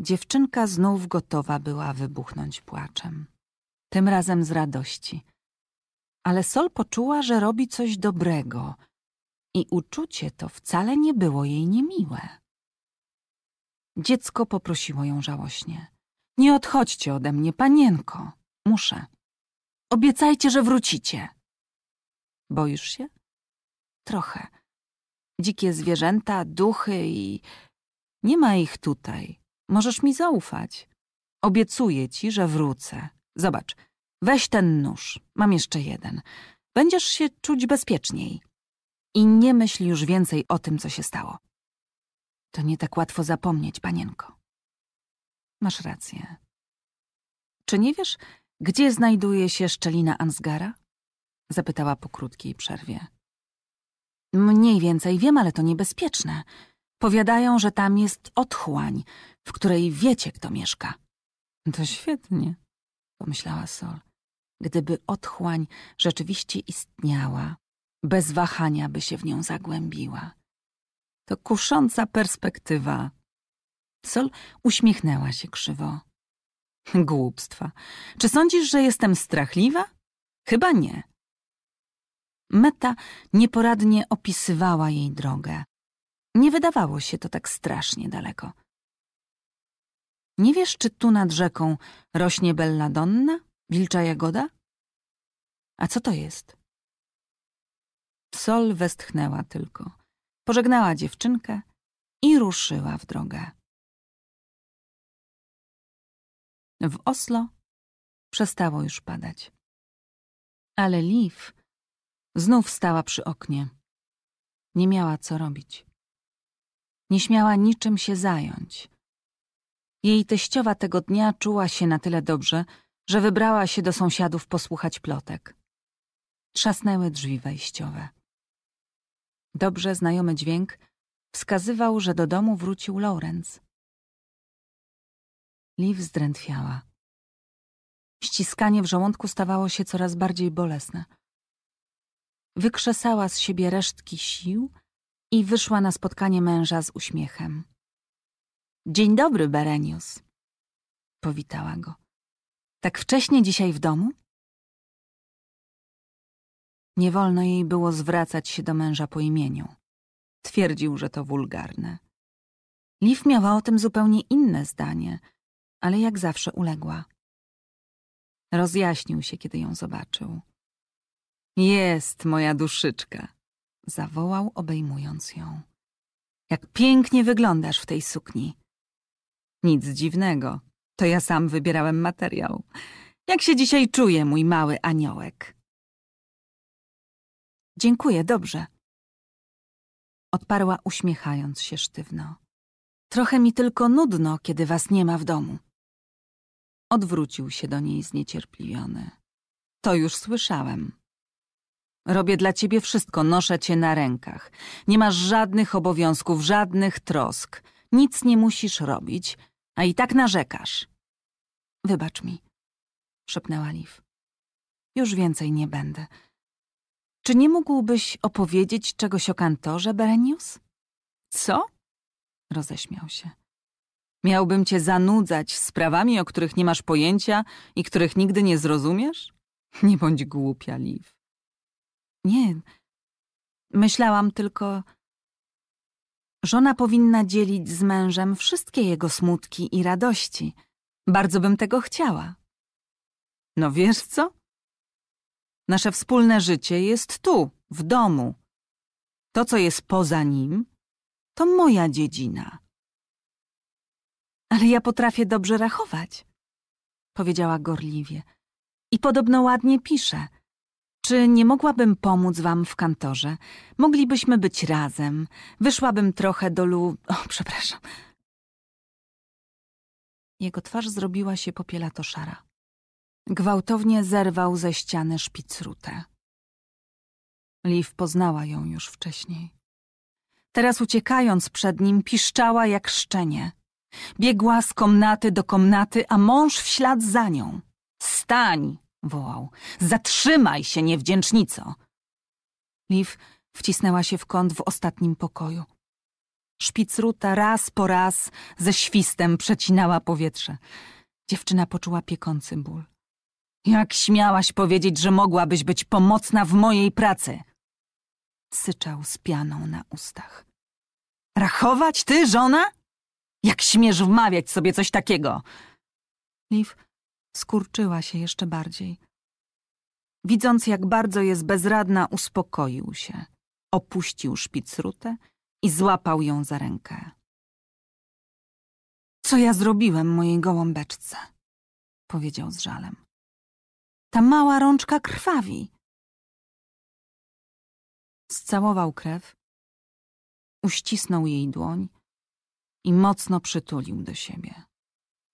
Dziewczynka znów gotowa była wybuchnąć płaczem. Tym razem z radości. Ale Sol poczuła, że robi coś dobrego i uczucie to wcale nie było jej niemiłe. Dziecko poprosiło ją żałośnie. Nie odchodźcie ode mnie, panienko. Muszę. Obiecajcie, że wrócicie. Boisz się? Trochę. Dzikie zwierzęta, duchy i... Nie ma ich tutaj. Możesz mi zaufać. Obiecuję ci, że wrócę. Zobacz, weź ten nóż. Mam jeszcze jeden. Będziesz się czuć bezpieczniej. I nie myśl już więcej o tym, co się stało. To nie tak łatwo zapomnieć, panienko. Masz rację. Czy nie wiesz, gdzie znajduje się szczelina Ansgara? Zapytała po krótkiej przerwie. Mniej więcej wiem, ale to niebezpieczne. Powiadają, że tam jest otchłań, w której wiecie, kto mieszka. To świetnie, pomyślała Sol. Gdyby otchłań rzeczywiście istniała, bez wahania by się w nią zagłębiła. To kusząca perspektywa. Sol uśmiechnęła się krzywo. Głupstwa. Czy sądzisz, że jestem strachliwa? Chyba nie. Meta nieporadnie opisywała jej drogę. Nie wydawało się to tak strasznie daleko. Nie wiesz, czy tu nad rzeką rośnie belladonna, wilcza jagoda? A co to jest? Sol westchnęła tylko pożegnała dziewczynkę i ruszyła w drogę. W Oslo przestało już padać. Ale Liv znów stała przy oknie. Nie miała co robić. Nie śmiała niczym się zająć. Jej teściowa tego dnia czuła się na tyle dobrze, że wybrała się do sąsiadów posłuchać plotek. Trzasnęły drzwi wejściowe. Dobrze znajomy dźwięk wskazywał, że do domu wrócił Lawrence. Liv zdrętwiała. Ściskanie w żołądku stawało się coraz bardziej bolesne. Wykrzesała z siebie resztki sił i wyszła na spotkanie męża z uśmiechem. Dzień dobry, Berenius. Powitała go. Tak wcześnie dzisiaj w domu? Nie wolno jej było zwracać się do męża po imieniu. Twierdził, że to wulgarne. Liv miała o tym zupełnie inne zdanie, ale jak zawsze uległa. Rozjaśnił się, kiedy ją zobaczył. Jest moja duszyczka, zawołał, obejmując ją. Jak pięknie wyglądasz w tej sukni. Nic dziwnego, to ja sam wybierałem materiał. Jak się dzisiaj czuję, mój mały aniołek? Dziękuję, dobrze. Odparła uśmiechając się sztywno. Trochę mi tylko nudno, kiedy was nie ma w domu. Odwrócił się do niej zniecierpliwiony. To już słyszałem. Robię dla ciebie wszystko, noszę cię na rękach. Nie masz żadnych obowiązków, żadnych trosk. Nic nie musisz robić, a i tak narzekasz. Wybacz mi, szepnęła Liv. Już więcej nie będę. Czy nie mógłbyś opowiedzieć czegoś o kantorze, Berenius? Co? Roześmiał się. Miałbym cię zanudzać sprawami, o których nie masz pojęcia i których nigdy nie zrozumiesz? Nie bądź głupia, Liv. Nie. Myślałam tylko... Żona powinna dzielić z mężem wszystkie jego smutki i radości. Bardzo bym tego chciała. No wiesz co? Nasze wspólne życie jest tu, w domu. To, co jest poza nim, to moja dziedzina. Ale ja potrafię dobrze rachować, powiedziała gorliwie. I podobno ładnie piszę. Czy nie mogłabym pomóc wam w kantorze? Moglibyśmy być razem. Wyszłabym trochę do lu... O, przepraszam. Jego twarz zrobiła się popielato szara. Gwałtownie zerwał ze ściany szpicrutę. Liv poznała ją już wcześniej. Teraz uciekając przed nim, piszczała jak szczenie. Biegła z komnaty do komnaty, a mąż w ślad za nią. Stań! wołał. Zatrzymaj się, niewdzięcznico! Liv wcisnęła się w kąt w ostatnim pokoju. Szpicruta raz po raz ze świstem przecinała powietrze. Dziewczyna poczuła piekący ból. Jak śmiałaś powiedzieć, że mogłabyś być pomocna w mojej pracy? Syczał z pianą na ustach. Rachować ty, żona? Jak śmiesz wmawiać sobie coś takiego? Liv skurczyła się jeszcze bardziej. Widząc, jak bardzo jest bezradna, uspokoił się. Opuścił szpicrutę i złapał ją za rękę. Co ja zrobiłem mojej gołąbeczce? Powiedział z żalem. Ta mała rączka krwawi. Scałował krew, uścisnął jej dłoń i mocno przytulił do siebie.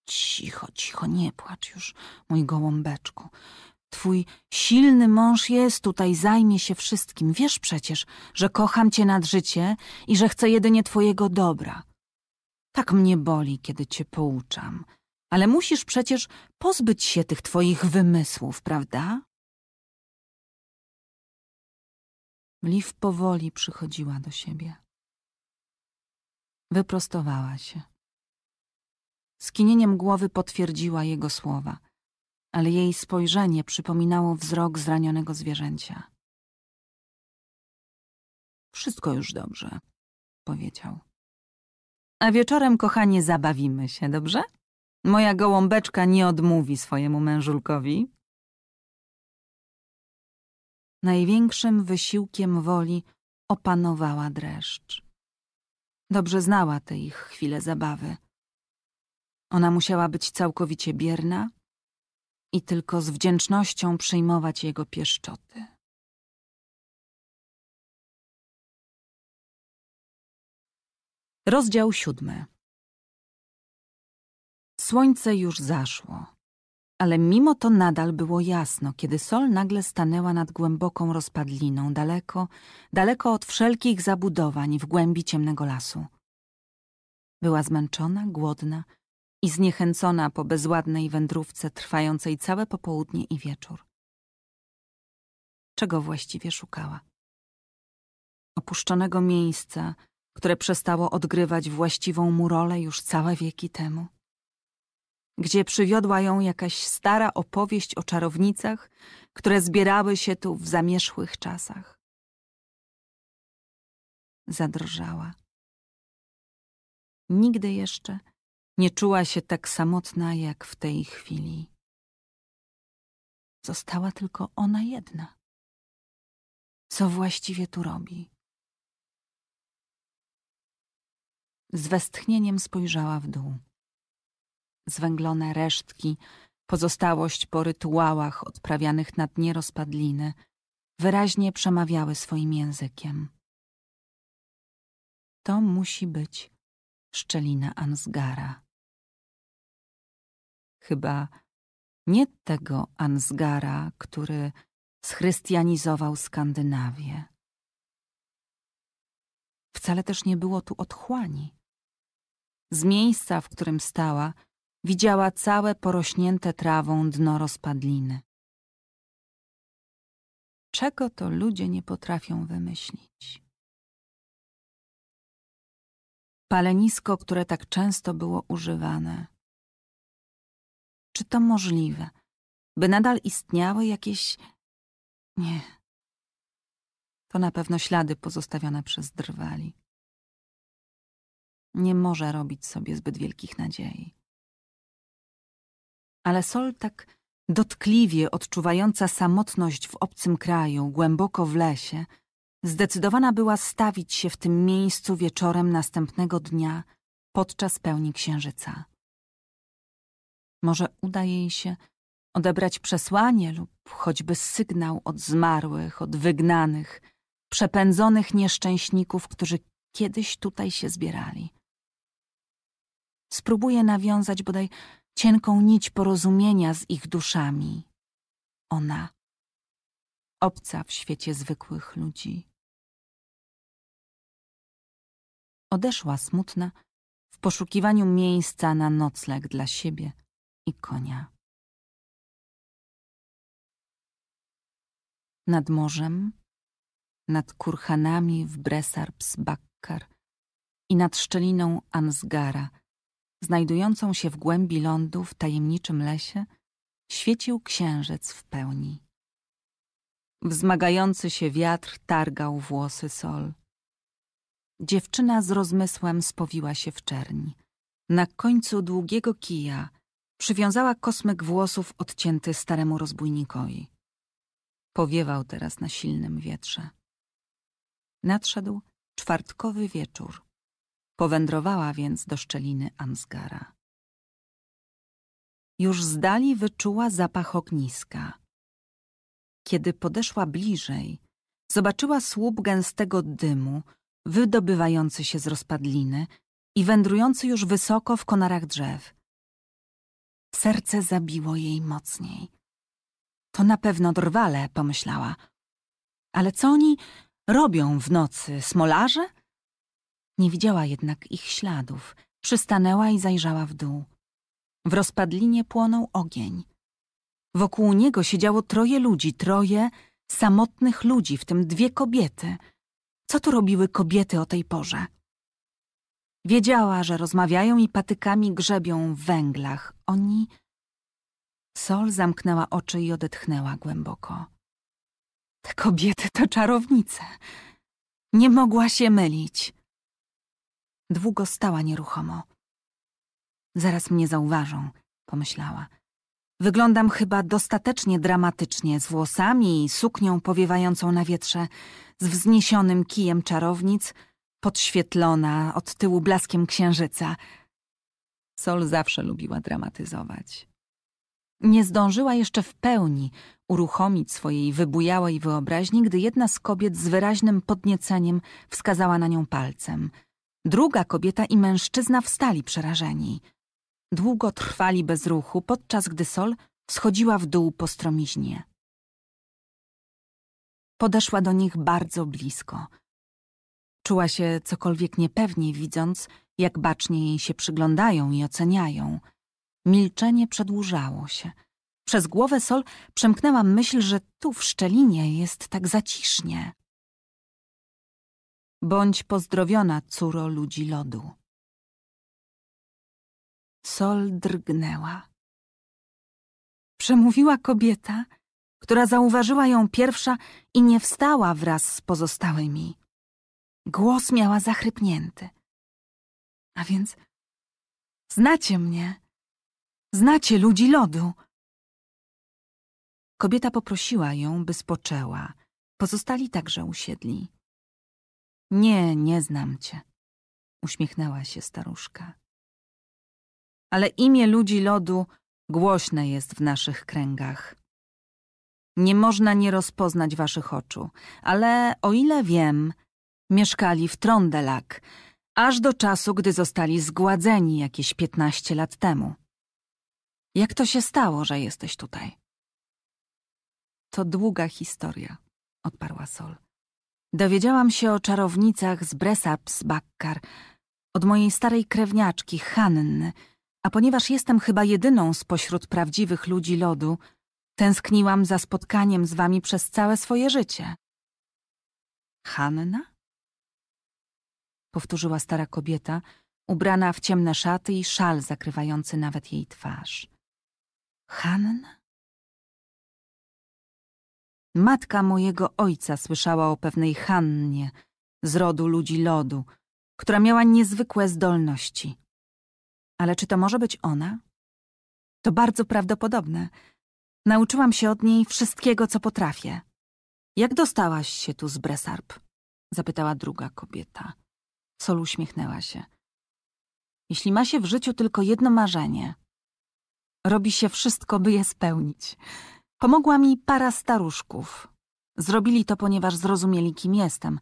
Cicho, cicho, nie płacz już, mój gołąbeczku. Twój silny mąż jest tutaj, zajmie się wszystkim. Wiesz przecież, że kocham cię nad życie i że chcę jedynie twojego dobra. Tak mnie boli, kiedy cię pouczam, ale musisz przecież pozbyć się tych twoich wymysłów, prawda? Liv powoli przychodziła do siebie. Wyprostowała się. Skinieniem głowy potwierdziła jego słowa, ale jej spojrzenie przypominało wzrok zranionego zwierzęcia. Wszystko już dobrze, powiedział. A wieczorem, kochanie, zabawimy się, dobrze? Moja gołąbeczka nie odmówi swojemu mężulkowi. Największym wysiłkiem woli opanowała dreszcz. Dobrze znała te ich chwile zabawy. Ona musiała być całkowicie bierna i tylko z wdzięcznością przyjmować jego pieszczoty. Rozdział siódmy. Słońce już zaszło. Ale mimo to nadal było jasno, kiedy sol nagle stanęła nad głęboką rozpadliną, daleko, daleko od wszelkich zabudowań w głębi ciemnego lasu. Była zmęczona, głodna i zniechęcona po bezładnej wędrówce trwającej całe popołudnie i wieczór. Czego właściwie szukała? Opuszczonego miejsca, które przestało odgrywać właściwą mu rolę już całe wieki temu? gdzie przywiodła ją jakaś stara opowieść o czarownicach, które zbierały się tu w zamierzchłych czasach. Zadrżała. Nigdy jeszcze nie czuła się tak samotna jak w tej chwili. Została tylko ona jedna. Co właściwie tu robi? Z westchnieniem spojrzała w dół zwęglone resztki, pozostałość po rytuałach odprawianych na dnie rozpadliny, wyraźnie przemawiały swoim językiem. To musi być szczelina Ansgara. Chyba nie tego Ansgara, który schrystianizował Skandynawię. Wcale też nie było tu otchłani. Z miejsca, w którym stała, Widziała całe porośnięte trawą dno rozpadliny. Czego to ludzie nie potrafią wymyślić? Palenisko, które tak często było używane. Czy to możliwe, by nadal istniały jakieś. Nie. To na pewno ślady pozostawione przez drwali. Nie może robić sobie zbyt wielkich nadziei ale Sol tak dotkliwie odczuwająca samotność w obcym kraju, głęboko w lesie, zdecydowana była stawić się w tym miejscu wieczorem następnego dnia podczas pełni księżyca. Może uda jej się odebrać przesłanie lub choćby sygnał od zmarłych, od wygnanych, przepędzonych nieszczęśników, którzy kiedyś tutaj się zbierali. Spróbuje nawiązać bodaj cienką nić porozumienia z ich duszami. Ona, obca w świecie zwykłych ludzi. Odeszła smutna w poszukiwaniu miejsca na nocleg dla siebie i konia. Nad morzem, nad kurhanami w Bresarps Bakkar i nad szczeliną Ansgara – znajdującą się w głębi lądu w tajemniczym lesie, świecił księżyc w pełni. Wzmagający się wiatr targał włosy sol. Dziewczyna z rozmysłem spowiła się w czerń. Na końcu długiego kija przywiązała kosmyk włosów odcięty staremu rozbójnikowi. Powiewał teraz na silnym wietrze. Nadszedł czwartkowy wieczór. Powędrowała więc do szczeliny Ansgara. Już z dali wyczuła zapach ogniska. Kiedy podeszła bliżej, zobaczyła słup gęstego dymu, wydobywający się z rozpadliny i wędrujący już wysoko w konarach drzew. Serce zabiło jej mocniej. To na pewno drwale, pomyślała. Ale co oni robią w nocy, smolarze? Nie widziała jednak ich śladów. Przystanęła i zajrzała w dół. W rozpadlinie płonął ogień. Wokół niego siedziało troje ludzi, troje samotnych ludzi, w tym dwie kobiety. Co tu robiły kobiety o tej porze? Wiedziała, że rozmawiają i patykami grzebią w węglach. Oni... Sol zamknęła oczy i odetchnęła głęboko. Te kobiety to czarownice. Nie mogła się mylić. Długo stała nieruchomo. Zaraz mnie zauważą, pomyślała. Wyglądam chyba dostatecznie dramatycznie, z włosami i suknią powiewającą na wietrze, z wzniesionym kijem czarownic, podświetlona od tyłu blaskiem księżyca. Sol zawsze lubiła dramatyzować. Nie zdążyła jeszcze w pełni uruchomić swojej wybujałej wyobraźni, gdy jedna z kobiet z wyraźnym podnieceniem wskazała na nią palcem – Druga kobieta i mężczyzna wstali przerażeni. Długo trwali bez ruchu, podczas gdy Sol schodziła w dół po stromiźnie. Podeszła do nich bardzo blisko. Czuła się cokolwiek niepewnie, widząc, jak bacznie jej się przyglądają i oceniają. Milczenie przedłużało się. Przez głowę Sol przemknęła myśl, że tu w szczelinie jest tak zacisznie. Bądź pozdrowiona, córo ludzi lodu. Sol drgnęła. Przemówiła kobieta, która zauważyła ją pierwsza i nie wstała wraz z pozostałymi. Głos miała zachrypnięty. A więc znacie mnie. Znacie ludzi lodu. Kobieta poprosiła ją, by spoczęła. Pozostali także usiedli. Nie, nie znam cię, uśmiechnęła się staruszka. Ale imię ludzi lodu głośne jest w naszych kręgach. Nie można nie rozpoznać waszych oczu, ale o ile wiem, mieszkali w Trondelak, aż do czasu, gdy zostali zgładzeni jakieś piętnaście lat temu. Jak to się stało, że jesteś tutaj? To długa historia, odparła Sol. Dowiedziałam się o czarownicach z Bresaps Bakkar, od mojej starej krewniaczki, Hanny, a ponieważ jestem chyba jedyną spośród prawdziwych ludzi lodu, tęskniłam za spotkaniem z wami przez całe swoje życie. Hanna? Powtórzyła stara kobieta, ubrana w ciemne szaty i szal zakrywający nawet jej twarz. Hanna? Matka mojego ojca słyszała o pewnej Hannie z rodu ludzi lodu, która miała niezwykłe zdolności. Ale czy to może być ona? To bardzo prawdopodobne. Nauczyłam się od niej wszystkiego, co potrafię. Jak dostałaś się tu z Bresarp? Zapytała druga kobieta. Sol uśmiechnęła się. Jeśli ma się w życiu tylko jedno marzenie, robi się wszystko, by je spełnić. Pomogła mi para staruszków. Zrobili to, ponieważ zrozumieli, kim jestem,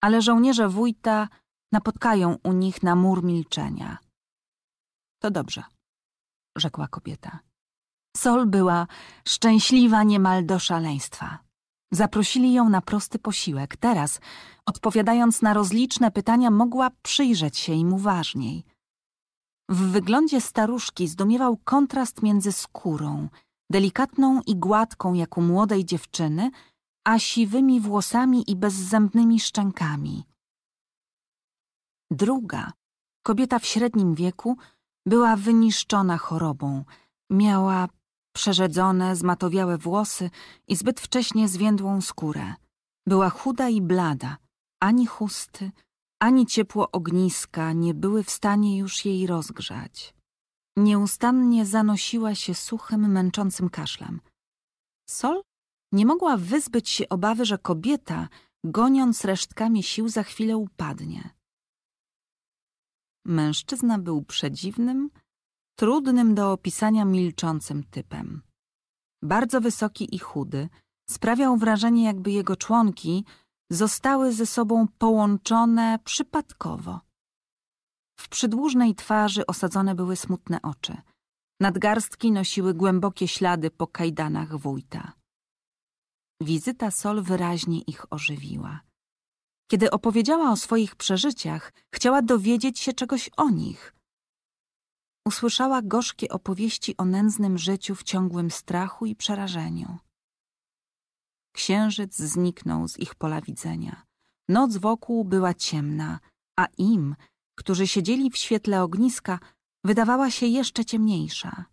ale żołnierze wójta napotkają u nich na mur milczenia. To dobrze, rzekła kobieta. Sol była szczęśliwa niemal do szaleństwa. Zaprosili ją na prosty posiłek. Teraz, odpowiadając na rozliczne pytania, mogła przyjrzeć się im uważniej. W wyglądzie staruszki zdumiewał kontrast między skórą – delikatną i gładką jak u młodej dziewczyny, a siwymi włosami i bezzębnymi szczękami. Druga, kobieta w średnim wieku, była wyniszczona chorobą. Miała przerzedzone, zmatowiałe włosy i zbyt wcześnie zwiędłą skórę. Była chuda i blada. Ani chusty, ani ciepło ogniska nie były w stanie już jej rozgrzać. Nieustannie zanosiła się suchym, męczącym kaszlem. Sol nie mogła wyzbyć się obawy, że kobieta, goniąc resztkami sił, za chwilę upadnie. Mężczyzna był przedziwnym, trudnym do opisania milczącym typem. Bardzo wysoki i chudy, sprawiał wrażenie, jakby jego członki zostały ze sobą połączone przypadkowo. W przydłużnej twarzy osadzone były smutne oczy. Nadgarstki nosiły głębokie ślady po kajdanach wójta. Wizyta Sol wyraźnie ich ożywiła. Kiedy opowiedziała o swoich przeżyciach, chciała dowiedzieć się czegoś o nich. Usłyszała gorzkie opowieści o nędznym życiu w ciągłym strachu i przerażeniu. Księżyc zniknął z ich pola widzenia. Noc wokół była ciemna, a im którzy siedzieli w świetle ogniska, wydawała się jeszcze ciemniejsza.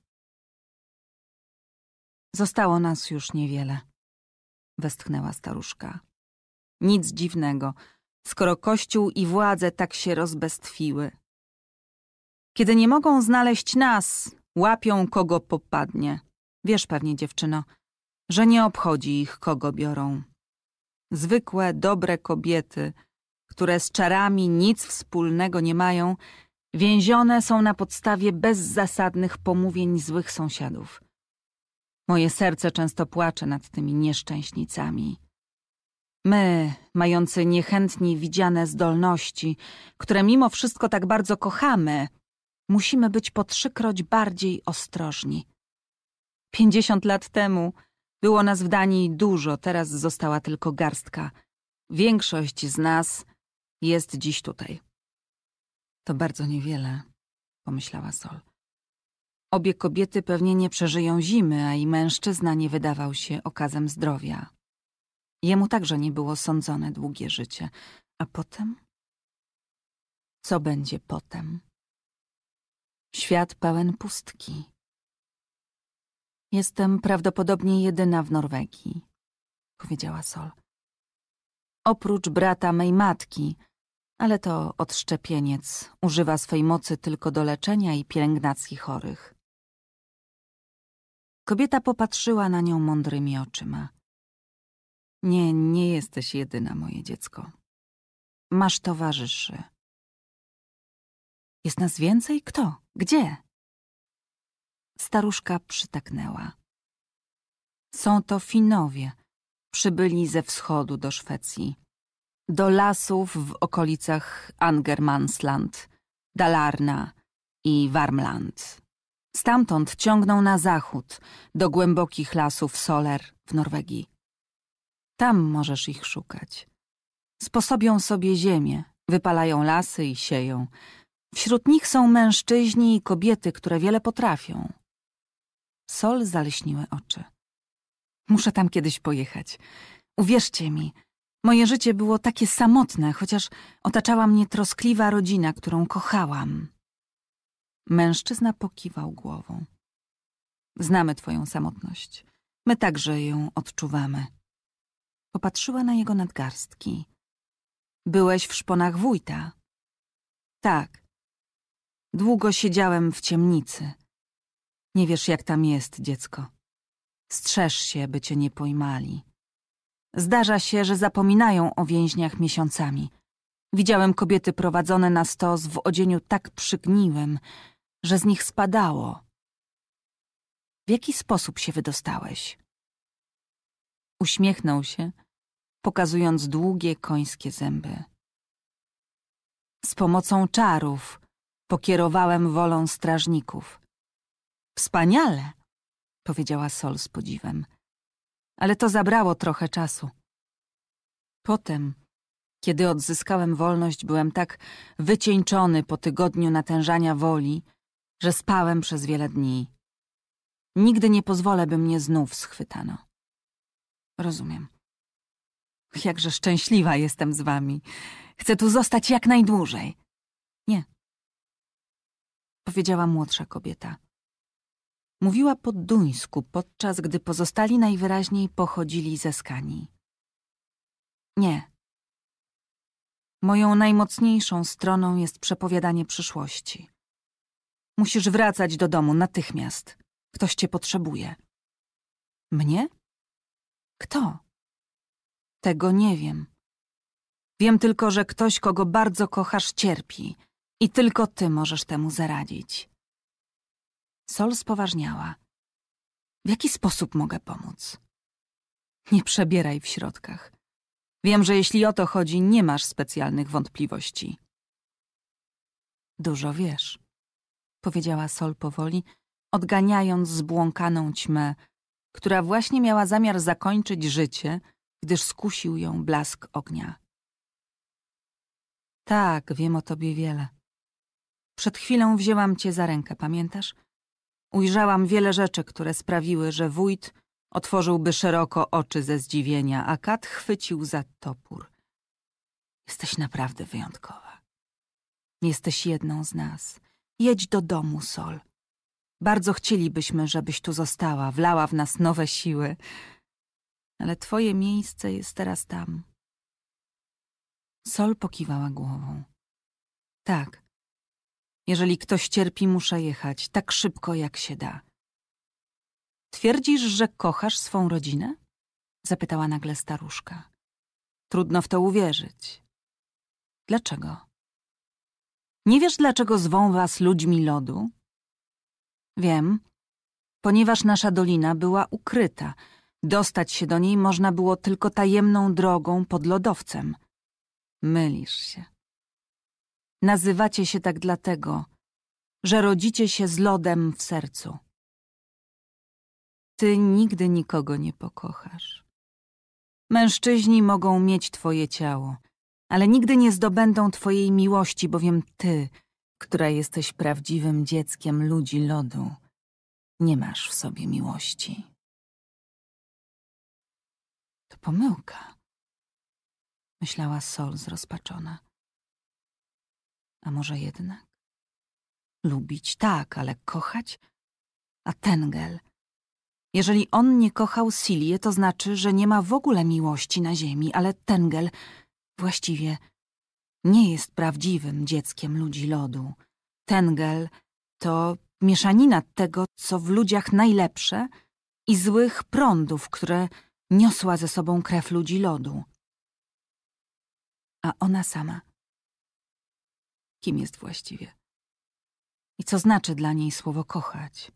Zostało nas już niewiele, westchnęła staruszka. Nic dziwnego, skoro Kościół i władze tak się rozbestwiły. Kiedy nie mogą znaleźć nas, łapią kogo popadnie. Wiesz pewnie, dziewczyno, że nie obchodzi ich, kogo biorą. Zwykłe, dobre kobiety – które z czarami nic wspólnego nie mają, więzione są na podstawie bezzasadnych pomówień złych sąsiadów. Moje serce często płacze nad tymi nieszczęśnicami. My, mający niechętnie widziane zdolności, które mimo wszystko tak bardzo kochamy, musimy być po trzykroć bardziej ostrożni. Pięćdziesiąt lat temu było nas w Danii dużo, teraz została tylko garstka. Większość z nas jest dziś tutaj. To bardzo niewiele, pomyślała Sol. Obie kobiety pewnie nie przeżyją zimy, a i mężczyzna nie wydawał się okazem zdrowia. Jemu także nie było sądzone długie życie. A potem? Co będzie potem? Świat pełen pustki. Jestem prawdopodobnie jedyna w Norwegii, powiedziała Sol. Oprócz brata mej matki, ale to odszczepieniec używa swej mocy tylko do leczenia i pielęgnacji chorych. Kobieta popatrzyła na nią mądrymi oczyma. Nie, nie jesteś jedyna, moje dziecko. Masz towarzyszy. Jest nas więcej? Kto? Gdzie? Staruszka przytaknęła. Są to Finowie. Przybyli ze wschodu do Szwecji do lasów w okolicach Angermansland, Dalarna i Warmland. Stamtąd ciągnął na zachód, do głębokich lasów Soler w Norwegii. Tam możesz ich szukać. Sposobią sobie ziemię, wypalają lasy i sieją. Wśród nich są mężczyźni i kobiety, które wiele potrafią. Sol zaleśniły oczy. Muszę tam kiedyś pojechać. Uwierzcie mi – Moje życie było takie samotne, chociaż otaczała mnie troskliwa rodzina, którą kochałam. Mężczyzna pokiwał głową. Znamy twoją samotność. My także ją odczuwamy. Popatrzyła na jego nadgarstki. Byłeś w szponach wójta. Tak. Długo siedziałem w ciemnicy. Nie wiesz, jak tam jest, dziecko. Strzeż się, by cię nie pojmali. Zdarza się, że zapominają o więźniach miesiącami. Widziałem kobiety prowadzone na stos w odzieniu tak przygniłym, że z nich spadało. W jaki sposób się wydostałeś? Uśmiechnął się, pokazując długie końskie zęby. Z pomocą czarów pokierowałem wolą strażników. Wspaniale, powiedziała Sol z podziwem ale to zabrało trochę czasu. Potem, kiedy odzyskałem wolność, byłem tak wycieńczony po tygodniu natężania woli, że spałem przez wiele dni. Nigdy nie pozwolę, by mnie znów schwytano. Rozumiem. Jakże szczęśliwa jestem z wami. Chcę tu zostać jak najdłużej. Nie. Powiedziała młodsza kobieta. Mówiła po duńsku, podczas gdy pozostali najwyraźniej pochodzili ze Skanii. Nie. Moją najmocniejszą stroną jest przepowiadanie przyszłości. Musisz wracać do domu natychmiast. Ktoś cię potrzebuje. Mnie? Kto? Tego nie wiem. Wiem tylko, że ktoś, kogo bardzo kochasz, cierpi i tylko ty możesz temu zaradzić. Sol spoważniała. W jaki sposób mogę pomóc? Nie przebieraj w środkach. Wiem, że jeśli o to chodzi, nie masz specjalnych wątpliwości. Dużo wiesz, powiedziała Sol powoli, odganiając zbłąkaną ćmę, która właśnie miała zamiar zakończyć życie, gdyż skusił ją blask ognia. Tak, wiem o tobie wiele. Przed chwilą wzięłam cię za rękę, pamiętasz? Ujrzałam wiele rzeczy, które sprawiły, że wójt otworzyłby szeroko oczy ze zdziwienia, a Kat chwycił za topór. Jesteś naprawdę wyjątkowa. Jesteś jedną z nas. Jedź do domu, Sol. Bardzo chcielibyśmy, żebyś tu została, wlała w nas nowe siły. Ale twoje miejsce jest teraz tam. Sol pokiwała głową. Tak, jeżeli ktoś cierpi, muszę jechać tak szybko, jak się da. Twierdzisz, że kochasz swą rodzinę? zapytała nagle staruszka. Trudno w to uwierzyć. Dlaczego? Nie wiesz, dlaczego zwą was ludźmi lodu? Wiem, ponieważ nasza dolina była ukryta. Dostać się do niej można było tylko tajemną drogą pod lodowcem. Mylisz się. Nazywacie się tak dlatego, że rodzicie się z lodem w sercu. Ty nigdy nikogo nie pokochasz. Mężczyźni mogą mieć twoje ciało, ale nigdy nie zdobędą twojej miłości, bowiem ty, która jesteś prawdziwym dzieckiem ludzi lodu, nie masz w sobie miłości. To pomyłka, myślała Sol zrozpaczona. A może jednak? Lubić, tak, ale kochać? A ten gel. Jeżeli on nie kochał Silię, to znaczy, że nie ma w ogóle miłości na ziemi, ale Tengel właściwie nie jest prawdziwym dzieckiem ludzi lodu. Tengel to mieszanina tego, co w ludziach najlepsze i złych prądów, które niosła ze sobą krew ludzi lodu. A ona sama – kim jest właściwie. I co znaczy dla niej słowo kochać.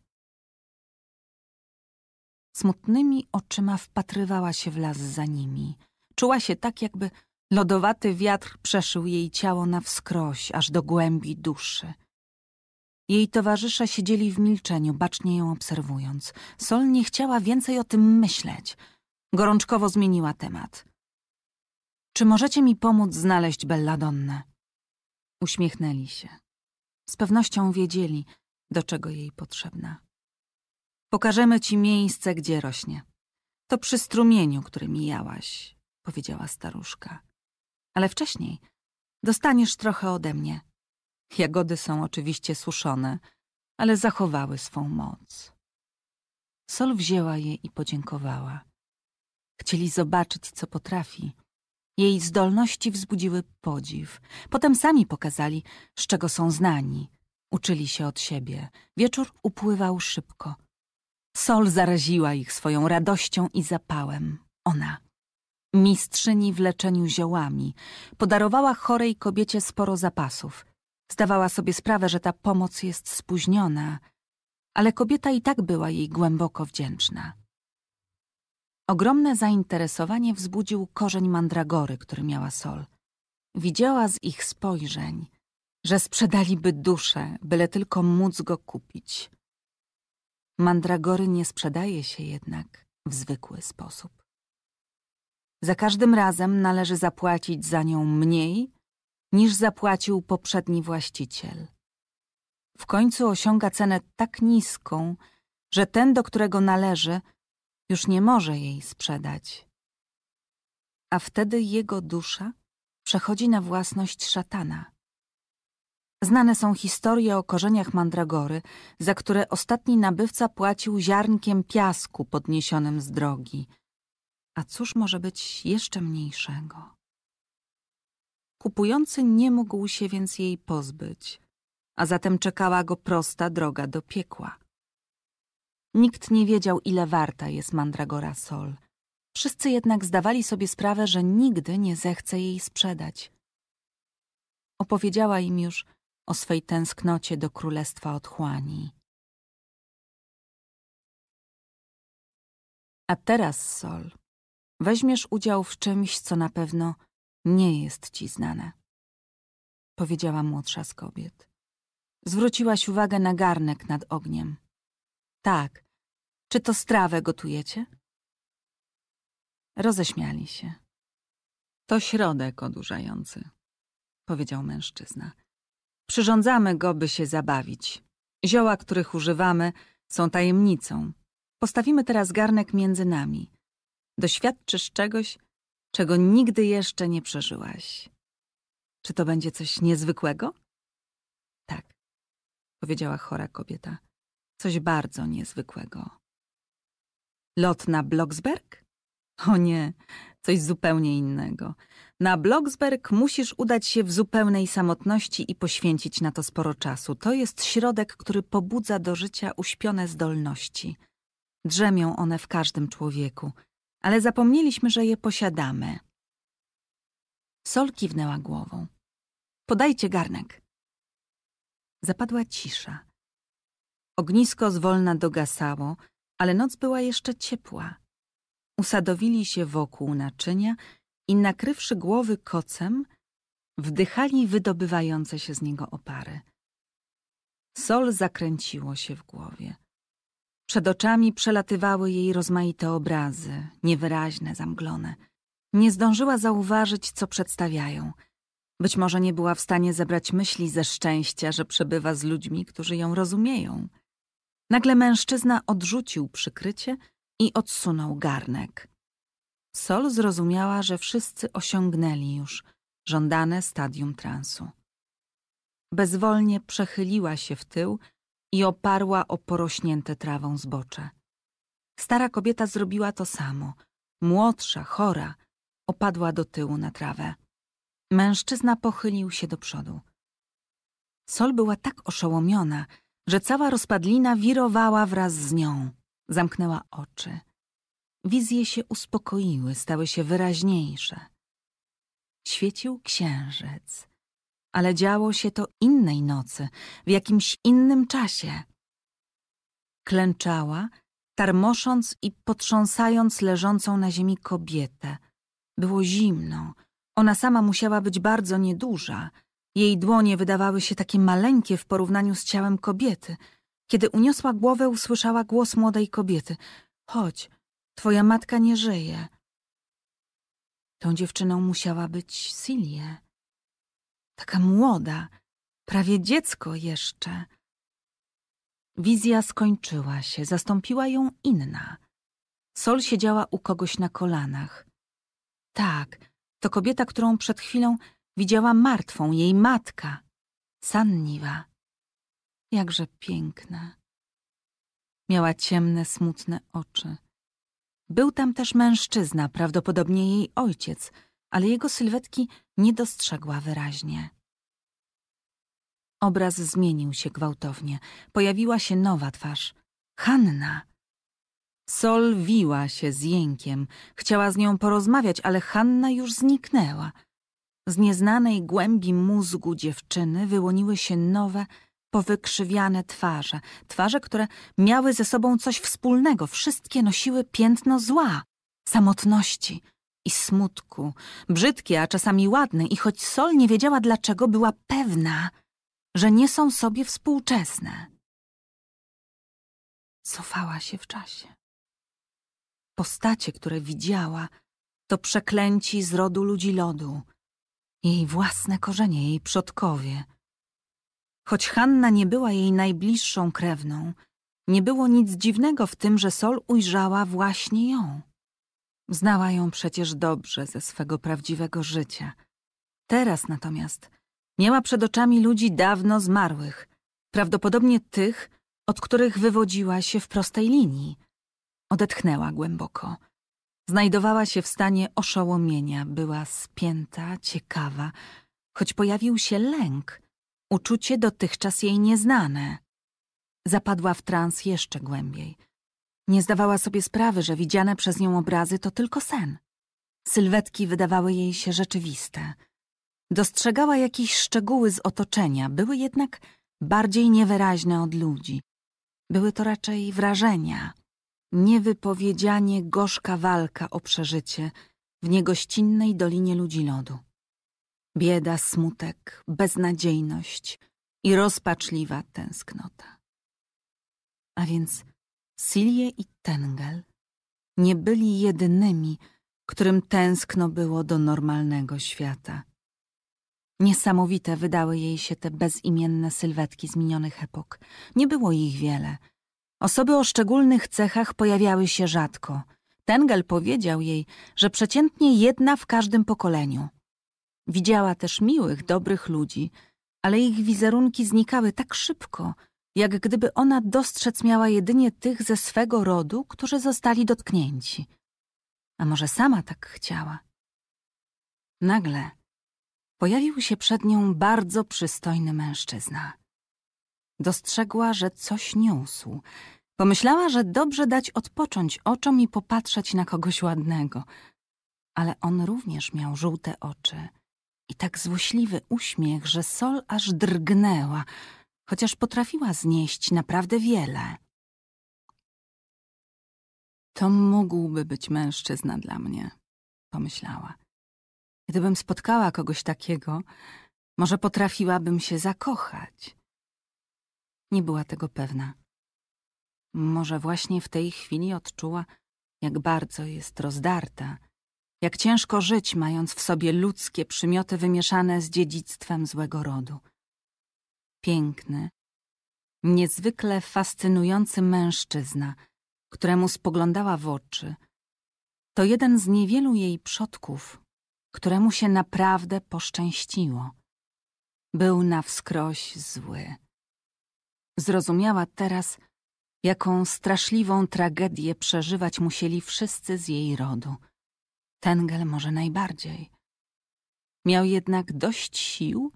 Smutnymi oczyma wpatrywała się w las za nimi. Czuła się tak, jakby lodowaty wiatr przeszył jej ciało na wskroś, aż do głębi duszy. Jej towarzysze siedzieli w milczeniu, bacznie ją obserwując. Sol nie chciała więcej o tym myśleć. Gorączkowo zmieniła temat. Czy możecie mi pomóc znaleźć Belladonnę? Uśmiechnęli się. Z pewnością wiedzieli, do czego jej potrzebna. Pokażemy ci miejsce, gdzie rośnie. To przy strumieniu, który mijałaś, powiedziała staruszka. Ale wcześniej dostaniesz trochę ode mnie. Jagody są oczywiście suszone, ale zachowały swą moc. Sol wzięła je i podziękowała. Chcieli zobaczyć, co potrafi, jej zdolności wzbudziły podziw. Potem sami pokazali, z czego są znani. Uczyli się od siebie. Wieczór upływał szybko. Sol zaraziła ich swoją radością i zapałem. Ona, mistrzyni w leczeniu ziołami, podarowała chorej kobiecie sporo zapasów. Zdawała sobie sprawę, że ta pomoc jest spóźniona, ale kobieta i tak była jej głęboko wdzięczna. Ogromne zainteresowanie wzbudził korzeń mandragory, który miała Sol. Widziała z ich spojrzeń, że sprzedaliby duszę, byle tylko móc go kupić. Mandragory nie sprzedaje się jednak w zwykły sposób. Za każdym razem należy zapłacić za nią mniej, niż zapłacił poprzedni właściciel. W końcu osiąga cenę tak niską, że ten, do którego należy, już nie może jej sprzedać. A wtedy jego dusza przechodzi na własność szatana. Znane są historie o korzeniach mandragory, za które ostatni nabywca płacił ziarnkiem piasku podniesionym z drogi. A cóż może być jeszcze mniejszego? Kupujący nie mógł się więc jej pozbyć, a zatem czekała go prosta droga do piekła. Nikt nie wiedział, ile warta jest mandragora sol. Wszyscy jednak zdawali sobie sprawę, że nigdy nie zechce jej sprzedać. Opowiedziała im już o swej tęsknocie do królestwa otchłani. A teraz, Sol, weźmiesz udział w czymś, co na pewno nie jest ci znane. Powiedziała młodsza z kobiet. Zwróciłaś uwagę na garnek nad ogniem. Tak. Czy to strawę gotujecie? Roześmiali się. To środek odurzający, powiedział mężczyzna. Przyrządzamy go, by się zabawić. Zioła, których używamy, są tajemnicą. Postawimy teraz garnek między nami. Doświadczysz czegoś, czego nigdy jeszcze nie przeżyłaś. Czy to będzie coś niezwykłego? Tak, powiedziała chora kobieta coś bardzo niezwykłego. Lot na Bloksberg? O nie, coś zupełnie innego. Na Bloksberg musisz udać się w zupełnej samotności i poświęcić na to sporo czasu. To jest środek, który pobudza do życia uśpione zdolności. Drzemią one w każdym człowieku, ale zapomnieliśmy, że je posiadamy. Sol kiwnęła głową. Podajcie garnek. Zapadła cisza. Ognisko zwolna dogasało, ale noc była jeszcze ciepła. Usadowili się wokół naczynia i nakrywszy głowy kocem, wdychali wydobywające się z niego opary. Sol zakręciło się w głowie. Przed oczami przelatywały jej rozmaite obrazy, niewyraźne, zamglone. Nie zdążyła zauważyć, co przedstawiają. Być może nie była w stanie zebrać myśli ze szczęścia, że przebywa z ludźmi, którzy ją rozumieją. Nagle mężczyzna odrzucił przykrycie i odsunął garnek. Sol zrozumiała, że wszyscy osiągnęli już żądane stadium transu. Bezwolnie przechyliła się w tył i oparła o porośnięte trawą zbocze. Stara kobieta zrobiła to samo. Młodsza, chora, opadła do tyłu na trawę. Mężczyzna pochylił się do przodu. Sol była tak oszołomiona, że cała rozpadlina wirowała wraz z nią. Zamknęła oczy. Wizje się uspokoiły, stały się wyraźniejsze. Świecił księżyc, ale działo się to innej nocy, w jakimś innym czasie. Klęczała, tarmosząc i potrząsając leżącą na ziemi kobietę. Było zimno. Ona sama musiała być bardzo nieduża – jej dłonie wydawały się takie maleńkie w porównaniu z ciałem kobiety. Kiedy uniosła głowę, usłyszała głos młodej kobiety. Chodź, twoja matka nie żyje. Tą dziewczyną musiała być Silie. Taka młoda, prawie dziecko jeszcze. Wizja skończyła się, zastąpiła ją inna. Sol siedziała u kogoś na kolanach. Tak, to kobieta, którą przed chwilą widziała martwą jej matka, Sanniwa. Jakże piękna. Miała ciemne, smutne oczy. Był tam też mężczyzna, prawdopodobnie jej ojciec, ale jego sylwetki nie dostrzegła wyraźnie. Obraz zmienił się gwałtownie. Pojawiła się nowa twarz. Hanna. Sol wiła się z jękiem. Chciała z nią porozmawiać, ale Hanna już zniknęła – z nieznanej głębi mózgu dziewczyny wyłoniły się nowe, powykrzywiane twarze. Twarze, które miały ze sobą coś wspólnego. Wszystkie nosiły piętno zła, samotności i smutku. Brzydkie, a czasami ładne. I choć Sol nie wiedziała dlaczego, była pewna, że nie są sobie współczesne. Cofała się w czasie. Postacie, które widziała, to przeklęci z rodu ludzi lodu – jej własne korzenie, jej przodkowie. Choć Hanna nie była jej najbliższą krewną, nie było nic dziwnego w tym, że Sol ujrzała właśnie ją. Znała ją przecież dobrze ze swego prawdziwego życia. Teraz natomiast miała przed oczami ludzi dawno zmarłych, prawdopodobnie tych, od których wywodziła się w prostej linii. Odetchnęła głęboko. Znajdowała się w stanie oszołomienia, była spięta, ciekawa, choć pojawił się lęk, uczucie dotychczas jej nieznane. Zapadła w trans jeszcze głębiej. Nie zdawała sobie sprawy, że widziane przez nią obrazy to tylko sen. Sylwetki wydawały jej się rzeczywiste. Dostrzegała jakieś szczegóły z otoczenia, były jednak bardziej niewyraźne od ludzi. Były to raczej wrażenia, niewypowiedzianie gorzka walka o przeżycie w niegościnnej dolinie ludzi lodu. Bieda, smutek, beznadziejność i rozpaczliwa tęsknota. A więc Silje i Tengel nie byli jedynymi, którym tęskno było do normalnego świata. Niesamowite wydały jej się te bezimienne sylwetki z minionych epok. Nie było ich wiele – Osoby o szczególnych cechach pojawiały się rzadko. Tengel powiedział jej, że przeciętnie jedna w każdym pokoleniu. Widziała też miłych, dobrych ludzi, ale ich wizerunki znikały tak szybko, jak gdyby ona dostrzec miała jedynie tych ze swego rodu, którzy zostali dotknięci. A może sama tak chciała? Nagle pojawił się przed nią bardzo przystojny mężczyzna. Dostrzegła, że coś niósł. Pomyślała, że dobrze dać odpocząć oczom i popatrzeć na kogoś ładnego. Ale on również miał żółte oczy i tak złośliwy uśmiech, że Sol aż drgnęła, chociaż potrafiła znieść naprawdę wiele. To mógłby być mężczyzna dla mnie, pomyślała. Gdybym spotkała kogoś takiego, może potrafiłabym się zakochać. Nie była tego pewna. Może właśnie w tej chwili odczuła, jak bardzo jest rozdarta, jak ciężko żyć, mając w sobie ludzkie przymioty wymieszane z dziedzictwem złego rodu. Piękny, niezwykle fascynujący mężczyzna, któremu spoglądała w oczy, to jeden z niewielu jej przodków, któremu się naprawdę poszczęściło. Był na wskroś zły Zrozumiała teraz, jaką straszliwą tragedię przeżywać musieli wszyscy z jej rodu. Tengel może najbardziej. Miał jednak dość sił,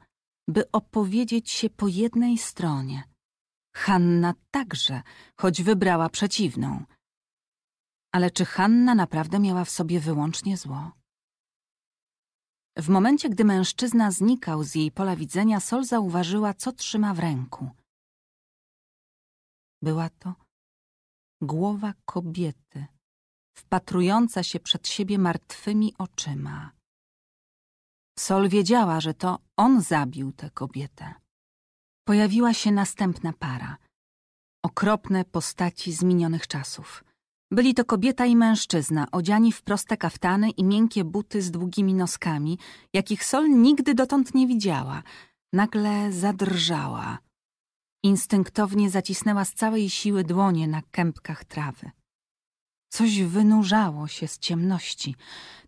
by opowiedzieć się po jednej stronie. Hanna także, choć wybrała przeciwną. Ale czy Hanna naprawdę miała w sobie wyłącznie zło? W momencie, gdy mężczyzna znikał z jej pola widzenia, Sol zauważyła, co trzyma w ręku – była to głowa kobiety, wpatrująca się przed siebie martwymi oczyma. Sol wiedziała, że to on zabił tę kobietę. Pojawiła się następna para. Okropne postaci minionych czasów. Byli to kobieta i mężczyzna, odziani w proste kaftany i miękkie buty z długimi noskami, jakich Sol nigdy dotąd nie widziała. Nagle zadrżała, Instynktownie zacisnęła z całej siły dłonie na kępkach trawy. Coś wynurzało się z ciemności,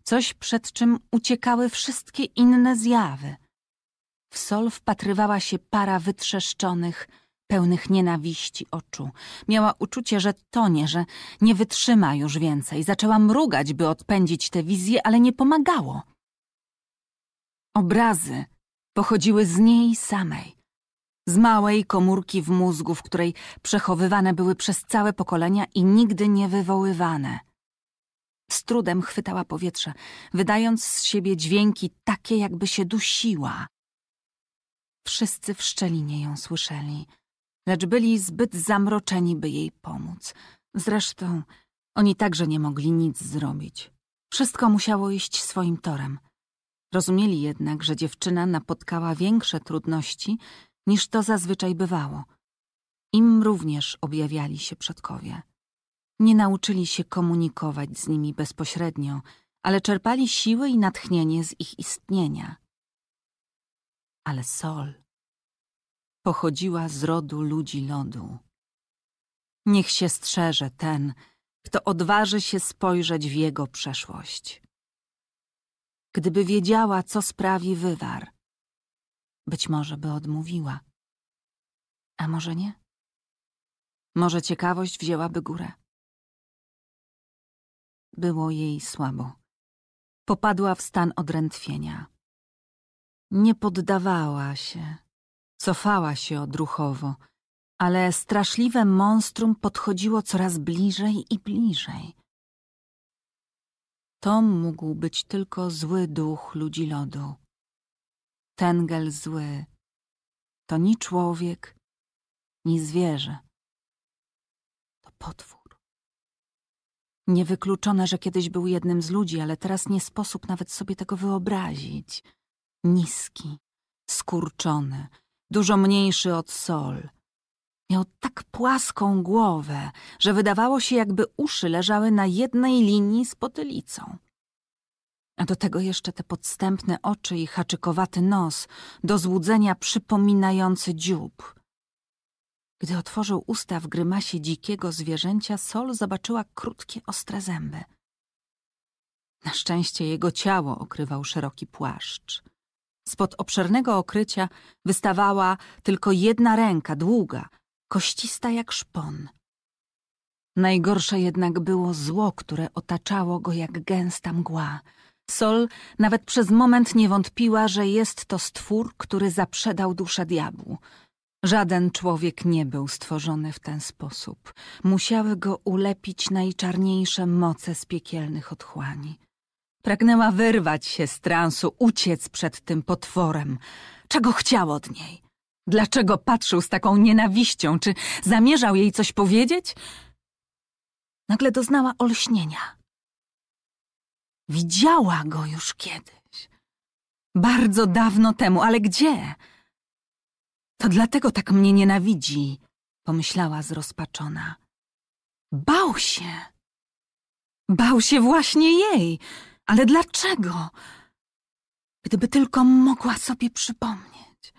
coś przed czym uciekały wszystkie inne zjawy. W sol wpatrywała się para wytrzeszczonych, pełnych nienawiści oczu. Miała uczucie, że tonie, że nie wytrzyma już więcej. Zaczęła mrugać, by odpędzić te wizje, ale nie pomagało. Obrazy pochodziły z niej samej z małej komórki w mózgu, w której przechowywane były przez całe pokolenia i nigdy nie wywoływane. Z trudem chwytała powietrze, wydając z siebie dźwięki takie, jakby się dusiła. Wszyscy w szczelinie ją słyszeli, lecz byli zbyt zamroczeni, by jej pomóc. Zresztą oni także nie mogli nic zrobić. Wszystko musiało iść swoim torem. Rozumieli jednak, że dziewczyna napotkała większe trudności niż to zazwyczaj bywało. Im również objawiali się przodkowie. Nie nauczyli się komunikować z nimi bezpośrednio, ale czerpali siły i natchnienie z ich istnienia. Ale Sol pochodziła z rodu ludzi lodu. Niech się strzeże ten, kto odważy się spojrzeć w jego przeszłość. Gdyby wiedziała, co sprawi wywar – być może by odmówiła. A może nie? Może ciekawość wzięłaby górę. Było jej słabo. Popadła w stan odrętwienia. Nie poddawała się. Cofała się odruchowo, ale straszliwe monstrum podchodziło coraz bliżej i bliżej. To mógł być tylko zły duch ludzi lodu. Tengel zły. To ni człowiek, ni zwierzę. To potwór. Niewykluczone, że kiedyś był jednym z ludzi, ale teraz nie sposób nawet sobie tego wyobrazić. Niski, skurczony, dużo mniejszy od sol. Miał tak płaską głowę, że wydawało się, jakby uszy leżały na jednej linii z potylicą. A do tego jeszcze te podstępne oczy i haczykowaty nos, do złudzenia przypominający dziób. Gdy otworzył usta w grymasie dzikiego zwierzęcia, Sol zobaczyła krótkie, ostre zęby. Na szczęście jego ciało okrywał szeroki płaszcz. Spod obszernego okrycia wystawała tylko jedna ręka, długa, koścista jak szpon. Najgorsze jednak było zło, które otaczało go jak gęsta mgła – Sol nawet przez moment nie wątpiła, że jest to stwór, który zaprzedał duszę diabłu. Żaden człowiek nie był stworzony w ten sposób. Musiały go ulepić najczarniejsze moce z piekielnych otchłani. Pragnęła wyrwać się z transu, uciec przed tym potworem. Czego chciał od niej? Dlaczego patrzył z taką nienawiścią? Czy zamierzał jej coś powiedzieć? Nagle doznała olśnienia. Widziała go już kiedyś. Bardzo dawno temu, ale gdzie? To dlatego tak mnie nienawidzi, pomyślała zrozpaczona. Bał się. Bał się właśnie jej, ale dlaczego? Gdyby tylko mogła sobie przypomnieć.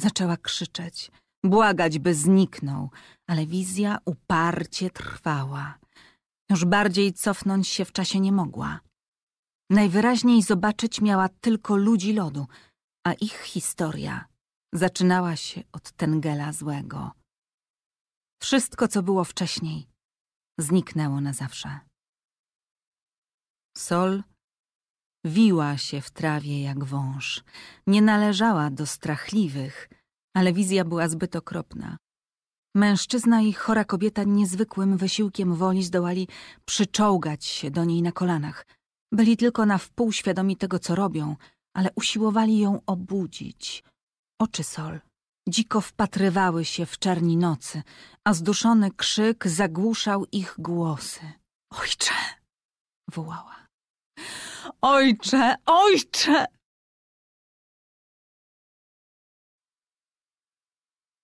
Zaczęła krzyczeć, błagać, by zniknął, ale wizja uparcie trwała. Już bardziej cofnąć się w czasie nie mogła. Najwyraźniej zobaczyć miała tylko ludzi lodu, a ich historia zaczynała się od Tengela złego. Wszystko, co było wcześniej, zniknęło na zawsze. Sol wiła się w trawie jak wąż. Nie należała do strachliwych, ale wizja była zbyt okropna. Mężczyzna i chora kobieta niezwykłym wysiłkiem woli zdołali przyczołgać się do niej na kolanach. Byli tylko na wpół świadomi tego, co robią, ale usiłowali ją obudzić. Oczy Sol dziko wpatrywały się w czerni nocy, a zduszony krzyk zagłuszał ich głosy. Ojcze! wołała. Ojcze! Ojcze!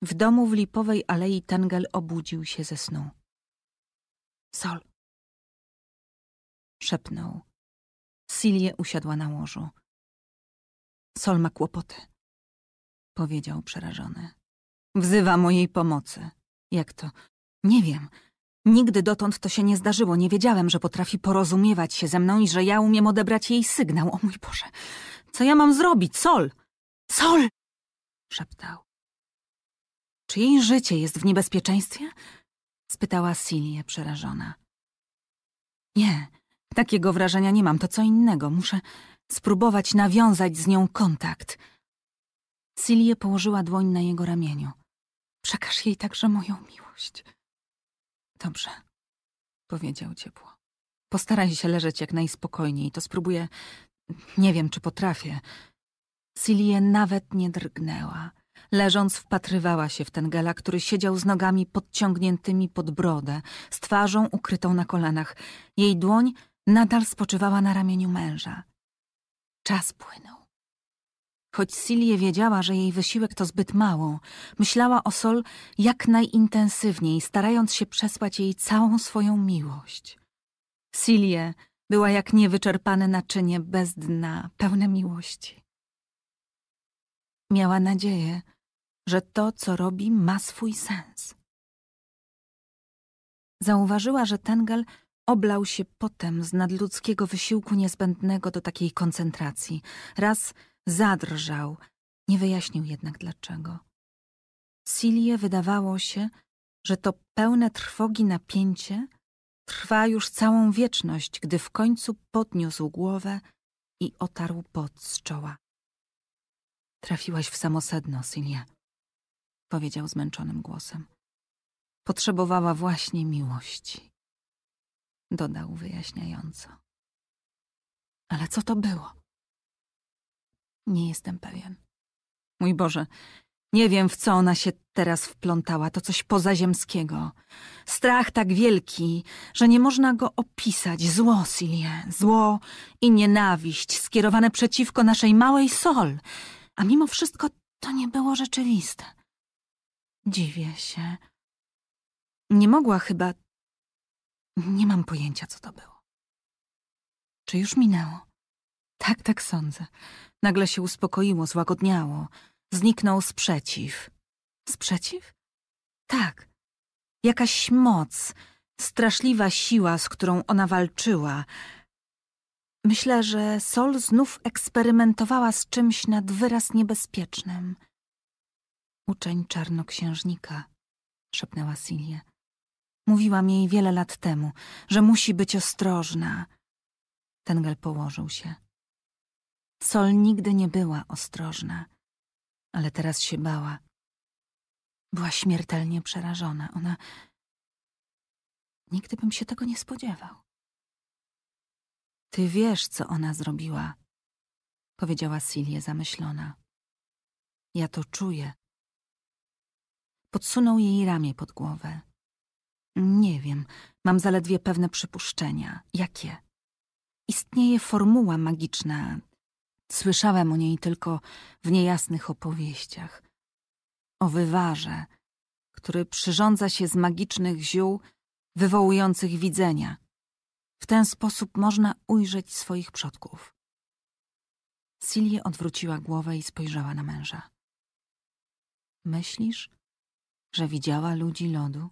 W domu w lipowej alei Tengel obudził się ze snu. Sol. Szepnął. Silie usiadła na łożu. Sol ma kłopoty. Powiedział przerażony. Wzywa mojej pomocy. Jak to? Nie wiem. Nigdy dotąd to się nie zdarzyło. Nie wiedziałem, że potrafi porozumiewać się ze mną i że ja umiem odebrać jej sygnał. O mój Boże, co ja mam zrobić? Sol! Sol! Szeptał. Czy jej życie jest w niebezpieczeństwie? spytała Silie przerażona. Nie, takiego wrażenia nie mam, to co innego. Muszę spróbować nawiązać z nią kontakt. Silie położyła dłoń na jego ramieniu. Przekaż jej także moją miłość. Dobrze, powiedział ciepło. Postaraj się leżeć jak najspokojniej, to spróbuję. Nie wiem, czy potrafię. Silie nawet nie drgnęła. Leżąc wpatrywała się w ten gela, który siedział z nogami podciągniętymi pod brodę, z twarzą ukrytą na kolanach. Jej dłoń nadal spoczywała na ramieniu męża. Czas płynął. Choć Silie wiedziała, że jej wysiłek to zbyt mało, myślała o Sol jak najintensywniej, starając się przesłać jej całą swoją miłość. Silie była jak niewyczerpane naczynie bez dna, pełne miłości. Miała nadzieję, że to, co robi, ma swój sens. Zauważyła, że Tengel oblał się potem z nadludzkiego wysiłku niezbędnego do takiej koncentracji. Raz zadrżał, nie wyjaśnił jednak dlaczego. Silie wydawało się, że to pełne trwogi napięcie trwa już całą wieczność, gdy w końcu podniósł głowę i otarł pot z czoła. Trafiłaś w samosedno, sedno, Silie powiedział zmęczonym głosem. Potrzebowała właśnie miłości, dodał wyjaśniająco. Ale co to było? Nie jestem pewien. Mój Boże, nie wiem, w co ona się teraz wplątała. To coś pozaziemskiego. Strach tak wielki, że nie można go opisać. Zło, Silie, zło i nienawiść skierowane przeciwko naszej małej Sol. A mimo wszystko to nie było rzeczywiste. Dziwię się. Nie mogła chyba. Nie mam pojęcia, co to było. Czy już minęło? Tak, tak sądzę. Nagle się uspokoiło, złagodniało. Zniknął sprzeciw. Sprzeciw? Tak. Jakaś moc, straszliwa siła, z którą ona walczyła. Myślę, że Sol znów eksperymentowała z czymś nad wyraz niebezpiecznym – uczeń czarnoksiężnika, szepnęła Silie. Mówiłam jej wiele lat temu, że musi być ostrożna. Tengel położył się. Sol nigdy nie była ostrożna, ale teraz się bała. Była śmiertelnie przerażona. Ona. Nigdy bym się tego nie spodziewał. Ty wiesz, co ona zrobiła, powiedziała Silie zamyślona. Ja to czuję. Podsunął jej ramię pod głowę. Nie wiem, mam zaledwie pewne przypuszczenia. Jakie? Istnieje formuła magiczna. Słyszałem o niej tylko w niejasnych opowieściach. O wywarze, który przyrządza się z magicznych ziół wywołujących widzenia. W ten sposób można ujrzeć swoich przodków. Silje odwróciła głowę i spojrzała na męża. Myślisz? że widziała ludzi lodu?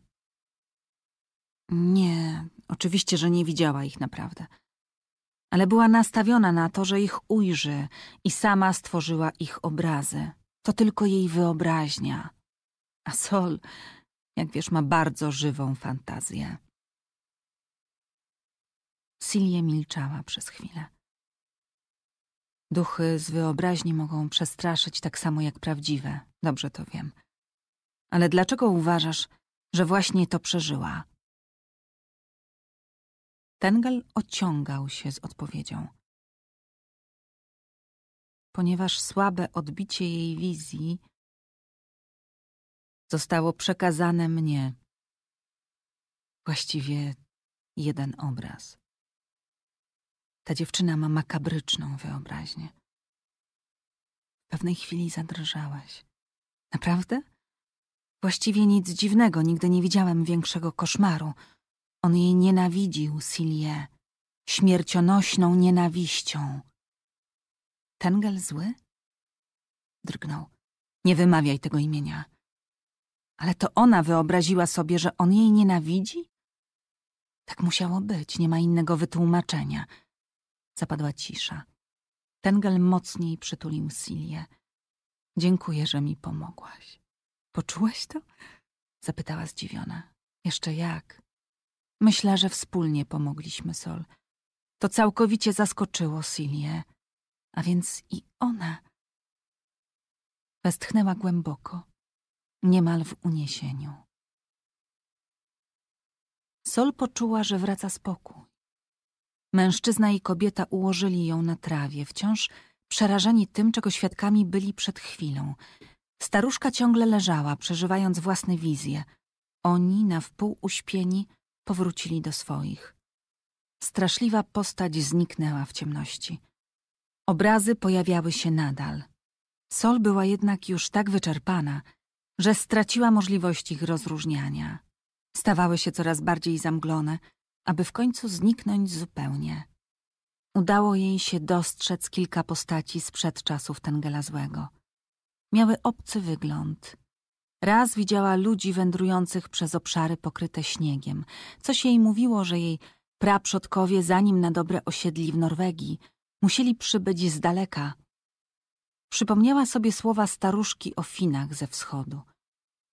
Nie, oczywiście, że nie widziała ich naprawdę. Ale była nastawiona na to, że ich ujrzy i sama stworzyła ich obrazy. To tylko jej wyobraźnia. A Sol, jak wiesz, ma bardzo żywą fantazję. Silje milczała przez chwilę. Duchy z wyobraźni mogą przestraszyć tak samo jak prawdziwe, dobrze to wiem – ale dlaczego uważasz, że właśnie to przeżyła? Tengal ociągał się z odpowiedzią. Ponieważ słabe odbicie jej wizji zostało przekazane mnie. Właściwie jeden obraz. Ta dziewczyna ma makabryczną wyobraźnię. W pewnej chwili zadrżałaś. Naprawdę? Właściwie nic dziwnego, nigdy nie widziałem większego koszmaru. On jej nienawidził, Silie, śmiercionośną nienawiścią. Tengel zły? Drgnął. Nie wymawiaj tego imienia. Ale to ona wyobraziła sobie, że on jej nienawidzi? Tak musiało być, nie ma innego wytłumaczenia. Zapadła cisza. Tengel mocniej przytulił Silię. Dziękuję, że mi pomogłaś. Poczułeś to? Zapytała zdziwiona. Jeszcze jak? Myślę, że wspólnie pomogliśmy Sol. To całkowicie zaskoczyło Silię. A więc i ona. Westchnęła głęboko, niemal w uniesieniu. Sol poczuła, że wraca spokój. Mężczyzna i kobieta ułożyli ją na trawie, wciąż przerażeni tym, czego świadkami byli przed chwilą. Staruszka ciągle leżała, przeżywając własne wizje. Oni, na wpół uśpieni, powrócili do swoich. Straszliwa postać zniknęła w ciemności. Obrazy pojawiały się nadal. Sol była jednak już tak wyczerpana, że straciła możliwość ich rozróżniania. Stawały się coraz bardziej zamglone, aby w końcu zniknąć zupełnie. Udało jej się dostrzec kilka postaci sprzed czasów Tengela Złego – miały obcy wygląd. Raz widziała ludzi wędrujących przez obszary pokryte śniegiem, coś jej mówiło, że jej praprzodkowie, zanim na dobre osiedli w Norwegii, musieli przybyć z daleka. Przypomniała sobie słowa staruszki o Finach ze wschodu.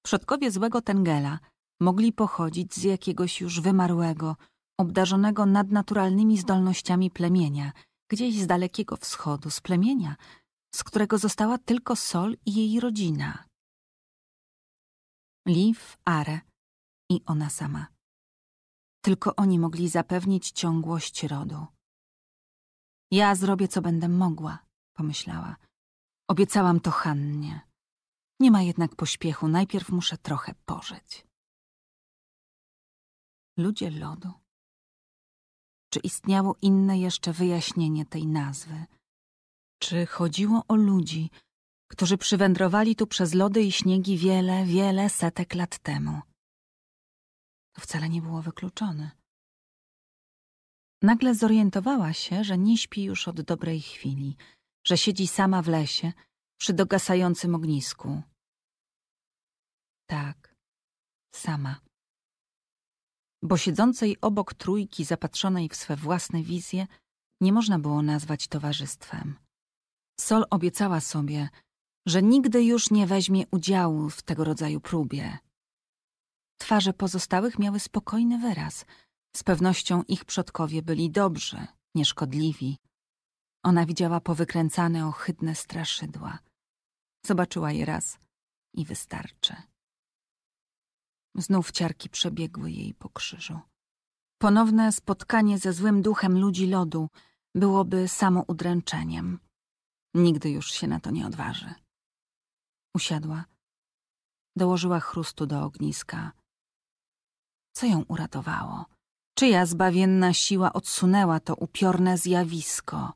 Przodkowie złego Tengela mogli pochodzić z jakiegoś już wymarłego, obdarzonego nadnaturalnymi zdolnościami plemienia, gdzieś z dalekiego wschodu, z plemienia, z którego została tylko Sol i jej rodzina. Liv, Are i ona sama. Tylko oni mogli zapewnić ciągłość rodu. Ja zrobię, co będę mogła, pomyślała. Obiecałam to Hannie. Nie ma jednak pośpiechu, najpierw muszę trochę pożyć. Ludzie lodu. Czy istniało inne jeszcze wyjaśnienie tej nazwy? czy chodziło o ludzi, którzy przywędrowali tu przez lody i śniegi wiele, wiele setek lat temu. To wcale nie było wykluczone. Nagle zorientowała się, że nie śpi już od dobrej chwili, że siedzi sama w lesie, przy dogasającym ognisku. Tak, sama. Bo siedzącej obok trójki zapatrzonej w swe własne wizje nie można było nazwać towarzystwem. Sol obiecała sobie, że nigdy już nie weźmie udziału w tego rodzaju próbie. Twarze pozostałych miały spokojny wyraz. Z pewnością ich przodkowie byli dobrzy, nieszkodliwi. Ona widziała powykręcane, ohydne straszydła. Zobaczyła je raz i wystarczy. Znów ciarki przebiegły jej po krzyżu. Ponowne spotkanie ze złym duchem ludzi lodu byłoby samoudręczeniem. Nigdy już się na to nie odważy. Usiadła. Dołożyła chrustu do ogniska. Co ją uratowało? Czyja zbawienna siła odsunęła to upiorne zjawisko?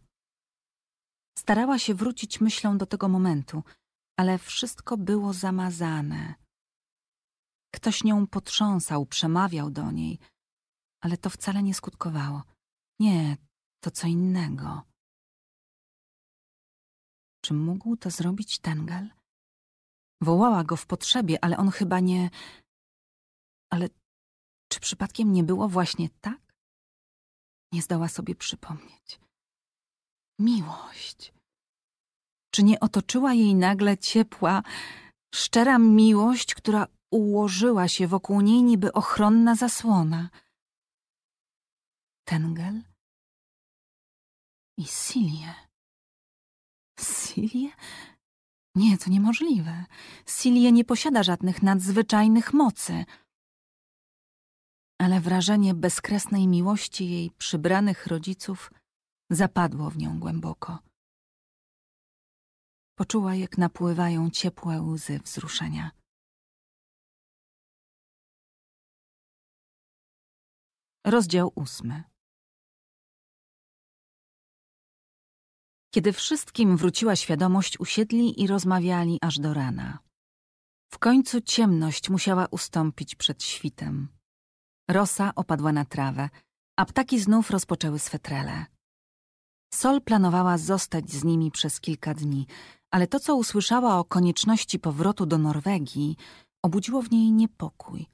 Starała się wrócić myślą do tego momentu, ale wszystko było zamazane. Ktoś nią potrząsał, przemawiał do niej, ale to wcale nie skutkowało. Nie, to co innego czym mógł to zrobić Tengel? Wołała go w potrzebie, ale on chyba nie... Ale czy przypadkiem nie było właśnie tak? Nie zdała sobie przypomnieć. Miłość. Czy nie otoczyła jej nagle ciepła, szczera miłość, która ułożyła się wokół niej niby ochronna zasłona? Tengel i Silie. Silię? Nie, to niemożliwe. Silie nie posiada żadnych nadzwyczajnych mocy. Ale wrażenie bezkresnej miłości jej przybranych rodziców zapadło w nią głęboko. Poczuła, jak napływają ciepłe łzy wzruszenia. Rozdział ósmy. Kiedy wszystkim wróciła świadomość, usiedli i rozmawiali aż do rana. W końcu ciemność musiała ustąpić przed świtem. Rosa opadła na trawę, a ptaki znów rozpoczęły swe trele. Sol planowała zostać z nimi przez kilka dni, ale to, co usłyszała o konieczności powrotu do Norwegii, obudziło w niej niepokój.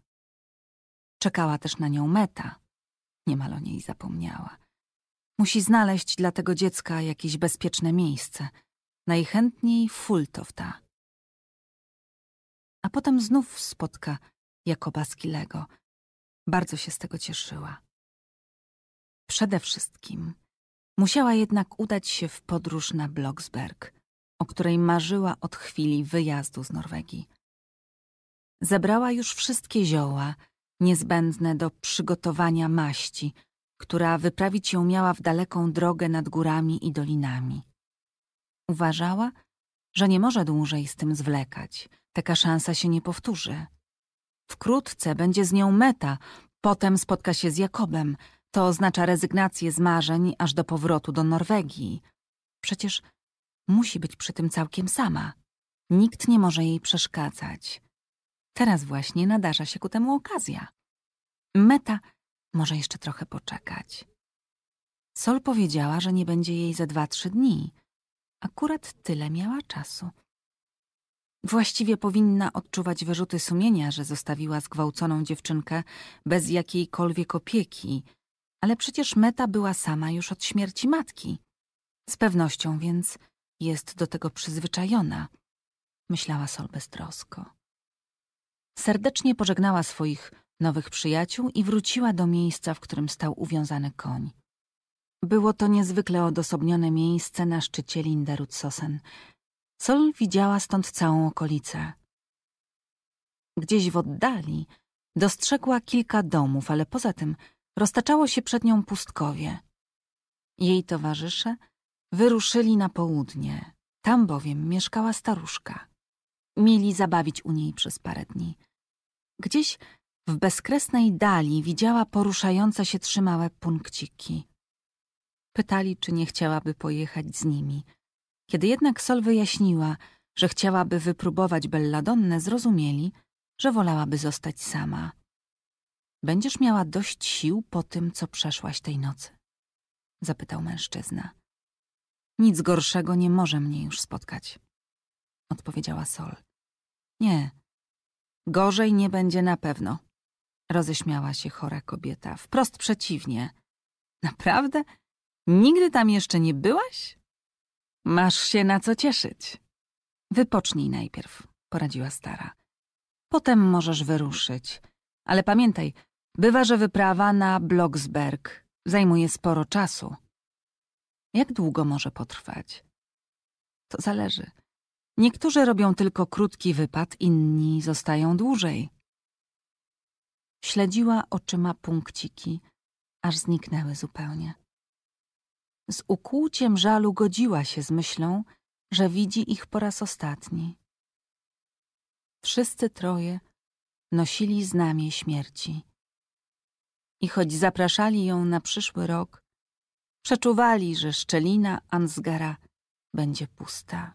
Czekała też na nią meta. Niemal o niej zapomniała. Musi znaleźć dla tego dziecka jakieś bezpieczne miejsce. Najchętniej Fultofta. A potem znów spotka Jakoba Skilego. Bardzo się z tego cieszyła. Przede wszystkim musiała jednak udać się w podróż na Bloksberg, o której marzyła od chwili wyjazdu z Norwegii. Zebrała już wszystkie zioła niezbędne do przygotowania maści – która wyprawić ją miała w daleką drogę nad górami i dolinami. Uważała, że nie może dłużej z tym zwlekać. Taka szansa się nie powtórzy. Wkrótce będzie z nią meta, potem spotka się z Jakobem. To oznacza rezygnację z marzeń aż do powrotu do Norwegii. Przecież musi być przy tym całkiem sama. Nikt nie może jej przeszkadzać. Teraz właśnie nadarza się ku temu okazja. Meta może jeszcze trochę poczekać. Sol powiedziała, że nie będzie jej za dwa, trzy dni. Akurat tyle miała czasu. Właściwie powinna odczuwać wyrzuty sumienia, że zostawiła zgwałconą dziewczynkę bez jakiejkolwiek opieki, ale przecież Meta była sama już od śmierci matki. Z pewnością więc jest do tego przyzwyczajona, myślała Sol beztrosko. Serdecznie pożegnała swoich nowych przyjaciół i wróciła do miejsca, w którym stał uwiązany koń. Było to niezwykle odosobnione miejsce na szczycie Linderud Sol widziała stąd całą okolicę. Gdzieś w oddali dostrzegła kilka domów, ale poza tym roztaczało się przed nią pustkowie. Jej towarzysze wyruszyli na południe. Tam bowiem mieszkała staruszka. Mieli zabawić u niej przez parę dni. Gdzieś w bezkresnej dali widziała poruszające się trzy małe punkciki. Pytali, czy nie chciałaby pojechać z nimi. Kiedy jednak Sol wyjaśniła, że chciałaby wypróbować Belladonnę, zrozumieli, że wolałaby zostać sama. Będziesz miała dość sił po tym, co przeszłaś tej nocy? Zapytał mężczyzna. Nic gorszego nie może mnie już spotkać. Odpowiedziała Sol. Nie, gorzej nie będzie na pewno. Roześmiała się chora kobieta. Wprost przeciwnie. Naprawdę? Nigdy tam jeszcze nie byłaś? Masz się na co cieszyć. Wypocznij najpierw, poradziła stara. Potem możesz wyruszyć. Ale pamiętaj, bywa, że wyprawa na Bloksberg zajmuje sporo czasu. Jak długo może potrwać? To zależy. Niektórzy robią tylko krótki wypad, inni zostają dłużej. Śledziła oczyma punkciki, aż zniknęły zupełnie. Z ukłuciem żalu godziła się z myślą, że widzi ich po raz ostatni. Wszyscy troje nosili nami śmierci. I choć zapraszali ją na przyszły rok, przeczuwali, że szczelina Ansgara będzie pusta.